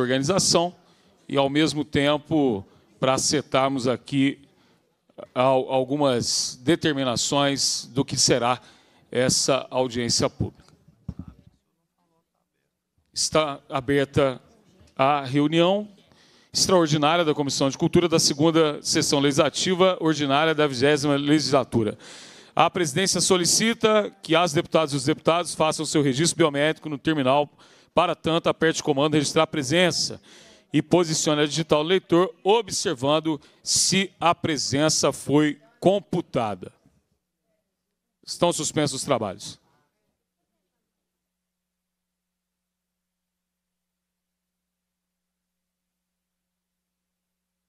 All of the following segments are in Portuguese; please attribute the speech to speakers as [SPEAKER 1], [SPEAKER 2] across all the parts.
[SPEAKER 1] organização e, ao mesmo tempo, para acertarmos aqui algumas determinações do que será essa audiência pública. Está aberta a reunião extraordinária da Comissão de Cultura da segunda sessão legislativa ordinária da 20 legislatura. A presidência solicita que as deputadas e os deputados façam seu registro biométrico no terminal para tanto, aperte o comando registrar a presença e posicione a digital leitor, observando se a presença foi computada. Estão suspensos os trabalhos.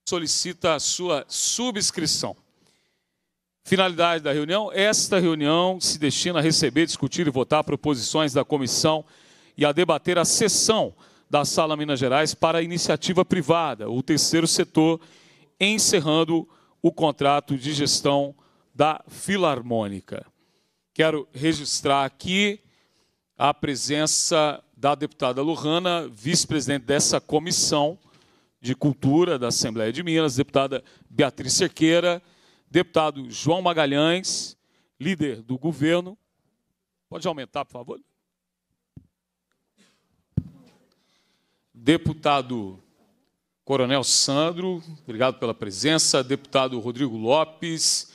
[SPEAKER 1] solicita a sua subscrição. Finalidade da reunião: esta reunião se destina a receber, discutir e votar proposições da comissão e a debater a cessão da Sala Minas Gerais para a iniciativa privada, o terceiro setor, encerrando o contrato de gestão da Filarmônica. Quero registrar aqui a presença da deputada Lurana, vice-presidente dessa comissão de cultura da Assembleia de Minas, deputada Beatriz Cerqueira, deputado João Magalhães, líder do governo. Pode aumentar, por favor? deputado Coronel Sandro, obrigado pela presença, deputado Rodrigo Lopes,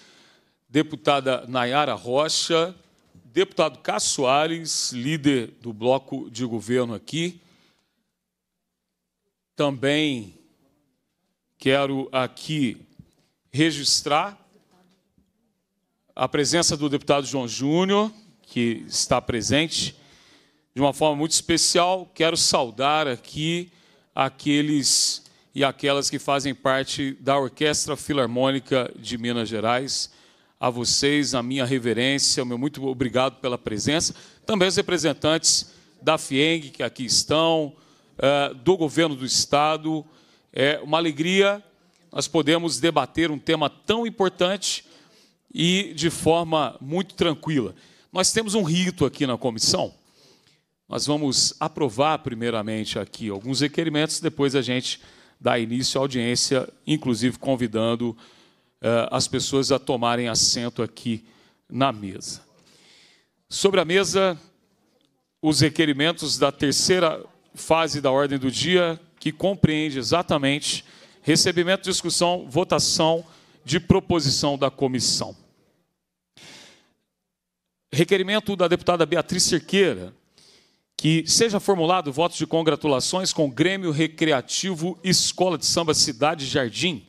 [SPEAKER 1] deputada Nayara Rocha, deputado Cássio Soares, líder do bloco de governo aqui. Também quero aqui registrar a presença do deputado João Júnior, que está presente, de uma forma muito especial, quero saudar aqui aqueles e aquelas que fazem parte da Orquestra Filarmônica de Minas Gerais. A vocês, a minha reverência, o meu muito obrigado pela presença. Também os representantes da FIENG, que aqui estão, eh, do governo do Estado. É uma alegria nós podemos debater um tema tão importante e de forma muito tranquila. Nós temos um rito aqui na comissão nós vamos aprovar primeiramente aqui alguns requerimentos, depois a gente dá início à audiência, inclusive convidando eh, as pessoas a tomarem assento aqui na mesa. Sobre a mesa, os requerimentos da terceira fase da ordem do dia, que compreende exatamente recebimento, discussão, votação de proposição da comissão. Requerimento da deputada Beatriz Cerqueira, que seja formulado votos de congratulações com o Grêmio Recreativo Escola de Samba Cidade Jardim,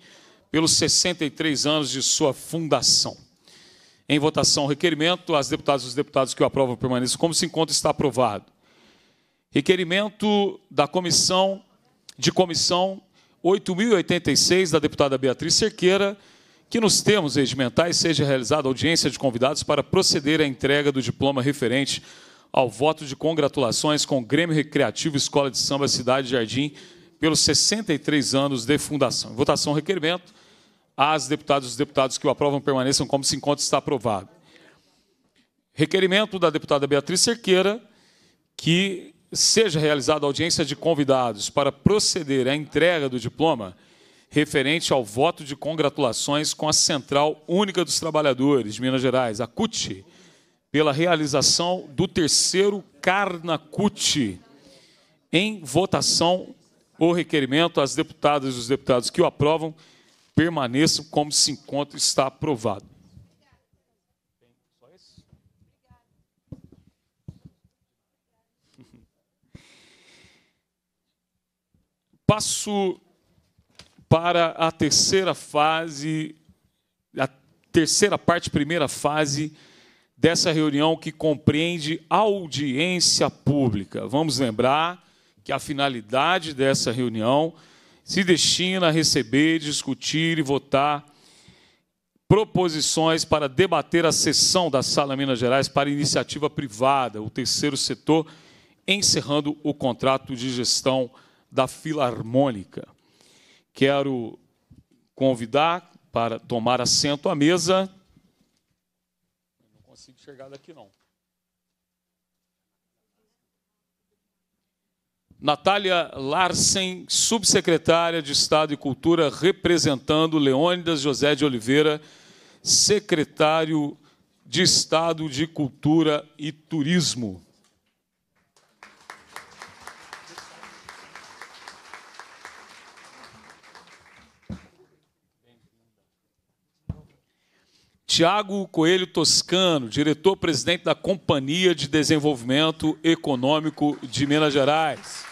[SPEAKER 1] pelos 63 anos de sua fundação. Em votação, requerimento, as deputadas e os deputados que o aprovam permaneçam como se encontra, está aprovado. Requerimento da comissão, de comissão 8.086, da deputada Beatriz Cerqueira, que nos termos regimentais seja realizada audiência de convidados para proceder à entrega do diploma referente ao voto de congratulações com o Grêmio Recreativo Escola de Samba Cidade Jardim pelos 63 anos de fundação. votação, requerimento. As deputadas e os deputados que o aprovam permaneçam como se encontra está aprovado. Requerimento da deputada Beatriz Cerqueira que seja realizada audiência de convidados para proceder à entrega do diploma referente ao voto de congratulações com a Central Única dos Trabalhadores de Minas Gerais, a CUT, pela realização do terceiro Carnacute. Em votação, o requerimento, as deputadas e os deputados que o aprovam permaneçam como se encontra, está aprovado. Passo para a terceira fase, a terceira parte, primeira fase dessa reunião que compreende audiência pública. Vamos lembrar que a finalidade dessa reunião se destina a receber, discutir e votar proposições para debater a sessão da Sala Minas Gerais para iniciativa privada, o terceiro setor, encerrando o contrato de gestão da Filarmônica. Quero convidar para tomar assento à mesa enxergar daqui não. Natália Larsen, subsecretária de Estado e Cultura, representando Leônidas José de Oliveira, secretário de Estado de Cultura e Turismo. Tiago Coelho Toscano, diretor-presidente da Companhia de Desenvolvimento Econômico de Minas Gerais.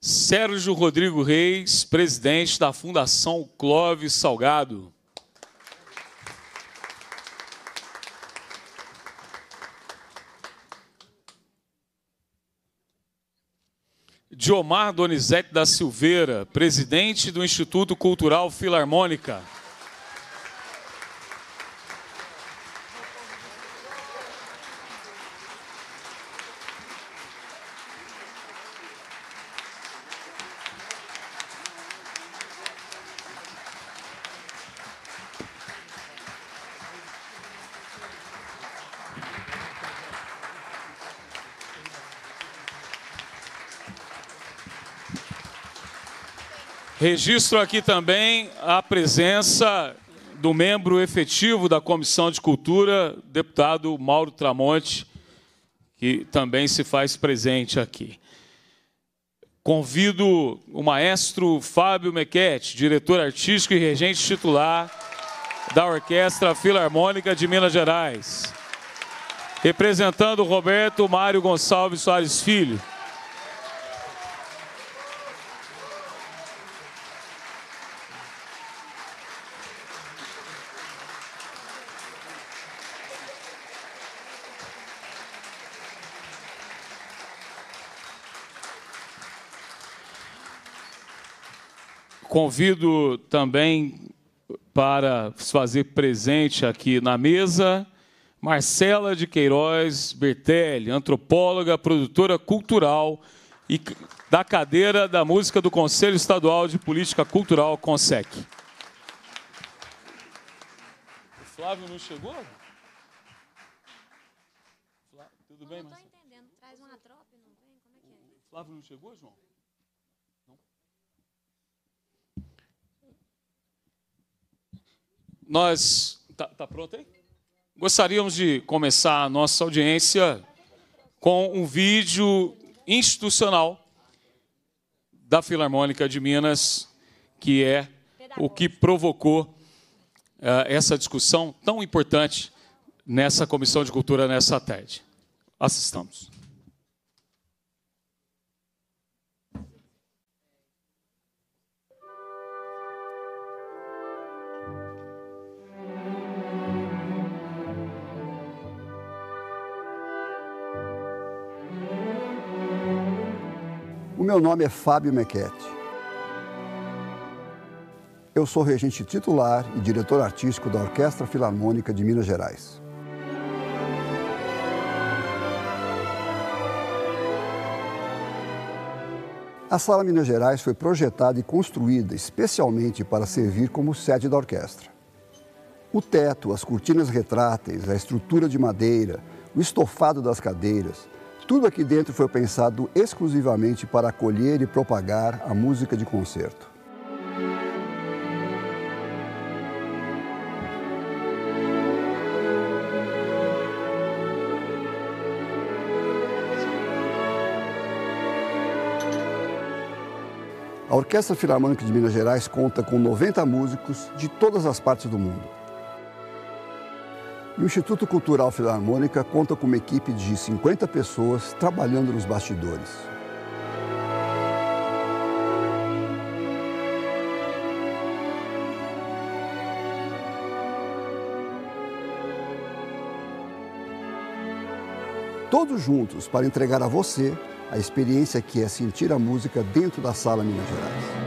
[SPEAKER 1] Sérgio Rodrigo Reis, presidente da Fundação Clóvis Salgado. Diomar Donizete da Silveira, presidente do Instituto Cultural Filarmônica. Registro aqui também a presença do membro efetivo da Comissão de Cultura, deputado Mauro Tramonte, que também se faz presente aqui. Convido o maestro Fábio Mequete, diretor artístico e regente titular da Orquestra Filarmônica de Minas Gerais. Representando Roberto Mário Gonçalves Soares Filho. Convido também para fazer presente aqui na mesa Marcela de Queiroz Bertelli, antropóloga, produtora cultural e da cadeira da música do Conselho Estadual de Política Cultural, CONSEC. O Flávio não chegou? Flávio, tudo bem, Marcelo?
[SPEAKER 2] É é?
[SPEAKER 1] Flávio não chegou, João? Nós. Está tá pronto aí? Gostaríamos de começar a nossa audiência com um vídeo institucional da Filarmônica de Minas, que é o que provocou uh, essa discussão tão importante nessa Comissão de Cultura nessa tarde. Assistamos.
[SPEAKER 3] O
[SPEAKER 4] meu nome é Fábio Mequete. Eu sou regente titular e diretor artístico da Orquestra Filarmônica de Minas Gerais. A Sala Minas Gerais foi projetada e construída especialmente para servir como sede da orquestra. O teto, as cortinas retráteis, a estrutura de madeira, o estofado das cadeiras, tudo aqui dentro foi pensado exclusivamente para acolher e propagar a música de concerto. A Orquestra Filarmônica de Minas Gerais conta com 90 músicos de todas as partes do mundo. E o Instituto Cultural Filarmônica conta com uma equipe de 50 pessoas trabalhando nos bastidores. Todos juntos para entregar a você a experiência que é sentir a música dentro da Sala Minas Gerais.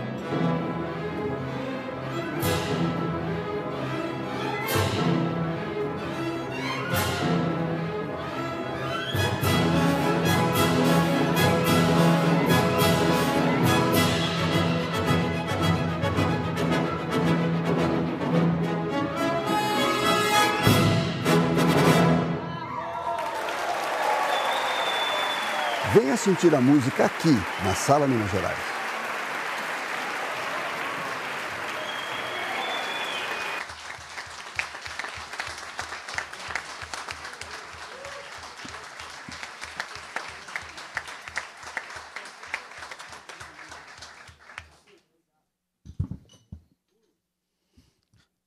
[SPEAKER 4] curtir a música aqui, na Sala Minas Gerais.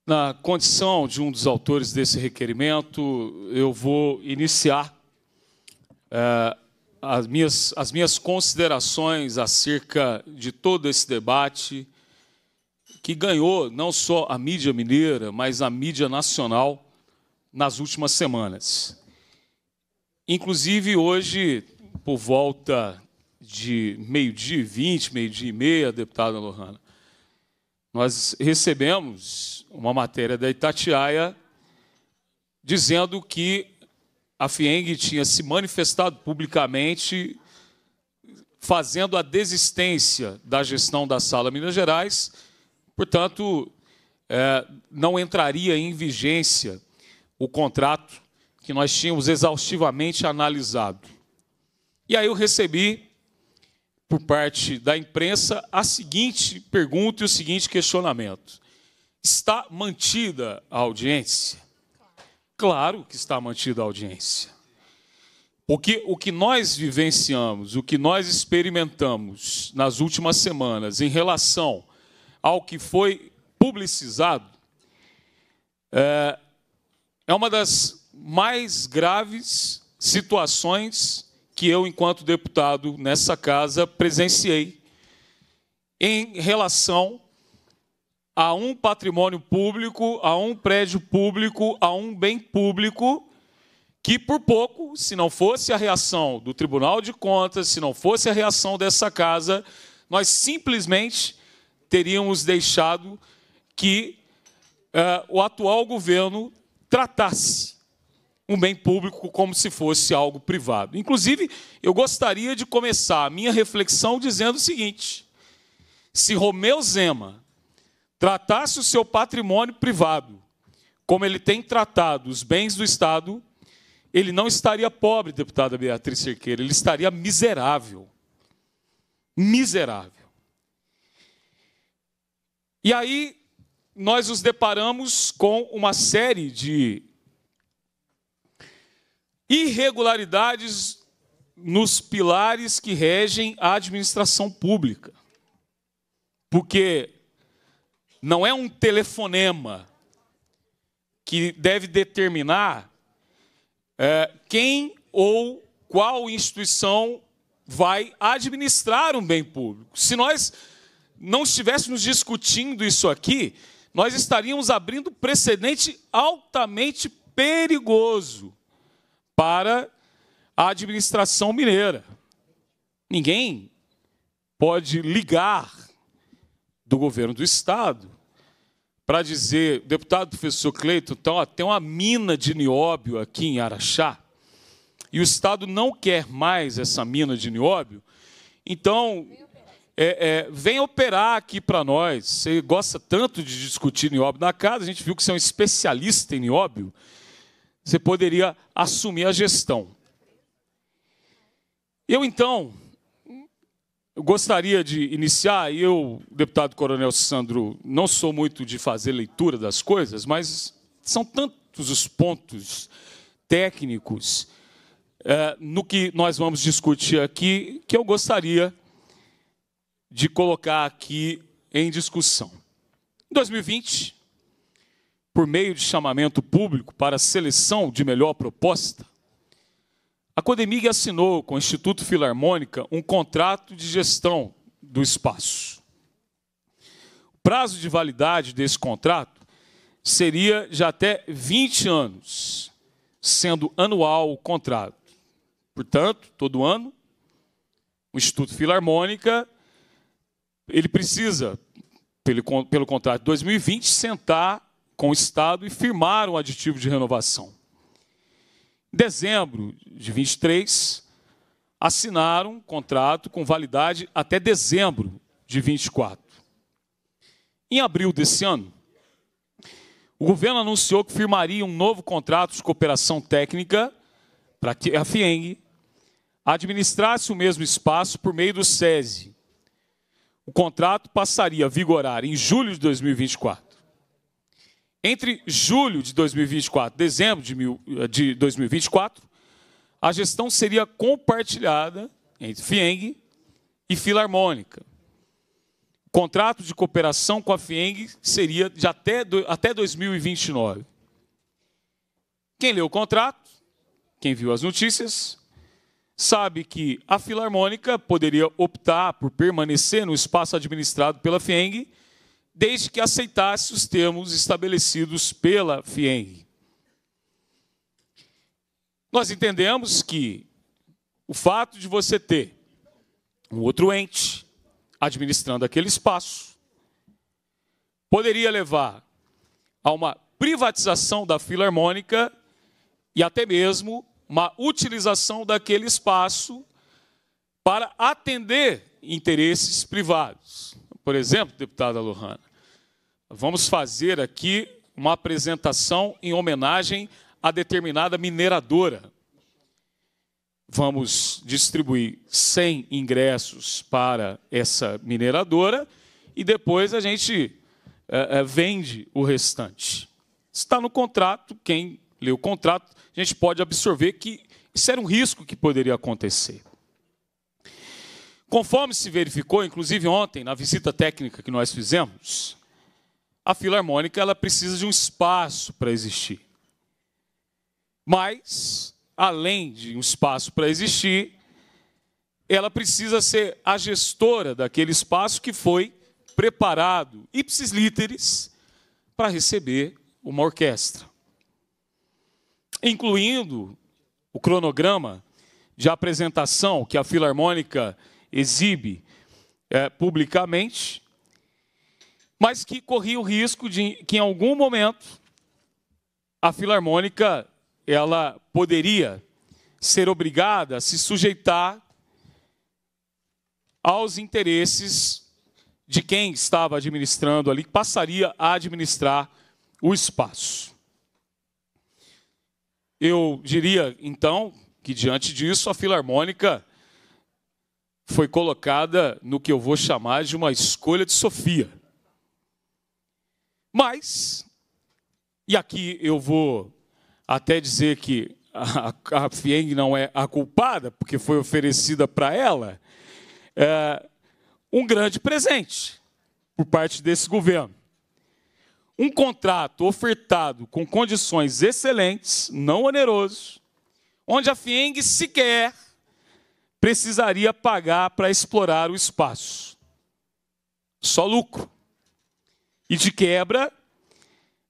[SPEAKER 1] Na condição de um dos autores desse requerimento, eu vou iniciar eh, as minhas, as minhas considerações acerca de todo esse debate que ganhou não só a mídia mineira, mas a mídia nacional nas últimas semanas. Inclusive, hoje, por volta de meio-dia e vinte, meio-dia e meia, deputada Lohana, nós recebemos uma matéria da Itatiaia dizendo que a FIENG tinha se manifestado publicamente fazendo a desistência da gestão da Sala Minas Gerais, portanto, é, não entraria em vigência o contrato que nós tínhamos exaustivamente analisado. E aí eu recebi, por parte da imprensa, a seguinte pergunta e o seguinte questionamento: Está mantida a audiência? Claro que está mantida a audiência. Porque o que nós vivenciamos, o que nós experimentamos nas últimas semanas em relação ao que foi publicizado, é, é uma das mais graves situações que eu, enquanto deputado nessa casa, presenciei em relação a um patrimônio público, a um prédio público, a um bem público, que por pouco, se não fosse a reação do Tribunal de Contas, se não fosse a reação dessa casa, nós simplesmente teríamos deixado que eh, o atual governo tratasse um bem público como se fosse algo privado. Inclusive, eu gostaria de começar a minha reflexão dizendo o seguinte: se Romeu Zema tratasse o seu patrimônio privado como ele tem tratado os bens do Estado, ele não estaria pobre, deputada Beatriz Cerqueira, ele estaria miserável. Miserável. E aí nós nos deparamos com uma série de irregularidades nos pilares que regem a administração pública. Porque não é um telefonema que deve determinar é, quem ou qual instituição vai administrar um bem público. Se nós não estivéssemos discutindo isso aqui, nós estaríamos abrindo precedente altamente perigoso para a administração mineira. Ninguém pode ligar do governo do Estado para dizer, deputado professor Cleiton, então, tem uma mina de nióbio aqui em Araxá, e o Estado não quer mais essa mina de nióbio, então é, é, vem operar aqui para nós. Você gosta tanto de discutir nióbio na casa, a gente viu que você é um especialista em nióbio, você poderia assumir a gestão. Eu então gostaria de iniciar, e eu, deputado Coronel Sandro, não sou muito de fazer leitura das coisas, mas são tantos os pontos técnicos é, no que nós vamos discutir aqui que eu gostaria de colocar aqui em discussão. Em 2020, por meio de chamamento público para a seleção de melhor proposta, a Codemig assinou com o Instituto Filarmônica um contrato de gestão do espaço. O prazo de validade desse contrato seria de até 20 anos, sendo anual o contrato. Portanto, todo ano, o Instituto Filarmônica ele precisa, pelo, pelo contrato de 2020, sentar com o Estado e firmar um aditivo de renovação dezembro de 23, assinaram um contrato com validade até dezembro de 24. Em abril desse ano, o governo anunciou que firmaria um novo contrato de cooperação técnica para que a FIENG administrasse o mesmo espaço por meio do SESI. O contrato passaria a vigorar em julho de 2024. Entre julho de 2024 e dezembro de, 2024, eh, a gestão seria compartilhada entre FIENG e Filarmônica. O contrato de cooperação com a FIENG seria de até, até 2029. Quem leu o contrato, quem viu as notícias, sabe que a Filarmônica poderia optar por permanecer no espaço administrado pela FIENG desde que aceitasse os termos estabelecidos pela FIENG. Nós entendemos que o fato de você ter um outro ente administrando aquele espaço poderia levar a uma privatização da filarmônica e até mesmo uma utilização daquele espaço para atender interesses privados. Por exemplo, deputada Lohana, vamos fazer aqui uma apresentação em homenagem a determinada mineradora. Vamos distribuir 100 ingressos para essa mineradora e depois a gente é, é, vende o restante. Está no contrato, quem lê o contrato, a gente pode absorver que isso era um risco que poderia acontecer. Conforme se verificou, inclusive ontem, na visita técnica que nós fizemos, a filarmônica ela precisa de um espaço para existir. Mas, além de um espaço para existir, ela precisa ser a gestora daquele espaço que foi preparado, ipsis literis, para receber uma orquestra. Incluindo o cronograma de apresentação que a Filarmônica exibe é, publicamente, mas que corria o risco de que em algum momento a filarmônica ela poderia ser obrigada a se sujeitar aos interesses de quem estava administrando ali, passaria a administrar o espaço. Eu diria, então, que diante disso a Filarmônica foi colocada no que eu vou chamar de uma escolha de Sofia. Mas, e aqui eu vou até dizer que a, a Fieng não é a culpada, porque foi oferecida para ela, é, um grande presente por parte desse governo. Um contrato ofertado com condições excelentes, não onerosos, onde a Fieng sequer precisaria pagar para explorar o espaço. Só lucro e, de quebra,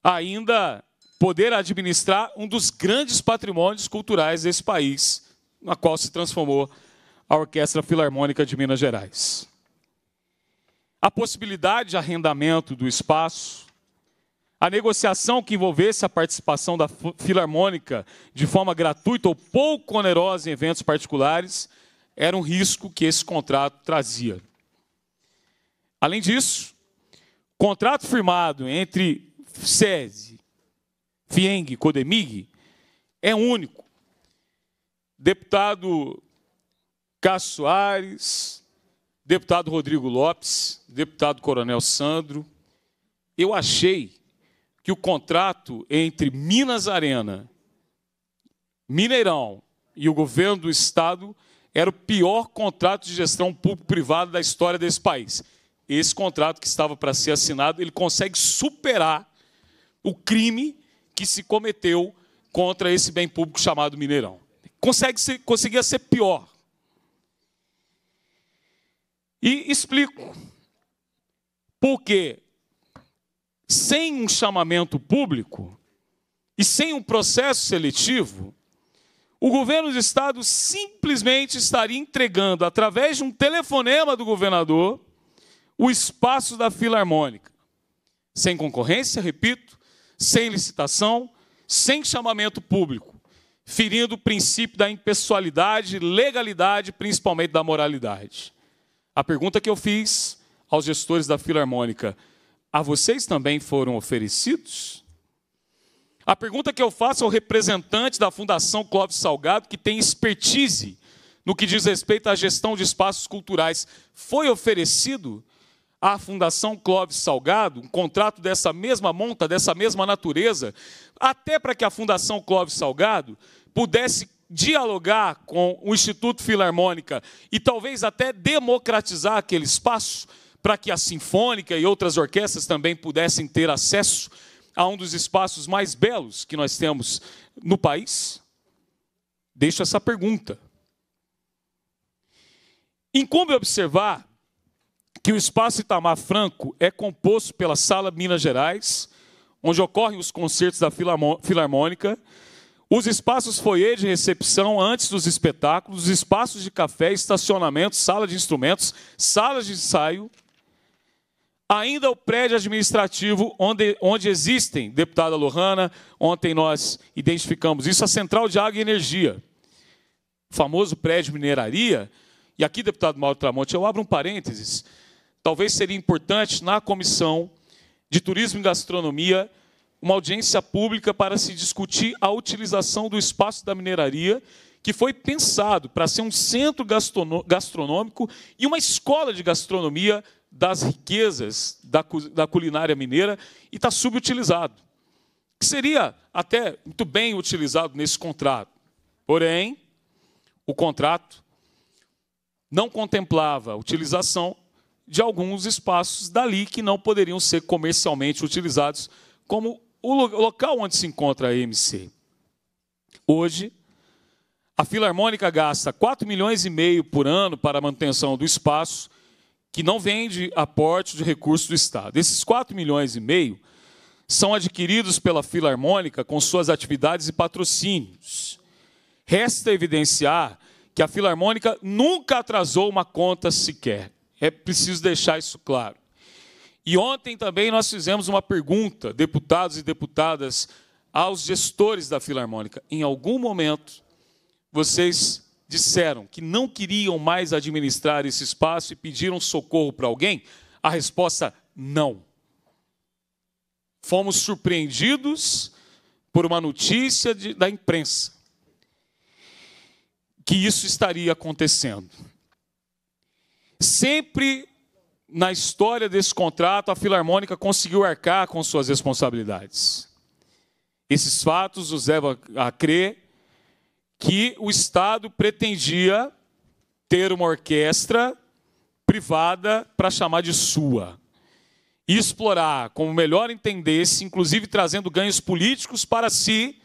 [SPEAKER 1] ainda poder administrar um dos grandes patrimônios culturais desse país, na qual se transformou a Orquestra Filarmônica de Minas Gerais. A possibilidade de arrendamento do espaço, a negociação que envolvesse a participação da Filarmônica de forma gratuita ou pouco onerosa em eventos particulares, era um risco que esse contrato trazia. Além disso, contrato firmado entre SESI, FIENG, CODEMIG é único. Deputado Cássio Soares, deputado Rodrigo Lopes, deputado Coronel Sandro, eu achei que o contrato entre Minas Arena, Mineirão e o governo do estado era o pior contrato de gestão público-privada da história desse país esse contrato que estava para ser assinado, ele consegue superar o crime que se cometeu contra esse bem público chamado Mineirão. Consegue ser, conseguia ser pior. E explico. Porque sem um chamamento público e sem um processo seletivo, o governo do estado simplesmente estaria entregando, através de um telefonema do governador, o espaço da Filarmônica. Sem concorrência, repito, sem licitação, sem chamamento público, ferindo o princípio da impessoalidade, legalidade, principalmente da moralidade. A pergunta que eu fiz aos gestores da Filarmônica: a vocês também foram oferecidos? A pergunta que eu faço ao representante da Fundação Clóvis Salgado, que tem expertise no que diz respeito à gestão de espaços culturais, foi oferecido à Fundação Clóvis Salgado, um contrato dessa mesma monta, dessa mesma natureza, até para que a Fundação Clóvis Salgado pudesse dialogar com o Instituto Filarmônica e talvez até democratizar aquele espaço para que a Sinfônica e outras orquestras também pudessem ter acesso a um dos espaços mais belos que nós temos no país? Deixo essa pergunta. Incumbe observar que o espaço Itamar Franco é composto pela Sala Minas Gerais, onde ocorrem os concertos da Filarmônica, os espaços foyer de recepção antes dos espetáculos, os espaços de café, estacionamento, sala de instrumentos, salas de ensaio, ainda o prédio administrativo onde, onde existem, deputada Lohana, ontem nós identificamos isso, a Central de Água e Energia, famoso prédio mineraria, e aqui, deputado Mauro Tramonte, eu abro um parênteses, talvez seria importante na comissão de turismo e gastronomia uma audiência pública para se discutir a utilização do espaço da mineraria, que foi pensado para ser um centro gastronômico e uma escola de gastronomia das riquezas da, culinária mineira, e está subutilizado. Que seria até muito bem utilizado nesse contrato. Porém, o contrato não contemplava a utilização de alguns espaços dali que não poderiam ser comercialmente utilizados como o local onde se encontra a MC. Hoje, a Filarmônica gasta 4 milhões e meio por ano para a manutenção do espaço, que não vende aporte de recursos do Estado. Esses 4 milhões e meio são adquiridos pela Filarmônica com suas atividades e patrocínios. Resta evidenciar que a Filarmônica nunca atrasou uma conta sequer. É preciso deixar isso claro. E ontem também nós fizemos uma pergunta, deputados e deputadas, aos gestores da Filarmônica. Em algum momento, vocês disseram que não queriam mais administrar esse espaço e pediram socorro para alguém? A resposta não. Fomos surpreendidos por uma notícia de, da imprensa que isso estaria acontecendo. Sempre na história desse contrato, a Filarmônica conseguiu arcar com suas responsabilidades. Esses fatos nos levam a crer que o Estado pretendia ter uma orquestra privada para chamar de sua e explorar como melhor entendesse, inclusive trazendo ganhos políticos para si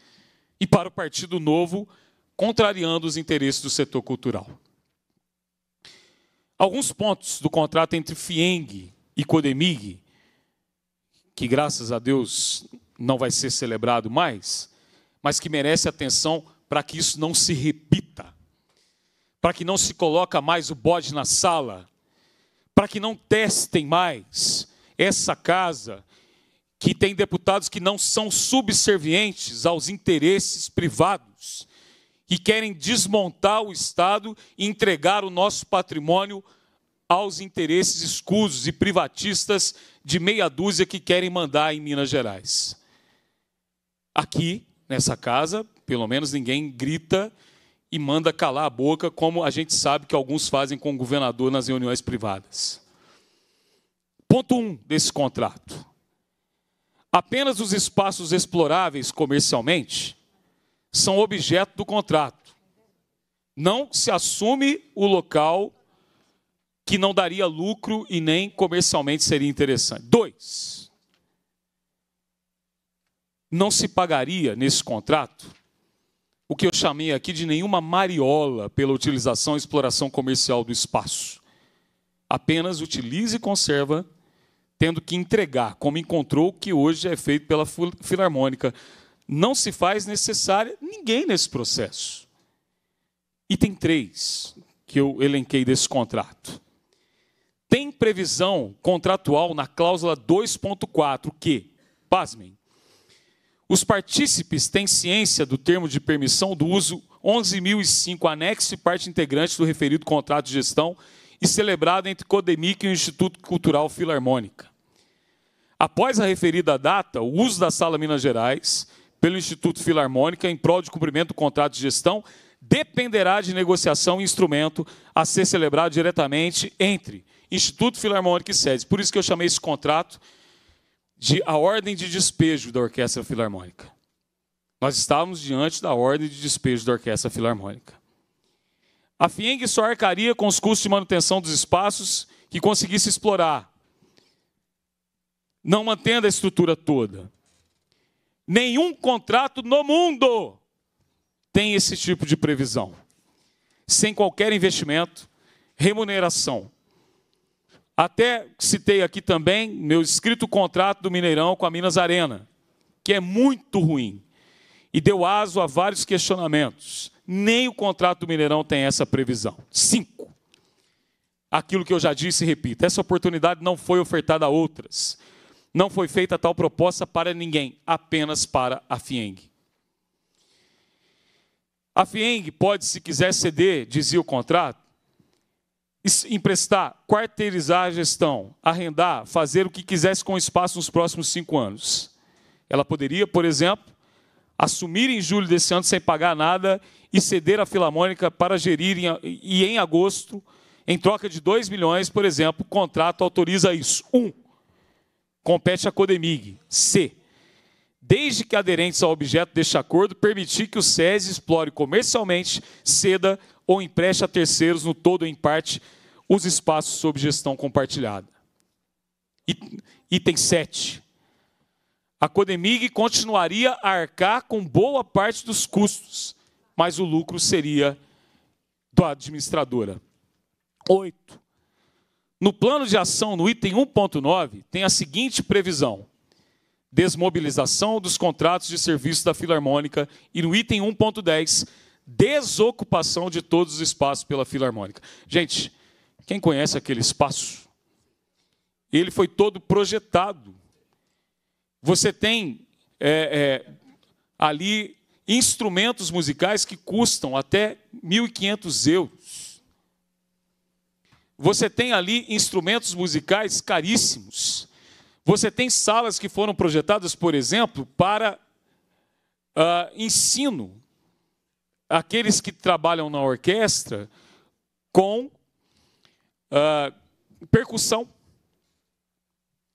[SPEAKER 1] e para o Partido Novo, contrariando os interesses do setor cultural. Alguns pontos do contrato entre Fieng e Codemig, que graças a Deus não vai ser celebrado mais, mas que merece atenção para que isso não se repita, para que não se coloca mais o bode na sala, para que não testem mais essa casa que tem deputados que não são subservientes aos interesses privados que querem desmontar o Estado e entregar o nosso patrimônio aos interesses escusos e privatistas de meia dúzia que querem mandar em Minas Gerais. Aqui, nessa casa, pelo menos ninguém grita e manda calar a boca, como a gente sabe que alguns fazem com o governador nas reuniões privadas. Ponto 1 um desse contrato. Apenas os espaços exploráveis comercialmente são objeto do contrato. Não se assume o local que não daria lucro e nem comercialmente seria interessante. Dois, não se pagaria nesse contrato o que eu chamei aqui de nenhuma mariola pela utilização e exploração comercial do espaço. Apenas utilize e conserva, tendo que entregar, como encontrou que hoje é feito pela Filarmônica não se faz necessária ninguém nesse processo. Item 3 que eu elenquei desse contrato. Tem previsão contratual na cláusula 2.4 que, pasmem, os partícipes têm ciência do termo de permissão do uso 11.005 anexo e parte integrante do referido contrato de gestão e celebrado entre Codemic e o Instituto Cultural Filarmônica. Após a referida data, o uso da Sala Minas Gerais pelo Instituto Filarmônica em prol de cumprimento do contrato de gestão dependerá de negociação e instrumento a ser celebrado diretamente entre Instituto Filarmônica e SEDES. Por isso que eu chamei esse contrato de a ordem de despejo da Orquestra Filarmônica. Nós estávamos diante da ordem de despejo da Orquestra Filarmônica. A FIENG só arcaria com os custos de manutenção dos espaços que conseguisse explorar, não mantendo a estrutura toda. Nenhum contrato no mundo tem esse tipo de previsão. Sem qualquer investimento, remuneração. Até citei aqui também meu escrito contrato do Mineirão com a Minas Arena, que é muito ruim e deu aso a vários questionamentos. Nem o contrato do Mineirão tem essa previsão. Cinco. Aquilo que eu já disse e repito, essa oportunidade não foi ofertada a outras. Não foi feita tal proposta para ninguém, apenas para a FIENG. A FIENG pode, se quiser ceder, dizia o contrato, emprestar, quarteirizar a gestão, arrendar, fazer o que quisesse com o espaço nos próximos cinco anos. Ela poderia, por exemplo, assumir em julho desse ano sem pagar nada e ceder à Filarmônica para gerir em, e em agosto, em troca de 2 milhões, por exemplo, o contrato autoriza isso. Um, compete à Codemig. C. Desde que aderentes ao objeto deste acordo, permitir que o SESI explore comercialmente, ceda ou empreste a terceiros, no todo ou em parte, os espaços sob gestão compartilhada. Item 7. A Codemig continuaria a arcar com boa parte dos custos, mas o lucro seria da administradora. 8. No plano de ação, no item 1.9, tem a seguinte previsão: desmobilização dos contratos de serviço da Filarmônica, e no item 1.10, desocupação de todos os espaços pela Filarmônica. Gente, quem conhece aquele espaço? Ele foi todo projetado. Você tem é, é, ali instrumentos musicais que custam até 1.500 euros. Você tem ali instrumentos musicais caríssimos. Você tem salas que foram projetadas, por exemplo, para uh, ensino. Aqueles que trabalham na orquestra com uh, percussão.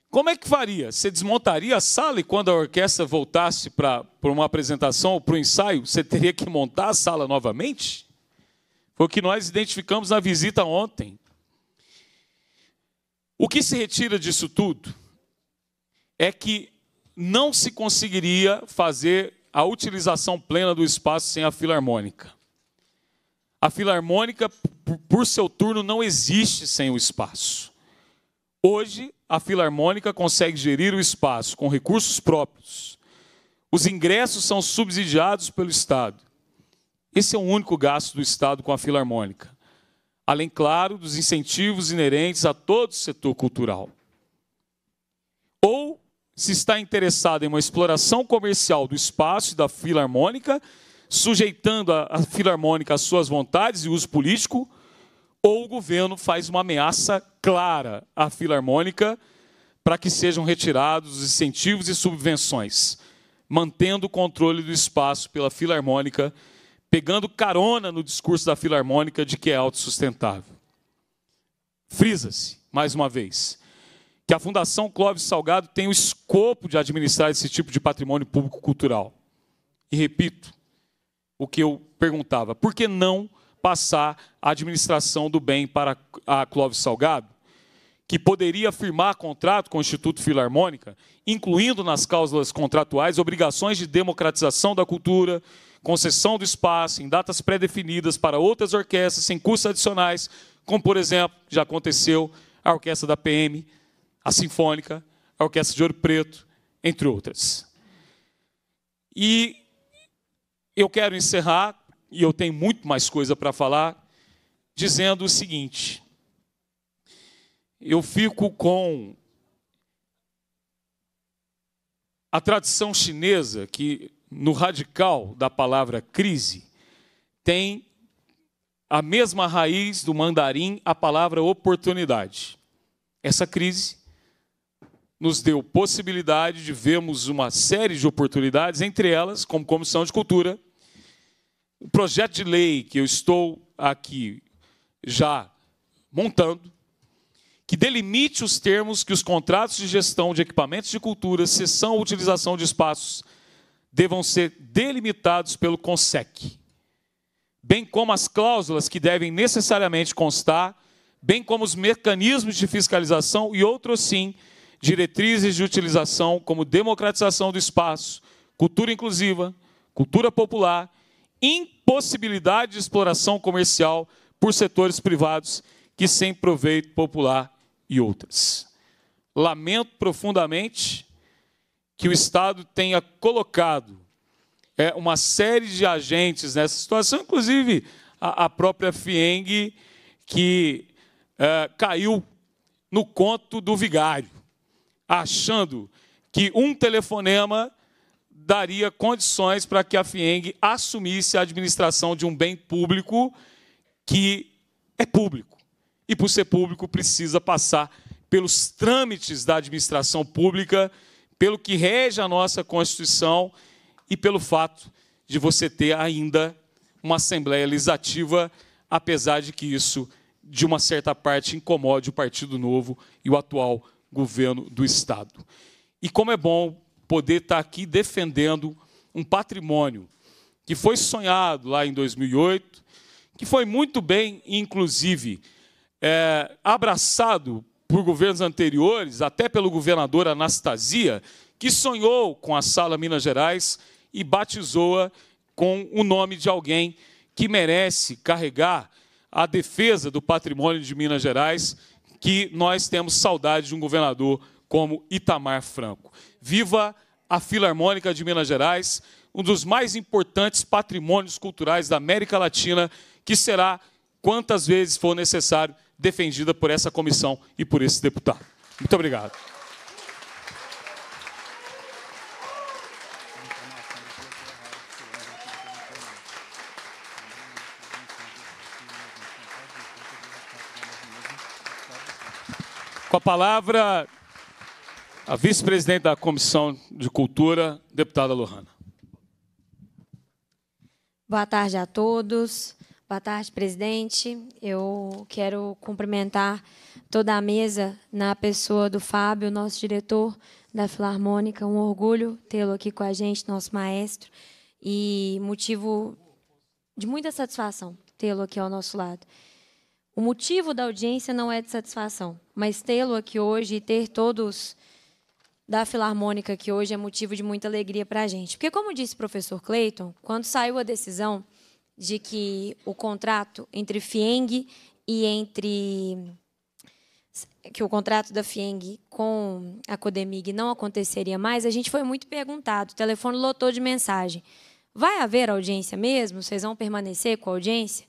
[SPEAKER 1] Como é que faria? Você desmontaria a sala e quando a orquestra voltasse para uma apresentação ou para o ensaio, você teria que montar a sala novamente? Foi o que nós identificamos na visita ontem. O que se retira disso tudo é que não se conseguiria fazer a utilização plena do espaço sem a Filarmônica. A Filarmônica, por seu turno, não existe sem o espaço. Hoje, a Filarmônica consegue gerir o espaço com recursos próprios. Os ingressos são subsidiados pelo Estado. Esse é o único gasto do Estado com a Filarmônica além, claro, dos incentivos inerentes a todo o setor cultural. Ou, se está interessado em uma exploração comercial do espaço e da filarmônica, sujeitando a, a filarmônica às suas vontades e uso político, ou o governo faz uma ameaça clara à filarmônica para que sejam retirados os incentivos e subvenções, mantendo o controle do espaço pela filarmônica pegando carona no discurso da Filarmônica de que é autossustentável. Frisa-se, mais uma vez, que a Fundação Clóvis Salgado tem o escopo de administrar esse tipo de patrimônio público cultural. E repito o que eu perguntava: por que não passar a administração do bem para a Clóvis Salgado? que poderia firmar contrato com o Instituto Filarmônica, incluindo nas cláusulas contratuais obrigações de democratização da cultura, concessão do espaço em datas pré-definidas para outras orquestras sem custos adicionais, como, por exemplo, já aconteceu a Orquestra da PM, a Sinfônica, a Orquestra de Ouro Preto, entre outras. E eu quero encerrar, e eu tenho muito mais coisa para falar, dizendo o seguinte: eu fico com a tradição chinesa, que no radical da palavra crise, tem a mesma raiz do mandarim, a palavra oportunidade. Essa crise nos deu possibilidade de vermos uma série de oportunidades, entre elas, como Comissão de Cultura, o projeto de lei que eu estou aqui já montando, que delimite os termos que os contratos de gestão de equipamentos de cultura, cessão ou utilização de espaços devam ser delimitados pelo CONSEC, bem como as cláusulas que devem necessariamente constar, bem como os mecanismos de fiscalização e outros sim, diretrizes de utilização como democratização do espaço, cultura inclusiva, cultura popular, impossibilidade de exploração comercial por setores privados que sem proveito popular e outras. Lamento profundamente que o Estado tenha colocado é, uma série de agentes nessa situação, inclusive a, a própria FIENG, que é, caiu no conto do vigário, achando que um telefonema daria condições para que a FIENG assumisse a administração de um bem público que é público. E, por ser público, precisa passar pelos trâmites da administração pública pelo que rege a nossa Constituição e pelo fato de você ter ainda uma Assembleia Legislativa, apesar de que isso, de uma certa parte, incomode o Partido Novo e o atual governo do Estado. E como é bom poder estar aqui defendendo um patrimônio que foi sonhado lá em 2008, que foi muito bem, inclusive, é, abraçado por governos anteriores, até pelo governador Anastasia, que sonhou com a Sala Minas Gerais e batizou-a com o nome de alguém que merece carregar a defesa do patrimônio de Minas Gerais, que nós temos saudade de um governador como Itamar Franco. Viva a Filarmônica de Minas Gerais, um dos mais importantes patrimônios culturais da América Latina, que será, quantas vezes for necessário, defendida por essa comissão e por esse deputado. Muito obrigado. Com a palavra, a vice-presidente da Comissão de Cultura, deputada Lohana.
[SPEAKER 2] Boa tarde a todos. Boa tarde, presidente. Eu quero cumprimentar toda a mesa na pessoa do Fábio, nosso diretor da Filarmônica. Um orgulho tê-lo aqui com a gente, nosso maestro, e motivo de muita satisfação tê-lo aqui ao nosso lado. O motivo da audiência não é de satisfação, mas tê-lo aqui hoje e ter todos da Filarmônica aqui hoje é motivo de muita alegria para a gente. Porque, como disse o professor Clayton, quando saiu a decisão de que o contrato entre FIENG e entre que o contrato da FIENG com a Codemig não aconteceria mais, a gente foi muito perguntado, o telefone lotou de mensagem. Vai haver audiência mesmo? Vocês vão permanecer com a audiência?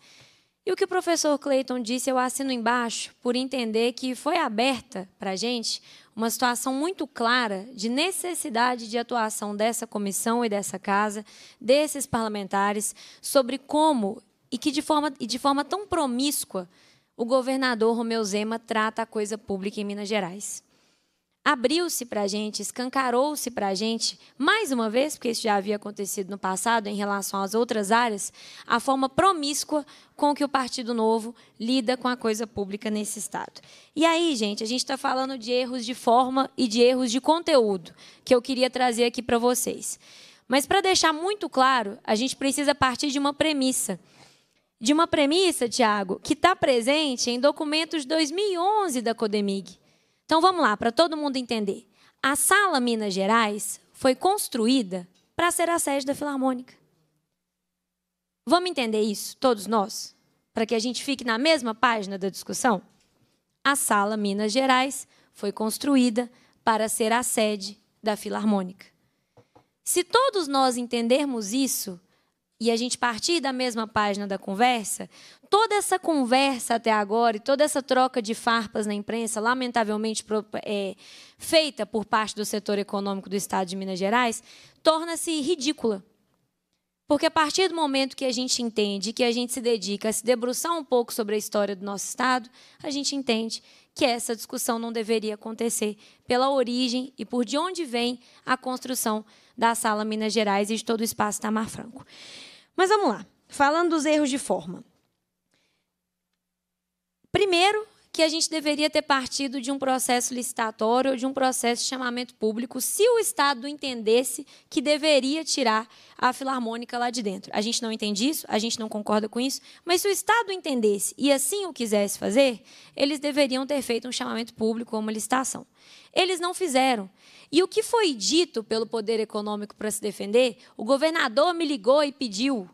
[SPEAKER 2] E o que o professor Clayton disse, eu assino embaixo, por entender que foi aberta para a gente uma situação muito clara de necessidade de atuação dessa comissão e dessa casa, desses parlamentares, sobre como e que de forma, e de forma tão promíscua o governador Romeu Zema trata a coisa pública em Minas Gerais abriu-se para a gente, escancarou-se para a gente, mais uma vez, porque isso já havia acontecido no passado em relação às outras áreas, a forma promíscua com que o Partido Novo lida com a coisa pública nesse Estado. E aí, gente, a gente está falando de erros de forma e de erros de conteúdo, que eu queria trazer aqui para vocês. Mas, para deixar muito claro, a gente precisa partir de uma premissa de uma premissa, Tiago, que está presente em documentos de 2011 da Codemig. Então vamos lá, para todo mundo entender. A Sala Minas Gerais foi construída para ser a sede da Filarmônica. Vamos entender isso, todos nós? Para que a gente fique na mesma página da discussão? A Sala Minas Gerais foi construída para ser a sede da Filarmônica. Se todos nós entendermos isso, e a gente partir da mesma página da conversa, toda essa conversa até agora e toda essa troca de farpas na imprensa, lamentavelmente é, feita por parte do setor econômico do Estado de Minas Gerais, torna-se ridícula. Porque a partir do momento que a gente entende, que a gente se dedica a se debruçar um pouco sobre a história do nosso Estado, a gente entende que essa discussão não deveria acontecer pela origem e por de onde vem a construção da Sala Minas Gerais e de todo o espaço Tamar Franco. Mas vamos lá, falando dos erros de forma. Primeiro, que a gente deveria ter partido de um processo licitatório ou de um processo de chamamento público, se o Estado entendesse que deveria tirar a filarmônica lá de dentro. A gente não entende isso, a gente não concorda com isso, mas se o Estado entendesse e assim o quisesse fazer, eles deveriam ter feito um chamamento público ou uma licitação. Eles não fizeram. E o que foi dito pelo poder econômico para se defender? O governador me ligou e pediu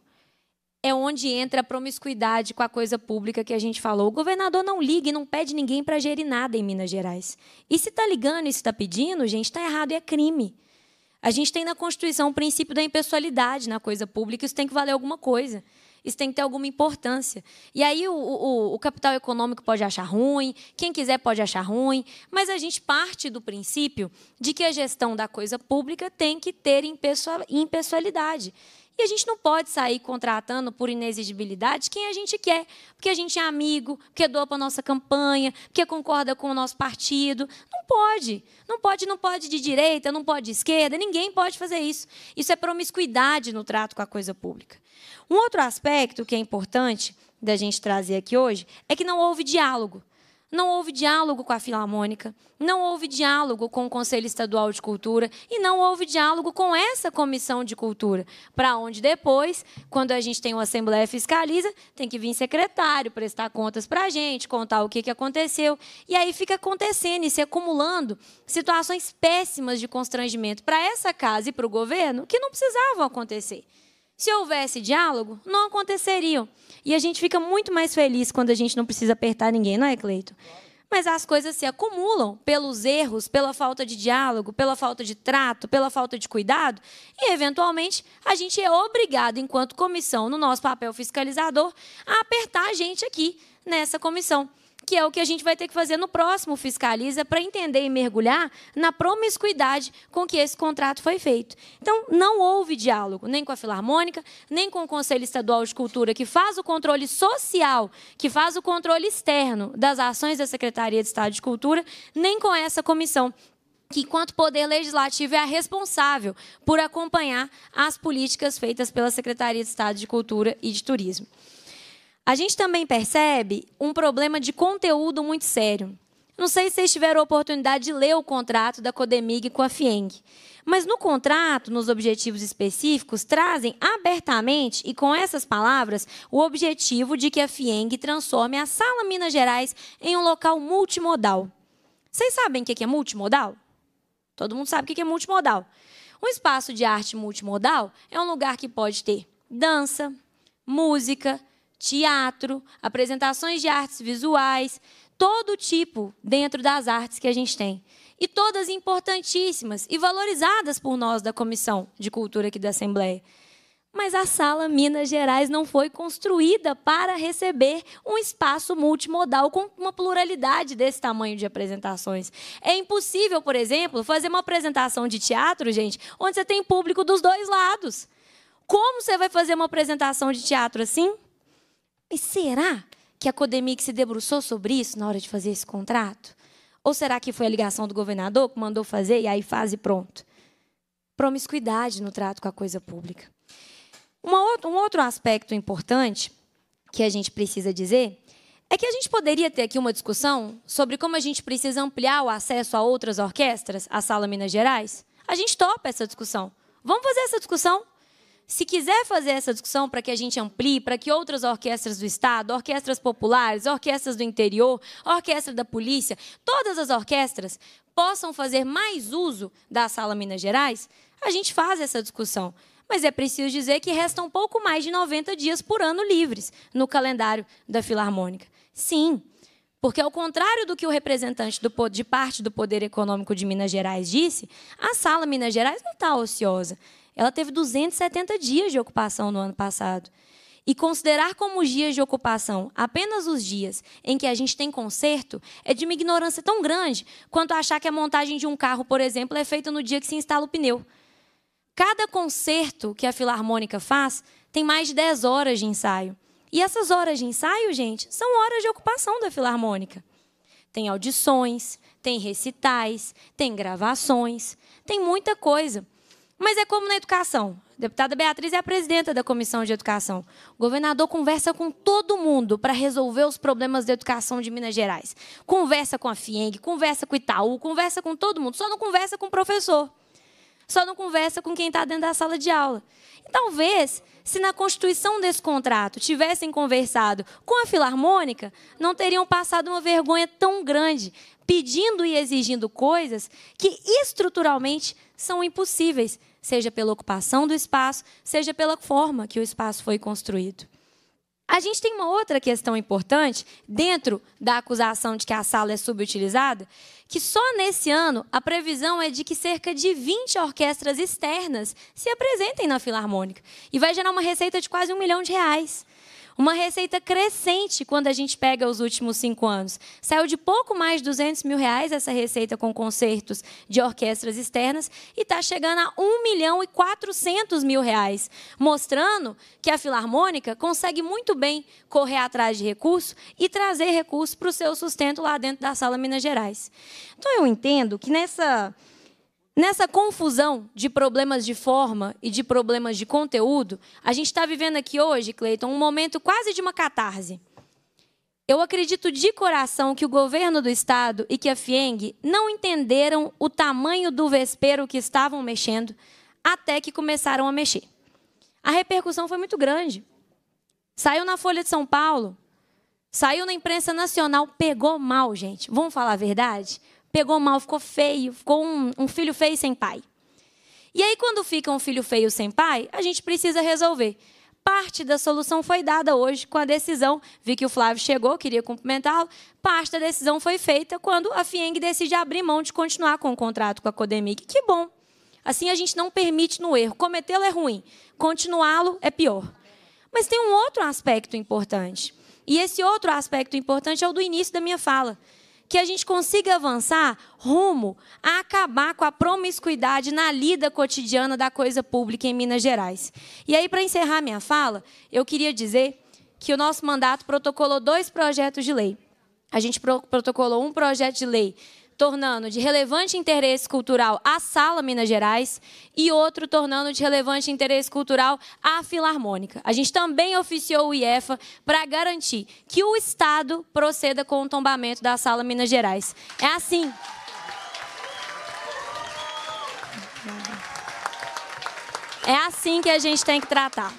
[SPEAKER 2] é onde entra a promiscuidade com a coisa pública que a gente falou. O governador não liga e não pede ninguém para gerir nada em Minas Gerais. E se está ligando e se está pedindo, gente, está errado e é crime. A gente tem na Constituição o princípio da impessoalidade na coisa pública, isso tem que valer alguma coisa isso tem que ter alguma importância. E aí o, o, o, capital econômico pode achar ruim, quem quiser pode achar ruim, mas a gente parte do princípio de que a gestão da coisa pública tem que ter impessoalidade. E a gente não pode sair contratando por inexigibilidade quem a gente quer, porque a gente é amigo, porque doa para a nossa campanha, porque concorda com o nosso partido. Não pode. Não pode, não pode de direita, não pode de esquerda, ninguém pode fazer isso. Isso é promiscuidade no trato com a coisa pública. Um outro aspecto que é importante da gente trazer aqui hoje é que não houve diálogo. Não houve diálogo com a Filarmônica, não houve diálogo com o Conselho Estadual de Cultura e não houve diálogo com essa comissão de cultura, para onde depois, quando a gente tem uma Assembleia Fiscaliza, tem que vir secretário prestar contas para a gente, contar o que, que aconteceu. E aí fica acontecendo e se acumulando situações péssimas de constrangimento para essa casa e para o governo que não precisavam acontecer. Se houvesse diálogo, não aconteceriam. E a gente fica muito mais feliz quando a gente não precisa apertar ninguém, não é, Cleito? Mas as coisas se acumulam pelos erros, pela falta de diálogo, pela falta de trato, pela falta de cuidado, e eventualmente a gente é obrigado, enquanto comissão, no nosso papel fiscalizador, a apertar a gente aqui nessa comissão que é o que a gente vai ter que fazer no próximo Fiscaliza para entender e mergulhar na promiscuidade com que esse contrato foi feito. Então, não houve diálogo, nem com a Filarmônica, nem com o Conselho Estadual de Cultura, que faz o controle social, que faz o controle externo das ações da Secretaria de Estado de Cultura, nem com essa comissão que, enquanto poder legislativo, é a responsável por acompanhar as políticas feitas pela Secretaria de Estado de Cultura e de Turismo a gente também percebe um problema de conteúdo muito sério. Não sei se vocês tiveram a oportunidade de ler o contrato da Codemig com a Fieng. Mas no contrato, nos objetivos específicos, trazem abertamente e com essas palavras o objetivo de que a FIENG transforme a Sala Minas Gerais em um local multimodal. Vocês sabem o que é multimodal? Todo mundo sabe o que é multimodal. Um espaço de arte multimodal é um lugar que pode ter dança, música, teatro, apresentações de artes visuais, todo tipo dentro das artes que a gente tem. E todas importantíssimas e valorizadas por nós da Comissão de Cultura aqui da Assembleia. Mas a Sala Minas Gerais não foi construída para receber um espaço multimodal com uma pluralidade desse tamanho de apresentações. É impossível, por exemplo, fazer uma apresentação de teatro, gente, onde você tem público dos dois lados. Como você vai fazer uma apresentação de teatro assim? Mas será que a Codemic se debruçou sobre isso na hora de fazer esse contrato? Ou será que foi a ligação do governador que mandou fazer e aí faz e pronto? Promiscuidade no trato com a coisa pública. Outra, um outro aspecto importante que a gente precisa dizer é que a gente poderia ter aqui uma discussão sobre como a gente precisa ampliar o acesso a outras orquestras, à Sala Minas Gerais. A gente topa essa discussão. Vamos fazer essa discussão? se quiser fazer essa discussão para que a gente amplie, para que outras orquestras do Estado, orquestras populares, orquestras do interior, orquestra da polícia, todas as orquestras possam fazer mais uso da Sala Minas Gerais, a gente faz essa discussão. Mas é preciso dizer que restam pouco mais de 90 dias por ano livres no calendário da Filarmônica. Sim, porque, ao contrário do que o representante do, de parte do Poder Econômico de Minas Gerais disse, a Sala Minas Gerais não está ociosa ela teve 270 dias de ocupação no ano passado. E considerar como dias de ocupação apenas os dias em que a gente tem conserto é de uma ignorância tão grande quanto achar que a montagem de um carro, por exemplo, é feita no dia que se instala o pneu. Cada concerto que a Filarmônica faz tem mais de 10 horas de ensaio. E essas horas de ensaio, gente, são horas de ocupação da Filarmônica. Tem audições, tem recitais, tem gravações, tem muita coisa. Mas é como na educação. A deputada Beatriz é a presidenta da Comissão de Educação. O governador conversa com todo mundo para resolver os problemas da educação de Minas Gerais. Conversa com a FIENG, conversa com o Itaú, conversa com todo mundo, só não conversa com o professor. Só não conversa com quem está dentro da sala de aula. E talvez, se na constituição desse contrato tivessem conversado com a Filarmônica, não teriam passado uma vergonha tão grande, pedindo e exigindo coisas que estruturalmente são impossíveis, seja pela ocupação do espaço, seja pela forma que o espaço foi construído. A gente tem uma outra questão importante dentro da acusação de que a sala é subutilizada, que só nesse ano a previsão é de que cerca de 20 orquestras externas se apresentem na Filarmônica e vai gerar uma receita de quase um milhão de reais. Uma receita crescente quando a gente pega os últimos cinco anos. Saiu de pouco mais de 200 mil reais essa receita com concertos de orquestras externas e está chegando a 1 milhão e 400 mil reais, mostrando que a Filarmônica consegue muito bem correr atrás de recurso e trazer recursos para o seu sustento lá dentro da Sala Minas Gerais. Então eu entendo que nessa Nessa confusão de problemas de forma e de problemas de conteúdo, a gente está vivendo aqui hoje, Cleiton, um momento quase de uma catarse. Eu acredito de coração que o governo do estado e que a FIENG não entenderam o tamanho do vespero que estavam mexendo até que começaram a mexer. A repercussão foi muito grande. Saiu na Folha de São Paulo, saiu na imprensa nacional, pegou mal, gente. Vamos falar a verdade? pegou mal, ficou feio, ficou um, um filho feio sem pai. E aí, quando fica um filho feio sem pai, a gente precisa resolver. Parte da solução foi dada hoje com a decisão. Vi que o Flávio chegou, queria cumprimentá-lo. Parte da decisão foi feita quando a FIENG decide abrir mão de continuar com o contrato com a Codemic. Que bom! Assim a gente não permite no erro. Cometê-lo é ruim, continuá-lo é pior. Mas tem um outro aspecto importante. E esse outro aspecto importante é o do início da minha fala que a gente consiga avançar rumo a acabar com a promiscuidade na lida cotidiana da coisa pública em Minas Gerais. E aí, para encerrar minha fala, eu queria dizer que o nosso mandato protocolou dois projetos de lei. A gente protocolou um projeto de lei tornando de relevante interesse cultural a Sala Minas Gerais e outro tornando de relevante interesse cultural a Filarmônica. A gente também oficiou o IEFA para garantir que o Estado proceda com o tombamento da Sala Minas Gerais. É assim. É assim que a gente tem que tratar.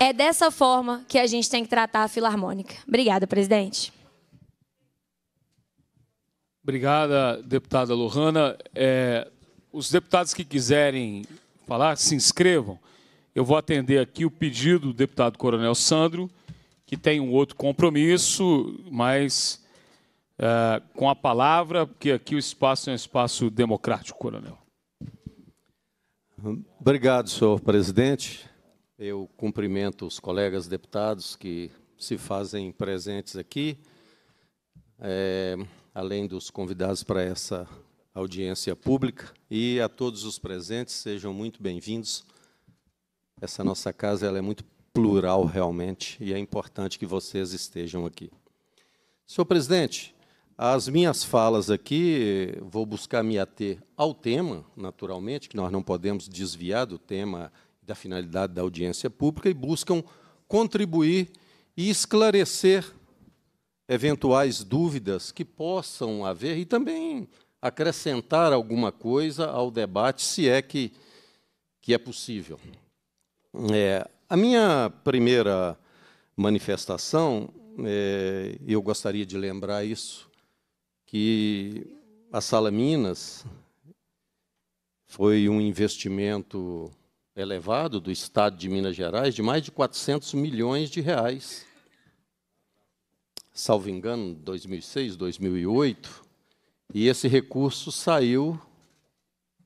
[SPEAKER 2] É dessa forma que a gente tem que tratar a Filarmônica. Obrigada, presidente.
[SPEAKER 1] Obrigada, deputada Lohana. É, os deputados que quiserem falar, se inscrevam. Eu vou atender aqui o pedido do deputado Coronel Sandro, que tem um outro compromisso, mas é, com a palavra, porque aqui o espaço é um espaço democrático, Coronel.
[SPEAKER 5] Obrigado, senhor presidente. Eu cumprimento os colegas deputados que se fazem presentes aqui, é, além dos convidados para essa audiência pública, e a todos os presentes, sejam muito bem-vindos. Essa nossa casa ela é muito plural, realmente, e é importante que vocês estejam aqui. Senhor presidente, as minhas falas aqui, vou buscar me ater ao tema, naturalmente, que nós não podemos desviar do tema da finalidade da audiência pública e buscam contribuir e esclarecer eventuais dúvidas que possam haver e também acrescentar alguma coisa ao debate, se é que, que é possível. É, a minha primeira manifestação, é, eu gostaria de lembrar isso, que a Sala Minas foi um investimento elevado do Estado de Minas Gerais de mais de 400 milhões de reais. Salvo engano, 2006, 2008. E esse recurso saiu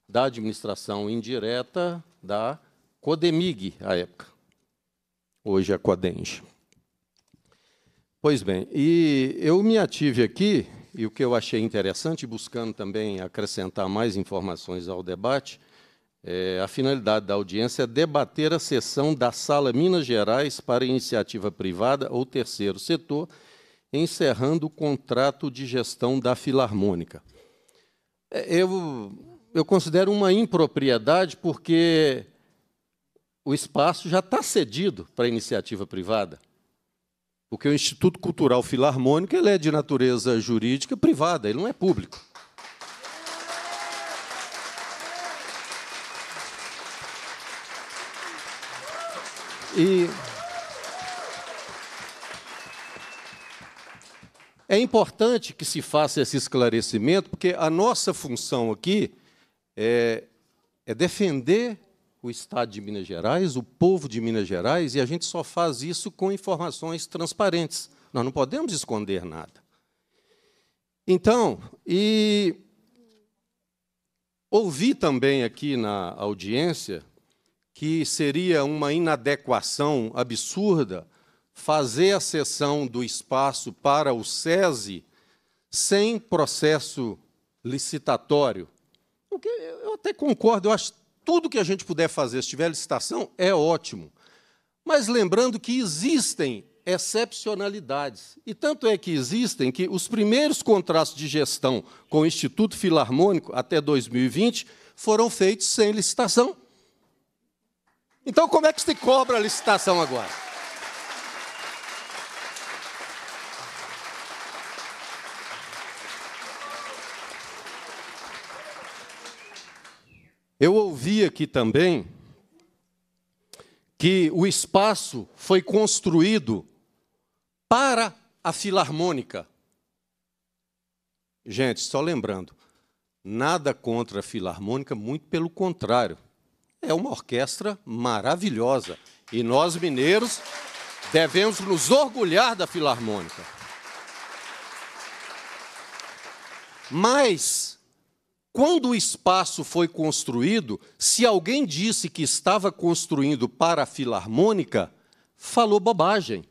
[SPEAKER 5] da administração indireta da Codemig, à época. Hoje é a Codenge. Pois bem, e eu me ative aqui, e o que eu achei interessante, buscando também acrescentar mais informações ao debate, é, a finalidade da audiência é debater a sessão da Sala Minas Gerais para iniciativa privada ou terceiro setor, encerrando o contrato de gestão da Filarmônica. É, eu, eu considero uma impropriedade porque o espaço já está cedido para iniciativa privada. Porque o Instituto Cultural Filarmônico ele é de natureza jurídica privada, ele não é público. E é importante que se faça esse esclarecimento, porque a nossa função aqui é, é defender o Estado de Minas Gerais, o povo de Minas Gerais, e a gente só faz isso com informações transparentes. Nós não podemos esconder nada. Então, e ouvi também aqui na audiência que seria uma inadequação absurda fazer a cessão do espaço para o SESI sem processo licitatório. eu até concordo, eu acho que tudo que a gente puder fazer, se tiver licitação, é ótimo. Mas lembrando que existem excepcionalidades. E tanto é que existem que os primeiros contratos de gestão com o Instituto Filarmônico até 2020 foram feitos sem licitação. Então, como é que se cobra a licitação agora? Eu ouvi aqui também que o espaço foi construído para a Filarmônica. Gente, só lembrando, nada contra a Filarmônica, muito pelo contrário é uma orquestra maravilhosa. E nós, mineiros, devemos nos orgulhar da Filarmônica. Mas, quando o espaço foi construído, se alguém disse que estava construindo para a Filarmônica, falou bobagem.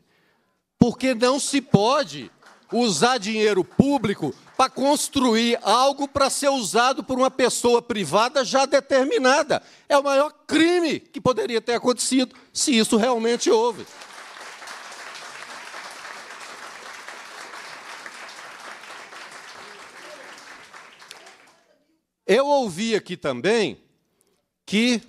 [SPEAKER 5] Porque não se pode usar dinheiro público para construir algo para ser usado por uma pessoa privada já determinada. É o maior crime que poderia ter acontecido, se isso realmente houve. Eu ouvi aqui também que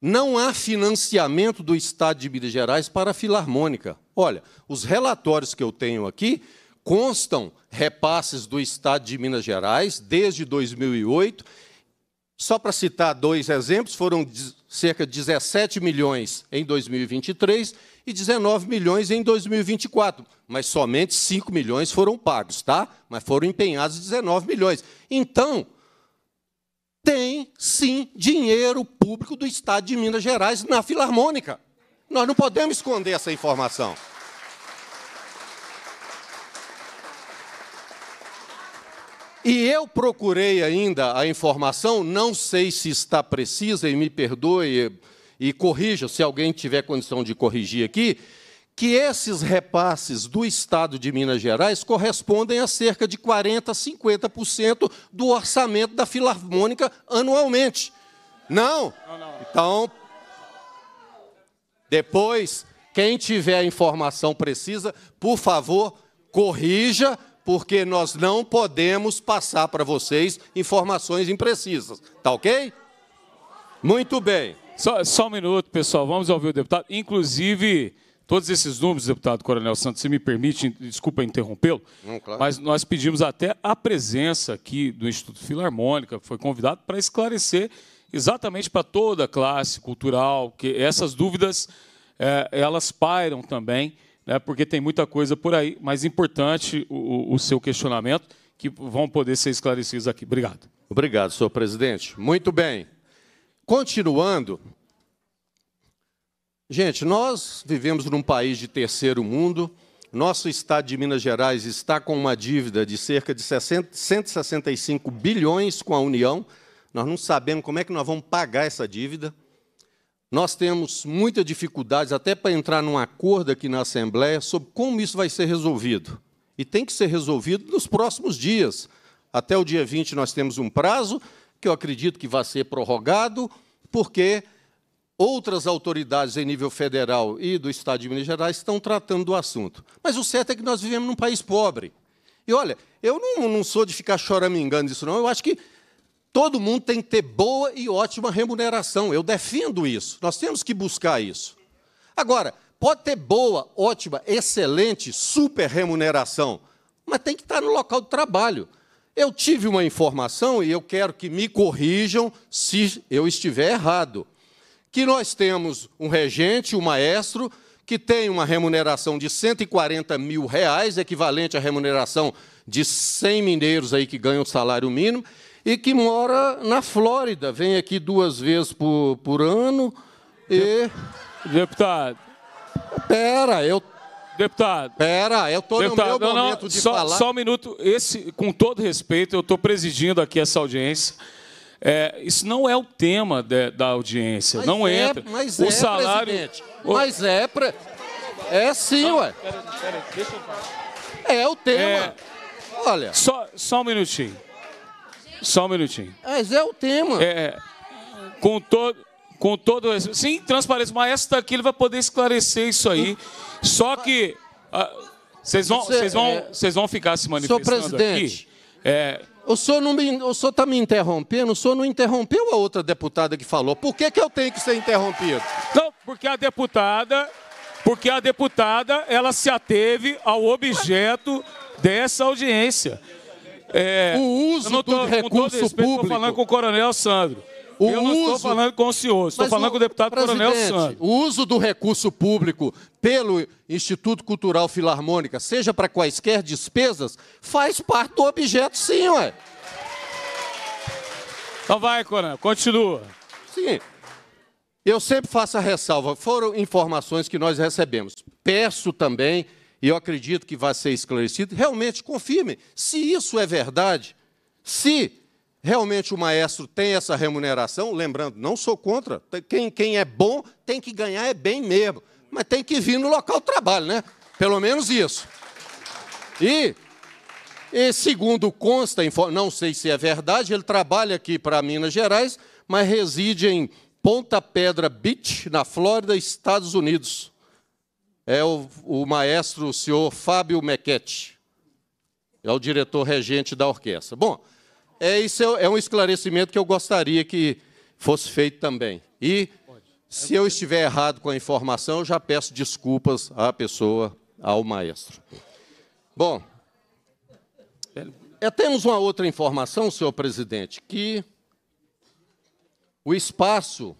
[SPEAKER 5] não há financiamento do Estado de Minas Gerais para a Filarmônica. Olha, os relatórios que eu tenho aqui constam repasses do Estado de Minas Gerais desde 2008. Só para citar dois exemplos, foram cerca de 17 milhões em 2023 e 19 milhões em 2024, mas somente 5 milhões foram pagos, tá? Mas foram empenhados 19 milhões. Então, tem sim dinheiro público do Estado de Minas Gerais na Filarmônica. Nós não podemos esconder essa informação. E eu procurei ainda a informação, não sei se está precisa, e me perdoe e, e corrija, se alguém tiver condição de corrigir aqui, que esses repasses do Estado de Minas Gerais correspondem a cerca de 40%, 50% do orçamento da Filarmônica anualmente. Não? não. Então, depois, quem tiver a informação precisa, por favor, corrija, porque nós não podemos passar
[SPEAKER 1] para vocês informações imprecisas. Tá ok? Muito bem. Só, só, um minuto, pessoal. Vamos ouvir o deputado. Inclusive, todos esses números, deputado Coronel Santos, se me permite, desculpa interrompê-lo, claro. mas nós pedimos até a presença aqui do Instituto Filarmônica, foi convidado para esclarecer exatamente para toda a classe cultural que essas dúvidas eh, elas pairam também né, porque tem muita coisa por aí, mas importante o, o seu questionamento, que vão poder ser esclarecidos aqui. Obrigado. Obrigado, senhor presidente. Muito bem. Continuando,
[SPEAKER 5] gente, nós vivemos num país de terceiro mundo. Nosso estado de Minas Gerais está com uma dívida de cerca de 60, 165 bilhões com a União. Nós não sabemos como é que nós vamos pagar essa dívida. Nós temos muitas dificuldades até para entrar num acordo aqui na Assembleia sobre como isso vai ser resolvido. E tem que ser resolvido nos próximos dias. Até o dia 20 nós temos um prazo que eu acredito que vai ser prorrogado, porque outras autoridades em nível federal e do Estado de Minas Gerais estão tratando do assunto. Mas o certo é que nós vivemos num país pobre. E olha, eu não, não sou de ficar choramingando isso, não. Eu acho que Todo mundo tem que ter boa e ótima remuneração. Eu defendo isso. Nós temos que buscar isso. Agora, pode ter boa, ótima, excelente, super remuneração, mas tem que estar no local do trabalho. Eu tive uma informação e eu quero que me corrijam se eu estiver errado. Que nós temos um regente, um maestro, que tem uma remuneração de 140 mil reais, equivalente à remuneração de 100 mineiros aí que ganham salário mínimo, e que mora na Flórida. Vem aqui duas vezes por, por ano e. Deputado. Pera, eu. Deputado.
[SPEAKER 1] Pera, eu estou no meu não, momento não, de só, falar. Só um minuto. Esse, com todo respeito, eu estou presidindo aqui essa audiência. É, isso não é o tema de, da audiência. Mas não é, entra. Mas o é, salário. Presidente. Mas é. Pre... É sim, não, ué. Pera, pera, deixa eu falar. É o tema. É... Olha. Só, só um minutinho. Só um minutinho. Mas é o tema. É, é. com todo. Com todo Sim, transparência. O maestro daqui aqui, ele vai poder esclarecer isso aí. Só que. Ah, vocês vão, vocês vão, é vocês vão ficar se manifestando Senhor presidente, aqui. É... O
[SPEAKER 5] senhor não me, o senhor está me interrompendo? O senhor não interrompeu a outra deputada que falou. Por que, que eu tenho que
[SPEAKER 1] ser interrompido? Não, porque a deputada, porque a deputada, ela se ateve ao objeto dessa audiência. É, o uso tô, do recurso respeito, público. Estou falando com o Coronel Sandro. O eu uso... não estou falando com o senhor, estou falando o... com o deputado Presidente, Coronel Sandro. O
[SPEAKER 5] uso do recurso público pelo Instituto Cultural Filarmônica, seja para quaisquer despesas, faz parte do objeto, sim, ué. Então vai, Coronel, continua. Sim. Eu sempre faço a ressalva, foram informações que nós recebemos. Peço também e eu acredito que vai ser esclarecido, realmente confirme se isso é verdade, se realmente o maestro tem essa remuneração, lembrando, não sou contra, quem, quem é bom tem que ganhar é bem mesmo, mas tem que vir no local de trabalho, né? Pelo menos isso. E, e segundo consta, não sei se é verdade, ele trabalha aqui para Minas Gerais, mas reside em Ponta Pedra Beach, na Flórida, Estados Unidos é o, o maestro, o senhor Fábio Mequete, é o diretor regente da orquestra. Bom, é, isso é, é um esclarecimento que eu gostaria que fosse feito também. E se eu estiver errado com a informação, eu já peço desculpas à pessoa, ao maestro. Bom, é, temos uma outra informação, senhor presidente, que o espaço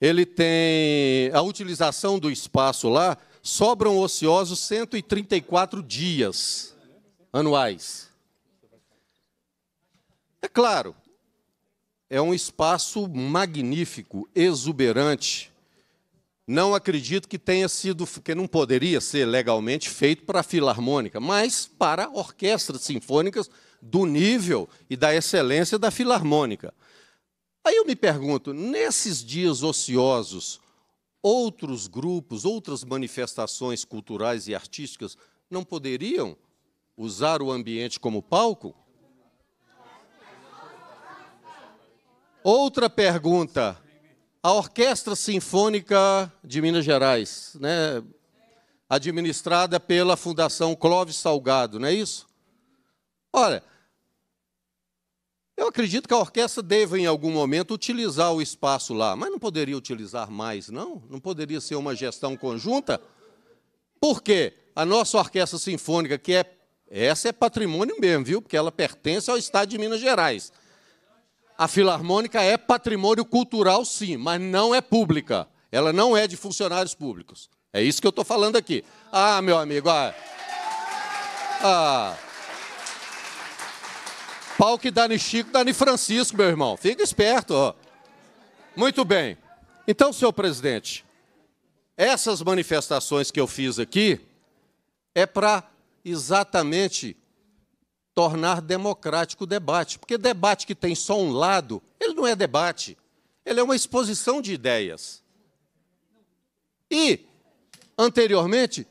[SPEAKER 5] ele tem a utilização do espaço lá, sobram ociosos 134 dias anuais. É claro, é um espaço magnífico, exuberante. Não acredito que tenha sido, que não poderia ser legalmente feito para a filarmônica, mas para orquestras sinfônicas do nível e da excelência da filarmônica. Aí eu me pergunto, nesses dias ociosos, outros grupos, outras manifestações culturais e artísticas não poderiam usar o ambiente como palco? Outra pergunta. A Orquestra Sinfônica de Minas Gerais, né, administrada pela Fundação Clóvis Salgado, não é isso? Olha, eu acredito que a orquestra deva, em algum momento, utilizar o espaço lá, mas não poderia utilizar mais, não? Não poderia ser uma gestão conjunta? Por quê? A nossa orquestra sinfônica, que é. Essa é patrimônio mesmo, viu? Porque ela pertence ao Estado de Minas Gerais. A Filarmônica é patrimônio cultural, sim, mas não é pública. Ela não é de funcionários públicos. É isso que eu estou falando aqui. Ah, meu amigo, ah. ah. Pau que dá em Chico, dá em Francisco, meu irmão. Fica esperto, ó. Muito bem. Então, senhor presidente, essas manifestações que eu fiz aqui é para exatamente tornar democrático o debate, porque debate que tem só um lado, ele não é debate. Ele é uma exposição de ideias. E anteriormente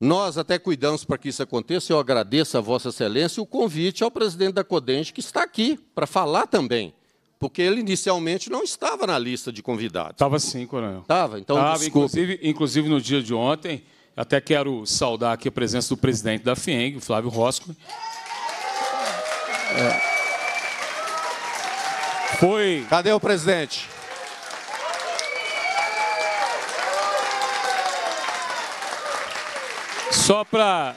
[SPEAKER 5] nós até cuidamos para que isso aconteça. Eu agradeço a Vossa Excelência o convite ao presidente da Codenge, que está aqui para falar também
[SPEAKER 1] porque ele inicialmente não estava na lista de convidados. Estava sim, coronel. Estava, então Tava, desculpa. Inclusive, inclusive, no dia de ontem, até quero saudar aqui a presença do presidente da FIENG, Flávio Rosco. É.
[SPEAKER 5] Foi... Cadê o presidente?
[SPEAKER 1] Só para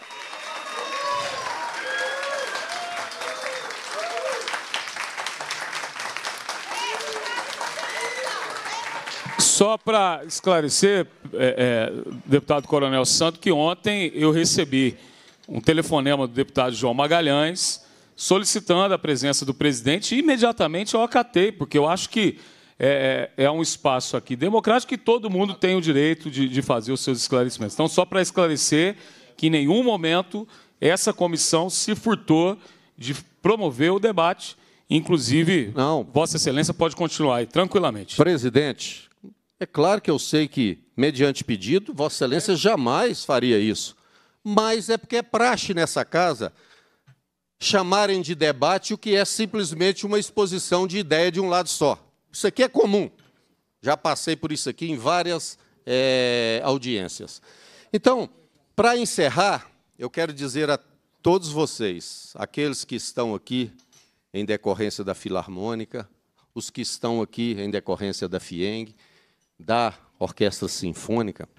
[SPEAKER 1] Só para esclarecer, é, é, deputado Coronel Santo, que ontem eu recebi um telefonema do deputado João Magalhães solicitando a presença do presidente e imediatamente eu acatei, porque eu acho que é, é, é, um espaço aqui democrático e todo mundo tem o direito de, de fazer os seus esclarecimentos. Então, só para esclarecer que em nenhum momento essa comissão se furtou de promover o debate. Inclusive, Não. Vossa Excelência pode continuar aí, tranquilamente. Presidente, é claro que eu sei que, mediante
[SPEAKER 5] pedido, Vossa Excelência jamais faria isso. Mas é porque é praxe nessa casa chamarem de debate o que é simplesmente uma exposição de ideia de um lado só. Isso aqui é comum. Já passei por isso aqui em várias é, audiências. Então, para encerrar, eu quero dizer a todos vocês, aqueles que estão aqui em decorrência da Filarmônica, os que estão aqui em decorrência da FIENG, da Orquestra Sinfônica,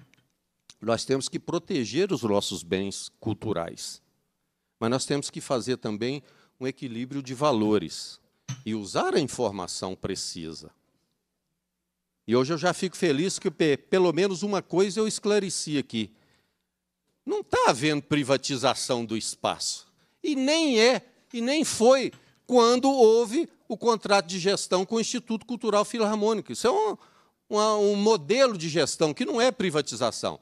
[SPEAKER 5] nós temos que proteger os nossos bens culturais. Mas nós temos que fazer também um equilíbrio de valores e usar a informação precisa. E hoje eu já fico feliz que pelo menos uma coisa eu esclareci aqui. Não está havendo privatização do espaço. E nem é, e nem foi quando houve o contrato de gestão com o Instituto Cultural Filarmônico. Isso é um, um modelo de gestão que não é privatização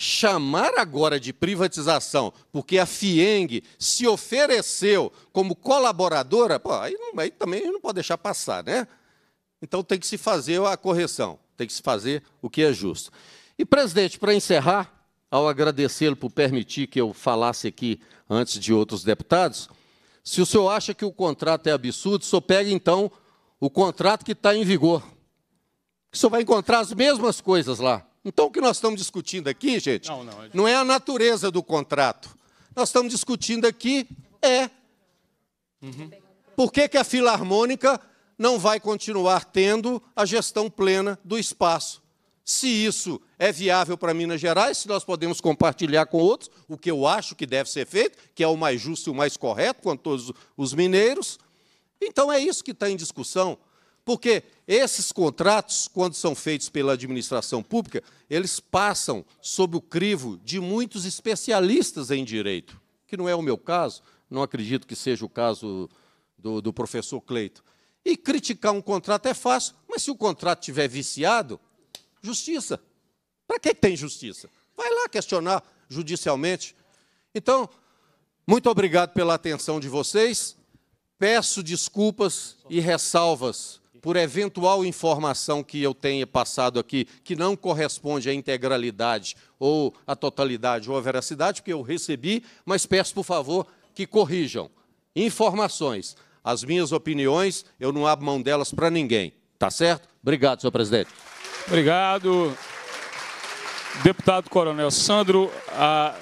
[SPEAKER 5] chamar agora de privatização, porque a FIENG se ofereceu como colaboradora, pô, aí, não, aí também não pode deixar passar, né? Então tem que se fazer a correção, tem que se fazer o que é justo. E, presidente, para encerrar, ao agradecê-lo por permitir que eu falasse aqui antes de outros deputados, se o senhor acha que o contrato é absurdo, o senhor pega, então, o contrato que está em vigor. O senhor vai encontrar as mesmas coisas lá. Então, o que nós estamos discutindo aqui, gente, não, não, não é a natureza do contrato. Nós estamos discutindo aqui é uhum. por que, que a Filarmônica não vai continuar tendo a gestão plena do espaço. Se isso é viável para Minas Gerais, se nós podemos compartilhar com outros, o que eu acho que deve ser feito, que é o mais justo e o mais correto com todos os mineiros. Então é isso que está em discussão. Porque esses contratos, quando são feitos pela administração pública, eles passam sob o crivo de muitos especialistas em direito, que não é o meu caso, não acredito que seja o caso do, do professor Cleito. E criticar um contrato é fácil, mas se o contrato tiver viciado, justiça. Para que tem justiça? Vai lá questionar judicialmente. Então, muito obrigado pela atenção de vocês. Peço desculpas e ressalvas por eventual informação que eu tenha passado aqui, que não corresponde à integralidade ou à totalidade ou à veracidade, porque eu recebi, mas peço, por favor, que corrijam. Informações. As minhas opiniões, eu não abro mão delas para ninguém. Tá certo? Obrigado, senhor presidente.
[SPEAKER 1] Obrigado, deputado Coronel Sandro. A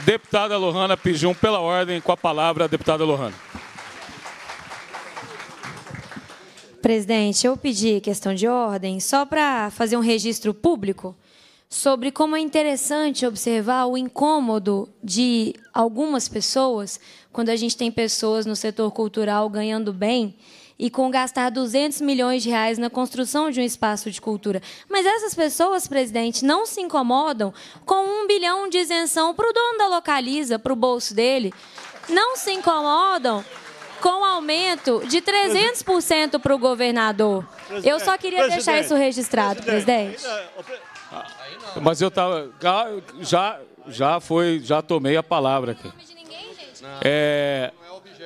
[SPEAKER 1] deputada Lohana pediu pela ordem com a palavra a deputada Lohana.
[SPEAKER 2] Presidente, eu pedi questão de ordem só para fazer um registro público sobre como é interessante observar o incômodo de algumas pessoas quando a gente tem pessoas no setor cultural ganhando bem e com gastar 200 milhões de reais na construção de um espaço de cultura. Mas essas pessoas, presidente, não se incomodam com um bilhão de isenção para o dono da localiza, para o bolso dele. Não se incomodam com aumento de 300% para o governador. Presidente, eu só queria deixar isso registrado, presidente. presidente.
[SPEAKER 6] Ah,
[SPEAKER 1] mas eu estava. Já, já foi, já tomei a palavra aqui. É,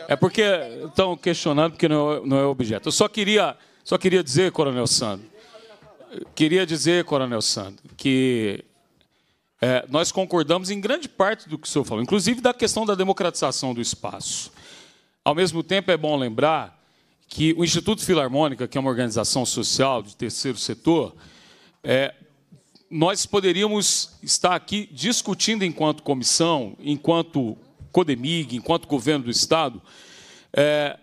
[SPEAKER 1] é porque estão questionando porque não, é, não é objeto. Eu só queria, só queria dizer, Coronel Sandro, queria dizer, Coronel Sandro, que é, nós concordamos em grande parte do que o senhor falou, inclusive da questão da democratização do espaço. Ao mesmo tempo, é bom lembrar que o Instituto Filarmônica, que é uma organização social de terceiro setor, é, nós poderíamos estar aqui discutindo enquanto comissão, enquanto CODEMIG, enquanto governo do Estado, é,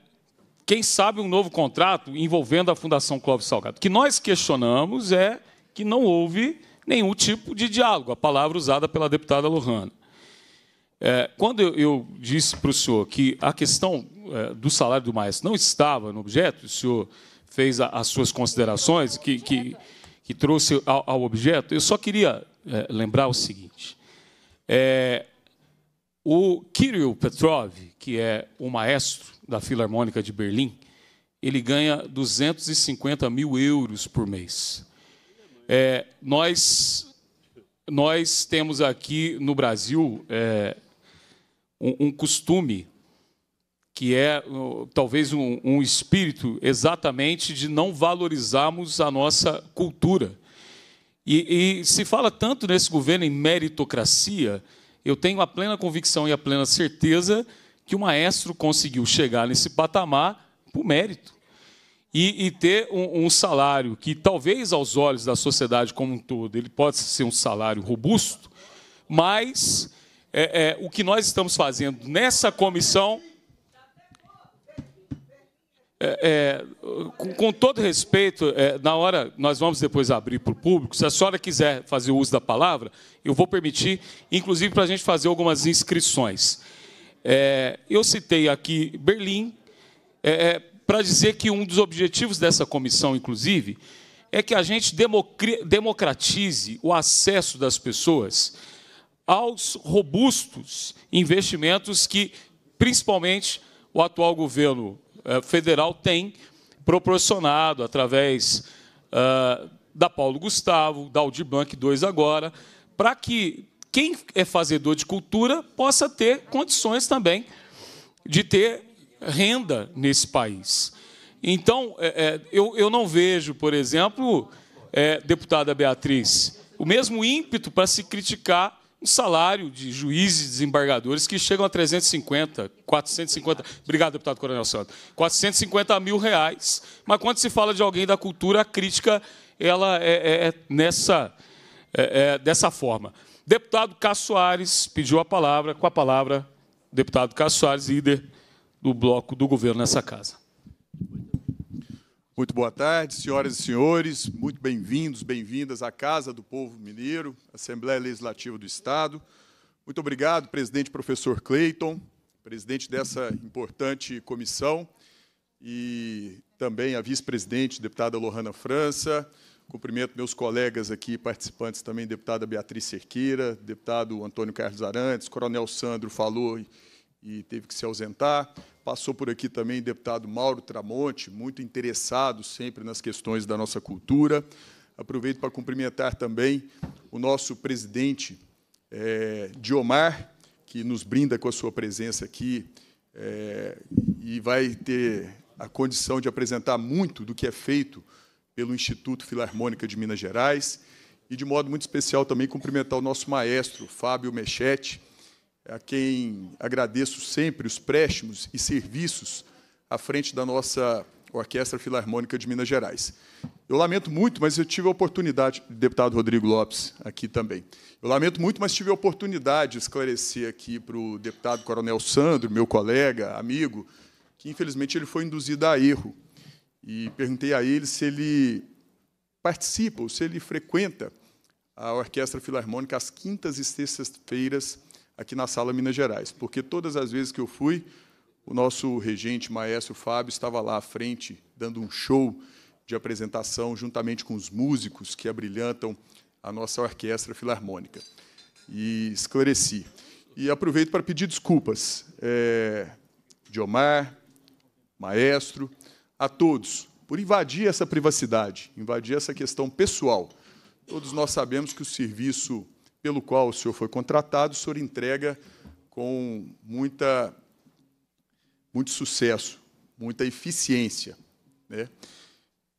[SPEAKER 1] quem sabe um novo contrato envolvendo a Fundação Clóvis Salgado. O que nós questionamos é que não houve nenhum tipo de diálogo, a palavra usada pela deputada Lohana. É, quando eu, eu disse para o senhor que a questão é, do salário do maestro não estava no objeto, o senhor fez a, as suas considerações, que, que, que trouxe ao, ao, objeto, eu só queria é, lembrar o seguinte. É, o Kirill Petrov, que é o maestro da Filarmônica de Berlim, ele ganha 250 mil euros por mês. É, nós nós temos aqui no Brasil é, um, um costume, que é talvez um, um, espírito exatamente de não valorizarmos a nossa cultura. E, e se fala tanto nesse governo em meritocracia, eu tenho a plena convicção e a plena certeza que o maestro conseguiu chegar nesse patamar por mérito. E, e, ter um, um, salário que talvez aos olhos da sociedade como um todo ele possa ser um salário robusto, mas é, é, o que nós estamos fazendo nessa comissão, é, é com, com, todo respeito, é, na hora, nós vamos depois abrir para o público. Se a senhora quiser fazer uso da palavra, eu vou permitir, inclusive para a gente fazer algumas inscrições. É, eu citei aqui Berlim, para dizer que um dos objetivos dessa comissão, inclusive, é que a gente democratize o acesso das pessoas aos robustos investimentos que, principalmente, o atual governo eh, federal tem proporcionado através eh, da Paulo Gustavo, da Audibank 2 agora, para que quem é fazedor de cultura possa ter condições também de ter renda nesse país. Então, eh, eu, não vejo, por exemplo, deputada Beatriz, o mesmo ímpeto para se criticar um salário de juízes e desembargadores que chegam a 350, 450. Obrigado, deputado Coronel Santos. 450 mil reais. Mas quando se fala de alguém da cultura, a crítica ela é, é, é nessa, é, é, dessa forma. Deputado Cássio Soares pediu a palavra. Com a palavra, deputado Cássio Soares, líder do bloco do governo nessa casa. Muito
[SPEAKER 7] boa tarde, senhoras e senhores, muito bem-vindos, bem-vindas à Casa do Povo Mineiro, Assembleia Legislativa do Estado. Muito obrigado, presidente professor Cleiton, presidente dessa importante comissão, e também a vice-presidente, deputada Lohana França. Cumprimento meus colegas aqui, participantes também, deputada Beatriz Cerqueira, deputado Antônio Carlos Arantes, coronel Sandro falou e teve que se ausentar, Passou por aqui também o deputado Mauro Tramonte, muito interessado sempre nas questões da nossa cultura. Aproveito para cumprimentar também o nosso presidente é, Diomar, que nos brinda com a sua presença aqui é, e vai ter a condição de apresentar muito do que é feito pelo Instituto Filarmônica de Minas Gerais. E, de modo muito especial, também cumprimentar o nosso maestro, Fábio Mechete, a quem agradeço sempre os préstimos e serviços à frente da nossa Orquestra Filarmônica de Minas Gerais. Eu lamento muito, mas eu tive a oportunidade, deputado Rodrigo Lopes, aqui também. Eu lamento muito, mas tive a oportunidade de esclarecer aqui para o deputado Coronel Sandro, meu colega, amigo, que infelizmente ele foi induzido a erro. E perguntei a ele se ele participa ou se ele frequenta a Orquestra Filarmônica às quintas e sextas-feiras aqui na Sala Minas Gerais, porque todas as vezes que eu fui, o nosso regente, maestro Fábio, estava lá à frente, dando um show de apresentação, juntamente com os músicos que abrilhantam a nossa orquestra filarmônica. E esclareci. E aproveito para pedir desculpas, é, Diomar, maestro, a todos, por invadir essa privacidade, invadir essa questão pessoal. Todos nós sabemos que o serviço pelo qual o senhor foi contratado, o senhor entrega com muita, muito sucesso, muita eficiência. Né?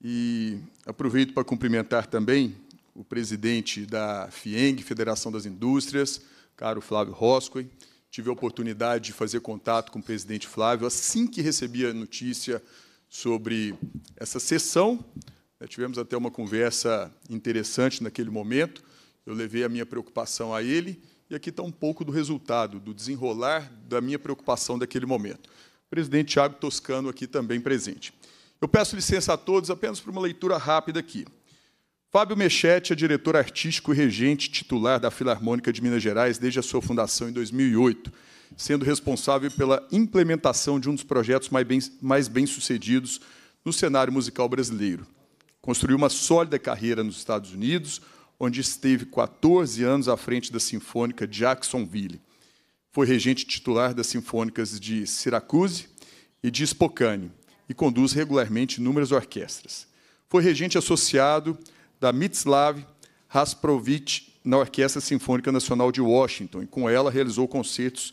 [SPEAKER 7] E aproveito para cumprimentar também o presidente da FIENG, Federação das Indústrias, caro Flávio Roscoe. Tive a oportunidade de fazer contato com o presidente Flávio assim que recebi a notícia sobre essa sessão. Né? Tivemos até uma conversa interessante naquele momento. Eu levei a minha preocupação a ele e aqui está um pouco do resultado, do desenrolar da minha preocupação daquele momento. O presidente Tiago Toscano aqui também presente. Eu peço licença a todos apenas para uma leitura rápida aqui. Fábio Mechete é diretor artístico e regente titular da Filarmônica de Minas Gerais desde a sua fundação em 2008, sendo responsável pela implementação de um dos projetos mais bem, mais bem sucedidos no cenário musical brasileiro. Construiu uma sólida carreira nos Estados Unidos, onde esteve 14 anos à frente da Sinfônica Jacksonville. Foi regente titular das Sinfônicas de Siracuse e de Spokane e conduz regularmente inúmeras orquestras. Foi regente associado da Mitslav Rasprovich na Orquestra Sinfônica Nacional de Washington e com ela realizou concertos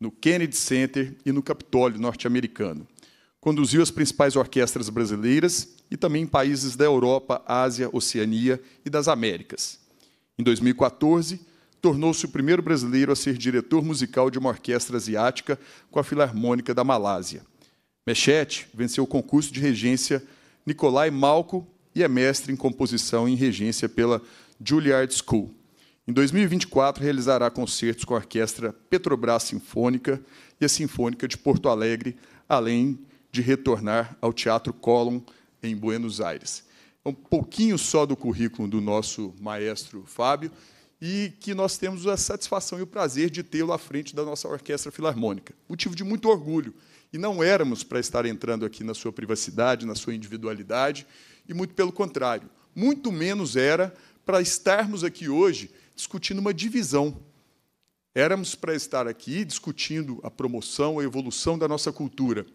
[SPEAKER 7] no Kennedy Center e no Capitólio norte-americano. Conduziu as principais orquestras brasileiras e também em países da Europa, Ásia, Oceania e das Américas. Em 2014, tornou-se o primeiro brasileiro a ser diretor musical de uma orquestra asiática com a Filarmônica da Malásia. Mechete venceu o concurso de regência Nicolai Malco e é mestre em composição e em regência pela Juilliard School. Em 2024, realizará concertos com a Orquestra Petrobras Sinfônica e a Sinfônica de Porto Alegre, além de retornar ao Teatro Colón, em Buenos Aires. É um pouquinho só do currículo do nosso maestro Fábio, e que nós temos a satisfação e o prazer de tê-lo à frente da nossa Orquestra Filarmônica. Motivo de muito orgulho. E não éramos para estar entrando aqui na sua privacidade, na sua individualidade, e muito pelo contrário. Muito menos era para estarmos aqui hoje discutindo uma divisão. Éramos para estar aqui discutindo a promoção, a evolução da nossa cultura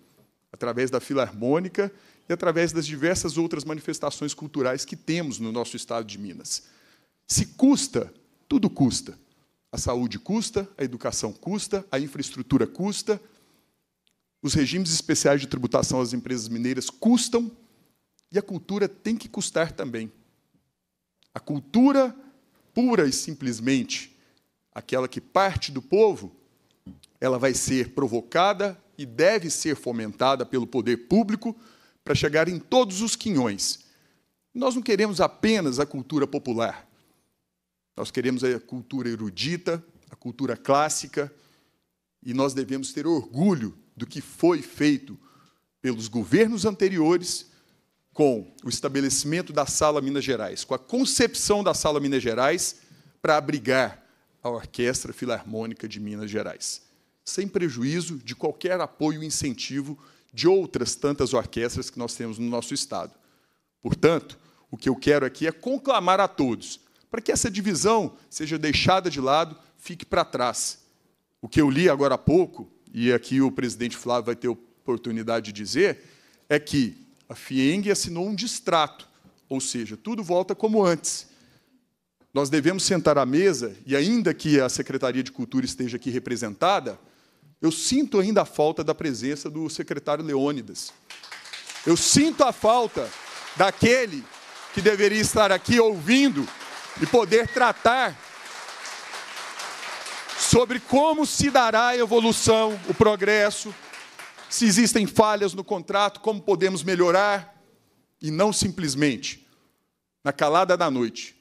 [SPEAKER 7] através da filarmônica e através das diversas outras manifestações culturais que temos no nosso estado de Minas. Se custa, tudo custa. A saúde custa, a educação custa, a infraestrutura custa, os regimes especiais de tributação às empresas mineiras custam e a cultura tem que custar também. A cultura pura e simplesmente, aquela que parte do povo, ela vai ser provocada, e deve ser fomentada pelo poder público para chegar em todos os quinhões. Nós não queremos apenas a cultura popular. Nós queremos a cultura erudita, a cultura clássica, e nós devemos ter orgulho do que foi feito pelos governos anteriores com o estabelecimento da Sala Minas Gerais, com a concepção da Sala Minas Gerais para abrigar a Orquestra Filarmônica de Minas Gerais sem prejuízo de qualquer apoio e incentivo de outras tantas orquestras que nós temos no nosso Estado. Portanto, o que eu quero aqui é conclamar a todos para que essa divisão seja deixada de lado, fique para trás. O que eu li agora há pouco, e aqui o presidente Flávio vai ter oportunidade de dizer, é que a FIENG assinou um distrato, ou seja, tudo volta como antes. Nós devemos sentar à mesa, e ainda que a Secretaria de Cultura esteja aqui representada, eu sinto ainda a falta da presença do secretário Leônidas. Eu sinto a falta daquele que deveria estar aqui ouvindo e poder tratar sobre como se dará a evolução, o progresso, se existem falhas no contrato, como podemos melhorar e não simplesmente na calada da noite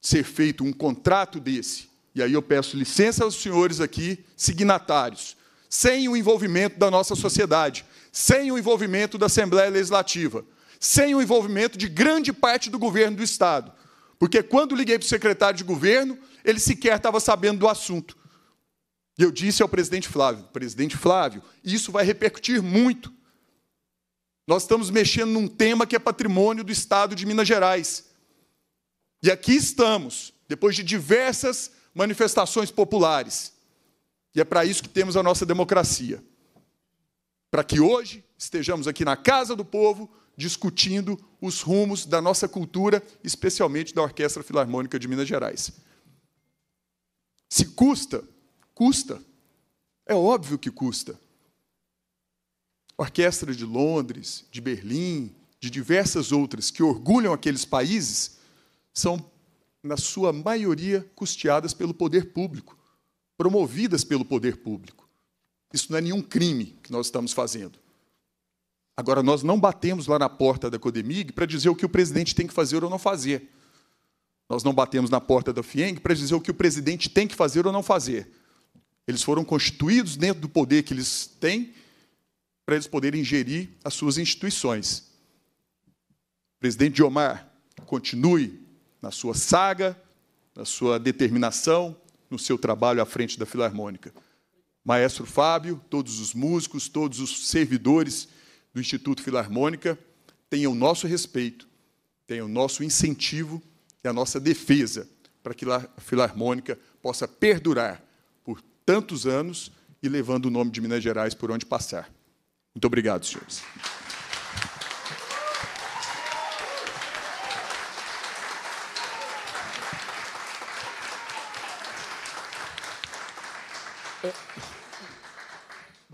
[SPEAKER 7] ser feito um contrato desse. E aí eu peço licença aos senhores aqui signatários sem o envolvimento da nossa sociedade, sem o envolvimento da Assembleia Legislativa, sem o envolvimento de grande parte do governo do Estado. Porque quando liguei para o secretário de governo, ele sequer estava sabendo do assunto. E eu disse ao presidente Flávio: presidente Flávio, isso vai repercutir muito. Nós estamos mexendo num tema que é patrimônio do Estado de Minas Gerais. E aqui estamos, depois de diversas manifestações populares e é para isso que temos a nossa democracia. Para que hoje estejamos aqui na casa do povo discutindo os rumos da nossa cultura, especialmente da Orquestra Filarmônica de Minas Gerais. Se custa, custa. É óbvio que custa. Orquestras de Londres, de Berlim, de diversas outras que orgulham aqueles países, são, na sua maioria, custeadas pelo poder público promovidas pelo poder público. Isso não é nenhum crime que nós estamos fazendo. Agora, nós não batemos lá na porta da Codemig para dizer o que o presidente tem que fazer ou não fazer. Nós não batemos na porta da FIENG para dizer o que o presidente tem que fazer ou não fazer. Eles foram constituídos dentro do poder que eles têm para eles poderem gerir as suas instituições. Presidente Diomar, continue na sua saga, na sua determinação, no seu trabalho à frente da Filarmônica. Maestro Fábio, todos os músicos, todos os servidores do Instituto Filarmônica, tenham nosso respeito, tenham nosso incentivo e a nossa defesa para que a Filarmônica possa perdurar por tantos anos e levando o nome de Minas Gerais por onde passar. Muito obrigado, senhores.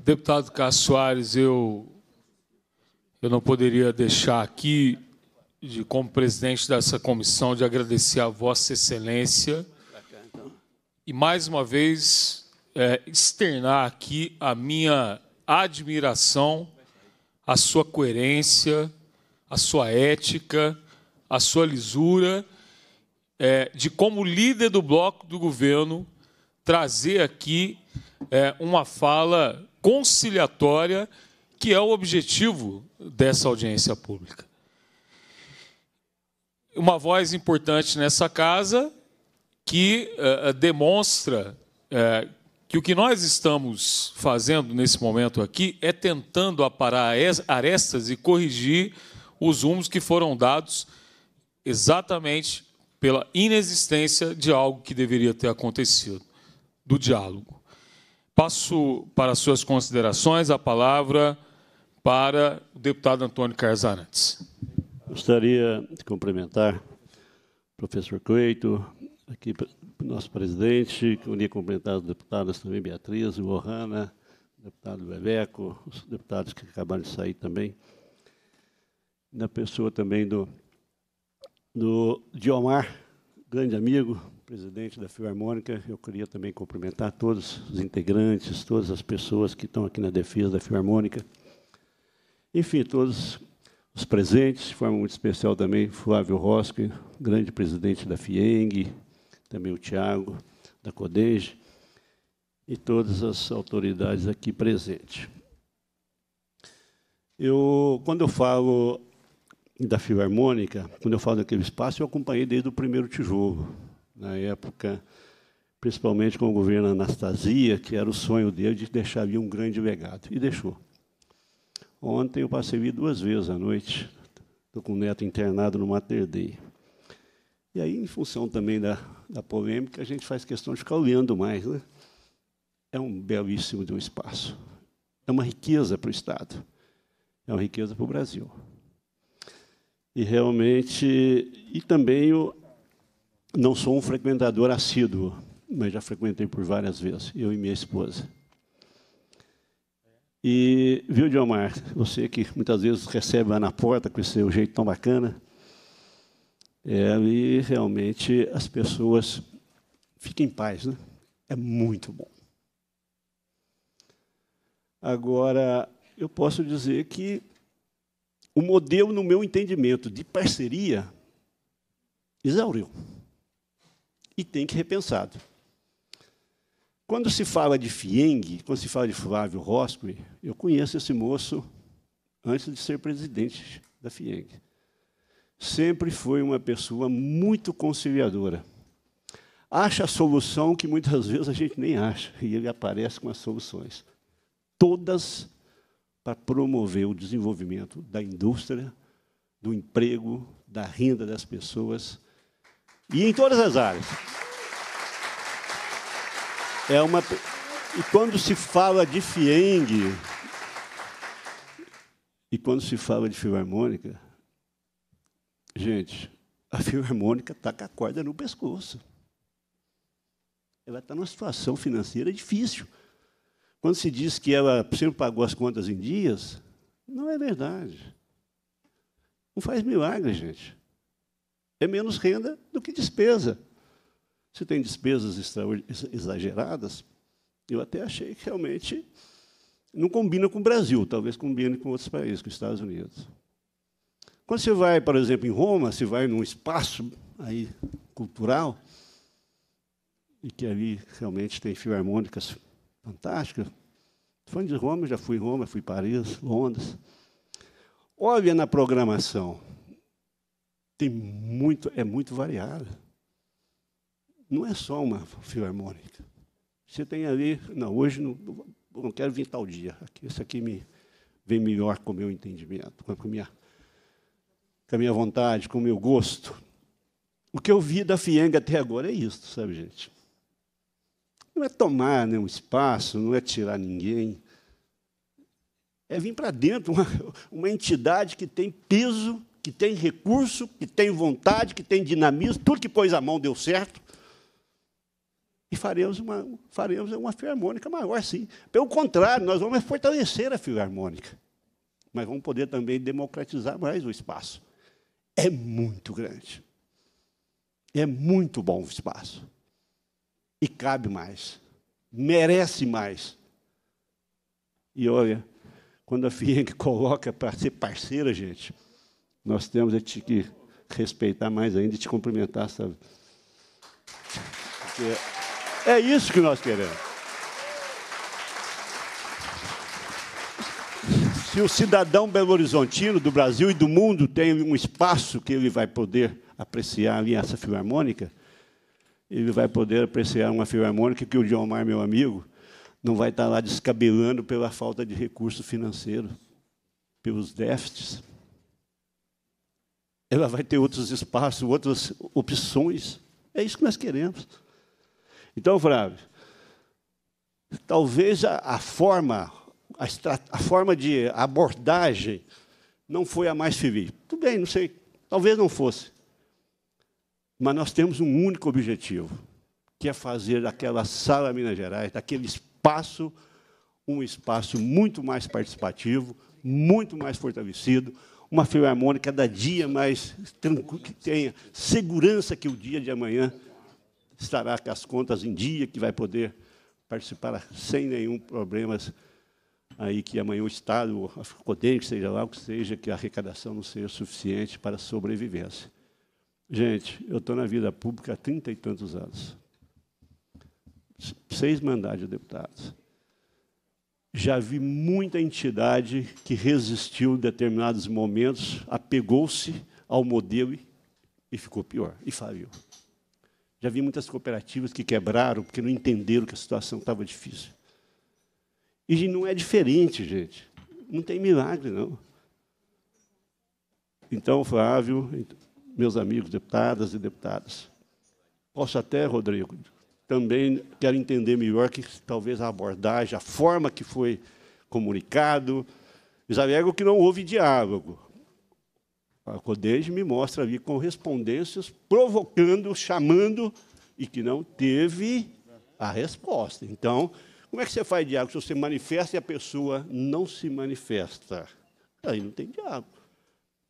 [SPEAKER 1] Deputado Cássio Soares, eu, eu não poderia deixar aqui, de, como presidente dessa comissão, de agradecer a Vossa Excelência e, mais uma vez, é, externar aqui a minha admiração, a sua coerência, a sua ética, a sua lisura, é, de como líder do bloco do governo trazer aqui é, uma fala conciliatória, que é o objetivo dessa audiência pública. Uma voz importante nessa casa que uh, demonstra uh, que o que nós estamos fazendo nesse momento aqui é tentando aparar arestas e corrigir os rumos que foram dados exatamente pela inexistência de algo que deveria ter acontecido, do diálogo. Passo para suas considerações a palavra para o deputado Antônio Carzarantes.
[SPEAKER 8] Gostaria de cumprimentar o professor Coito, aqui nosso presidente, queria cumprimentar os deputados também, Beatriz, o o deputado Bebeco, os deputados que acabaram de sair também, na pessoa também do, do Diomar, grande amigo, presidente da Filarmônica, eu queria também cumprimentar todos os integrantes, todas as pessoas que estão aqui na defesa da Filarmônica. Enfim, todos os presentes, de forma muito especial também, Flávio Rosque, grande presidente da FIENG, também o Tiago, da CODENGE, e todas as autoridades aqui presentes. Eu, quando eu falo da Filarmônica, quando eu falo daquele espaço, eu acompanhei desde o primeiro tijolo, na época, principalmente com o governo Anastasia, que era o sonho dele de deixar vir um grande legado, e deixou. Ontem eu passei duas vezes à noite, estou com o neto internado no Mater Dei. E aí, em função também da, da polêmica, a gente faz questão de ficar olhando mais. Né? É um belíssimo de um espaço. É uma riqueza para o Estado. É uma riqueza para o Brasil. E realmente, e também o, não sou um frequentador assíduo, mas já frequentei por várias vezes, eu e minha esposa. E, viu, Diomar, você que muitas vezes recebe lá na porta com esse seu jeito tão bacana, é, e realmente as pessoas ficam em paz, né? É muito bom. Agora, eu posso dizer que o modelo, no meu entendimento, de parceria exauriu e tem que repensado. Quando se fala de Fieng, quando se fala de Flávio Roscoe, eu conheço esse moço antes de ser presidente da Fieng. Sempre foi uma pessoa muito conciliadora. Acha a solução que muitas vezes a gente nem acha, e ele aparece com as soluções. Todas para promover o desenvolvimento da indústria, do emprego, da renda das pessoas e em todas as áreas. É uma... E quando se fala de Fieng, e quando se fala de filarmônica, gente, a filarmônica está com a corda no pescoço. Ela está numa situação financeira difícil. Quando se diz que ela sempre pagou as contas em dias, não é verdade. Não faz milagre, gente é menos renda do que despesa. Se tem despesas exageradas, eu até achei que realmente não combina com o Brasil, talvez combine com outros países, com os Estados Unidos. Quando você vai, por exemplo, em Roma, você vai num espaço aí cultural, e que ali realmente tem filarmônicas fantásticas. Fã de Roma, já fui em Roma, fui em Paris, Londres. Olha na programação tem muito, é muito variada. Não é só uma filarmônica. Você tem ali, não, hoje não, não quero vir tal dia. Isso aqui me vem melhor com o meu entendimento, com a minha, com a minha vontade, com o meu gosto. O que eu vi da Fienga até agora é isso, sabe, gente? Não é tomar né, um espaço, não é tirar ninguém. É vir para dentro uma, uma entidade que tem peso que tem recurso, que tem vontade, que tem dinamismo, tudo que pôs a mão deu certo. E faremos uma, faremos uma filarmônica maior, sim. Pelo contrário, nós vamos fortalecer a filarmônica. Mas vamos poder também democratizar mais o espaço. É muito grande. É muito bom o espaço. E cabe mais. Merece mais. E olha, quando a FIENG coloca para ser parceira, gente, nós temos a te que respeitar mais ainda e te cumprimentar, sabe? Porque é isso que nós queremos. Se o cidadão belo-horizontino do Brasil e do mundo tem um espaço que ele vai poder apreciar a essa Filarmônica, ele vai poder apreciar uma filarmônica que o John Mar, meu amigo, não vai estar lá descabelando pela falta de recurso financeiro, pelos déficits ela vai ter outros espaços, outras opções. É isso que nós queremos. Então, Flávio, talvez a, a forma, a, a, forma de abordagem não foi a mais feliz. Tudo bem, não sei, talvez não fosse. Mas nós temos um único objetivo, que é fazer daquela sala Minas Gerais, daquele espaço, um espaço muito mais participativo, muito mais fortalecido, uma filarmônica cada dia mais tranquila, que tenha segurança que o dia de amanhã estará com as contas em dia, que vai poder participar sem nenhum problema aí que amanhã o Estado, a FCODEM, que seja lá o que seja, que a arrecadação não seja suficiente para a sobrevivência. Gente, eu estou na vida pública há trinta e tantos anos. Seis mandados de deputados já vi muita entidade que resistiu em determinados momentos, apegou-se ao modelo e, e ficou pior, e faliu. Já vi muitas cooperativas que quebraram porque não entenderam que a situação estava difícil. E não é diferente, gente. Não tem milagre, não. Então, Flávio, então, meus amigos deputadas e deputados, posso até, Rodrigo, também quero entender melhor que talvez a abordagem, a forma que foi comunicado. Eles alegam que não houve diálogo. A Codege me mostra ali correspondências provocando, chamando, e que não teve a resposta. Então, como é que você faz diálogo se você manifesta e a pessoa não se manifesta? Aí não tem diálogo.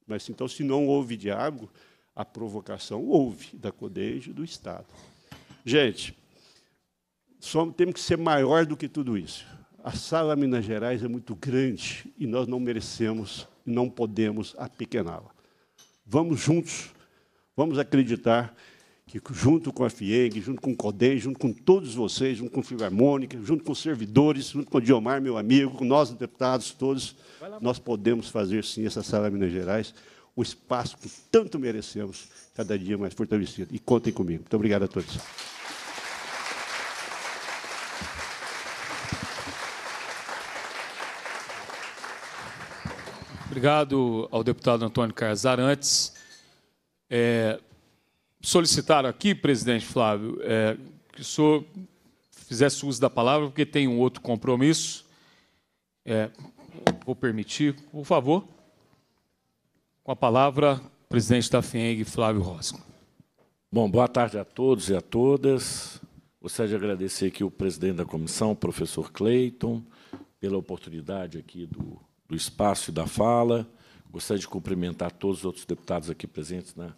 [SPEAKER 8] Mas, então, se não houve diálogo, a provocação houve da Codege do Estado. Gente, Somos, temos que ser maior do que tudo isso. A sala Minas Gerais é muito grande e nós não merecemos e não podemos apequená-la. Vamos juntos, vamos acreditar que junto com a FIENG, junto com o CODEM, junto com todos vocês, junto com a Filarmônica, junto com os servidores, junto com o Diomar, meu amigo, com nós, deputados, todos, nós podemos fazer, sim, essa sala Minas Gerais, o espaço que tanto merecemos, cada dia mais fortalecido. E contem comigo. Muito obrigado a todos.
[SPEAKER 1] Obrigado ao deputado Antônio Carlos Arantes. É, solicitaram aqui, presidente Flávio, é, que o senhor fizesse uso da palavra, porque tem um outro compromisso. É, vou permitir, por favor. Com a palavra, presidente
[SPEAKER 9] da FIENG, Flávio Rosco. Bom, boa tarde a todos e a todas. Gostaria de agradecer aqui o presidente da comissão, professor Cleiton, pela oportunidade aqui do do espaço e da fala. Gostaria de cumprimentar todos os outros deputados aqui presentes na né?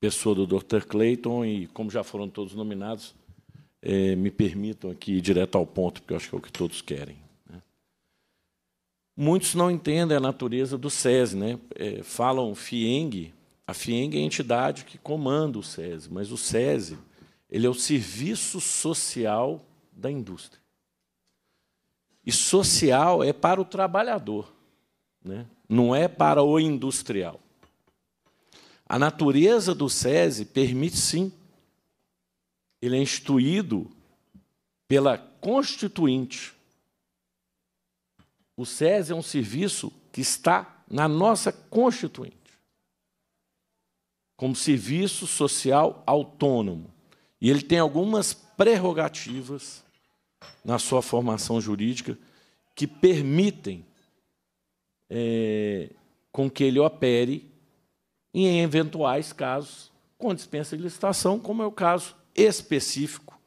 [SPEAKER 9] pessoa do Dr. Clayton e, como já foram todos nominados, é, me permitam aqui ir direto ao ponto, porque eu acho que é o que todos querem. Né? Muitos não entendem a natureza do SESI. Né? É, falam FIENG. A FIENG é a entidade que comanda o SESI, mas o SESI ele é o serviço social da indústria. E social é para o trabalhador, né? não é para o industrial. A natureza do SESI permite sim. Ele é instituído pela Constituinte. O SESI é um serviço que está na nossa Constituinte, como serviço social autônomo. E ele tem algumas prerrogativas na sua formação jurídica que permitem é, com que ele opere em eventuais casos com dispensa de licitação, como é o caso específico,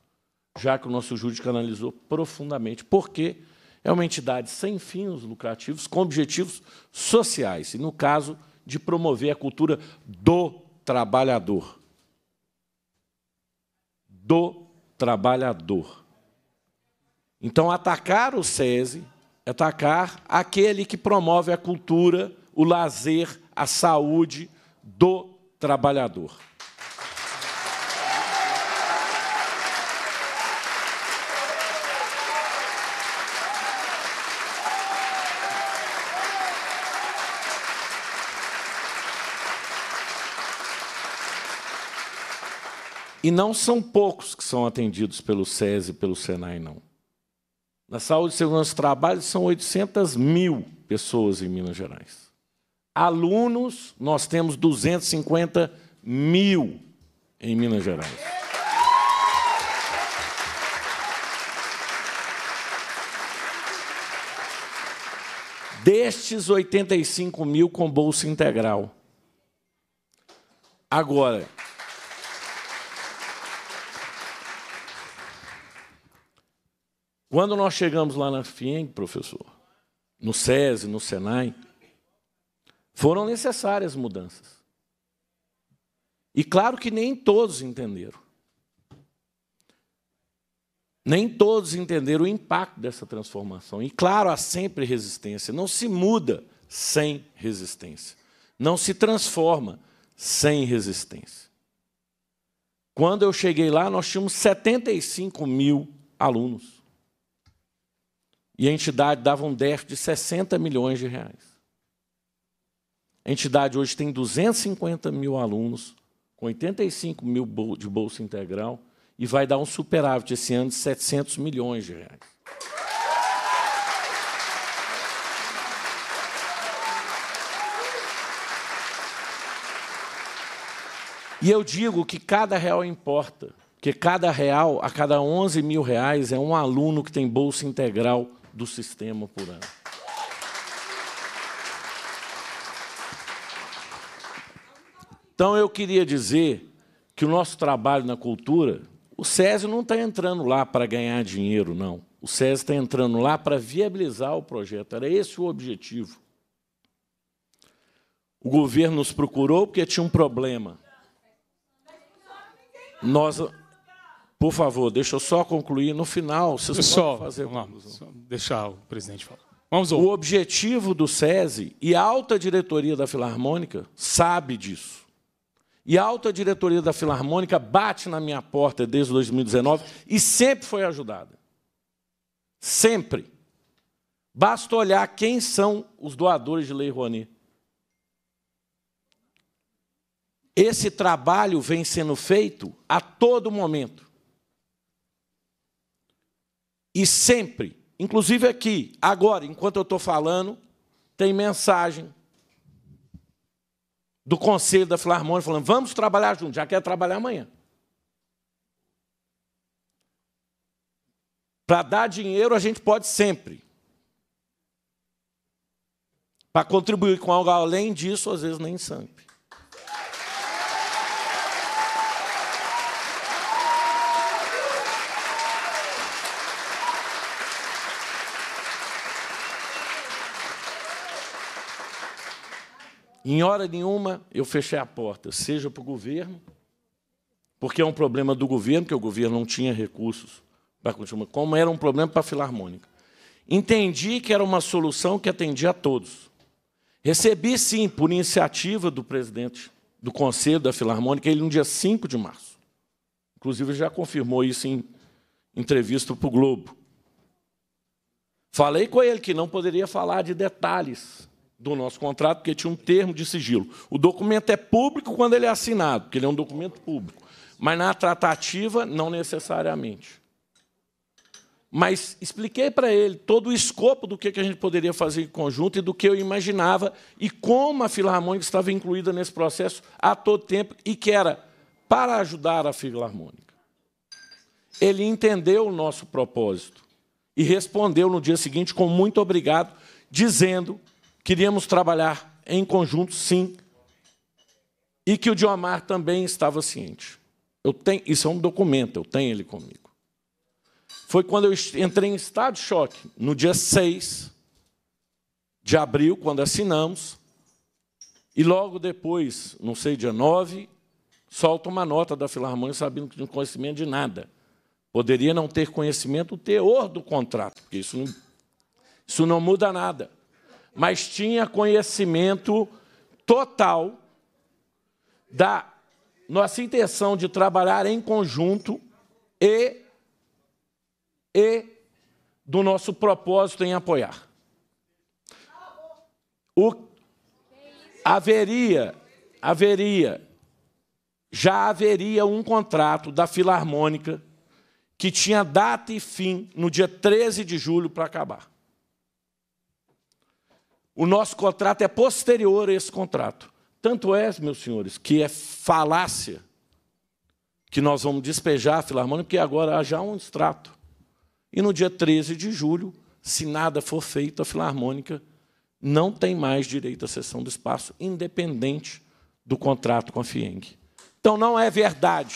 [SPEAKER 9] já que o nosso jurídico analisou profundamente, porque é uma entidade sem fins lucrativos, com objetivos sociais, e no caso de promover a cultura do trabalhador. Do trabalhador. Então, atacar o SESI, é atacar aquele que promove a cultura, o lazer, a saúde do trabalhador. E não são poucos que são atendidos pelo SESI e pelo SENAI, não. Na saúde e segurança do trabalho, são 800 mil pessoas em Minas Gerais. Alunos, nós temos 250 mil em Minas Gerais. Destes 85 mil com bolsa integral. Agora, Quando nós chegamos lá na FIENG, professor, no SESI, no SENAI, foram necessárias mudanças. E claro que nem todos entenderam. Nem todos entenderam o impacto dessa transformação. E claro, há sempre resistência. Não se muda sem resistência. Não se transforma sem resistência. Quando eu cheguei lá, nós tínhamos 75 mil alunos. E a entidade dava um déficit de 60 milhões de reais. A entidade hoje tem 250 mil alunos, com 85 mil de bolsa integral, e vai dar um superávit esse ano de 700 milhões de reais. E eu digo que cada real importa, porque cada real, a cada 11 mil reais, é um aluno que tem bolsa integral do sistema por ano. Então, eu queria dizer que o nosso trabalho na cultura, o SESI não está entrando lá para ganhar dinheiro, não. O SESI está entrando lá para viabilizar o projeto. Era esse o objetivo. O governo nos procurou porque tinha um problema. Nós, por favor, deixa eu só concluir. No final, vocês eu só, fazer
[SPEAKER 1] uma só
[SPEAKER 9] Deixar o presidente falar. Vamos ouvir. O objetivo do SESI, e a alta diretoria da Filarmônica sabe disso. E a alta diretoria da Filarmônica bate na minha porta desde 2019 e sempre foi ajudada. Sempre. Basta olhar quem são os doadores de Lei Rouanet. Esse trabalho vem sendo feito a todo momento. E sempre, inclusive aqui, agora, enquanto eu estou falando, tem mensagem do Conselho da Filarmônia falando: vamos trabalhar juntos, já quer trabalhar amanhã. Para dar dinheiro a gente pode sempre. Para contribuir com algo além disso, às vezes nem sempre. Em hora nenhuma eu fechei a porta, seja para o governo, porque é um problema do governo, que o governo não tinha recursos para continuar, como era um problema para a Filarmônica. Entendi que era uma solução que atendia a todos. Recebi, sim, por iniciativa do presidente do Conselho da Filarmônica, ele no dia 5 de março. Inclusive, já confirmou isso em entrevista para o Globo. Falei com ele que não poderia falar de detalhes do nosso contrato, porque tinha um termo de sigilo. O documento é público quando ele é assinado, porque ele é um documento público. Mas na tratativa, não necessariamente. Mas expliquei para ele todo o escopo do que a gente poderia fazer em conjunto e do que eu imaginava e como a Filarmônica estava incluída nesse processo a todo tempo e que era para ajudar a Filarmônica. Ele entendeu o nosso propósito e respondeu no dia seguinte com muito obrigado, dizendo Queríamos trabalhar em conjunto, sim, e que o Diomar também estava ciente. Eu tenho, isso é um documento, eu tenho ele comigo. Foi quando eu entrei em estado de choque, no dia 6 de abril, quando assinamos, e logo depois, não sei, dia 9, solta uma nota da Filarmônia sabendo que não tinha conhecimento de nada. Poderia não ter conhecimento do teor do contrato, porque isso não, isso não muda nada mas tinha conhecimento total da nossa intenção de trabalhar em conjunto e, e do nosso propósito em apoiar. O, haveria, haveria, já haveria um contrato da Filarmônica que tinha data e fim no dia 13 de julho para acabar. O nosso contrato é posterior a esse contrato. Tanto é, meus senhores, que é falácia que nós vamos despejar a Filarmônica, porque agora há já um extrato. E no dia 13 de julho, se nada for feito, a Filarmônica não tem mais direito à cessão do espaço, independente do contrato com a FIENG. Então, não é verdade.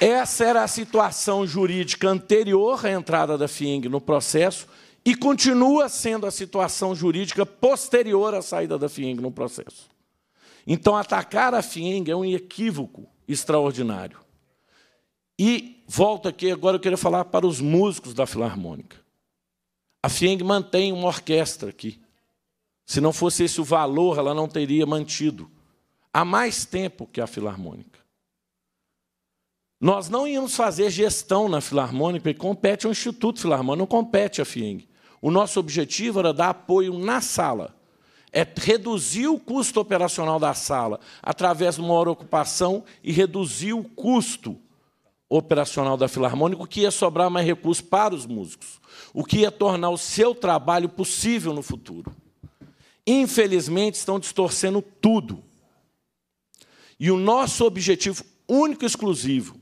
[SPEAKER 9] Essa era a situação jurídica anterior à entrada da FIENG no processo e continua sendo a situação jurídica posterior à saída da FIENG no processo. Então, atacar a FIENG é um equívoco extraordinário. E volto aqui, agora eu queria falar para os músicos da Filarmônica. A FIENG mantém uma orquestra aqui. Se não fosse esse o valor, ela não teria mantido. Há mais tempo que a Filarmônica. Nós não íamos fazer gestão na Filarmônica, porque compete ao Instituto Filarmônico, não compete à FIENG. O nosso objetivo era dar apoio na sala, é reduzir o custo operacional da sala através de uma hora ocupação e reduzir o custo operacional da Filarmônica, o que ia sobrar mais recursos para os músicos, o que ia tornar o seu trabalho possível no futuro. Infelizmente, estão distorcendo tudo. E o nosso objetivo único e exclusivo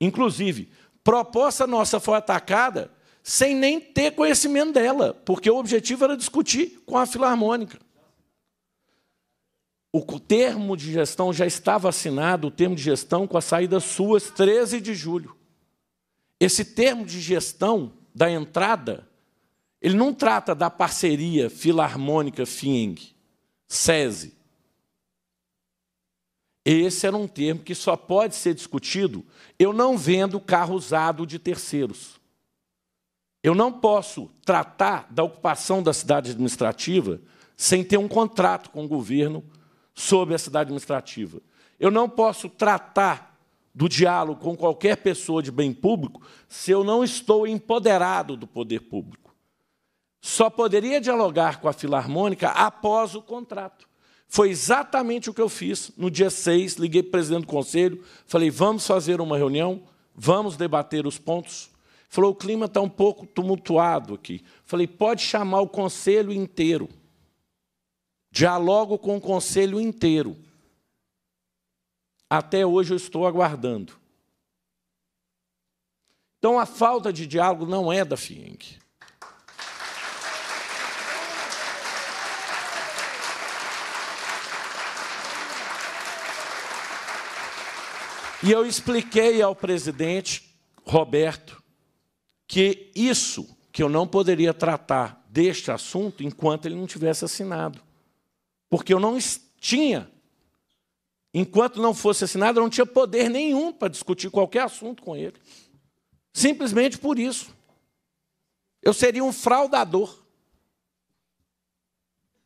[SPEAKER 9] Inclusive, proposta nossa foi atacada sem nem ter conhecimento dela, porque o objetivo era discutir com a Filarmônica. O termo de gestão já estava assinado, o termo de gestão, com a saída suas, 13 de julho. Esse termo de gestão da entrada, ele não trata da parceria Filarmônica FIENG, SESI. Esse era um termo que só pode ser discutido eu não vendo carro usado de terceiros. Eu não posso tratar da ocupação da cidade administrativa sem ter um contrato com o governo sobre a cidade administrativa. Eu não posso tratar do diálogo com qualquer pessoa de bem público se eu não estou empoderado do poder público. Só poderia dialogar com a Filarmônica após o contrato. Foi exatamente o que eu fiz. No dia 6, liguei para o presidente do conselho, falei: vamos fazer uma reunião, vamos debater os pontos. Falou: o clima está um pouco tumultuado aqui. Falei: pode chamar o conselho inteiro. Dialogo com o conselho inteiro. Até hoje eu estou aguardando. Então a falta de diálogo não é da FIENG. E eu expliquei ao presidente Roberto que isso, que eu não poderia tratar deste assunto enquanto ele não tivesse assinado. Porque eu não tinha, enquanto não fosse assinado, eu não tinha poder nenhum para discutir qualquer assunto com ele. Simplesmente por isso. Eu seria um fraudador.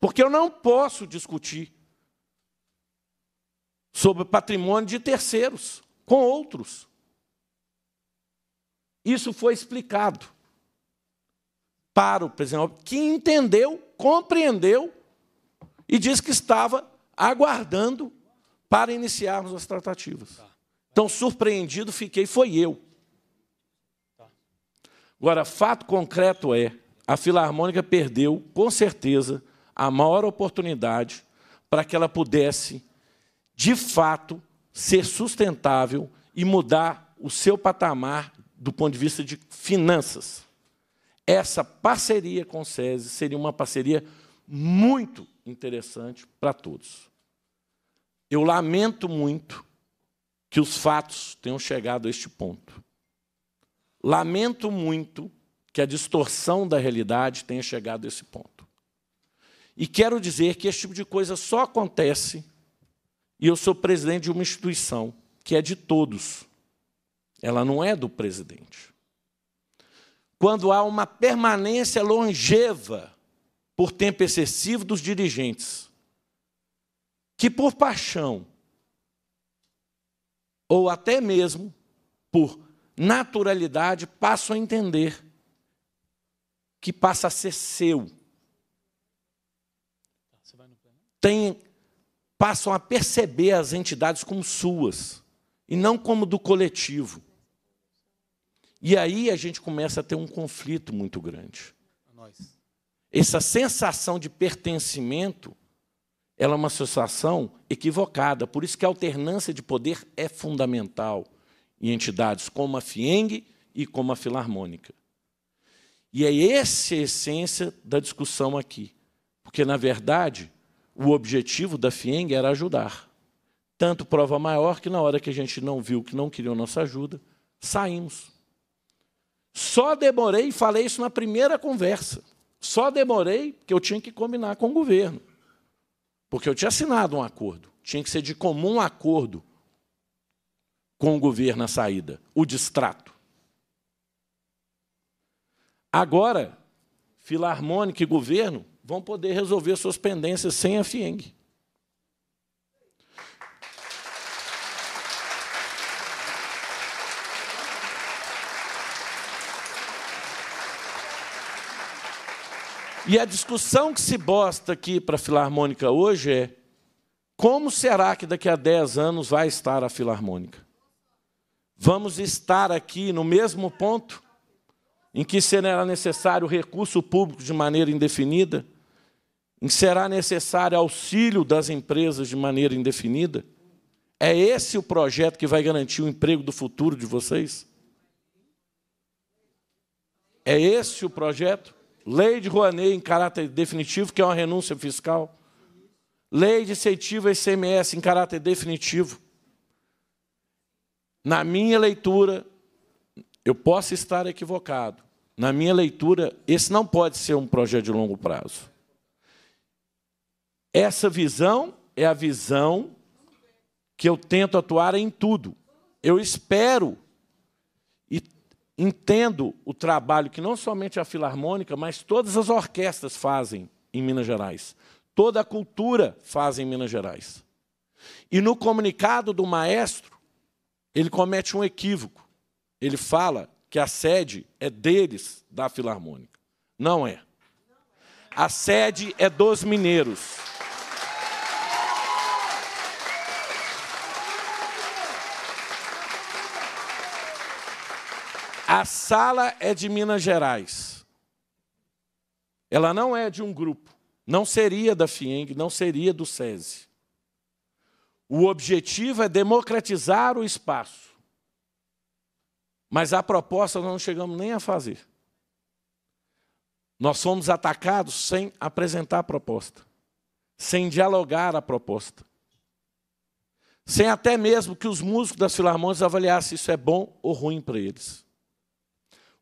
[SPEAKER 9] Porque eu não posso discutir sobre patrimônio de terceiros com outros. Isso foi explicado para o presidente que entendeu, compreendeu e disse que estava aguardando para iniciarmos as tratativas. Tá. Então, surpreendido fiquei, foi eu. Tá. Agora, fato concreto é, a Filarmônica perdeu, com certeza, a maior oportunidade para que ela pudesse, de fato, ser sustentável e mudar o seu patamar do ponto de vista de finanças. Essa parceria com o SESI seria uma parceria muito interessante para todos. Eu lamento muito que os fatos tenham chegado a este ponto. Lamento muito que a distorção da realidade tenha chegado a esse ponto. E quero dizer que esse tipo de coisa só acontece e eu sou presidente de uma instituição que é de todos. Ela não é do presidente. Quando há uma permanência longeva por tempo excessivo dos dirigentes, que por paixão ou até mesmo por naturalidade passam a entender que passa a ser seu. Tem passam a perceber as entidades como suas e não como do coletivo. E aí a gente começa a ter um conflito muito grande. Essa sensação de pertencimento, ela é uma sensação equivocada, por isso que a alternância de poder é fundamental em entidades como a FIENG e como a Filarmônica. E é essa a essência da discussão aqui. Porque, na verdade, o objetivo da FIENG era ajudar. Tanto prova maior que na hora que a gente não viu que não queriam nossa ajuda, saímos. Só demorei, falei isso na primeira conversa, só demorei porque eu tinha que combinar com o governo. Porque eu tinha assinado um acordo. Tinha que ser de comum acordo com o governo a saída, o distrato. Agora, filarmônica e governo vão poder resolver suas pendências sem a FIENG. E a discussão que se bosta aqui para a Filarmônica hoje é como será que daqui a 10 anos vai estar a Filarmônica? Vamos estar aqui no mesmo ponto em que será necessário recurso público de maneira indefinida? Será necessário auxílio das empresas de maneira indefinida? É esse o projeto que vai garantir o emprego do futuro de vocês? É esse o projeto? Lei de Rouanet em caráter definitivo, que é uma renúncia fiscal. Lei de incentivo a ICMS em caráter definitivo. Na minha leitura, eu posso estar equivocado. Na minha leitura, esse não pode ser um projeto de longo prazo. Essa visão é a visão que eu tento atuar em tudo. Eu espero e entendo o trabalho que não somente a Filarmônica, mas todas as orquestras fazem em Minas Gerais. Toda a cultura faz em Minas Gerais. E no comunicado do maestro, ele comete um equívoco. Ele fala que a sede é deles, da Filarmônica. Não é. A sede é dos mineiros. A sala é de Minas Gerais. Ela não é de um grupo. Não seria da FIENG, não seria do SESI. O objetivo é democratizar o espaço. Mas a proposta nós não chegamos nem a fazer. Nós fomos atacados sem apresentar a proposta, sem dialogar a proposta, sem até mesmo que os músicos das filarmônicas avaliassem se isso é bom ou ruim para eles.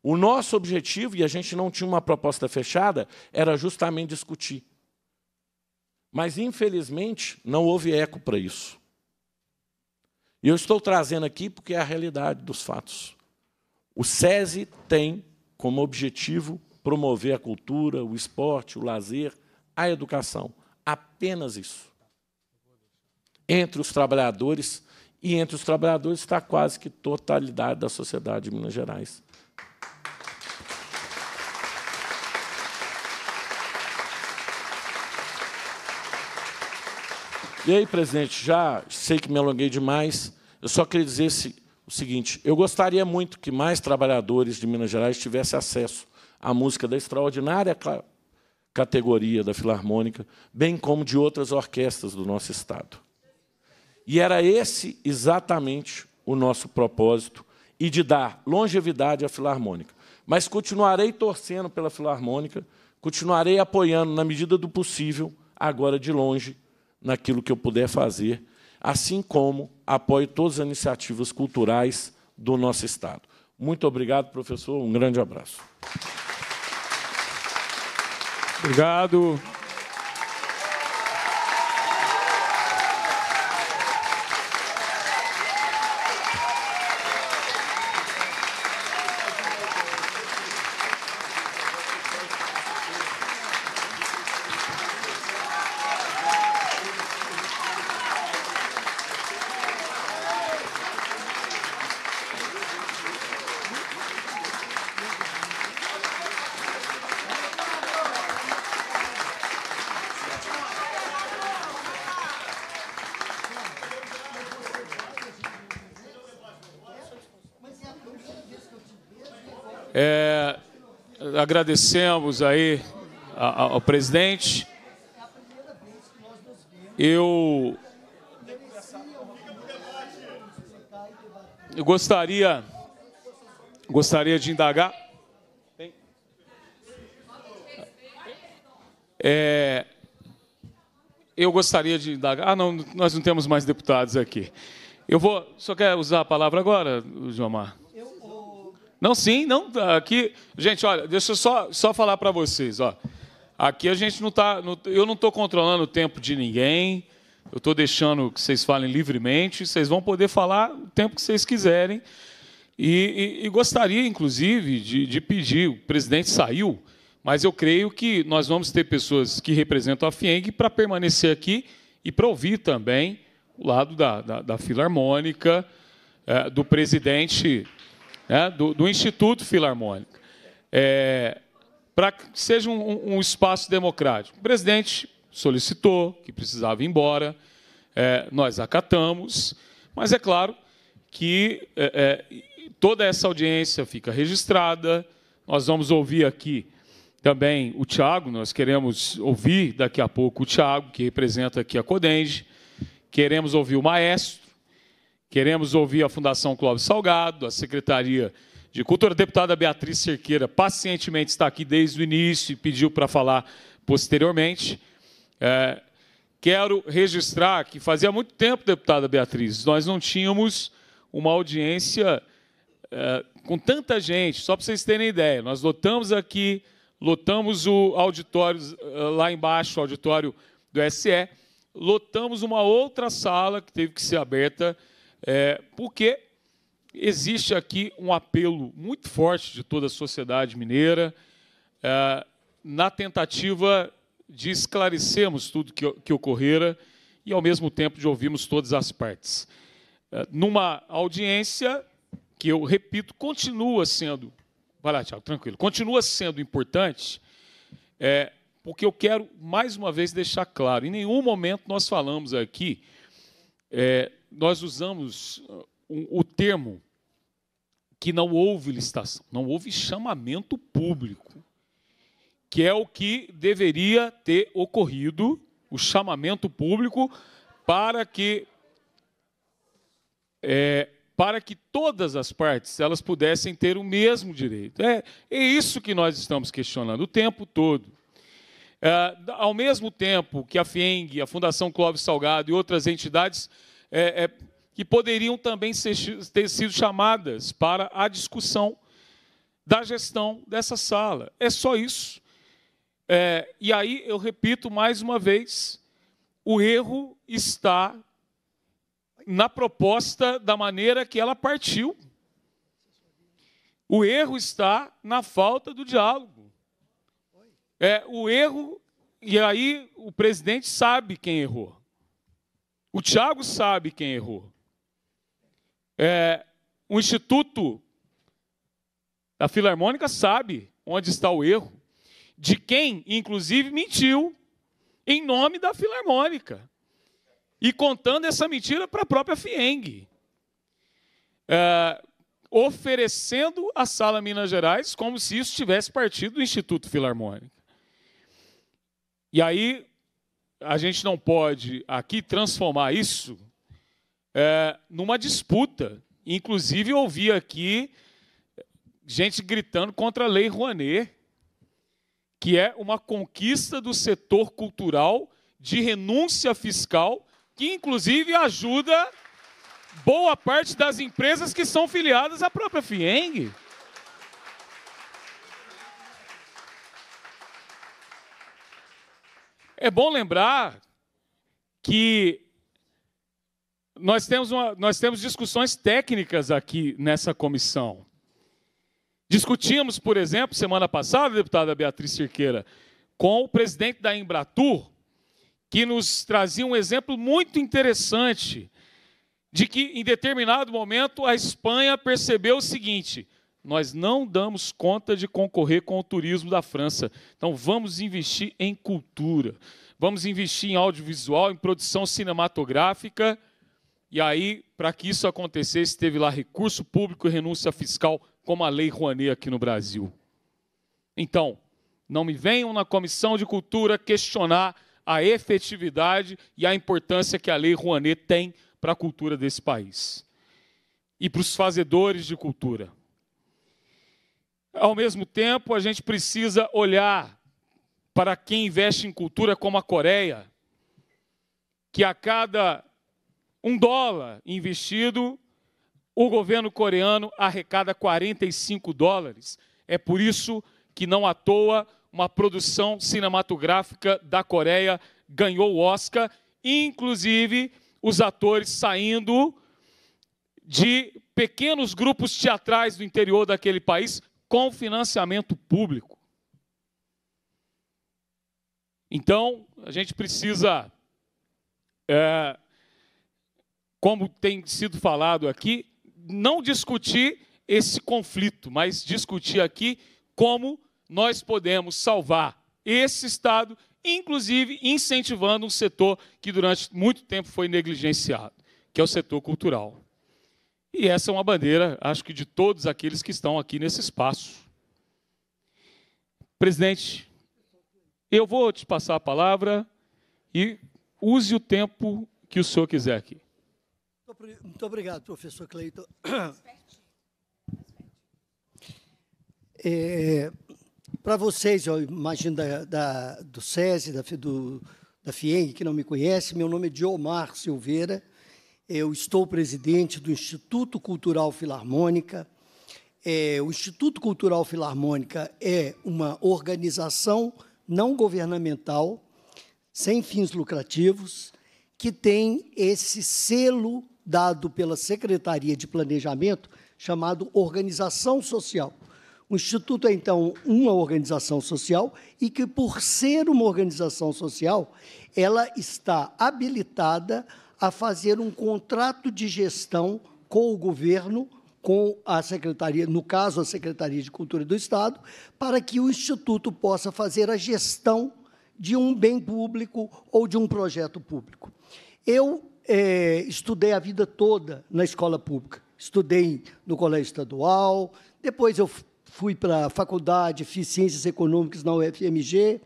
[SPEAKER 9] O nosso objetivo, e a gente não tinha uma proposta fechada, era justamente discutir. Mas, infelizmente, não houve eco para isso. E eu estou trazendo aqui porque é a realidade dos fatos. O SESI tem como objetivo promover a cultura, o esporte, o lazer, a educação. Apenas isso. Entre os trabalhadores, e entre os trabalhadores está quase que totalidade da sociedade de Minas Gerais. E aí, presidente, já sei que me alonguei demais, eu só queria dizer se, o seguinte: eu gostaria muito que mais trabalhadores de Minas Gerais tivessem acesso à música da extraordinária categoria da Filarmônica, bem como de outras orquestras do nosso Estado. E era esse exatamente o nosso propósito e de dar longevidade à Filarmônica. Mas continuarei torcendo pela Filarmônica, continuarei apoiando na medida do possível, agora de longe, naquilo que eu puder fazer, assim como apoio todas as iniciativas culturais do nosso Estado. Muito obrigado, professor. Um grande abraço. Obrigado.
[SPEAKER 1] agradecemos aí ao presidente. Eu, eu gostaria, gostaria de indagar. É, eu gostaria de indagar. Ah, não, nós não temos mais deputados aqui. Eu vou. Só quer usar a palavra agora, Jomar? Não, sim, não. Aqui, gente, olha, deixa eu só, só falar para vocês, ó. Aqui a gente não está. Eu não estou controlando o tempo de ninguém. Eu estou deixando que vocês falem livremente. Vocês vão poder falar o tempo que vocês quiserem. E, e, e gostaria, inclusive, de, de pedir. O presidente saiu, mas eu creio que nós vamos ter pessoas que representam a FIENG para permanecer aqui e para ouvir também o lado da, da, da Filarmônica, é, do presidente é, do, do, Instituto Filarmônico, é, para que seja um, um, espaço democrático. O presidente solicitou que precisava ir embora, é, nós acatamos, mas é claro que é, é toda essa audiência fica registrada, nós vamos ouvir aqui também o Tiago, nós queremos ouvir daqui a pouco o Tiago, que representa aqui a Codenge, queremos ouvir o Maestro, Queremos ouvir a Fundação Clóvis Salgado, a Secretaria de Cultura. A deputada Beatriz Cerqueira pacientemente está aqui desde o início e pediu para falar posteriormente. É, quero registrar que fazia muito tempo, deputada Beatriz, nós não tínhamos uma audiência é, com tanta gente, só para vocês terem ideia. Nós lotamos aqui, lotamos o auditório é, lá embaixo, o auditório do SE, lotamos uma outra sala que teve que ser aberta é, porque existe aqui um apelo muito forte de toda a sociedade mineira é, na tentativa de esclarecermos tudo que, que ocorrera e, ao mesmo tempo, de ouvirmos todas as partes. É, numa audiência que, eu repito, continua sendo. Vai lá, Tiago, tranquilo. Continua sendo importante, é, porque eu quero, mais uma vez, deixar claro: em nenhum momento nós falamos aqui é, nós usamos uh, o termo que não houve licitação, não houve chamamento público, que é o que deveria ter ocorrido, o chamamento público, para que é, para que todas as partes elas pudessem ter o mesmo direito. É, é isso que nós estamos questionando o tempo todo. É, ao mesmo tempo que a FIENG, a Fundação Clóvis Salgado e outras entidades é, é, que poderiam também ser, ter sido chamadas para a discussão da gestão dessa sala. É só isso. É, e aí eu repito mais uma vez: o erro está na proposta da maneira que ela partiu. O erro está na falta do diálogo. É, o erro, e aí o presidente sabe quem errou. O Tiago sabe quem errou. É, o Instituto da Filarmônica sabe onde está o erro. De quem, inclusive, mentiu em nome da Filarmônica. E contando essa mentira para a própria FIENG. É, oferecendo a Sala Minas Gerais como se isso tivesse partido do Instituto Filarmônica. E aí a gente não pode aqui transformar isso é, numa disputa. Inclusive, eu ouvi aqui gente gritando contra a Lei Rouanet, que é uma conquista do setor cultural de renúncia fiscal, que inclusive ajuda boa parte das empresas que são filiadas à própria FIENG. É bom lembrar que nós temos, uma, nós temos discussões técnicas aqui nessa comissão. Discutimos, por exemplo, semana passada, deputada Beatriz Cirqueira, com o presidente da Embratur, que nos trazia um exemplo muito interessante de que, em determinado momento, a Espanha percebeu o seguinte: nós não damos conta de concorrer com o turismo da França. Então vamos investir em cultura, vamos investir em audiovisual, em produção cinematográfica. E aí, para que isso acontecesse, teve lá recurso público e renúncia fiscal, como a Lei Rouanet aqui no Brasil. Então, não me venham na Comissão de Cultura questionar a efetividade e a importância que a Lei Rouanet tem para a cultura desse país e para os fazedores de cultura. Ao mesmo tempo, a gente precisa olhar para quem investe em cultura como a Coreia, que a cada um dólar investido, o governo coreano arrecada 45 dólares. É por isso que, não à toa, uma produção cinematográfica da Coreia ganhou o Oscar, inclusive os atores saindo de pequenos grupos teatrais do interior daquele país com financiamento público. Então, a gente precisa, é, como tem sido falado aqui, não discutir esse conflito, mas discutir aqui como nós podemos salvar esse Estado, inclusive incentivando um setor que durante muito tempo foi negligenciado, que é o setor cultural. E essa é uma bandeira, acho que de todos aqueles que estão aqui nesse espaço. Presidente, eu vou te passar a palavra e use o tempo
[SPEAKER 10] que o senhor quiser aqui. Muito obrigado, professor Cleiton. É, Para vocês, eu imagino, da, da, do SESI, da, do, da FIENG, que não me conhece, meu nome é Diomar Silveira, eu estou presidente do Instituto Cultural Filarmônica. É, o Instituto Cultural Filarmônica é uma organização não governamental, sem fins lucrativos, que tem esse selo dado pela Secretaria de Planejamento, chamado Organização Social. O Instituto é, então, uma organização social e que, por ser uma organização social, ela está habilitada a fazer um contrato de gestão com o governo, com a Secretaria, no caso, a Secretaria de Cultura do Estado, para que o Instituto possa fazer a gestão de um bem público ou de um projeto público. Eu é, estudei a vida toda na escola pública. Estudei no colégio estadual, depois eu fui para a faculdade, fiz ciências econômicas na UFMG,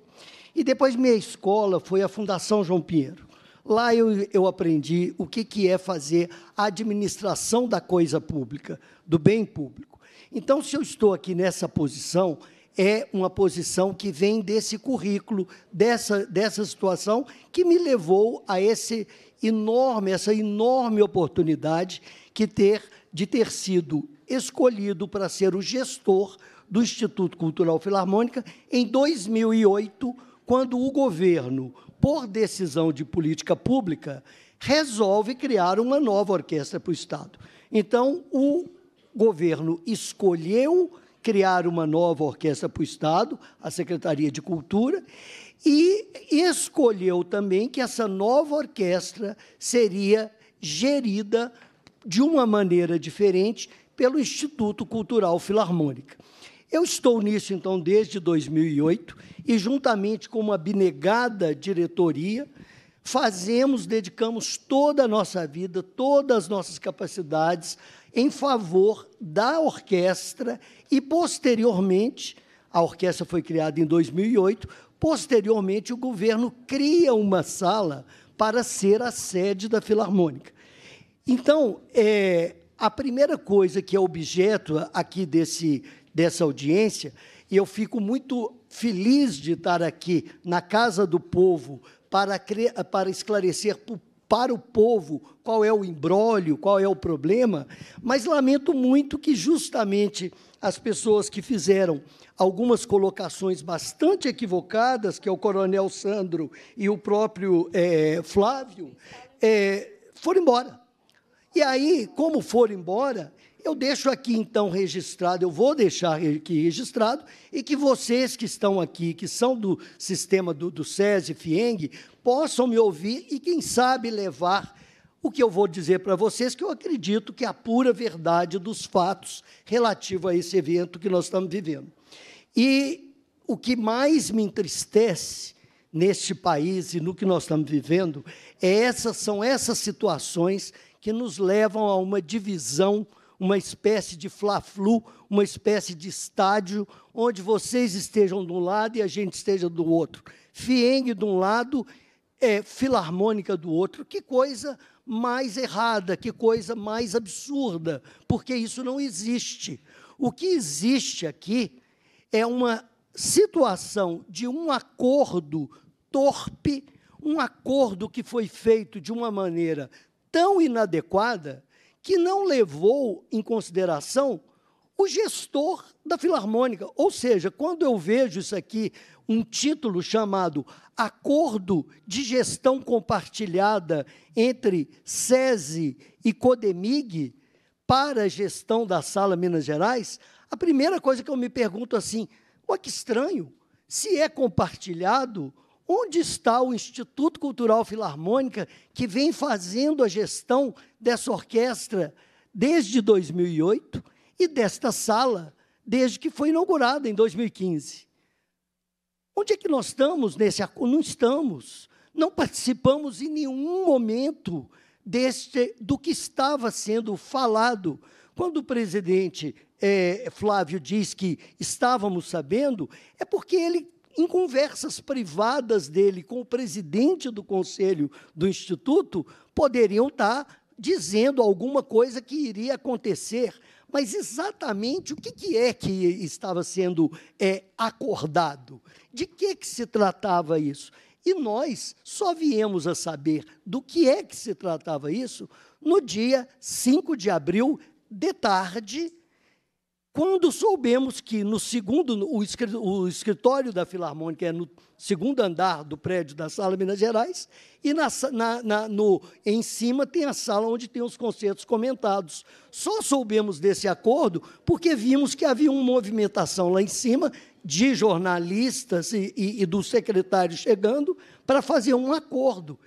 [SPEAKER 10] e depois minha escola foi a Fundação João Pinheiro. Lá eu, eu aprendi o que, que é fazer a administração da coisa pública, do bem público. Então, se eu estou aqui nessa posição, é uma posição que vem desse currículo, dessa, dessa situação, que me levou a esse enorme, essa enorme oportunidade que ter, de ter sido escolhido para ser o gestor do Instituto Cultural Filarmônica em 2008, quando o governo por decisão de política pública, resolve criar uma nova orquestra para o Estado. Então, o governo escolheu criar uma nova orquestra para o Estado, a Secretaria de Cultura, e escolheu também que essa nova orquestra seria gerida de uma maneira diferente pelo Instituto Cultural Filarmônica. Eu estou nisso, então, desde 2008 e, juntamente com uma abnegada diretoria, fazemos, dedicamos toda a nossa vida, todas as nossas capacidades em favor da orquestra e, posteriormente, a orquestra foi criada em 2008, posteriormente, o governo cria uma sala para ser a sede da Filarmônica. Então, é, a primeira coisa que é objeto aqui desse, dessa audiência, e eu fico muito feliz de estar aqui na casa do povo para, para esclarecer para o povo qual é o imbróglio, qual é o problema, mas lamento muito que justamente as pessoas que fizeram algumas colocações bastante equivocadas, que é o coronel Sandro e o próprio é, Flávio, é, foram embora. E aí, como foram embora, eu deixo aqui então registrado, eu vou deixar aqui registrado, e que vocês que estão aqui, que são do sistema do, do SESI, FIENG, possam me ouvir e, quem sabe, levar o que eu vou dizer para vocês, que eu acredito que é a pura verdade dos fatos relativo a esse evento que nós estamos vivendo. E o que mais me entristece neste país e no que nós estamos vivendo é essas, são essas situações que nos levam a uma divisão uma espécie de fla-flu, uma espécie de estádio onde vocês estejam de um lado e a gente esteja do outro. Fieng de um lado, é, filarmônica do outro. Que coisa mais errada, que coisa mais absurda, porque isso não existe. O que existe aqui é uma situação de um acordo torpe, um acordo que foi feito de uma maneira tão inadequada que não levou em consideração o gestor da Filarmônica. Ou seja, quando eu vejo isso aqui, um título chamado Acordo de Gestão Compartilhada entre SESI e Codemig para a gestão da Sala Minas Gerais, a primeira coisa que eu me pergunto assim, o que estranho, se é compartilhado, Onde está o Instituto Cultural Filarmônica que vem fazendo a gestão dessa orquestra desde 2008 e desta sala desde que foi inaugurada em 2015? Onde é que nós estamos nesse Não estamos. Não participamos em nenhum momento deste, do que estava sendo falado. Quando o presidente é, Flávio diz que estávamos sabendo, é porque ele em conversas privadas dele com o presidente do conselho do instituto, poderiam estar dizendo alguma coisa que iria acontecer, mas exatamente o que, é que estava sendo é, acordado? De que, que se tratava isso? E nós só viemos a saber do que é que se tratava isso no dia 5 de abril, de tarde, quando soubemos que no segundo, o escritório da Filarmônica é no segundo andar do prédio da Sala Minas Gerais, e na, na, no, em cima tem a sala onde tem os concertos comentados. Só soubemos desse acordo porque vimos que havia uma movimentação lá em cima de jornalistas e, e, e do secretário chegando para fazer um acordo.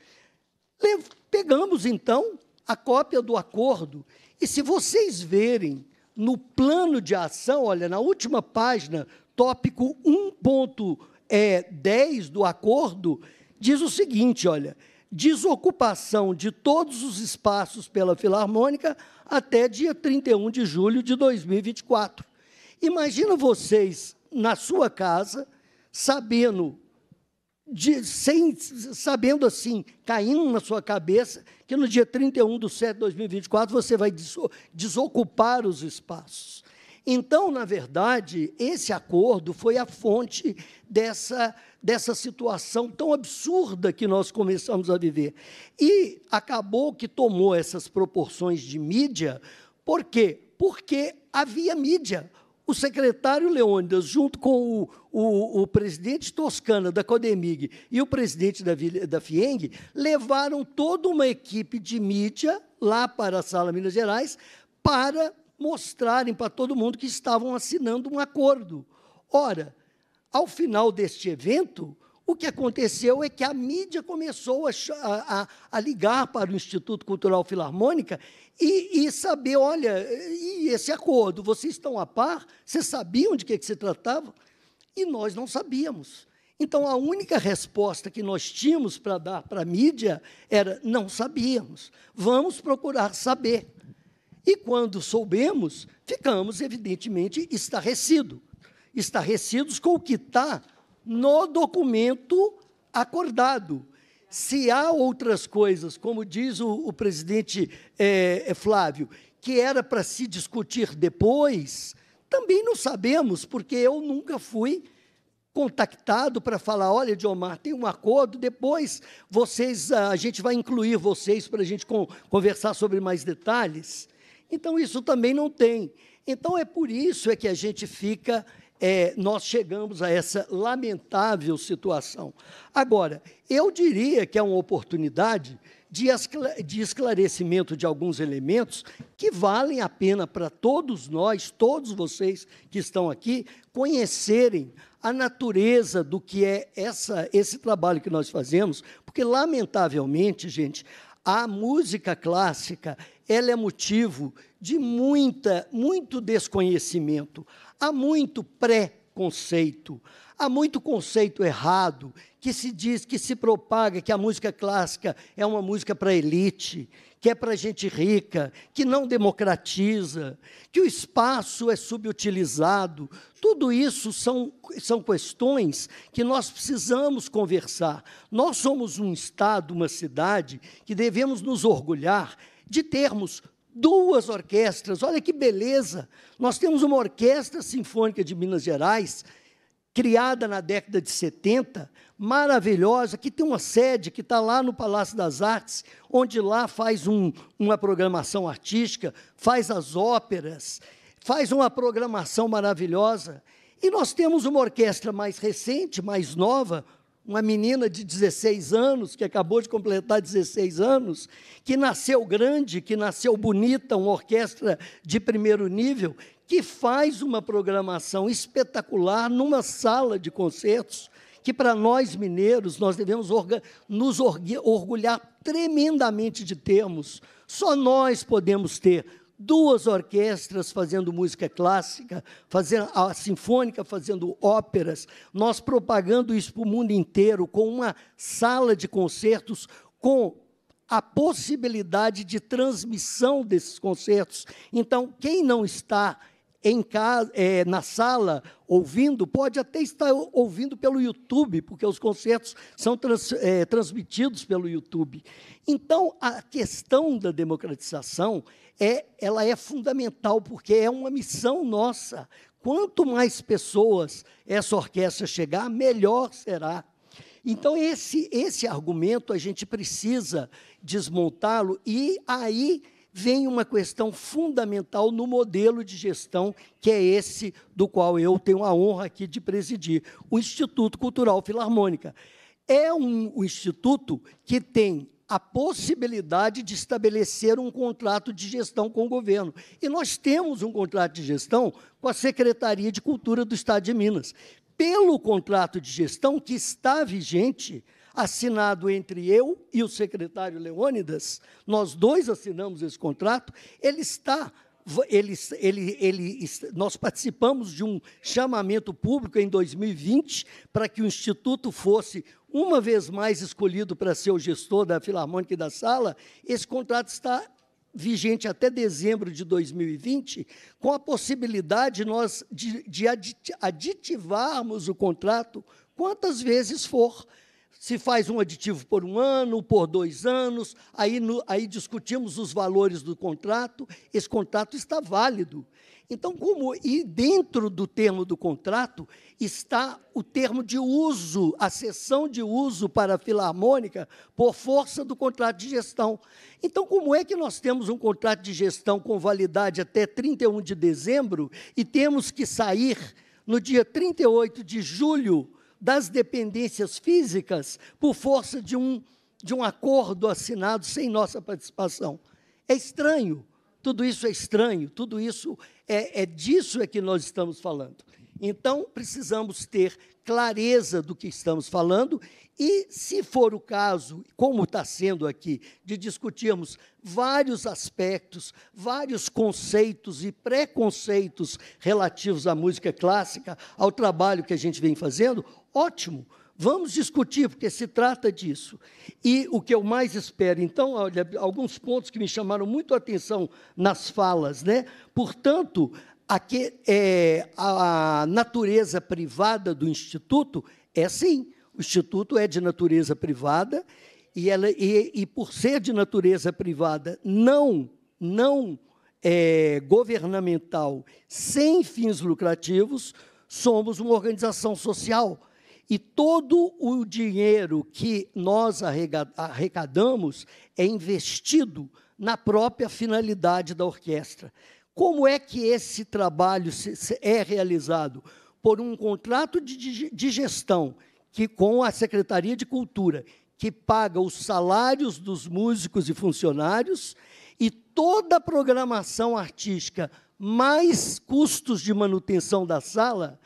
[SPEAKER 10] Pegamos, então, a cópia do acordo, e se vocês verem no plano de ação, olha, na última página, tópico 1.10 é, do acordo, diz o seguinte, olha, desocupação de todos os espaços pela Filarmônica até dia 31 de julho de 2024. Imagina vocês na sua casa, sabendo de, sem, sabendo assim, caindo na sua cabeça que no dia 31 de setembro de 2024 você vai desocupar os espaços. Então, na verdade, esse acordo foi a fonte dessa, dessa situação tão absurda que nós começamos a viver. E acabou que tomou essas proporções de mídia, por quê? Porque havia mídia, o secretário Leônidas, junto com o, o, o presidente Toscana da Codemig e o presidente da, da FIENG, levaram toda uma equipe de mídia lá para a Sala Minas Gerais para mostrarem para todo mundo que estavam assinando um acordo. Ora, ao final deste evento, o que aconteceu é que a mídia começou a, a, a ligar para o Instituto Cultural Filarmônica e, e, saber, olha, e esse acordo, vocês estão a par? Vocês sabiam de que, que se tratava? E nós não sabíamos. Então, a única resposta que nós tínhamos para dar para a mídia era: não sabíamos, vamos procurar saber. E quando soubemos, ficamos, evidentemente, estarrecidos estarrecidos com o que está no documento acordado. Se há outras coisas, como diz o, o presidente é, é, Flávio, que era para se discutir depois, também não sabemos, porque eu nunca fui contactado para falar, olha, Diomar, tem um acordo, depois vocês, a gente vai incluir vocês para a gente conversar sobre mais detalhes. Então, isso também não tem. Então, é por isso é que a gente fica é, nós chegamos a essa lamentável situação. Agora, eu diria que é uma oportunidade de esclarecimento de alguns elementos que valem a pena para todos nós, todos vocês que estão aqui, conhecerem a natureza do que é essa, esse trabalho que nós fazemos, porque, lamentavelmente, gente, a música clássica ela é motivo de muita, muito desconhecimento. Há muito pré-conceito, há muito conceito errado que se diz, que se propaga que a música clássica é uma música para elite, que é para gente rica, que não democratiza, que o espaço é subutilizado. Tudo isso são, são questões que nós precisamos conversar. Nós somos um Estado, uma cidade, que devemos nos orgulhar de termos duas orquestras. Olha que beleza! Nós temos uma orquestra sinfônica de Minas Gerais, criada na década de 70, maravilhosa, que tem uma sede que está lá no Palácio das Artes, onde lá faz um, uma programação artística, faz as óperas, faz uma programação maravilhosa. E nós temos uma orquestra mais recente, mais nova, uma menina de 16 anos, que acabou de completar 16 anos, que nasceu grande, que nasceu bonita, uma orquestra de primeiro nível, que faz uma programação espetacular numa sala de concertos, que para nós mineiros nós devemos orga, nos orgulhar tremendamente de termos. Só nós podemos ter duas orquestras fazendo música clássica, fazendo a sinfônica fazendo óperas, nós propagando isso para o mundo inteiro com uma sala de concertos com a possibilidade de transmissão desses concertos. Então, quem não está em casa, é, na sala, ouvindo, pode até estar ouvindo pelo YouTube, porque os concertos são trans, é, transmitidos pelo YouTube. Então, a questão da democratização é, ela é fundamental, porque é uma missão nossa. Quanto mais pessoas essa orquestra chegar, melhor será. Então, esse, esse argumento a gente precisa desmontá-lo e aí vem uma questão fundamental no modelo de gestão, que é esse do qual eu tenho a honra aqui de presidir, o Instituto Cultural Filarmônica. É um, um instituto que tem a possibilidade de estabelecer um contrato de gestão com o governo. E nós temos um contrato de gestão com a Secretaria de Cultura do Estado de Minas. Pelo contrato de gestão que está vigente, assinado entre eu e o secretário Leônidas, nós dois assinamos esse contrato, ele está ele, ele, ele, nós participamos de um chamamento público em 2020 para que o Instituto fosse, uma vez mais, escolhido para ser o gestor da Filarmônica e da Sala. Esse contrato está vigente até dezembro de 2020, com a possibilidade nós de, de aditivarmos o contrato quantas vezes for se faz um aditivo por um ano, por dois anos, aí, no, aí discutimos os valores do contrato, esse contrato está válido. Então, como e dentro do termo do contrato está o termo de uso, a cessão de uso para a filarmônica por força do contrato de gestão. Então, como é que nós temos um contrato de gestão com validade até 31 de dezembro e temos que sair no dia 38 de julho das dependências físicas por força de um, de um acordo assinado sem nossa participação. É estranho, tudo isso é estranho, tudo isso é, é disso é que nós estamos falando. Então, precisamos ter clareza do que estamos falando e, se for o caso, como está sendo aqui, de discutirmos vários aspectos, vários conceitos e preconceitos relativos à música clássica, ao trabalho que a gente vem fazendo, Ótimo, vamos discutir, porque se trata disso. E o que eu mais espero, então, olha, alguns pontos que me chamaram muito a atenção nas falas, né? Portanto, é, a natureza privada do Instituto é sim. O Instituto é de natureza privada e, ela, e, e por ser de natureza privada, não, não é, governamental, sem fins lucrativos, somos uma organização social e todo o dinheiro que nós arrecadamos é investido na própria finalidade da orquestra. Como é que esse trabalho é realizado? Por um contrato de gestão que com a Secretaria de Cultura, que paga os salários dos músicos e funcionários e toda a programação artística mais custos de manutenção da sala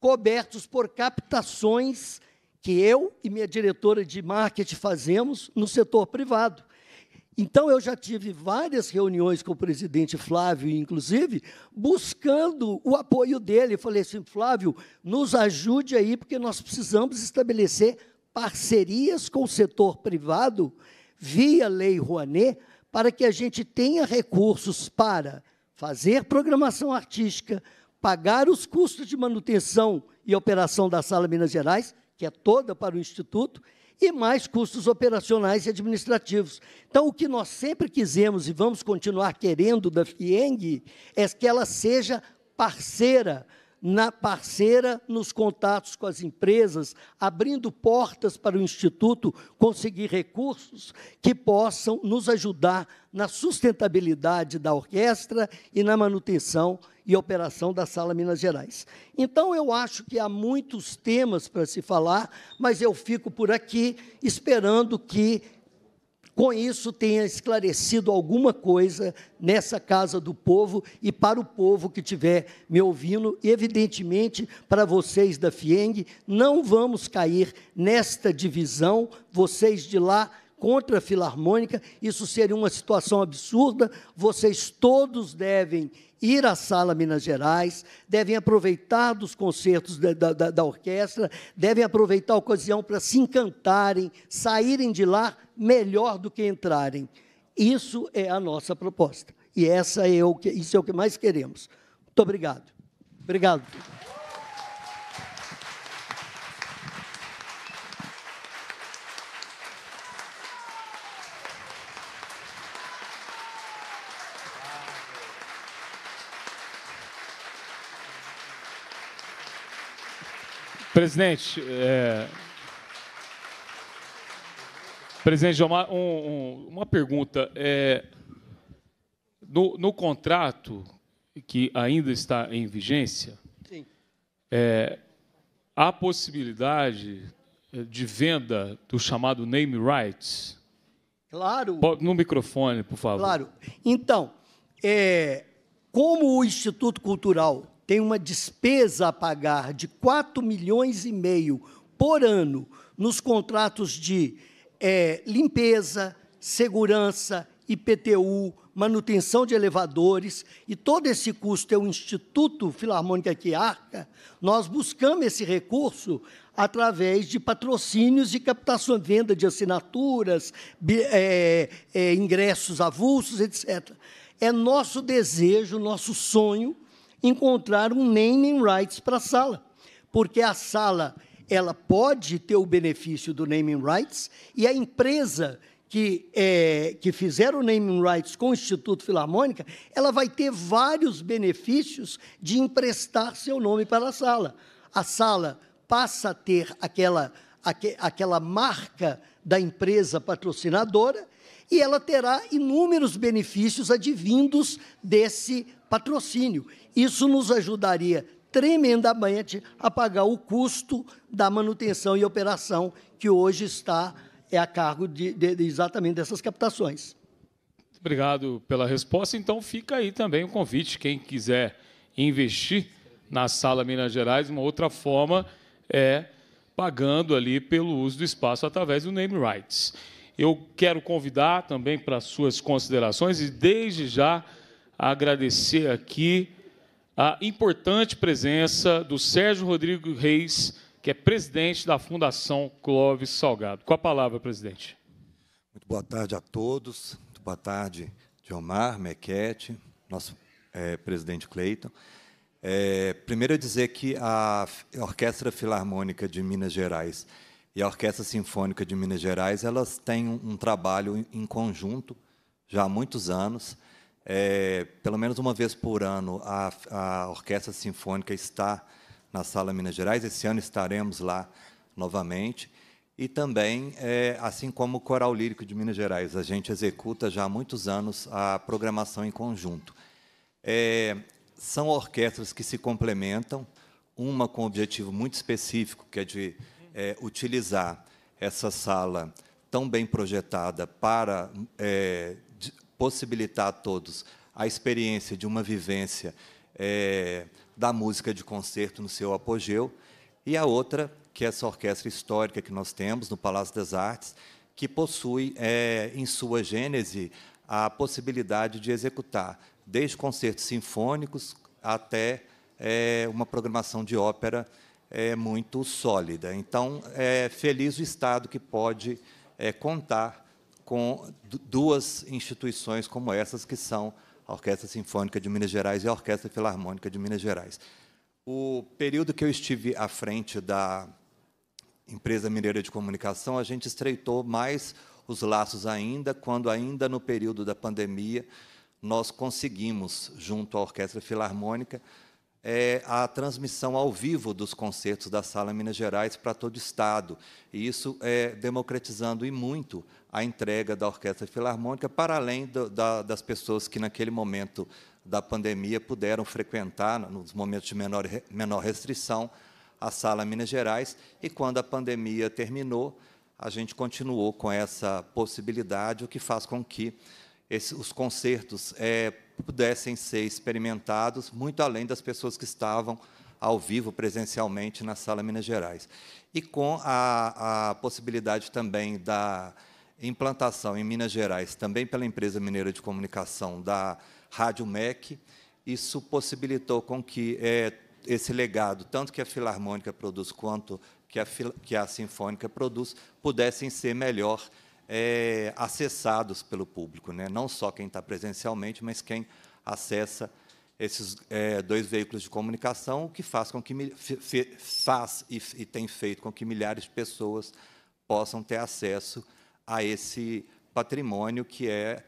[SPEAKER 10] cobertos por captações que eu e minha diretora de marketing fazemos no setor privado. Então, eu já tive várias reuniões com o presidente Flávio, inclusive, buscando o apoio dele. Eu falei assim, Flávio, nos ajude aí, porque nós precisamos estabelecer parcerias com o setor privado, via Lei Rouanet, para que a gente tenha recursos para fazer programação artística, pagar os custos de manutenção e operação da Sala Minas Gerais, que é toda para o Instituto, e mais custos operacionais e administrativos. Então, o que nós sempre quisemos e vamos continuar querendo da FIENG é que ela seja parceira, na parceira nos contatos com as empresas, abrindo portas para o Instituto conseguir recursos que possam nos ajudar na sustentabilidade da orquestra e na manutenção e operação da Sala Minas Gerais. Então, eu acho que há muitos temas para se falar, mas eu fico por aqui esperando que com isso tenha esclarecido alguma coisa nessa casa do povo e para o povo que estiver me ouvindo, evidentemente para vocês da FIENG, não vamos cair nesta divisão, vocês de lá contra a Filarmônica, isso seria uma situação absurda. Vocês todos devem ir à Sala Minas Gerais, devem aproveitar dos concertos da, da, da orquestra, devem aproveitar a ocasião para se encantarem, saírem de lá melhor do que entrarem. Isso é a nossa proposta. E essa é o que, isso é o que mais queremos. Muito obrigado. Obrigado.
[SPEAKER 1] Presidente, é... Presidente, uma, um, uma pergunta. É... No, no, contrato que ainda está em vigência, é, há possibilidade de venda do chamado name rights? Claro. No microfone, por favor.
[SPEAKER 10] Claro. Então, é, como o Instituto Cultural tem uma despesa a pagar de 4 milhões e meio por ano nos contratos de é, limpeza, segurança, IPTU, manutenção de elevadores, e todo esse custo é o Instituto Filarmônica que arca, nós buscamos esse recurso através de patrocínios e captação, venda de assinaturas, é, é, ingressos avulsos, etc. É nosso desejo, nosso sonho, encontrar um naming rights para a sala, porque a sala ela pode ter o benefício do naming rights e a empresa que, é, que fizeram o naming rights com o Instituto Filarmônica, ela vai ter vários benefícios de emprestar seu nome para a sala. A sala passa a ter aquela, aquela marca da empresa patrocinadora e ela terá inúmeros benefícios advindos desse patrocínio. Isso nos ajudaria tremendamente a pagar o custo da manutenção e operação que hoje está é a cargo de, de, de exatamente dessas captações.
[SPEAKER 1] Obrigado pela resposta. Então fica aí também o convite quem quiser investir na Sala Minas Gerais, uma outra forma é pagando ali pelo uso do espaço através do name rights. Eu quero convidar também para suas considerações e, desde já, agradecer aqui a importante presença do Sérgio Rodrigo Reis, que é presidente da Fundação Clóvis Salgado. Com a palavra, presidente.
[SPEAKER 11] Muito boa tarde a todos. Muito boa tarde, Diomar, Mequete, nosso é, presidente Cleiton. É, primeiro, eu dizer que a Orquestra Filarmônica de Minas Gerais e a Orquestra Sinfônica de Minas Gerais, elas têm um, um trabalho em conjunto já há muitos anos. É, pelo menos uma vez por ano, a, a Orquestra Sinfônica está na Sala Minas Gerais. Esse ano estaremos lá novamente. E também, é, assim como o Coral Lírico de Minas Gerais, a gente executa já há muitos anos a programação em conjunto. É, são orquestras que se complementam, uma com um objetivo muito específico, que é de é, utilizar essa sala tão bem projetada para é, possibilitar a todos a experiência de uma vivência é, da música de concerto no seu apogeu, e a outra, que é essa orquestra histórica que nós temos no Palácio das Artes, que possui, é, em sua gênese, a possibilidade de executar desde concertos sinfônicos até é, uma programação de ópera é, muito sólida. Então, é feliz o Estado que pode é, contar com duas instituições como essas, que são a Orquestra Sinfônica de Minas Gerais e a Orquestra Filarmônica de Minas Gerais. O período que eu estive à frente da empresa mineira de comunicação, a gente estreitou mais os laços ainda, quando ainda no período da pandemia nós conseguimos, junto à Orquestra Filarmônica, é, a transmissão ao vivo dos concertos da Sala Minas Gerais para todo o Estado. E isso é democratizando e muito a entrega da Orquestra Filarmônica, para além do, da, das pessoas que, naquele momento da pandemia, puderam frequentar, nos momentos de menor, menor restrição, a Sala Minas Gerais. E quando a pandemia terminou, a gente continuou com essa possibilidade, o que faz com que esse, os concertos é, pudessem ser experimentados muito além das pessoas que estavam ao vivo, presencialmente, na Sala Minas Gerais. E com a, a possibilidade também da implantação em Minas Gerais, também pela empresa mineira de comunicação da Rádio MEC, isso possibilitou com que é, esse legado, tanto que a Filarmônica produz quanto que a, que a Sinfônica produz, pudessem ser melhor é, acessados pelo público, né? não só quem está presencialmente, mas quem acessa esses é, dois veículos de comunicação, o que faz com que faz e, e, tem feito com que milhares de pessoas possam ter acesso a esse patrimônio que é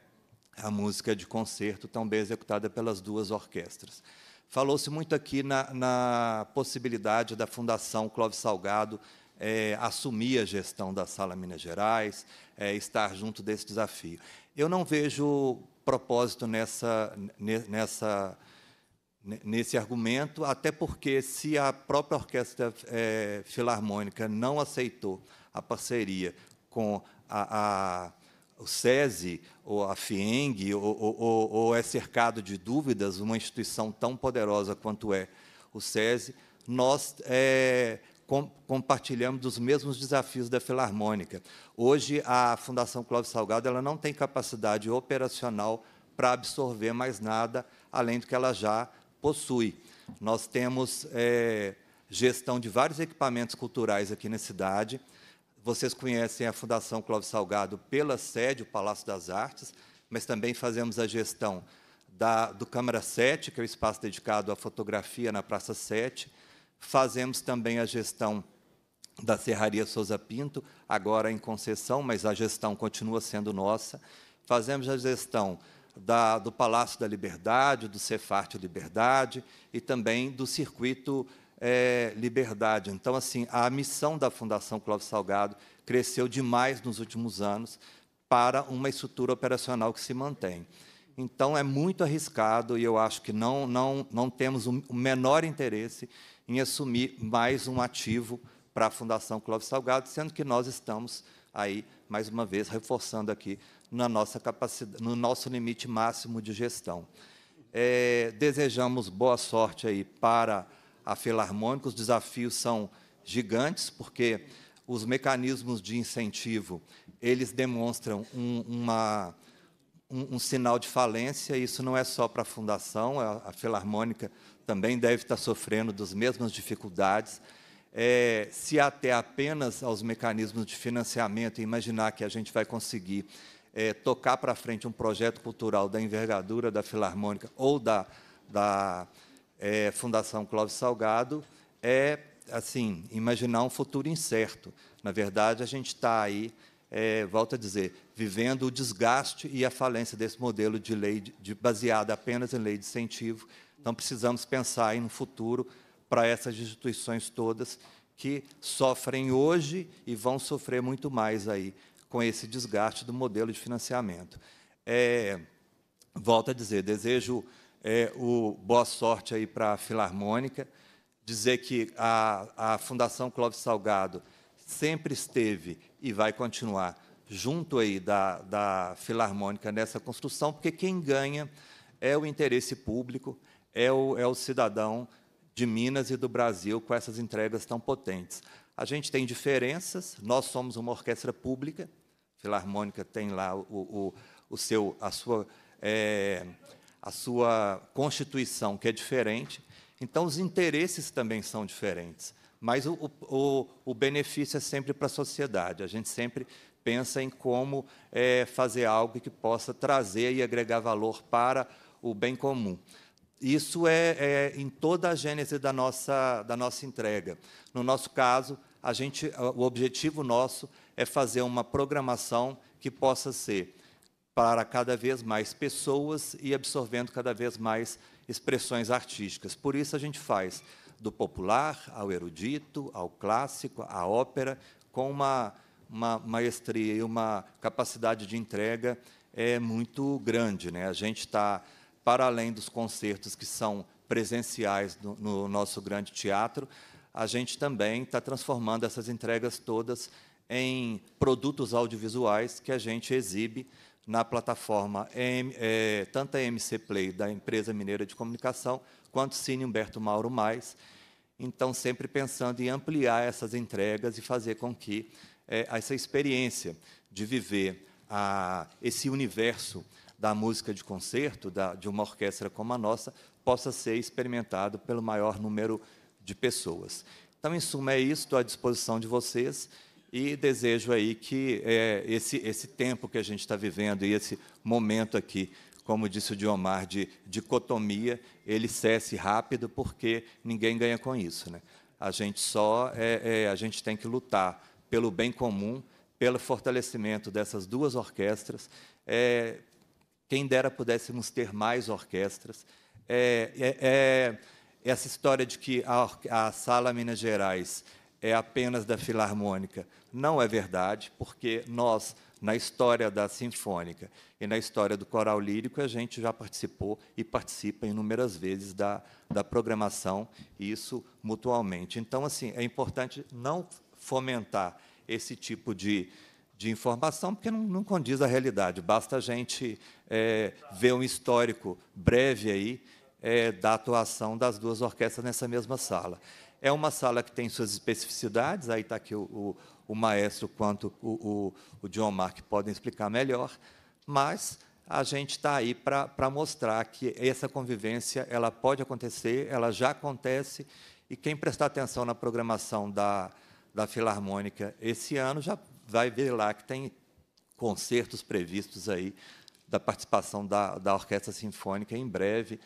[SPEAKER 11] a música de concerto tão bem executada pelas duas orquestras. Falou-se muito aqui na, na possibilidade da Fundação Clóvis Salgado é, assumir a gestão da Sala Minas Gerais, é, estar junto desse desafio. Eu não vejo propósito nessa, nessa, nesse argumento, até porque, se a própria Orquestra é, Filarmônica não aceitou a parceria com a, a o SESI, ou a FIENG, ou, ou, ou, é cercado de dúvidas, uma instituição tão poderosa quanto é o SESI, nós é, compartilhamos os mesmos desafios da Filarmônica. Hoje, a Fundação Clóvis Salgado ela não tem capacidade operacional para absorver mais nada, além do que ela já possui. Nós temos é, gestão de vários equipamentos culturais aqui na cidade. Vocês conhecem a Fundação Clóvis Salgado pela sede, o Palácio das Artes, mas também fazemos a gestão da, do Câmara 7, que é o espaço dedicado à fotografia na Praça 7, fazemos também a gestão da Serraria Souza Pinto, agora em concessão, mas a gestão continua sendo nossa. Fazemos a gestão da, do Palácio da Liberdade, do Cefarte Liberdade e também do Circuito é, Liberdade. Então, assim, a missão da Fundação Clóvis Salgado cresceu demais nos últimos anos para uma estrutura operacional que se mantém. Então, é muito arriscado e eu acho que não, não, não temos o menor interesse em assumir mais um ativo para a Fundação Clóvis Salgado, sendo que nós estamos aí, mais uma vez, reforçando aqui na nossa capacidade, no nosso limite máximo de gestão. É, desejamos boa sorte aí para a Filarmônica, os desafios são gigantes, porque os mecanismos de incentivo, eles demonstram um, uma, um, um, sinal de falência, isso não é só para a Fundação, a, é a Filarmônica também deve estar sofrendo das mesmas dificuldades. É, se até apenas aos mecanismos de financiamento imaginar que a gente vai conseguir é, tocar para frente um projeto cultural da envergadura da Filarmônica ou da, da é, Fundação Clóvis Salgado, é assim imaginar um futuro incerto. Na verdade, a gente está aí, é, volto a dizer, vivendo o desgaste e a falência desse modelo de lei de, de, baseado apenas em lei de incentivo então, precisamos pensar aí no futuro para essas instituições todas que sofrem hoje e vão sofrer muito mais aí com esse desgaste do modelo de financiamento. É, volto a dizer, desejo é, o boa sorte aí para a Filarmônica, dizer que a, a Fundação Clóvis Salgado sempre esteve e vai continuar junto aí da, da Filarmônica nessa construção, porque quem ganha é o interesse público, é o, é o cidadão de Minas e do Brasil com essas entregas tão potentes. A gente tem diferenças, nós somos uma orquestra pública, a Filarmônica tem lá o, o, o seu, a, sua, é, a sua constituição, que é diferente, então os interesses também são diferentes, mas o, o, o benefício é sempre para a sociedade, a gente sempre pensa em como é, fazer algo que possa trazer e agregar valor para o bem comum. Isso é, é, em toda a gênese da nossa, da nossa entrega. No nosso caso, a gente, o objetivo nosso é fazer uma programação que possa ser para cada vez mais pessoas e absorvendo cada vez mais expressões artísticas. Por isso a gente faz do popular ao erudito, ao clássico, à ópera, com uma, uma maestria e uma capacidade de entrega é muito grande. Né? A gente está para além dos concertos que são presenciais no, no nosso grande teatro, a gente também está transformando essas entregas todas em produtos audiovisuais que a gente exibe na plataforma em, é, tanto a MC Play da empresa mineira de comunicação quanto Cine Humberto Mauro mais. Então sempre pensando em ampliar essas entregas e fazer com que é, essa experiência de viver a, esse universo da música de concerto, da, de uma orquestra como a nossa, possa ser experimentado pelo maior número de pessoas. Então, em suma, é isso, estou à disposição de vocês e desejo aí que é, esse, esse tempo que a gente está vivendo e esse momento aqui, como disse o Diomar, de dicotomia, ele cesse rápido, porque ninguém ganha com isso. Né? A gente só é, é, a gente tem que lutar pelo bem comum, pelo fortalecimento dessas duas orquestras, é, quem dera pudéssemos ter mais orquestras. É, é, é essa história de que a, a Sala Minas Gerais é apenas da Filarmônica não é verdade, porque nós, na história da Sinfônica e na história do Coral Lírico, a gente já participou e participa inúmeras vezes da, da programação, e isso mutualmente. Então, assim, é importante não fomentar esse tipo de de informação, porque não, não condiz à realidade. Basta a gente é, ver um histórico breve aí é, da atuação das duas orquestras nessa mesma sala. É uma sala que tem suas especificidades, aí está aqui o, o, o, maestro quanto o, o, o John Mark podem explicar melhor, mas a gente está aí para mostrar que essa convivência ela pode acontecer, ela já acontece, e quem prestar atenção na programação da, da Filarmônica esse ano já vai ver lá que tem concertos previstos aí da participação da, da Orquestra Sinfônica em breve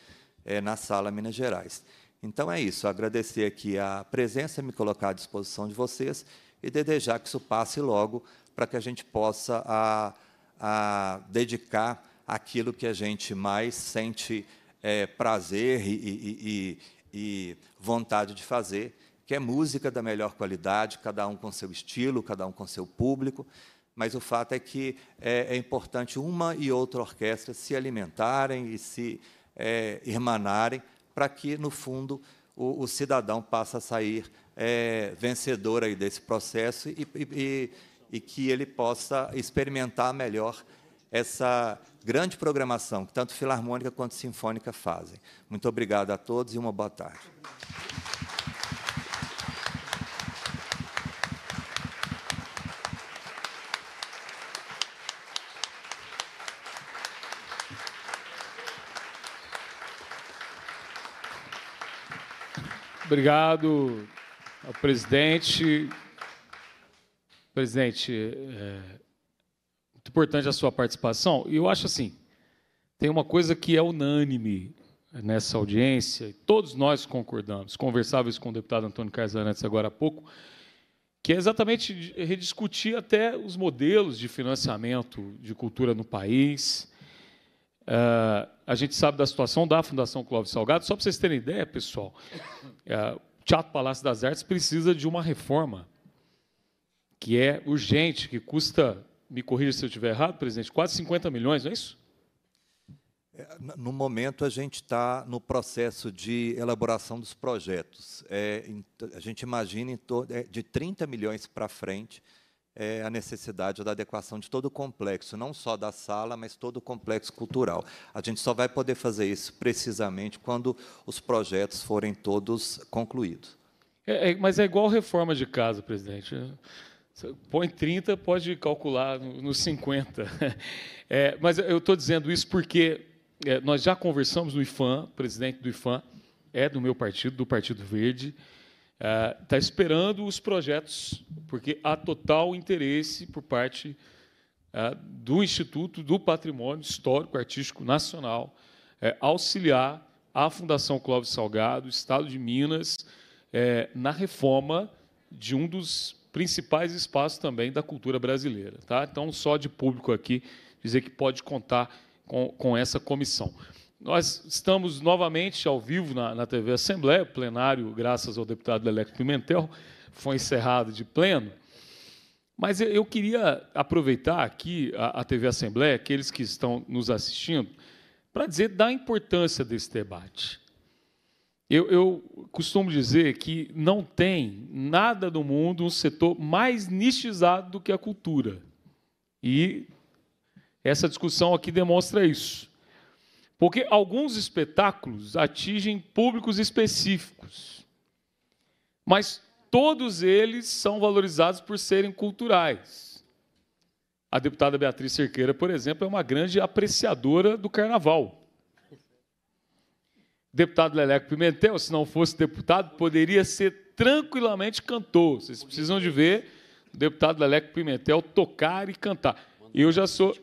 [SPEAKER 11] é, na Sala Minas Gerais. Então é isso, agradecer aqui a presença, me colocar à disposição de vocês e desejar que isso passe logo para que a gente possa a, a dedicar aquilo que a gente mais sente é, prazer e, e, e, e vontade de fazer, que é música da melhor qualidade, cada um com seu estilo, cada um com seu público, mas o fato é que é, é importante uma e outra orquestra se alimentarem e se é, irmanarem para que, no fundo, o, o cidadão passe a sair é, vencedor aí desse processo e, e, e que ele possa experimentar melhor essa grande programação que tanto Filarmônica quanto Sinfônica fazem. Muito obrigado a todos e uma boa tarde.
[SPEAKER 1] Obrigado ao presidente. Presidente, é muito importante a sua participação. E eu acho assim, tem uma coisa que é unânime nessa audiência, e todos nós concordamos, conversávamos com o deputado Antônio Carlos antes, agora há pouco, que é exatamente rediscutir até os modelos de financiamento de cultura no país, Uh, a gente sabe da situação da Fundação Clóvis Salgado. Só para vocês terem ideia, pessoal, uh, o Teatro Palácio das Artes precisa de uma reforma que é urgente, que custa, me corrija se eu estiver errado, presidente, quase 50 milhões, não é isso?
[SPEAKER 11] É, no momento, a gente está no processo de elaboração dos projetos. É, a gente imagina é, de 30 milhões para frente é a necessidade da adequação de todo o complexo, não só da sala, mas todo o complexo cultural. A gente só vai poder fazer isso precisamente quando os projetos forem todos
[SPEAKER 1] concluídos. É, é, mas é igual reforma de casa, presidente. põe 30, pode calcular nos 50. É, mas eu estou dizendo isso porque é, nós já conversamos no IFAM, presidente do IFAM, é do meu partido, do Partido Verde, está eh, esperando os projetos, porque há total interesse por parte eh, do Instituto do Patrimônio Histórico Artístico Nacional eh, auxiliar a Fundação Clóvis Salgado, o Estado de Minas, na reforma de um dos principais espaços também da cultura brasileira. Tá? Então, só de público aqui dizer que pode contar com, com essa comissão. Nós estamos novamente ao vivo na, na TV Assembleia, plenário, graças ao deputado Leleco Pimentel, foi encerrado de pleno. Mas eu, eu queria aproveitar aqui a, a, TV Assembleia, aqueles que estão nos assistindo, para dizer da importância desse debate. Eu, eu costumo dizer que não tem nada no mundo um setor mais nichizado do que a cultura. E essa discussão aqui demonstra isso. Porque alguns espetáculos atingem públicos específicos, mas todos eles são valorizados por serem culturais. A deputada Beatriz Cerqueira, por exemplo, é uma grande apreciadora do carnaval. Deputado Leleco Pimentel, se não fosse deputado, poderia ser tranquilamente cantor. Vocês precisam de ver o deputado Leleco Pimentel tocar e cantar. Eu já sou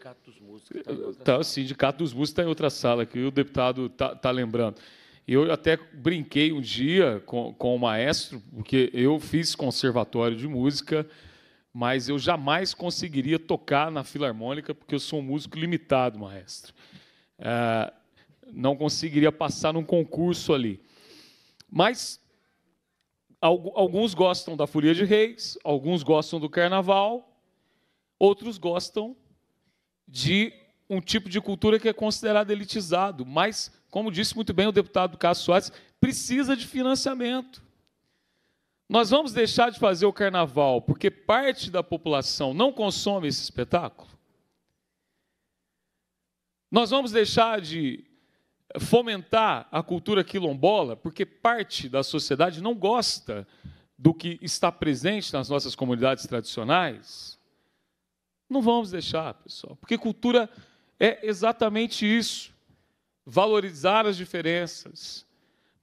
[SPEAKER 1] músicos. Tá tá, o Sindicato dos Músicos está em outra sala, que o deputado está tá lembrando. Eu até brinquei um dia com, com o maestro, porque eu fiz conservatório de música, mas eu jamais conseguiria tocar na filarmônica, porque eu sou um músico limitado, maestro. É, não conseguiria passar num concurso ali. Mas alguns gostam da Folia de Reis, alguns gostam do Carnaval, outros gostam de um tipo de cultura que é considerado elitizado, mas, como disse muito bem o deputado Cássio Soares, precisa de financiamento. Nós vamos deixar de fazer o carnaval porque parte da população não consome esse espetáculo? Nós vamos deixar de fomentar a cultura quilombola porque parte da sociedade não gosta do que está presente nas nossas comunidades tradicionais? Não vamos deixar, pessoal, porque cultura é exatamente isso: valorizar as diferenças,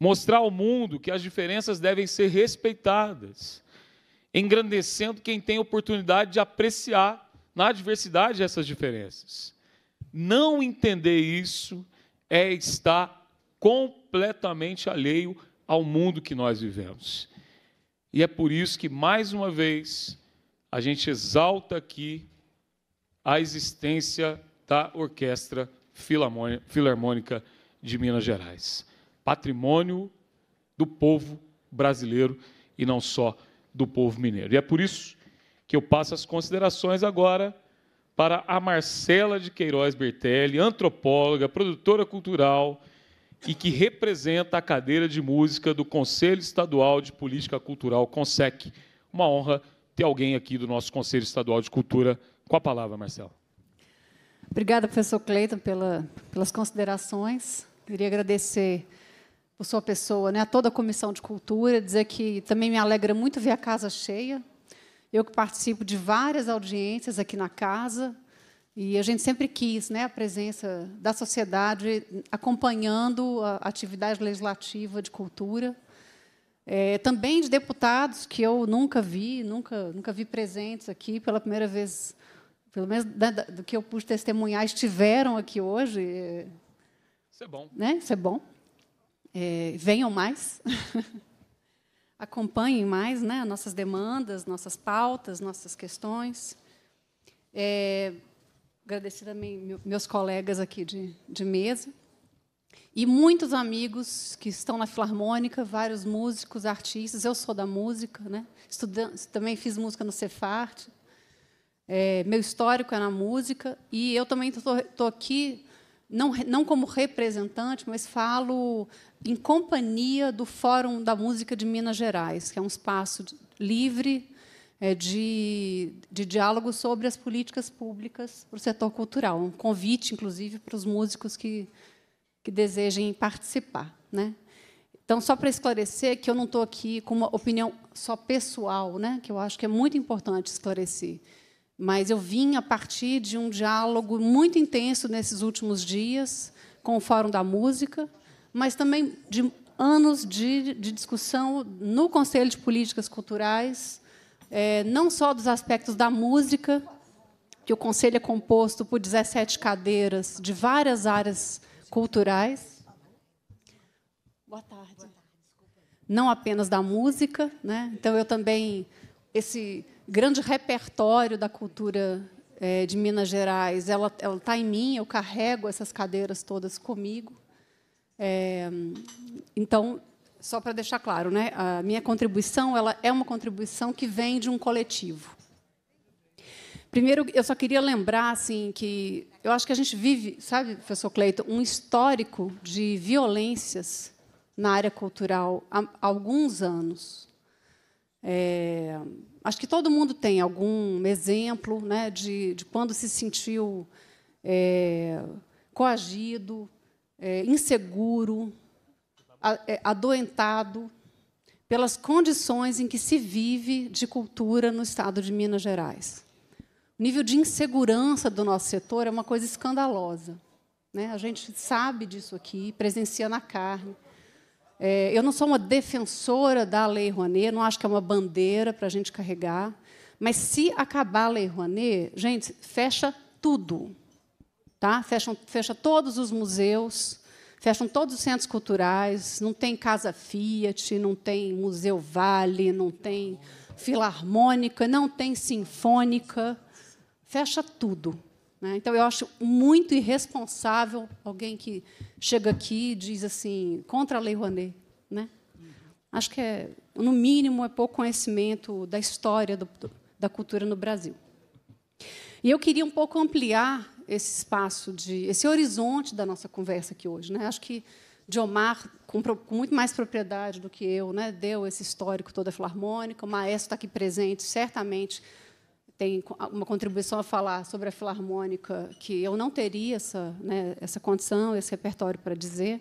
[SPEAKER 1] mostrar ao mundo que as diferenças devem ser respeitadas, engrandecendo quem tem oportunidade de apreciar na diversidade essas diferenças. Não entender isso é estar completamente alheio ao mundo que nós vivemos. E é por isso que, mais uma vez, a gente exalta aqui a existência da Orquestra Filarmônica de Minas Gerais. Patrimônio do povo brasileiro e não só do povo mineiro. E é por isso que eu passo as considerações agora para a Marcela de Queiroz Bertelli, antropóloga, produtora cultural e que representa a cadeira de música do Conselho Estadual de Política Cultural, CONSEC. Uma honra ter alguém aqui do nosso Conselho Estadual de Cultura com a palavra, Marcelo.
[SPEAKER 12] Obrigada, professor Cleiton, pela, pelas considerações. Queria agradecer por sua pessoa, né, a toda a Comissão de Cultura, dizer que também me alegra muito ver a casa cheia. Eu que participo de várias audiências aqui na casa, e a gente sempre quis né, a presença da sociedade acompanhando a atividade legislativa de cultura. É, também de deputados que eu nunca vi, nunca, nunca vi presentes aqui, pela primeira vez pelo menos do que eu pude testemunhar, estiveram aqui hoje. É, Isso é bom. Né? Isso é bom. É, venham mais. Acompanhem mais né, nossas demandas, nossas pautas, nossas questões. É, agradecer também meus colegas aqui de, de mesa. E muitos amigos que estão na Filarmônica, vários músicos, artistas. Eu sou da música, né? Estudando, também fiz música no Cefarte é, meu histórico é na música e eu também estou aqui não, não como representante, mas falo em companhia do Fórum da Música de Minas Gerais, que é um espaço livre é, de, de diálogo sobre as políticas públicas para o setor cultural. Um convite, inclusive, para os músicos que, que desejem participar. Né? Então, só para esclarecer que eu não estou aqui com uma opinião só pessoal, né? que eu acho que é muito importante esclarecer. Mas eu vim a partir de um diálogo muito intenso nesses últimos dias com o Fórum da Música, mas também de anos de, de discussão no Conselho de Políticas Culturais, é, não só dos aspectos da música, que o Conselho é composto por 17 cadeiras de várias áreas culturais. Boa tarde. Não apenas da música, né? Então eu também esse grande repertório da cultura é, de Minas Gerais, ela está em mim, eu carrego essas cadeiras todas comigo. É, então, só para deixar claro, né, a minha contribuição ela é uma contribuição que vem de um coletivo. Primeiro, eu só queria lembrar assim que eu acho que a gente vive, sabe, professor Cleiton, um histórico de violências na área cultural há alguns anos. É, Acho que todo mundo tem algum exemplo né, de, de quando se sentiu é, coagido, é, inseguro, a, é, adoentado pelas condições em que se vive de cultura no estado de Minas Gerais. O nível de insegurança do nosso setor é uma coisa escandalosa. Né? A gente sabe disso aqui, presencia na carne. É, eu não sou uma defensora da Lei Rouanet, não acho que é uma bandeira para a gente carregar. Mas se acabar a Lei Rouanet, gente, fecha tudo. Tá? Fecham, fecha todos os museus, fecham todos os centros culturais, não tem Casa Fiat, não tem Museu Vale, não tem Filarmônica, não tem Sinfônica. Fecha tudo. Né? Então, eu acho muito irresponsável alguém que chega aqui e diz assim, contra a Lei Rouanet. Né? Acho que, é, no mínimo, é pouco conhecimento da história do, da cultura no Brasil. E eu queria um pouco ampliar esse espaço, de, esse horizonte da nossa conversa aqui hoje. Né? Acho que Diomar, com, com, muito mais propriedade do que eu, né, deu esse histórico toda a filarmônica, o maestro está aqui presente, certamente tem uma contribuição a falar sobre a filarmônica que eu não teria essa, né, essa condição, esse repertório para dizer.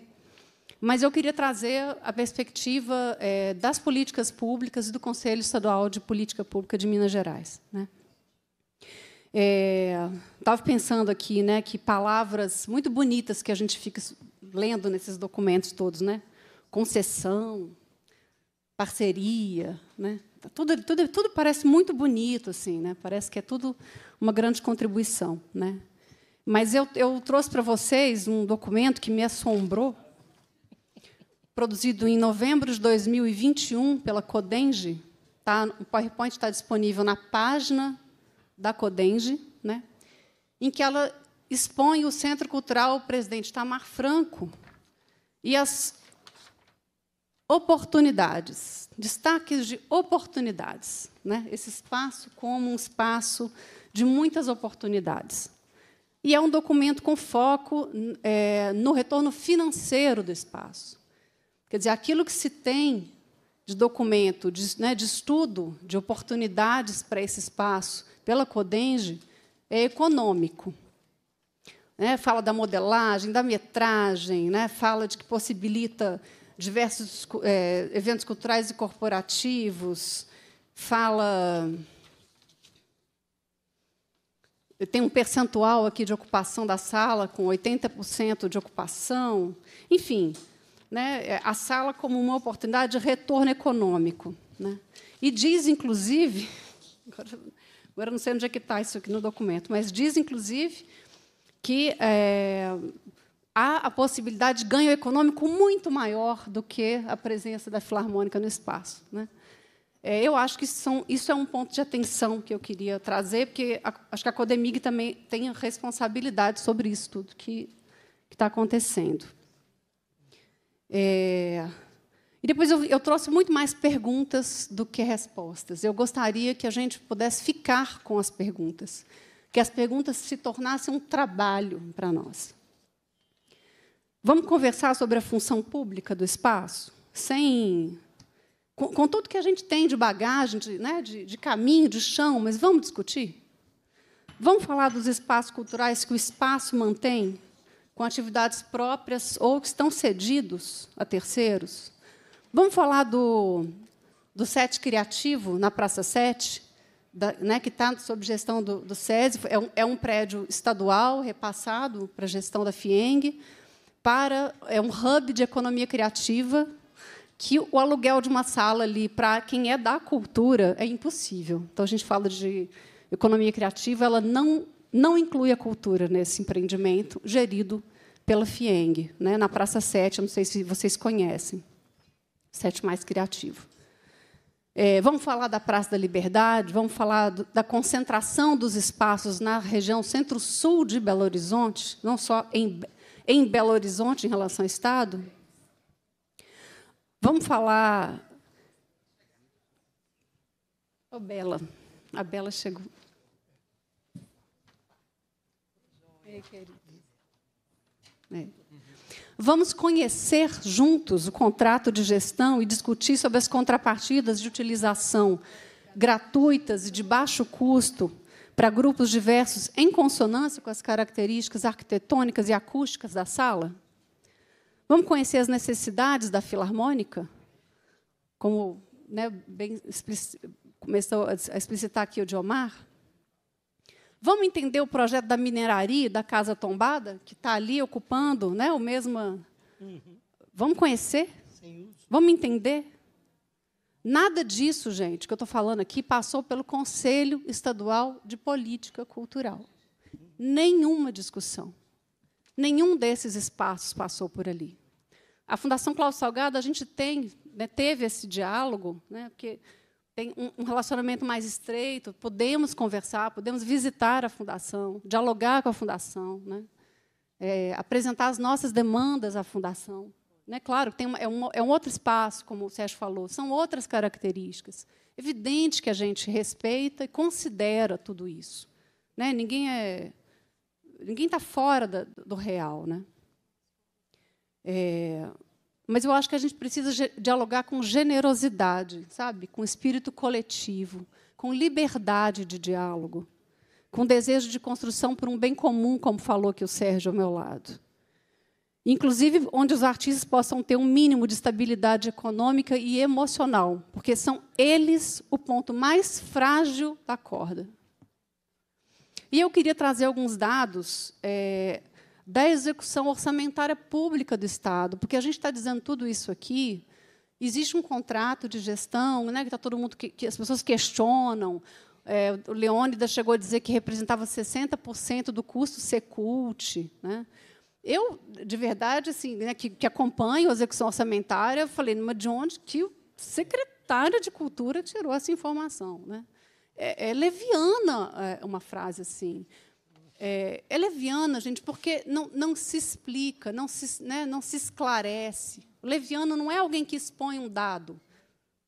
[SPEAKER 12] Mas eu queria trazer a perspectiva é, das políticas públicas e do Conselho Estadual de Política Pública de Minas Gerais. Né? Estava é, pensando aqui né, que palavras muito bonitas que a gente fica lendo nesses documentos todos, né? concessão, parceria, né? tudo, tudo, tudo parece muito bonito, assim, né? Parece que é tudo uma grande contribuição, né? Mas eu, eu trouxe para vocês um documento que me assombrou, produzido em novembro de 2021 pela Codenge. Tá, o PowerPoint está disponível na página da Codenge, né? Em que ela expõe o Centro Cultural Presidente Tamar Franco e as oportunidades destaques de oportunidades. Né? Esse espaço como um espaço de muitas oportunidades. E é um documento com foco é, no retorno financeiro do espaço. Quer dizer, aquilo que se tem de documento, de, né, de estudo, de oportunidades para esse espaço, pela Codenge, é econômico. Né? Fala da modelagem, da metragem, né? fala de que possibilita diversos é, eventos culturais e corporativos, fala. Tem um percentual aqui de ocupação da sala, com 80% de ocupação. Enfim, né, é, a sala como uma oportunidade de retorno econômico. Né? E diz, inclusive, agora, agora não sei onde é que está isso aqui no documento, mas diz, inclusive, que é, há a possibilidade de ganho econômico muito maior do que a presença da Filarmônica no espaço. Né? É, eu acho que são, isso é um ponto de atenção que eu queria trazer, porque a, acho que a Codemig também tem responsabilidade sobre isso tudo que está acontecendo. É, e depois eu, eu, trouxe muito mais perguntas do que respostas. Eu gostaria que a gente pudesse ficar com as perguntas, que as perguntas se tornassem um trabalho para nós. Vamos conversar sobre a função pública do espaço? Sem. Com, com tudo que a gente tem de bagagem, de, né, de, de caminho, de chão, mas vamos discutir? Vamos falar dos espaços culturais que o espaço mantém, com atividades próprias ou que estão cedidos a terceiros? Vamos falar do, do SET Criativo, na Praça 7, da, né, que está sob gestão do, do SESI, é um, é um prédio estadual repassado para a gestão da FIENG para é um hub de economia criativa que o aluguel de uma sala ali para quem é da cultura é impossível. Então a gente fala de economia criativa, ela não não inclui a cultura nesse empreendimento gerido pela Fieng, né, na Praça 7, não sei se vocês conhecem. 7 mais criativo. É, vamos falar da Praça da Liberdade, vamos falar do, da concentração dos espaços na região centro-sul de Belo Horizonte, não só em, em Belo Horizonte em relação ao Estado? Vamos falar. oh, Bela. A Bela chegou. É. Vamos conhecer juntos o contrato de gestão e discutir sobre as contrapartidas de utilização gratuitas e de baixo custo para grupos diversos em consonância com as características arquitetônicas e acústicas da sala? Vamos conhecer as necessidades da filarmônica? Como né, bem começou a explicitar aqui o Diomar? Vamos entender o projeto da mineraria, da casa tombada, que está ali ocupando né, o mesmo. Uhum. Vamos conhecer? Vamos entender? Nada disso, gente, que eu estou falando aqui, passou pelo Conselho Estadual de Política Cultural. Nenhuma discussão. Nenhum desses espaços passou por ali. A Fundação Cláudio Salgado, a gente tem, né, teve esse diálogo, né, porque tem um, um relacionamento mais estreito, podemos conversar, podemos visitar a Fundação, dialogar com a Fundação, né, é, apresentar as nossas demandas à Fundação. Né? Claro, tem uma, é, um, é um outro espaço, como o Sérgio falou, são outras características. Evidente que a gente respeita e considera tudo isso. Né? Ninguém é ninguém está fora da, do real, né? É, mas eu acho que a gente precisa dialogar com generosidade, sabe? Com espírito coletivo, com liberdade de diálogo, com desejo de construção por um bem comum, como falou aqui o Sérgio ao meu lado inclusive onde os artistas possam ter um mínimo de estabilidade econômica e emocional, porque são eles o ponto mais frágil da corda. E eu queria trazer alguns dados é, da execução orçamentária pública do Estado, porque a gente está dizendo tudo isso aqui. Existe um contrato de gestão, né, que tá todo mundo que, que as pessoas questionam. É, o Leônidas chegou a dizer que representava 60% do custo Secult, né? Eu, de verdade, assim, né, que, que acompanho a execução orçamentária, falei, mas de onde que o secretário de Cultura tirou essa informação? Né? É, é leviana é, uma frase assim. É, é, leviana, gente, porque não, não se explica, não se, né, não se esclarece. Leviano não é alguém que expõe um dado,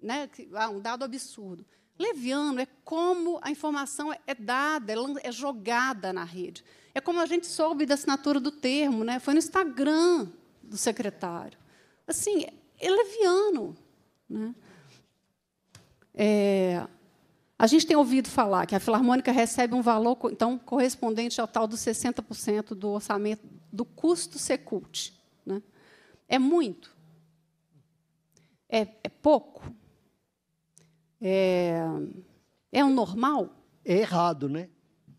[SPEAKER 12] né, que, ah, um dado absurdo. Leviano é como a informação é, é dada, é jogada na rede. É como a gente soube da assinatura do termo, né? foi no Instagram do secretário. Assim, é leviano. Né? É, a gente tem ouvido falar que a Filarmônica recebe um valor então correspondente ao tal dos 60% do orçamento do custo secult. Né? É muito? É, é pouco? É, é o normal? É errado, né?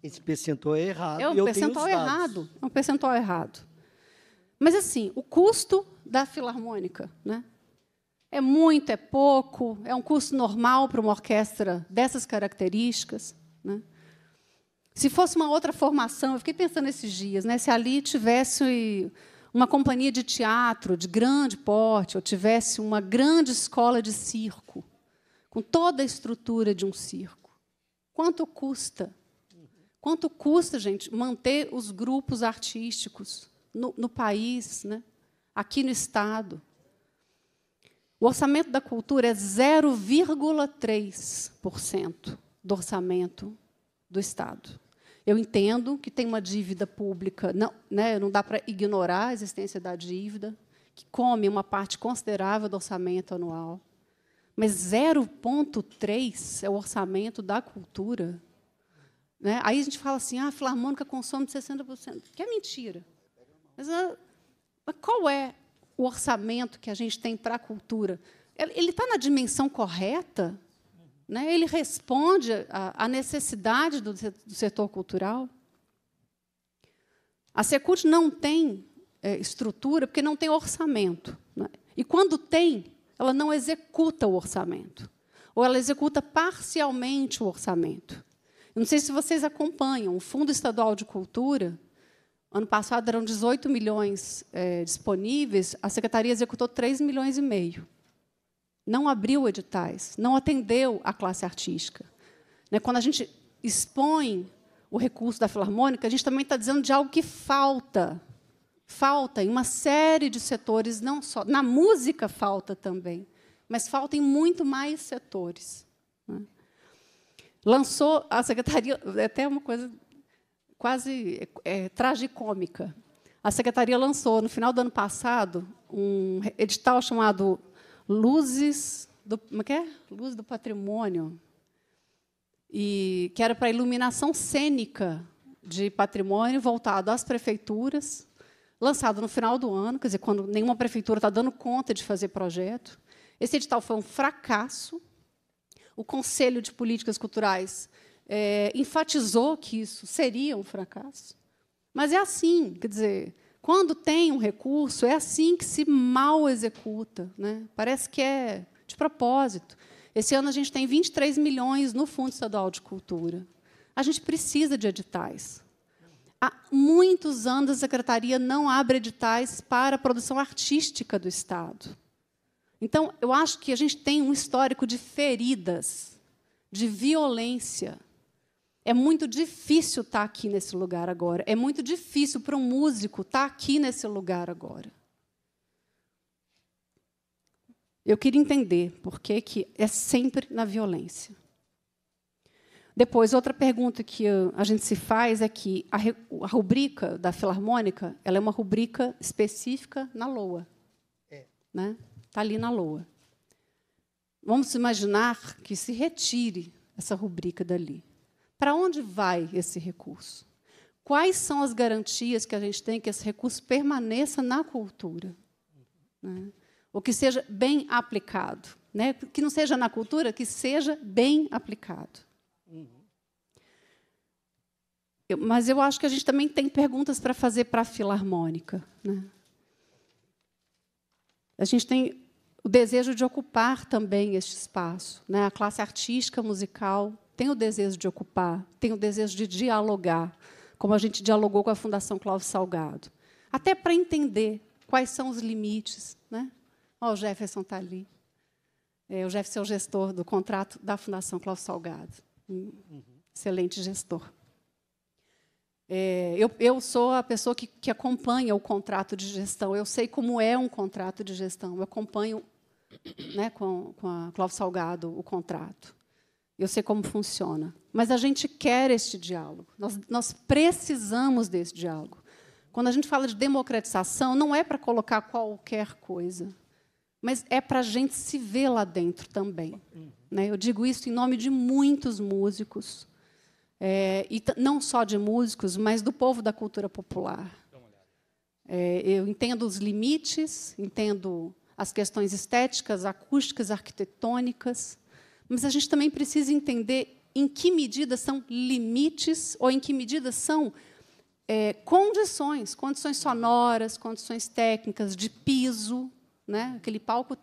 [SPEAKER 10] Esse percentual é errado. É um percentual errado.
[SPEAKER 12] É um percentual errado. Mas, assim, o custo da Filarmônica, né? É muito, é pouco, é um custo normal para uma orquestra dessas características. Né? Se fosse uma outra formação, eu fiquei pensando esses dias, né? se ali tivesse uma companhia de teatro de grande porte, ou tivesse uma grande escola de circo, com toda a estrutura de um circo, quanto custa Quanto custa, gente, manter os grupos artísticos no, no país, né? aqui no Estado? O orçamento da cultura é 0,3% do orçamento do Estado. Eu entendo que tem uma dívida pública, não, né, não dá para ignorar a existência da dívida, que come uma parte considerável do orçamento anual. Mas 0,3% é o orçamento da cultura. Né? Aí a gente fala assim, ah, a filarmônica consome 60%, que é mentira. Mas, ah, mas qual é o orçamento que a gente tem para a cultura? Ele está na dimensão correta? Né? Ele responde à necessidade do, do setor cultural? A Secult não tem é, estrutura porque não tem orçamento. Né? E quando tem, ela não executa o orçamento. Ou ela executa parcialmente o orçamento. Eu não sei se vocês acompanham, o Fundo Estadual de Cultura, ano passado eram 18 milhões é, disponíveis, a Secretaria executou 3 milhões e meio. Não abriu editais, não atendeu a classe artística. Né, quando a gente expõe o recurso da Filarmônica, a gente também está dizendo de algo que falta. Falta em uma série de setores, não só. Na música falta também, mas falta em muito mais setores. Né lançou a secretaria, é até uma coisa quase é, tragicômica. A secretaria lançou, no final do ano passado, um edital chamado Luzes do, como é, é? Luz do Patrimônio, e, que era para iluminação cênica de patrimônio voltado às prefeituras, lançado no final do ano, quer dizer, quando nenhuma prefeitura está dando conta de fazer projeto. Esse edital foi um fracasso, o Conselho de Políticas Culturais é, enfatizou que isso seria um fracasso. Mas é assim, quer dizer, quando tem um recurso, é assim que se mal executa. Né? Parece que é de propósito. Esse ano a gente tem 23 milhões no Fundo Estadual de Cultura. A gente precisa de editais. Há muitos anos a secretaria não abre editais para a produção artística do Estado. Então, eu acho que a gente tem um histórico de feridas, de violência. É muito difícil estar tá aqui nesse lugar agora. É muito difícil para um músico estar tá aqui nesse lugar agora. Eu queria entender por que, que é sempre na violência. Depois, outra pergunta que a gente se faz é que a, a rubrica da Filarmônica ela é uma rubrica específica na LOA. É. Né? está ali na Lua. Vamos imaginar que se retire essa rubrica dali. Para onde vai esse recurso? Quais são as garantias que a gente tem que esse recurso permaneça na cultura? Né? Ou que seja bem aplicado. Né? Que não seja na cultura, que seja bem aplicado. Eu, mas eu acho que a gente também tem perguntas para fazer para a Filarmônica. Né? A gente tem o desejo de ocupar também este espaço. Né? A classe artística, musical, tem o desejo de ocupar, tem o desejo de dialogar, como a gente dialogou com a Fundação Cláudio Salgado. Até para entender quais são os limites. Né? o Jefferson está ali. É, o Jefferson é o gestor do contrato da Fundação Cláudio Salgado. excelente gestor. É, eu, eu, sou a pessoa que, que, acompanha o contrato de gestão. Eu sei como é um contrato de gestão. Eu acompanho né, com, com a Cláudia Salgado o contrato. Eu sei como funciona. Mas a gente quer este diálogo. Nós, nós precisamos desse diálogo. Quando a gente fala de democratização, não é para colocar qualquer coisa, mas é para a gente se ver lá dentro também. Uhum. Né? Eu digo isso em nome de muitos músicos é, e não só de músicos, mas do povo da cultura popular. É, eu entendo os limites, entendo as questões estéticas, acústicas, arquitetônicas, mas a gente também precisa entender em que medida são limites ou em que medida são é, condições, condições sonoras, condições técnicas, de piso. Né? Aquele palco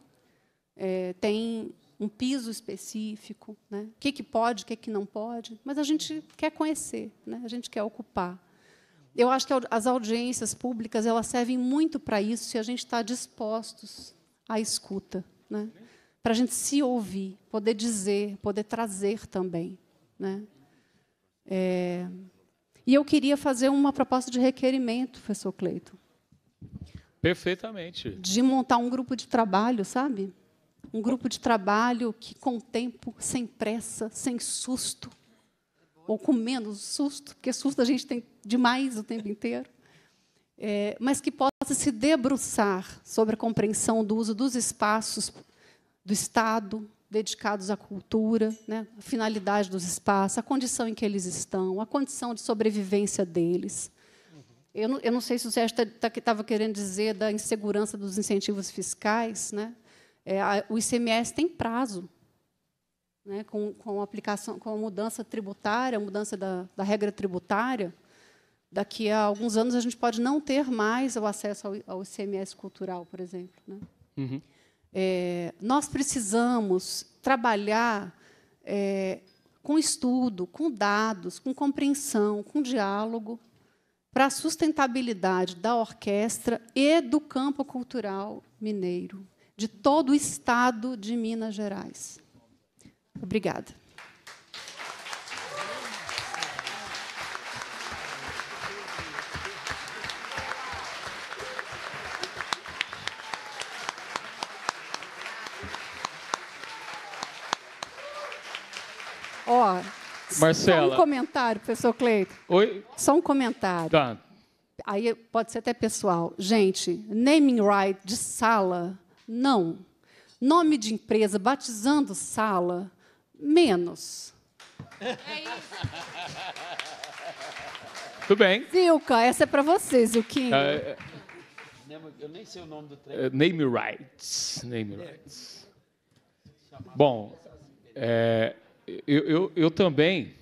[SPEAKER 12] é, tem um piso específico, né? o que, que pode, o que, que não pode, mas a gente quer conhecer, né? a gente quer ocupar. Eu acho que as audiências públicas elas servem muito para isso se a gente está dispostos à escuta, né? para a gente se ouvir, poder dizer, poder trazer também. Né? É... E eu queria fazer uma proposta de requerimento, professor Cleiton.
[SPEAKER 1] Perfeitamente.
[SPEAKER 12] De montar um grupo de trabalho, sabe? um grupo de trabalho que, com tempo, sem pressa, sem susto, ou com menos susto, porque susto a gente tem demais o tempo inteiro, é, mas que possa se debruçar sobre a compreensão do uso dos espaços do Estado dedicados à cultura, né, a finalidade dos espaços, a condição em que eles estão, a condição de sobrevivência deles. Eu não, eu não sei se o Sérgio estava tá, tá, querendo dizer da insegurança dos incentivos fiscais, né? É, a, o ICMS tem prazo. Né, com, com, a aplicação, com a mudança tributária, a mudança da, da, regra tributária, daqui a alguns anos a gente pode não ter mais o acesso ao, ao ICMS cultural, por exemplo. Né? Uhum. É, nós precisamos trabalhar é, com estudo, com dados, com compreensão, com diálogo, para a sustentabilidade da orquestra e do campo cultural mineiro de todo o estado de Minas Gerais. Obrigada. Ó, Só um comentário, professor Cleiton. Oi? Só um comentário. Tá. Aí pode ser até pessoal. Gente, naming right de sala não. Nome de empresa, batizando sala, menos.
[SPEAKER 8] É isso.
[SPEAKER 12] Tudo bem. Zilka, essa é para você, Zilquinho. Uh, ah, é,
[SPEAKER 13] é. eu nem sei o nome do treino.
[SPEAKER 1] Uh, é, name rights. Name rights. Bom, é, eu, eu, eu, também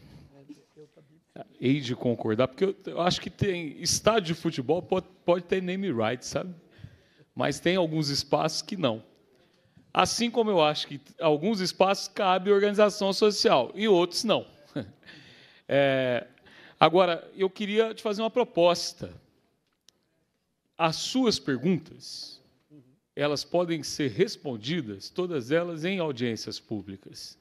[SPEAKER 1] hei de concordar, porque eu, eu acho que tem estádio de futebol pode, pode ter name rights, sabe? mas tem alguns espaços que não. Assim como eu acho que alguns espaços cabe organização social e outros não. É, agora, eu queria te fazer uma proposta. As suas perguntas, elas podem ser respondidas, todas elas em audiências públicas.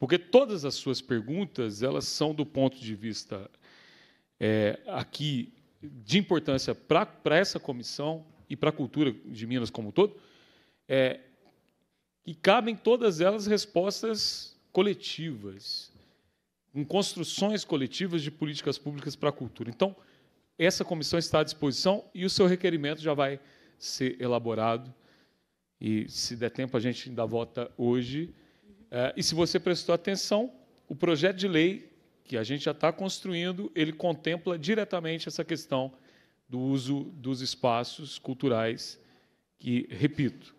[SPEAKER 1] Porque todas as suas perguntas, elas são do ponto de vista é, aqui de importância para essa comissão, e para a cultura de Minas como um todo, é, e cabem todas elas respostas coletivas, em construções coletivas de políticas públicas para a cultura. Então, essa comissão está à disposição e o seu requerimento já vai ser elaborado. E, se der tempo, a gente ainda vota hoje. É, e, se você prestou atenção, o projeto de lei que a gente já está construindo, ele contempla diretamente essa questão do uso dos espaços culturais que, repito,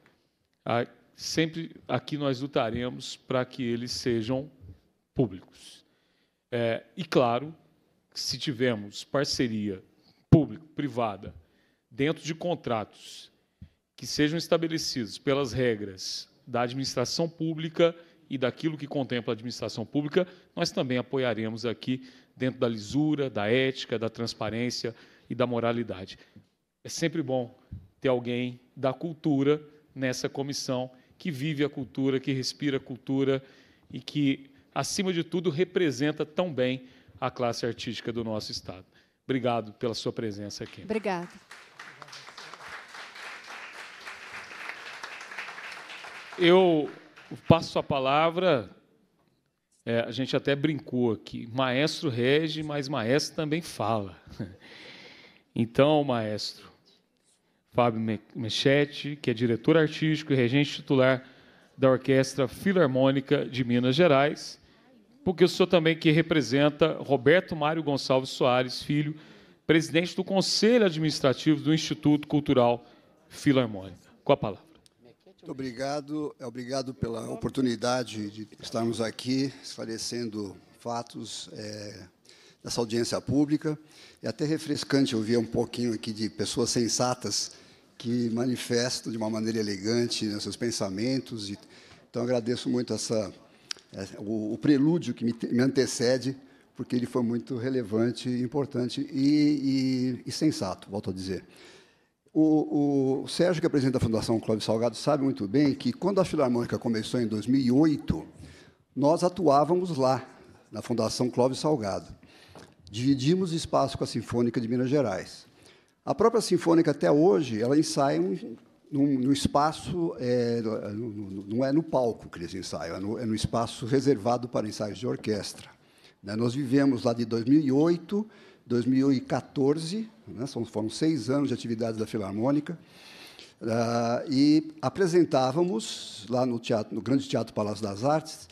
[SPEAKER 1] sempre aqui nós lutaremos para que eles sejam públicos. É, e, claro, se tivermos parceria público-privada dentro de contratos que sejam estabelecidos pelas regras da administração pública e daquilo que contempla a administração pública, nós também apoiaremos aqui dentro da lisura, da ética, da transparência, e da moralidade. É sempre bom ter alguém da cultura nessa comissão que vive a cultura, que respira a cultura e que, acima de tudo, representa tão bem a classe artística do nosso Estado. Obrigado pela sua presença aqui. Obrigada. Eu passo a palavra. É, a gente até brincou aqui. Maestro rege, mas maestro também fala. Então, maestro Fábio Mechete, que é diretor artístico e regente titular da Orquestra Filarmônica de Minas Gerais, porque o senhor também que representa Roberto Mário Gonçalves Soares, filho, presidente do Conselho Administrativo do Instituto Cultural Filarmônica. Com a palavra.
[SPEAKER 4] Muito obrigado, é, obrigado pela oportunidade de estarmos aqui esclarecendo fatos é, dessa audiência pública. É até refrescante ouvir um pouquinho aqui de pessoas sensatas que manifestam de uma maneira elegante né, seus pensamentos. E, então, agradeço muito essa, é, o, o prelúdio que me, me, antecede, porque ele foi muito relevante, importante e, e, e sensato, volto a dizer. O, o, o, Sérgio, que apresenta a Fundação Clóvis Salgado, sabe muito bem que, quando a Filarmônica começou em 2008, nós atuávamos lá, na Fundação Clóvis Salgado dividimos espaço com a Sinfônica de Minas Gerais. A própria Sinfônica, até hoje, ela ensaia um, num, no espaço, é, não é no palco que eles ensaiam, é no, é no espaço reservado para ensaios de orquestra. Né? Nós vivemos lá de 2008, 2014, né? São, foram seis anos de atividades da Filarmônica, uh, e apresentávamos lá no, teatro, no Grande Teatro Palácio das Artes,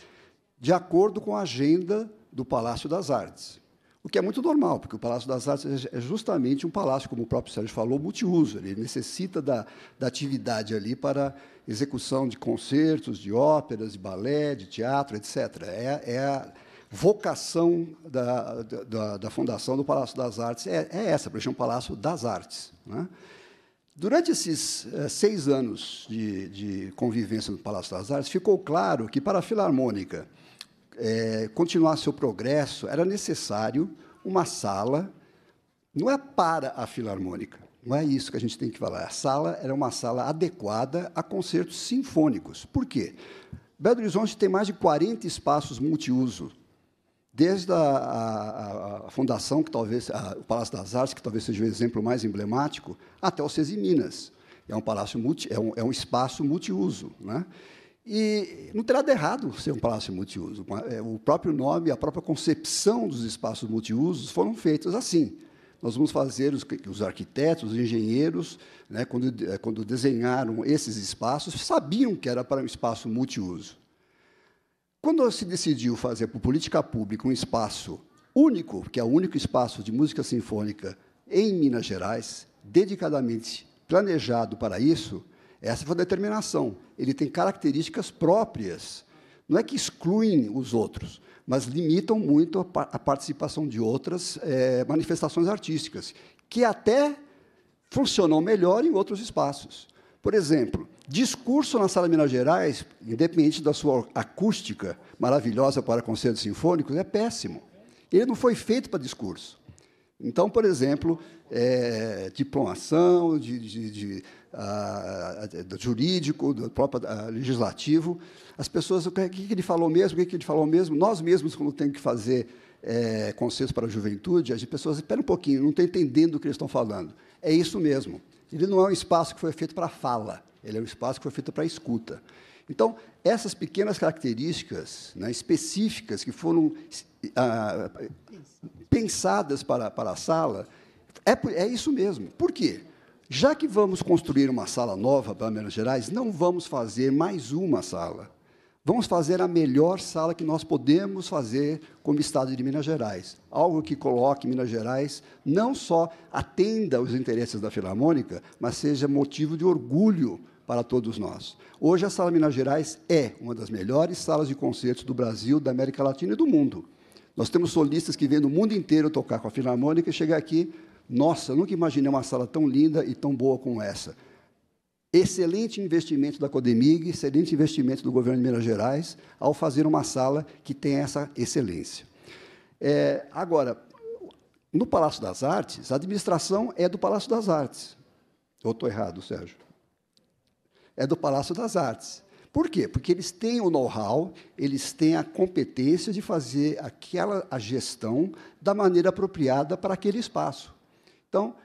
[SPEAKER 4] de acordo com a agenda do Palácio das Artes o que é muito normal, porque o Palácio das Artes é, é justamente um palácio, como o próprio Sérgio falou, multiuso. Ele necessita da, da atividade ali para execução de concertos, de óperas, de balé, de teatro, etc. É, é a vocação da, da, da, fundação do Palácio das Artes é, é essa, para deixar um Palácio das Artes. Né? Durante esses eh, seis anos de, de convivência no Palácio das Artes, ficou claro que, para a Filarmônica, é, continuar seu progresso, era necessário uma sala, não é para a Filarmônica, não é isso que a gente tem que falar. A sala era uma sala adequada a concertos sinfônicos. Por quê? Belo Horizonte tem mais de 40 espaços multiuso, desde a, a, a fundação, que talvez, a, o Palácio das Artes, que talvez seja o exemplo mais emblemático, até o Cesi Minas. É um, palácio multi, é, um, é um espaço multiuso. Né? E não terá de errado ser um palácio multiuso. É, o próprio nome, a própria concepção dos espaços multiusos foram feitos assim. Nós vamos fazer os, os arquitetos, os engenheiros, né, quando, é, quando desenharam esses espaços, sabiam que era para um espaço multiuso. Quando se decidiu fazer por política pública um espaço único, que é o único espaço de música sinfônica em Minas Gerais, dedicadamente planejado para isso, essa foi a determinação. Ele tem características próprias. Não é que excluem os outros, mas limitam muito a, a participação de outras é, manifestações artísticas, que até funcionam melhor em outros espaços. Por exemplo, discurso na Sala Minas Gerais, independente da sua acústica maravilhosa para concertos sinfônicos, é péssimo. Ele não foi feito para discurso. Então, por exemplo, é, diplomação, de, de, de do jurídico, do próprio legislativo. As pessoas, o que, que ele falou mesmo, o que, que ele falou mesmo, nós mesmos, quando temos que fazer é, consenso para a juventude, as pessoas, espera um pouquinho, não estão entendendo o que eles estão falando. É isso mesmo. Ele não é um espaço que foi feito para fala, ele é um espaço que foi feito para escuta. Então, essas pequenas características né, específicas que foram ah, pensadas para, para a sala, é, é isso mesmo. Por quê? já que vamos construir uma sala nova para Minas Gerais, não vamos fazer mais uma sala. Vamos fazer a melhor sala que nós podemos fazer como Estado de Minas Gerais. Algo que coloque Minas Gerais, não só atenda aos interesses da Filarmônica, mas seja motivo de orgulho para todos nós. Hoje, a Sala Minas Gerais é uma das melhores salas de concertos do Brasil, da América Latina e do mundo. Nós temos solistas que vêm do mundo inteiro tocar com a Filarmônica e chegar aqui nossa, eu nunca imaginei uma sala tão linda e tão boa como essa. Excelente investimento da Codemig, excelente investimento do governo de Minas Gerais, ao fazer uma sala que tem essa excelência. É, agora, no Palácio das Artes, a administração é do Palácio das Artes. Ou estou errado, Sérgio? É do Palácio das Artes. Por quê? Porque eles têm o know-how, eles têm a competência de fazer aquela a gestão da maneira apropriada para aquele espaço. Então,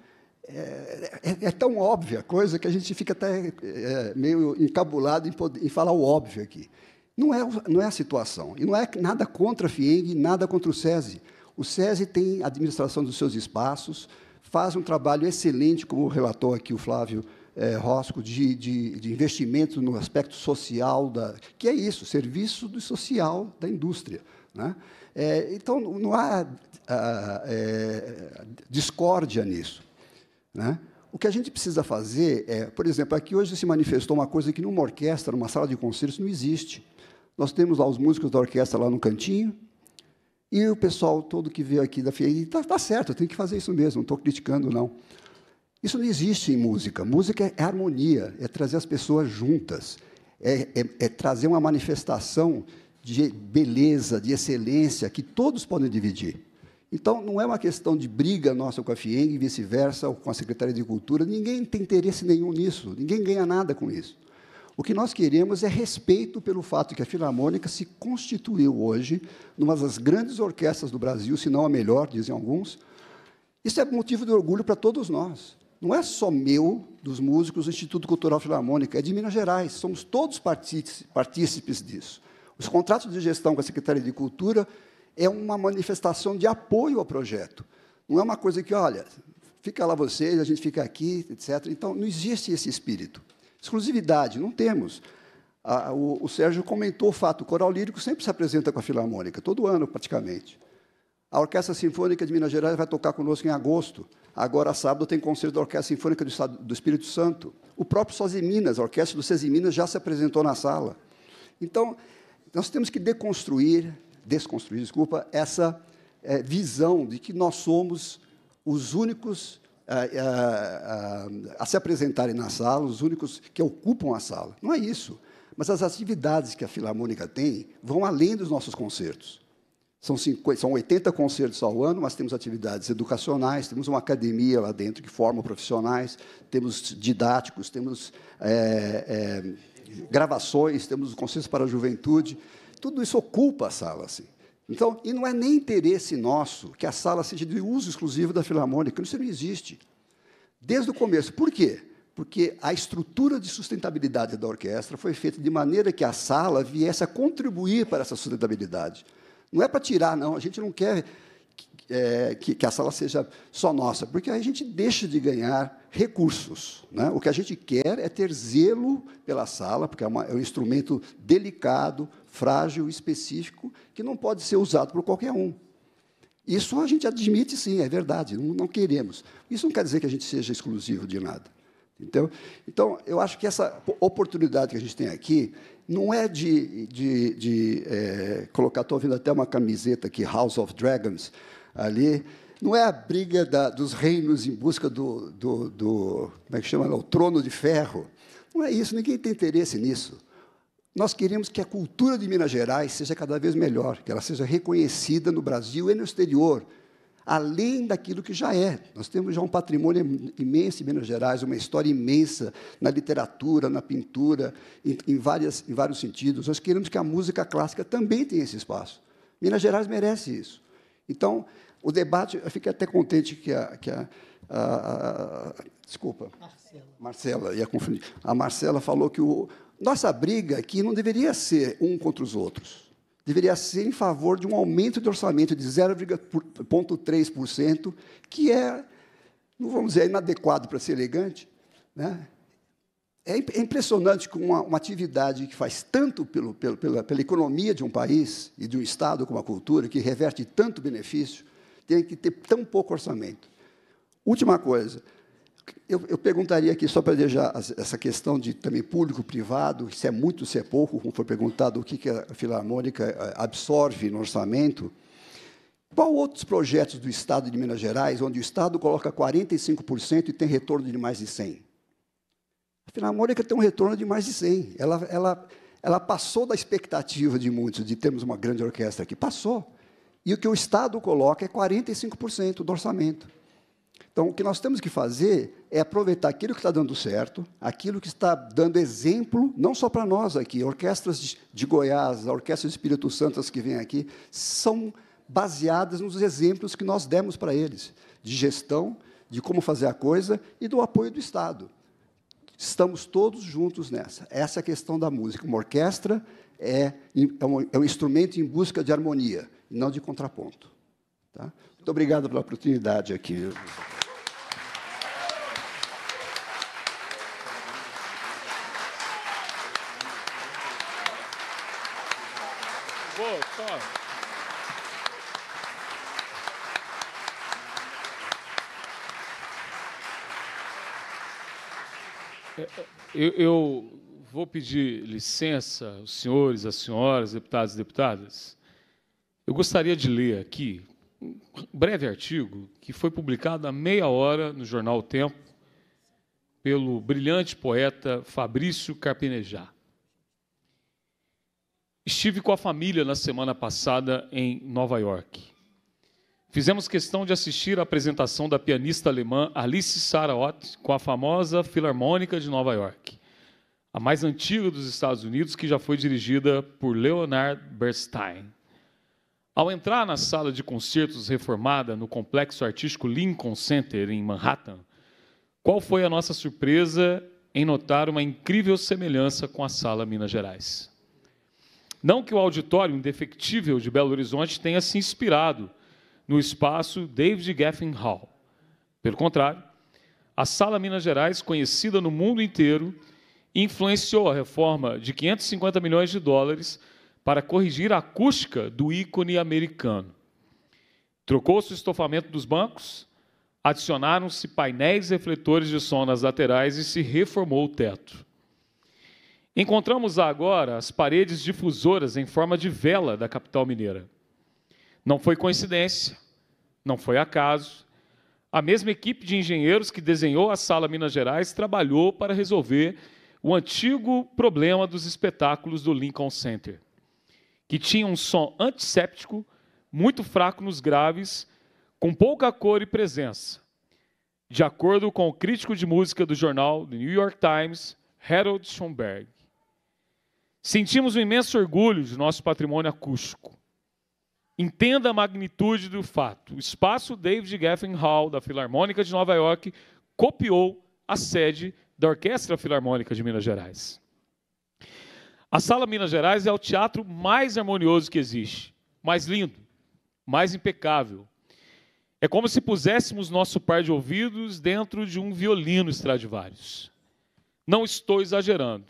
[SPEAKER 4] é, é, é, tão óbvia a coisa que a gente fica até é, meio encabulado em, poder, em, falar o óbvio aqui. Não é, não é a situação. E não é nada contra a FIENG, nada contra o SESI. O SESI tem a administração dos seus espaços, faz um trabalho excelente, como relatou aqui o Flávio é, Rosco, de, de, de investimento no aspecto social, da, que é isso, serviço do social da indústria. Né? É, então, não há ah, é, discórdia nisso. Né? O que a gente precisa fazer é, por exemplo, aqui hoje se manifestou uma coisa que numa orquestra, numa sala de concertos, não existe. Nós temos lá os músicos da orquestra lá no cantinho, e o pessoal todo que veio aqui da FIEI, está tá certo, tem que fazer isso mesmo, não estou criticando, não. Isso não existe em música. Música é harmonia, é trazer as pessoas juntas, é, é, é trazer uma manifestação de beleza, de excelência, que todos podem dividir. Então, não é uma questão de briga nossa com a FIENG e vice-versa, ou com a Secretaria de Cultura, ninguém tem interesse nenhum nisso, ninguém ganha nada com isso. O que nós queremos é respeito pelo fato que a Filarmônica se constituiu hoje numa das grandes orquestras do Brasil, se não a melhor, dizem alguns. Isso é motivo de orgulho para todos nós. Não é só meu, dos músicos do Instituto Cultural Filarmônica, é de Minas Gerais. Somos todos partícipes disso. Os contratos de gestão com a Secretaria de Cultura é uma manifestação de apoio ao projeto. Não é uma coisa que, olha, fica lá vocês, a gente fica aqui, etc. Então, não existe esse espírito. Exclusividade, não temos. o, o, Sérgio comentou o fato, o coral lírico sempre se apresenta com a Filarmônica, todo ano praticamente. A Orquestra Sinfônica de Minas Gerais vai tocar conosco em agosto. Agora, sábado, tem concerto da Orquestra Sinfônica do, Estado, do Espírito Santo. O próprio Soziminas, a Orquestra do Sesiminas, já se apresentou na sala. Então, nós temos que deconstruir, desconstruir, desculpa, essa é, visão de que nós somos os únicos a, eh, a, eh, a se apresentarem na sala, os únicos que ocupam a sala. Não é isso. Mas as atividades que a Filarmônica tem vão além dos nossos concertos. São, 50, são 80 concertos ao ano, mas temos atividades educacionais, temos uma academia lá dentro que forma profissionais, temos didáticos, temos é, é, gravações, temos concertos para a juventude. Tudo isso ocupa a Sala-se. Assim. Então, e não é nem interesse nosso que a sala seja de uso exclusivo da Filarmônica, isso não existe. Desde o começo. Por quê? Porque a estrutura de sustentabilidade da orquestra foi feita de maneira que a sala viesse a contribuir para essa sustentabilidade. Não é para tirar, não. A gente não quer que, é, que, que a sala seja só nossa, porque aí a gente deixa de ganhar recursos. Né? O que a gente quer é ter zelo pela sala, porque é, uma, é, um instrumento delicado, frágil, específico, que não pode ser usado por qualquer um. Isso a gente admite, sim, é verdade, não, não queremos. Isso não quer dizer que a gente seja exclusivo de nada. Então, então, eu acho que essa oportunidade que a gente tem aqui não é de, de, de é, colocar, estou ouvindo até uma camiseta aqui, House of Dragons, ali, não é a briga da, dos reinos em busca do, do, do, como é que chama, o trono de ferro. Não é isso, ninguém tem interesse nisso. Nós queremos que a cultura de Minas Gerais seja cada vez melhor, que ela seja reconhecida no Brasil e no exterior, além daquilo que já é. Nós temos já um patrimônio imenso em Minas Gerais, uma história imensa na literatura, na pintura, em, em, várias, em vários sentidos. Nós queremos que a música clássica também tenha esse espaço. Minas Gerais merece isso. Então, o debate, eu fiquei até contente que a, que a, a, a desculpa, Marcela. Marcela, ia confundir. A Marcela falou que o, nossa briga aqui não deveria ser um contra os outros. Deveria ser em favor de um aumento de orçamento de 0,3%, que é, não vamos dizer, inadequado para ser elegante. Né? É, é impressionante que uma, uma atividade que faz tanto pelo, pelo, pela, pela economia de um país e de um Estado como a cultura, que reverte tanto benefício, tem que ter tão pouco orçamento. Última coisa, eu, eu perguntaria aqui, só para deixar essa questão de também público-privado, se é muito, se é pouco, como foi perguntado, o que, que a Filarmônica eh, absorve no orçamento. Qual outros projetos do Estado de Minas Gerais, onde o Estado coloca 45% e tem retorno de mais de 100%? A Filarmônica tem um retorno de mais de 100%. Ela, ela, ela passou da expectativa de muitos de termos uma grande orquestra aqui. Passou e o que o Estado coloca é 45% do orçamento. Então, o que nós temos que fazer é aproveitar aquilo que está dando certo, aquilo que está dando exemplo, não só para nós aqui, orquestras de Goiás, a Orquestra do Espírito Santo, que vêm aqui, são baseadas nos exemplos que nós demos para eles, de gestão, de como fazer a coisa e do apoio do Estado. Estamos todos juntos nessa. Essa é a questão da música. Uma orquestra é, é um é instrumento em busca de harmonia e não de contraponto. Tá? Muito obrigado pela oportunidade aqui.
[SPEAKER 1] É, é, eu, eu, vou pedir licença aos senhores, às senhoras, deputados e deputadas, eu gostaria de ler aqui um breve artigo que foi publicado há meia hora no jornal o Tempo pelo brilhante poeta Fabrício Carpenejá. Estive com a família na semana passada em Nova York. Fizemos questão de assistir à apresentação da pianista alemã Alice Ott com a famosa Filarmônica de Nova York, a mais antiga dos Estados Unidos, que já foi dirigida por Leonard Bernstein. Ao entrar na sala de concertos reformada no complexo artístico Lincoln Center, em Manhattan, qual foi a nossa surpresa em notar uma incrível semelhança com a sala Minas Gerais? Não que o auditório indefectível de Belo Horizonte tenha se inspirado no espaço David Geffen Hall. Pelo contrário, a Sala Minas Gerais, conhecida no mundo inteiro, influenciou a reforma de 550 milhões de dólares para corrigir a acústica do ícone americano. Trocou-se o estofamento dos bancos, adicionaram-se painéis refletores de som nas laterais e se reformou o teto. Encontramos agora as paredes difusoras em forma de vela da capital mineira. Não foi coincidência, não foi acaso. A mesma equipe de engenheiros que desenhou a Sala Minas Gerais trabalhou para resolver o antigo problema dos espetáculos do Lincoln Center que tinha um som antisséptico, muito fraco nos graves, com pouca cor e presença. De acordo com o crítico de música do jornal The New York Times, Harold Schoenberg. Sentimos um imenso orgulho de nosso patrimônio acústico. Entenda a magnitude do fato. O espaço David Geffen Hall da Filarmônica de Nova York copiou a sede da Orquestra Filarmônica de Minas Gerais. A Sala Minas Gerais é o teatro mais harmonioso que existe, mais lindo, mais impecável. É como se puséssemos nosso par de ouvidos dentro de um violino Stradivarius. Não estou exagerando.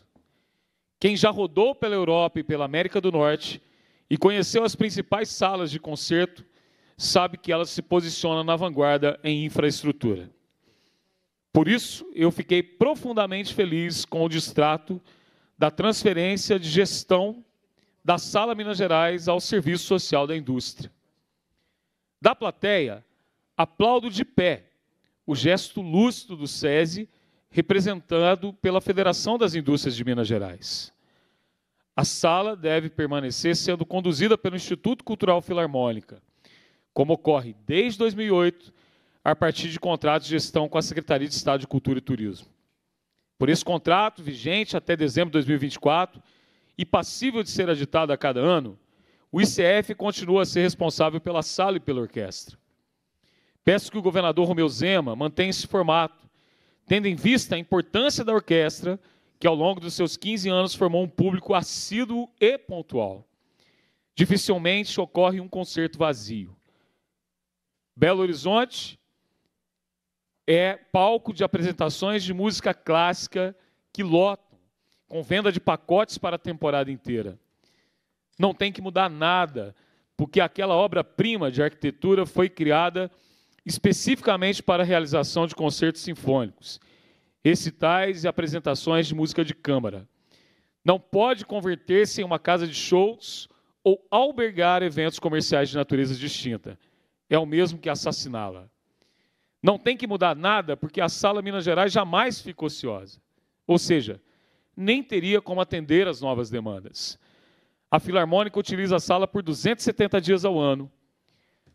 [SPEAKER 1] Quem já rodou pela Europa e pela América do Norte e conheceu as principais salas de concerto sabe que ela se posiciona na vanguarda em infraestrutura. Por isso, eu fiquei profundamente feliz com o distrato da transferência de gestão da Sala Minas Gerais ao Serviço Social da Indústria. Da plateia, aplaudo de pé o gesto lúcido do SESI, representado pela Federação das Indústrias de Minas Gerais. A sala deve permanecer sendo conduzida pelo Instituto Cultural Filarmônica, como ocorre desde 2008, a partir de contratos de gestão com a Secretaria de Estado de Cultura e Turismo por esse contrato vigente até dezembro de 2024 e passível de ser agitado a cada ano, o ICF continua a ser responsável pela sala e pela orquestra. Peço que o governador Romeu Zema mantenha esse formato, tendo em vista a importância da orquestra, que ao longo dos seus 15 anos formou um público assíduo e pontual. Dificilmente ocorre um concerto vazio. Belo Horizonte é palco de apresentações de música clássica que lotam, com venda de pacotes para a temporada inteira. Não tem que mudar nada, porque aquela obra-prima de arquitetura foi criada especificamente para a realização de concertos sinfônicos, recitais e apresentações de música de câmara. Não pode converter-se em uma casa de shows ou albergar eventos comerciais de natureza distinta. É o mesmo que assassiná-la. Não tem que mudar nada, porque a sala Minas Gerais jamais ficou ociosa. Ou seja, nem teria como atender as novas demandas. A Filarmônica utiliza a sala por 270 dias ao ano.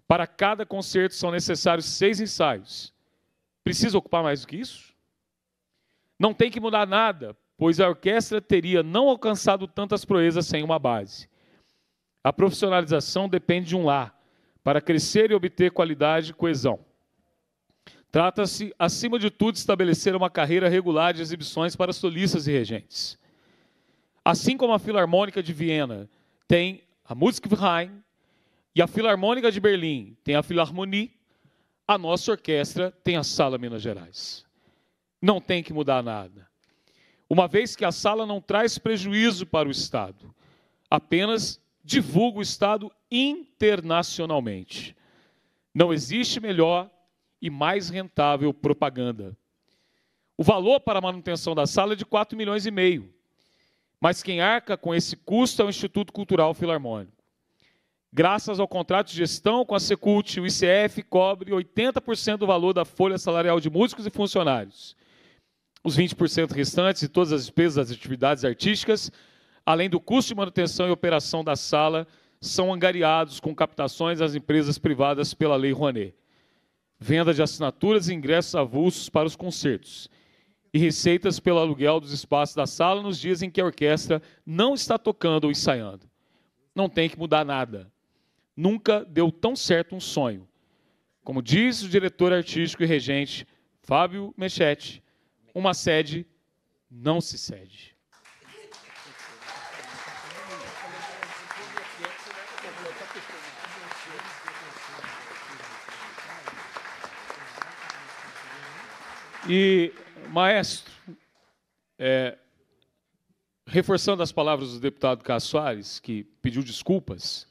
[SPEAKER 1] Para cada concerto são necessários seis ensaios. Precisa ocupar mais do que isso? Não tem que mudar nada, pois a orquestra teria não alcançado tantas proezas sem uma base. A profissionalização depende de um lá, para crescer e obter qualidade e coesão. Trata-se, acima de tudo, de estabelecer uma carreira regular de exibições para solistas e regentes. Assim como a Filarmônica de Viena tem a Musikverein e a Filarmônica de Berlim tem a Filarmonie, a nossa orquestra tem a Sala Minas Gerais. Não tem que mudar nada. Uma vez que a sala não traz prejuízo para o Estado, apenas divulga o Estado internacionalmente. Não existe melhor e mais rentável propaganda. O valor para a manutenção da sala é de 4 milhões e meio, mas quem arca com esse custo é o Instituto Cultural Filarmônico. Graças ao contrato de gestão com a Secult, o ICF cobre 80% do valor da folha salarial de músicos e funcionários. Os 20% restantes e todas as despesas das atividades artísticas, além do custo de manutenção e operação da sala, são angariados com captações às empresas privadas pela Lei Rouanet venda de assinaturas e ingressos avulsos para os concertos, e receitas pelo aluguel dos espaços da sala nos dias em que a orquestra não está tocando ou ensaiando. Não tem que mudar nada. Nunca deu tão certo um sonho. Como diz o diretor artístico e regente Fábio Mechete, uma sede não se cede. E, maestro, é, reforçando as palavras do deputado Cassoares Soares, que pediu desculpas,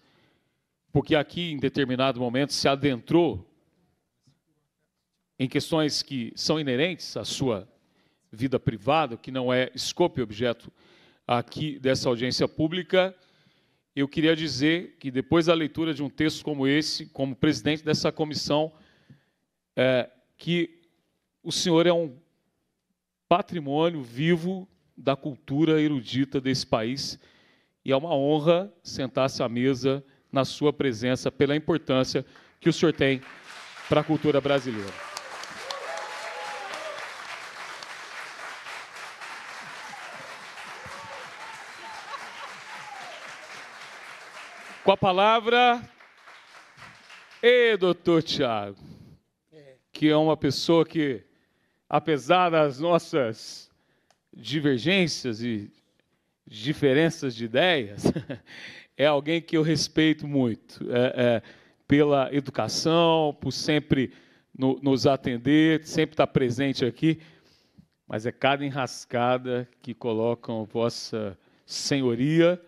[SPEAKER 1] porque aqui, em determinado momento, se adentrou em questões que são inerentes à sua vida privada, que não é escopo e objeto aqui dessa audiência pública, eu queria dizer que depois da leitura de um texto como esse, como presidente dessa comissão, é, que o senhor é um patrimônio vivo da cultura erudita desse país e é uma honra sentar-se à mesa na sua presença pela importância que o senhor tem para a cultura brasileira. Com a palavra, e doutor Tiago, é. que é uma pessoa que apesar das nossas divergências e diferenças de ideias, é alguém que eu respeito muito é, é, pela educação, por sempre no, nos atender, sempre estar tá presente aqui. Mas é cada enrascada que colocam Vossa Senhoria.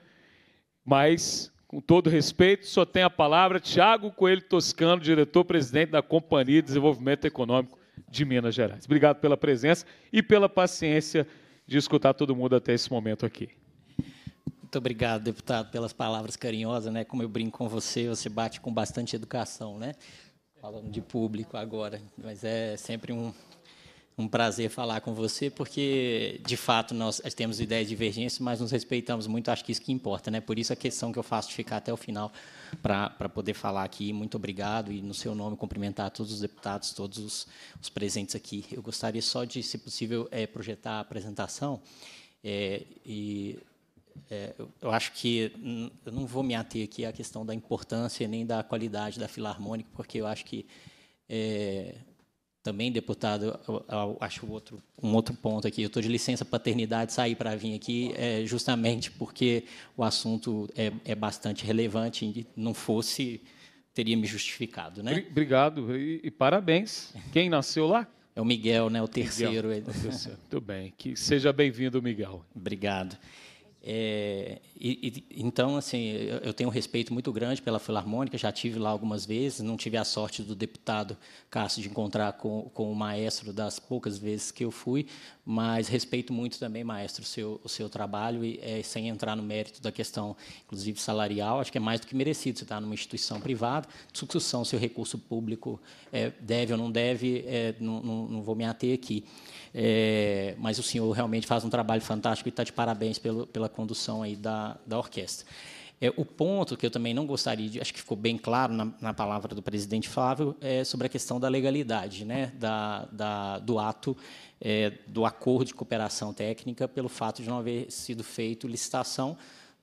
[SPEAKER 1] Mas, com todo respeito, só tem a palavra Tiago Coelho Toscano, diretor-presidente da Companhia de Desenvolvimento Econômico de Minas Gerais. Obrigado pela presença e pela paciência de escutar todo mundo até esse momento aqui.
[SPEAKER 6] Muito obrigado, deputado, pelas palavras carinhosas, né? Como eu brinco com você, você bate com bastante educação, né? Falando de público agora, mas é sempre um, um prazer falar com você, porque de fato nós temos ideias divergentes, mas nos respeitamos muito. Acho que isso que importa, né? Por isso a questão que eu faço de ficar até o final para poder falar aqui. Muito obrigado e, no seu nome, cumprimentar todos os deputados, todos os, os presentes aqui. Eu gostaria só de, se possível, é, projetar a apresentação. É, e é, eu acho que eu não vou me ater aqui à questão da importância nem da qualidade da Filarmônica, porque eu acho que é, também deputado, eu, eu acho outro, um outro ponto aqui. Eu estou de licença paternidade, sair para vir aqui é, justamente porque o assunto é, é bastante relevante e não fosse, teria me justificado. Né? Obrigado e, e parabéns. Quem nasceu lá? É o Miguel, né? o terceiro. Miguel, o terceiro. Muito bem. Que seja bem-vindo, Miguel. Obrigado. É, e, e, então, assim, eu, eu, tenho um respeito muito grande pela Filarmônica, já tive lá algumas vezes, não tive a sorte do deputado Cássio de encontrar com, com o maestro das poucas vezes que eu fui, mas respeito muito também, maestro, o seu, o seu trabalho, e é, sem entrar no mérito da questão, inclusive, salarial, acho que é mais do que merecido, você está numa instituição privada, discussão se o recurso público é, deve ou não deve, é, não, não, não vou me ater aqui. É, mas o senhor realmente faz um trabalho fantástico e está de parabéns pelo, pela condução aí da, da orquestra. É, o ponto que eu também não gostaria de, acho que ficou bem claro na, na palavra do presidente Flávio, é sobre a questão da legalidade, né, da, da do ato, é, do acordo de cooperação técnica, pelo fato de não haver sido feito licitação,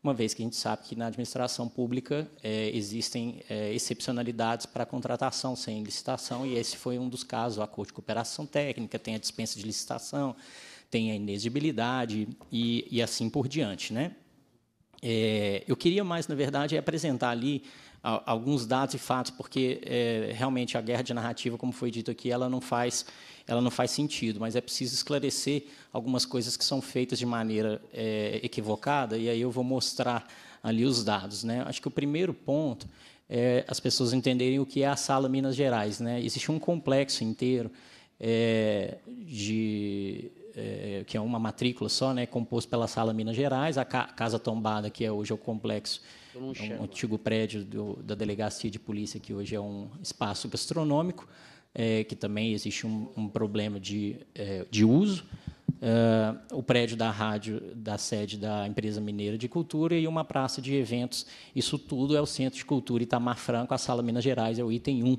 [SPEAKER 6] uma vez que a gente sabe que na administração pública é, existem é, excepcionalidades para contratação sem licitação, e esse foi um dos casos, o acordo de cooperação técnica, tem a dispensa de licitação, tem a inexigibilidade e, e assim por diante. Né? É, eu queria mais, na verdade, apresentar ali alguns dados e fatos, porque é, realmente a guerra de narrativa, como foi dito aqui, ela não faz ela não faz sentido, mas é preciso esclarecer algumas coisas que são feitas de maneira é, equivocada, e aí eu vou mostrar ali os dados. Né? Acho que o primeiro ponto é as pessoas entenderem o que é a Sala Minas Gerais. Né? Existe um complexo inteiro é, de eh, que é uma matrícula só, né, composto pela Sala Minas Gerais, a Casa Tombada, que é hoje o complexo, é um antigo prédio do, da Delegacia de Polícia, que hoje é um espaço gastronômico, é, que também existe um, um problema de, é, de uso. o prédio da rádio da sede da empresa mineira de cultura e uma praça de eventos. Isso tudo é o Centro de Cultura Itamar Franco, a Sala Minas Gerais é o item 1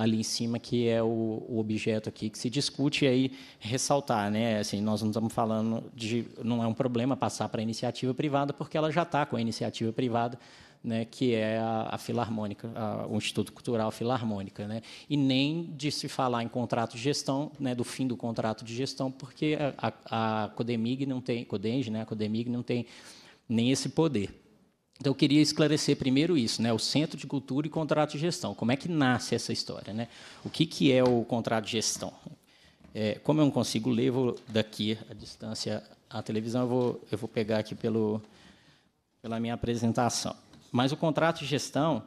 [SPEAKER 6] ali em cima, que é o, o objeto aqui que se discute e aí ressaltar, né? Assim, nós não estamos falando de não é um problema passar para a iniciativa privada, porque ela já está com a iniciativa privada. Né, que é a, a Filarmônica, a, o Instituto Cultural Filarmônica. Né, e nem de se falar em contrato de gestão, né, do fim do contrato de gestão, porque a, a, a Codemig não tem, Codenge, né, a Codemig não tem nem esse poder. Então, eu queria esclarecer primeiro isso, né? o Centro de Cultura e Contrato de Gestão. Como é que nasce essa história? Né? O que, que é o contrato de gestão? É, como eu não consigo ler, vou daqui a distância à televisão, eu vou, eu vou pegar aqui pelo, pela minha apresentação. Mas o contrato de gestão,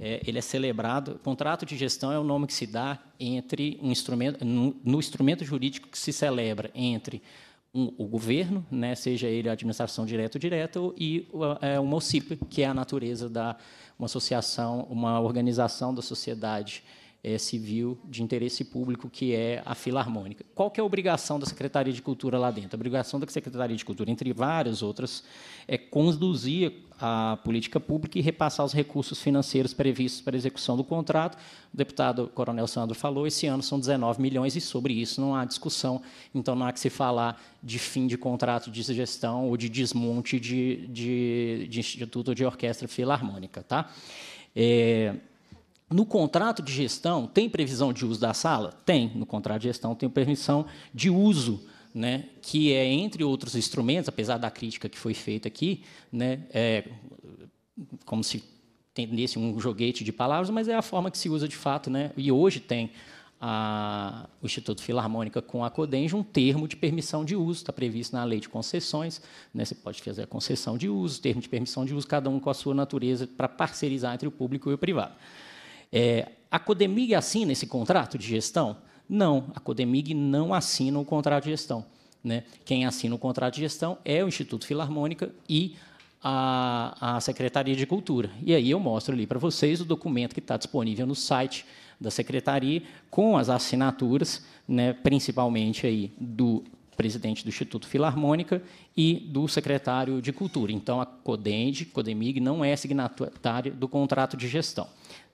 [SPEAKER 6] é, ele é celebrado. Contrato de gestão é o nome que se dá entre um instrumento, no, no instrumento jurídico que se celebra entre um, o governo, né, seja ele a administração direta ou direta, e é, uma OCIP, que é a natureza da uma associação, uma organização da sociedade é, civil de interesse público, que é a Filarmônica. Qual que é a obrigação da Secretaria de Cultura lá dentro? A obrigação da Secretaria de Cultura, entre várias outras, é conduzir a política pública e repassar os recursos financeiros previstos para execução do contrato. O deputado Coronel Sandro falou, esse ano são 19 milhões e sobre isso não há discussão, então não há que se falar de fim de contrato de gestão ou de desmonte de, de, de instituto de orquestra filarmônica. Tá? É, no contrato de gestão, tem previsão de uso da sala? Tem. No contrato de gestão, tem permissão de uso, né, que é, entre outros instrumentos, apesar da crítica que foi feita aqui, né, é, como se tendesse um joguete de palavras, mas é a forma que se usa de fato. Né, e hoje tem a, o Instituto Filarmônica com a Codenge um termo de permissão de uso, está previsto na lei de concessões, né, você pode fazer a concessão de uso, termo de permissão de uso, cada um com a sua natureza, para parcerizar entre o público e o privado. É, a Codemig assina esse contrato de gestão? Não, a Codemig não assina o contrato de gestão. Né? Quem assina o contrato de gestão é o Instituto Filarmônica e a, a Secretaria de Cultura. E aí eu mostro ali para vocês o documento que está disponível no site da Secretaria, com as assinaturas, né, principalmente aí do presidente do Instituto Filarmônica e do secretário de Cultura. Então, a CODEND, CODEMIG, não é signatária do contrato de gestão.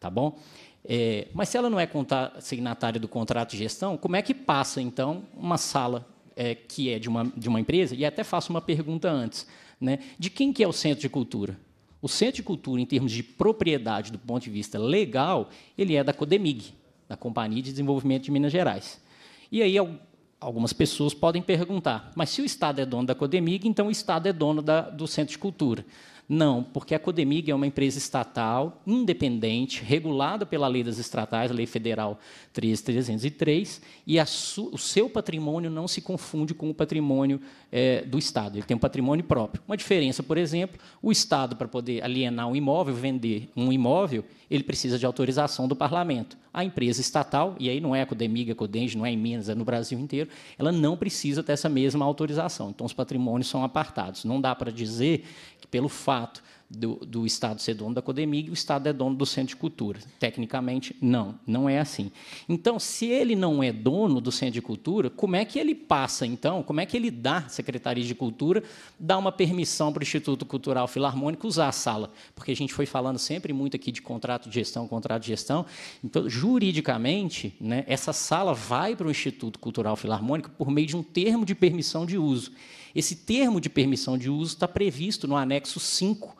[SPEAKER 6] Tá bom? É, mas se ela não é signatária do contrato de gestão, como é que passa, então, uma sala é, que é de uma, de uma empresa? E até faço uma pergunta antes. Né? De quem que é o centro de cultura? O centro de cultura, em termos de propriedade do ponto de vista legal, ele é da Codemig, da Companhia de Desenvolvimento de Minas Gerais. E aí algumas pessoas podem perguntar, mas se o Estado é dono da Codemig, então o Estado é dono da, do centro de cultura. Não, porque a Codemig é uma empresa estatal, independente, regulada pela lei das estatais, a lei federal 13303, e o seu patrimônio não se confunde com o patrimônio é, do Estado, ele tem um patrimônio próprio. Uma diferença, por exemplo, o Estado, para poder alienar um imóvel, vender um imóvel, ele precisa de autorização do parlamento. A empresa estatal, e aí não é a Codemig, a Codenge, não é em Minas, é no Brasil inteiro, ela não precisa dessa mesma autorização. Então, os patrimônios são apartados. Não dá para dizer que, pelo fato fato do, do, Estado ser dono da Codemig, o Estado é dono do Centro de Cultura. Tecnicamente, não, não é assim. Então, se ele não é dono do Centro de Cultura, como é que ele passa, então, como é que ele dá, Secretaria de Cultura, dá uma permissão para o Instituto Cultural Filarmônico usar a sala? Porque a gente foi falando sempre muito aqui de contrato de gestão, contrato de gestão. Então, juridicamente, né, essa sala vai para o Instituto Cultural Filarmônico por meio de um termo de permissão de uso. Esse termo de permissão de uso está previsto no anexo 5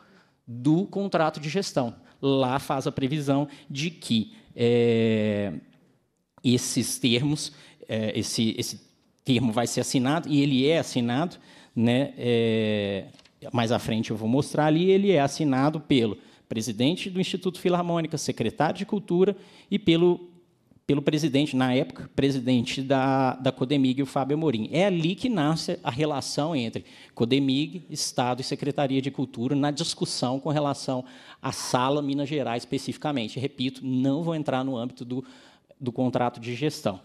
[SPEAKER 6] do contrato de gestão. Lá faz a previsão de que é, esses termos, é, esse, esse termo vai ser assinado, e ele é assinado, né, é, mais à frente eu vou mostrar ali, ele é assinado pelo presidente do Instituto Filarmônica, secretário de Cultura e pelo pelo presidente, na época, presidente da, da Codemig, o Fábio Amorim. É ali que nasce a relação entre Codemig, Estado e Secretaria de Cultura na discussão com relação à sala Minas Gerais especificamente. Repito, não vou entrar no âmbito do, do contrato de gestão. O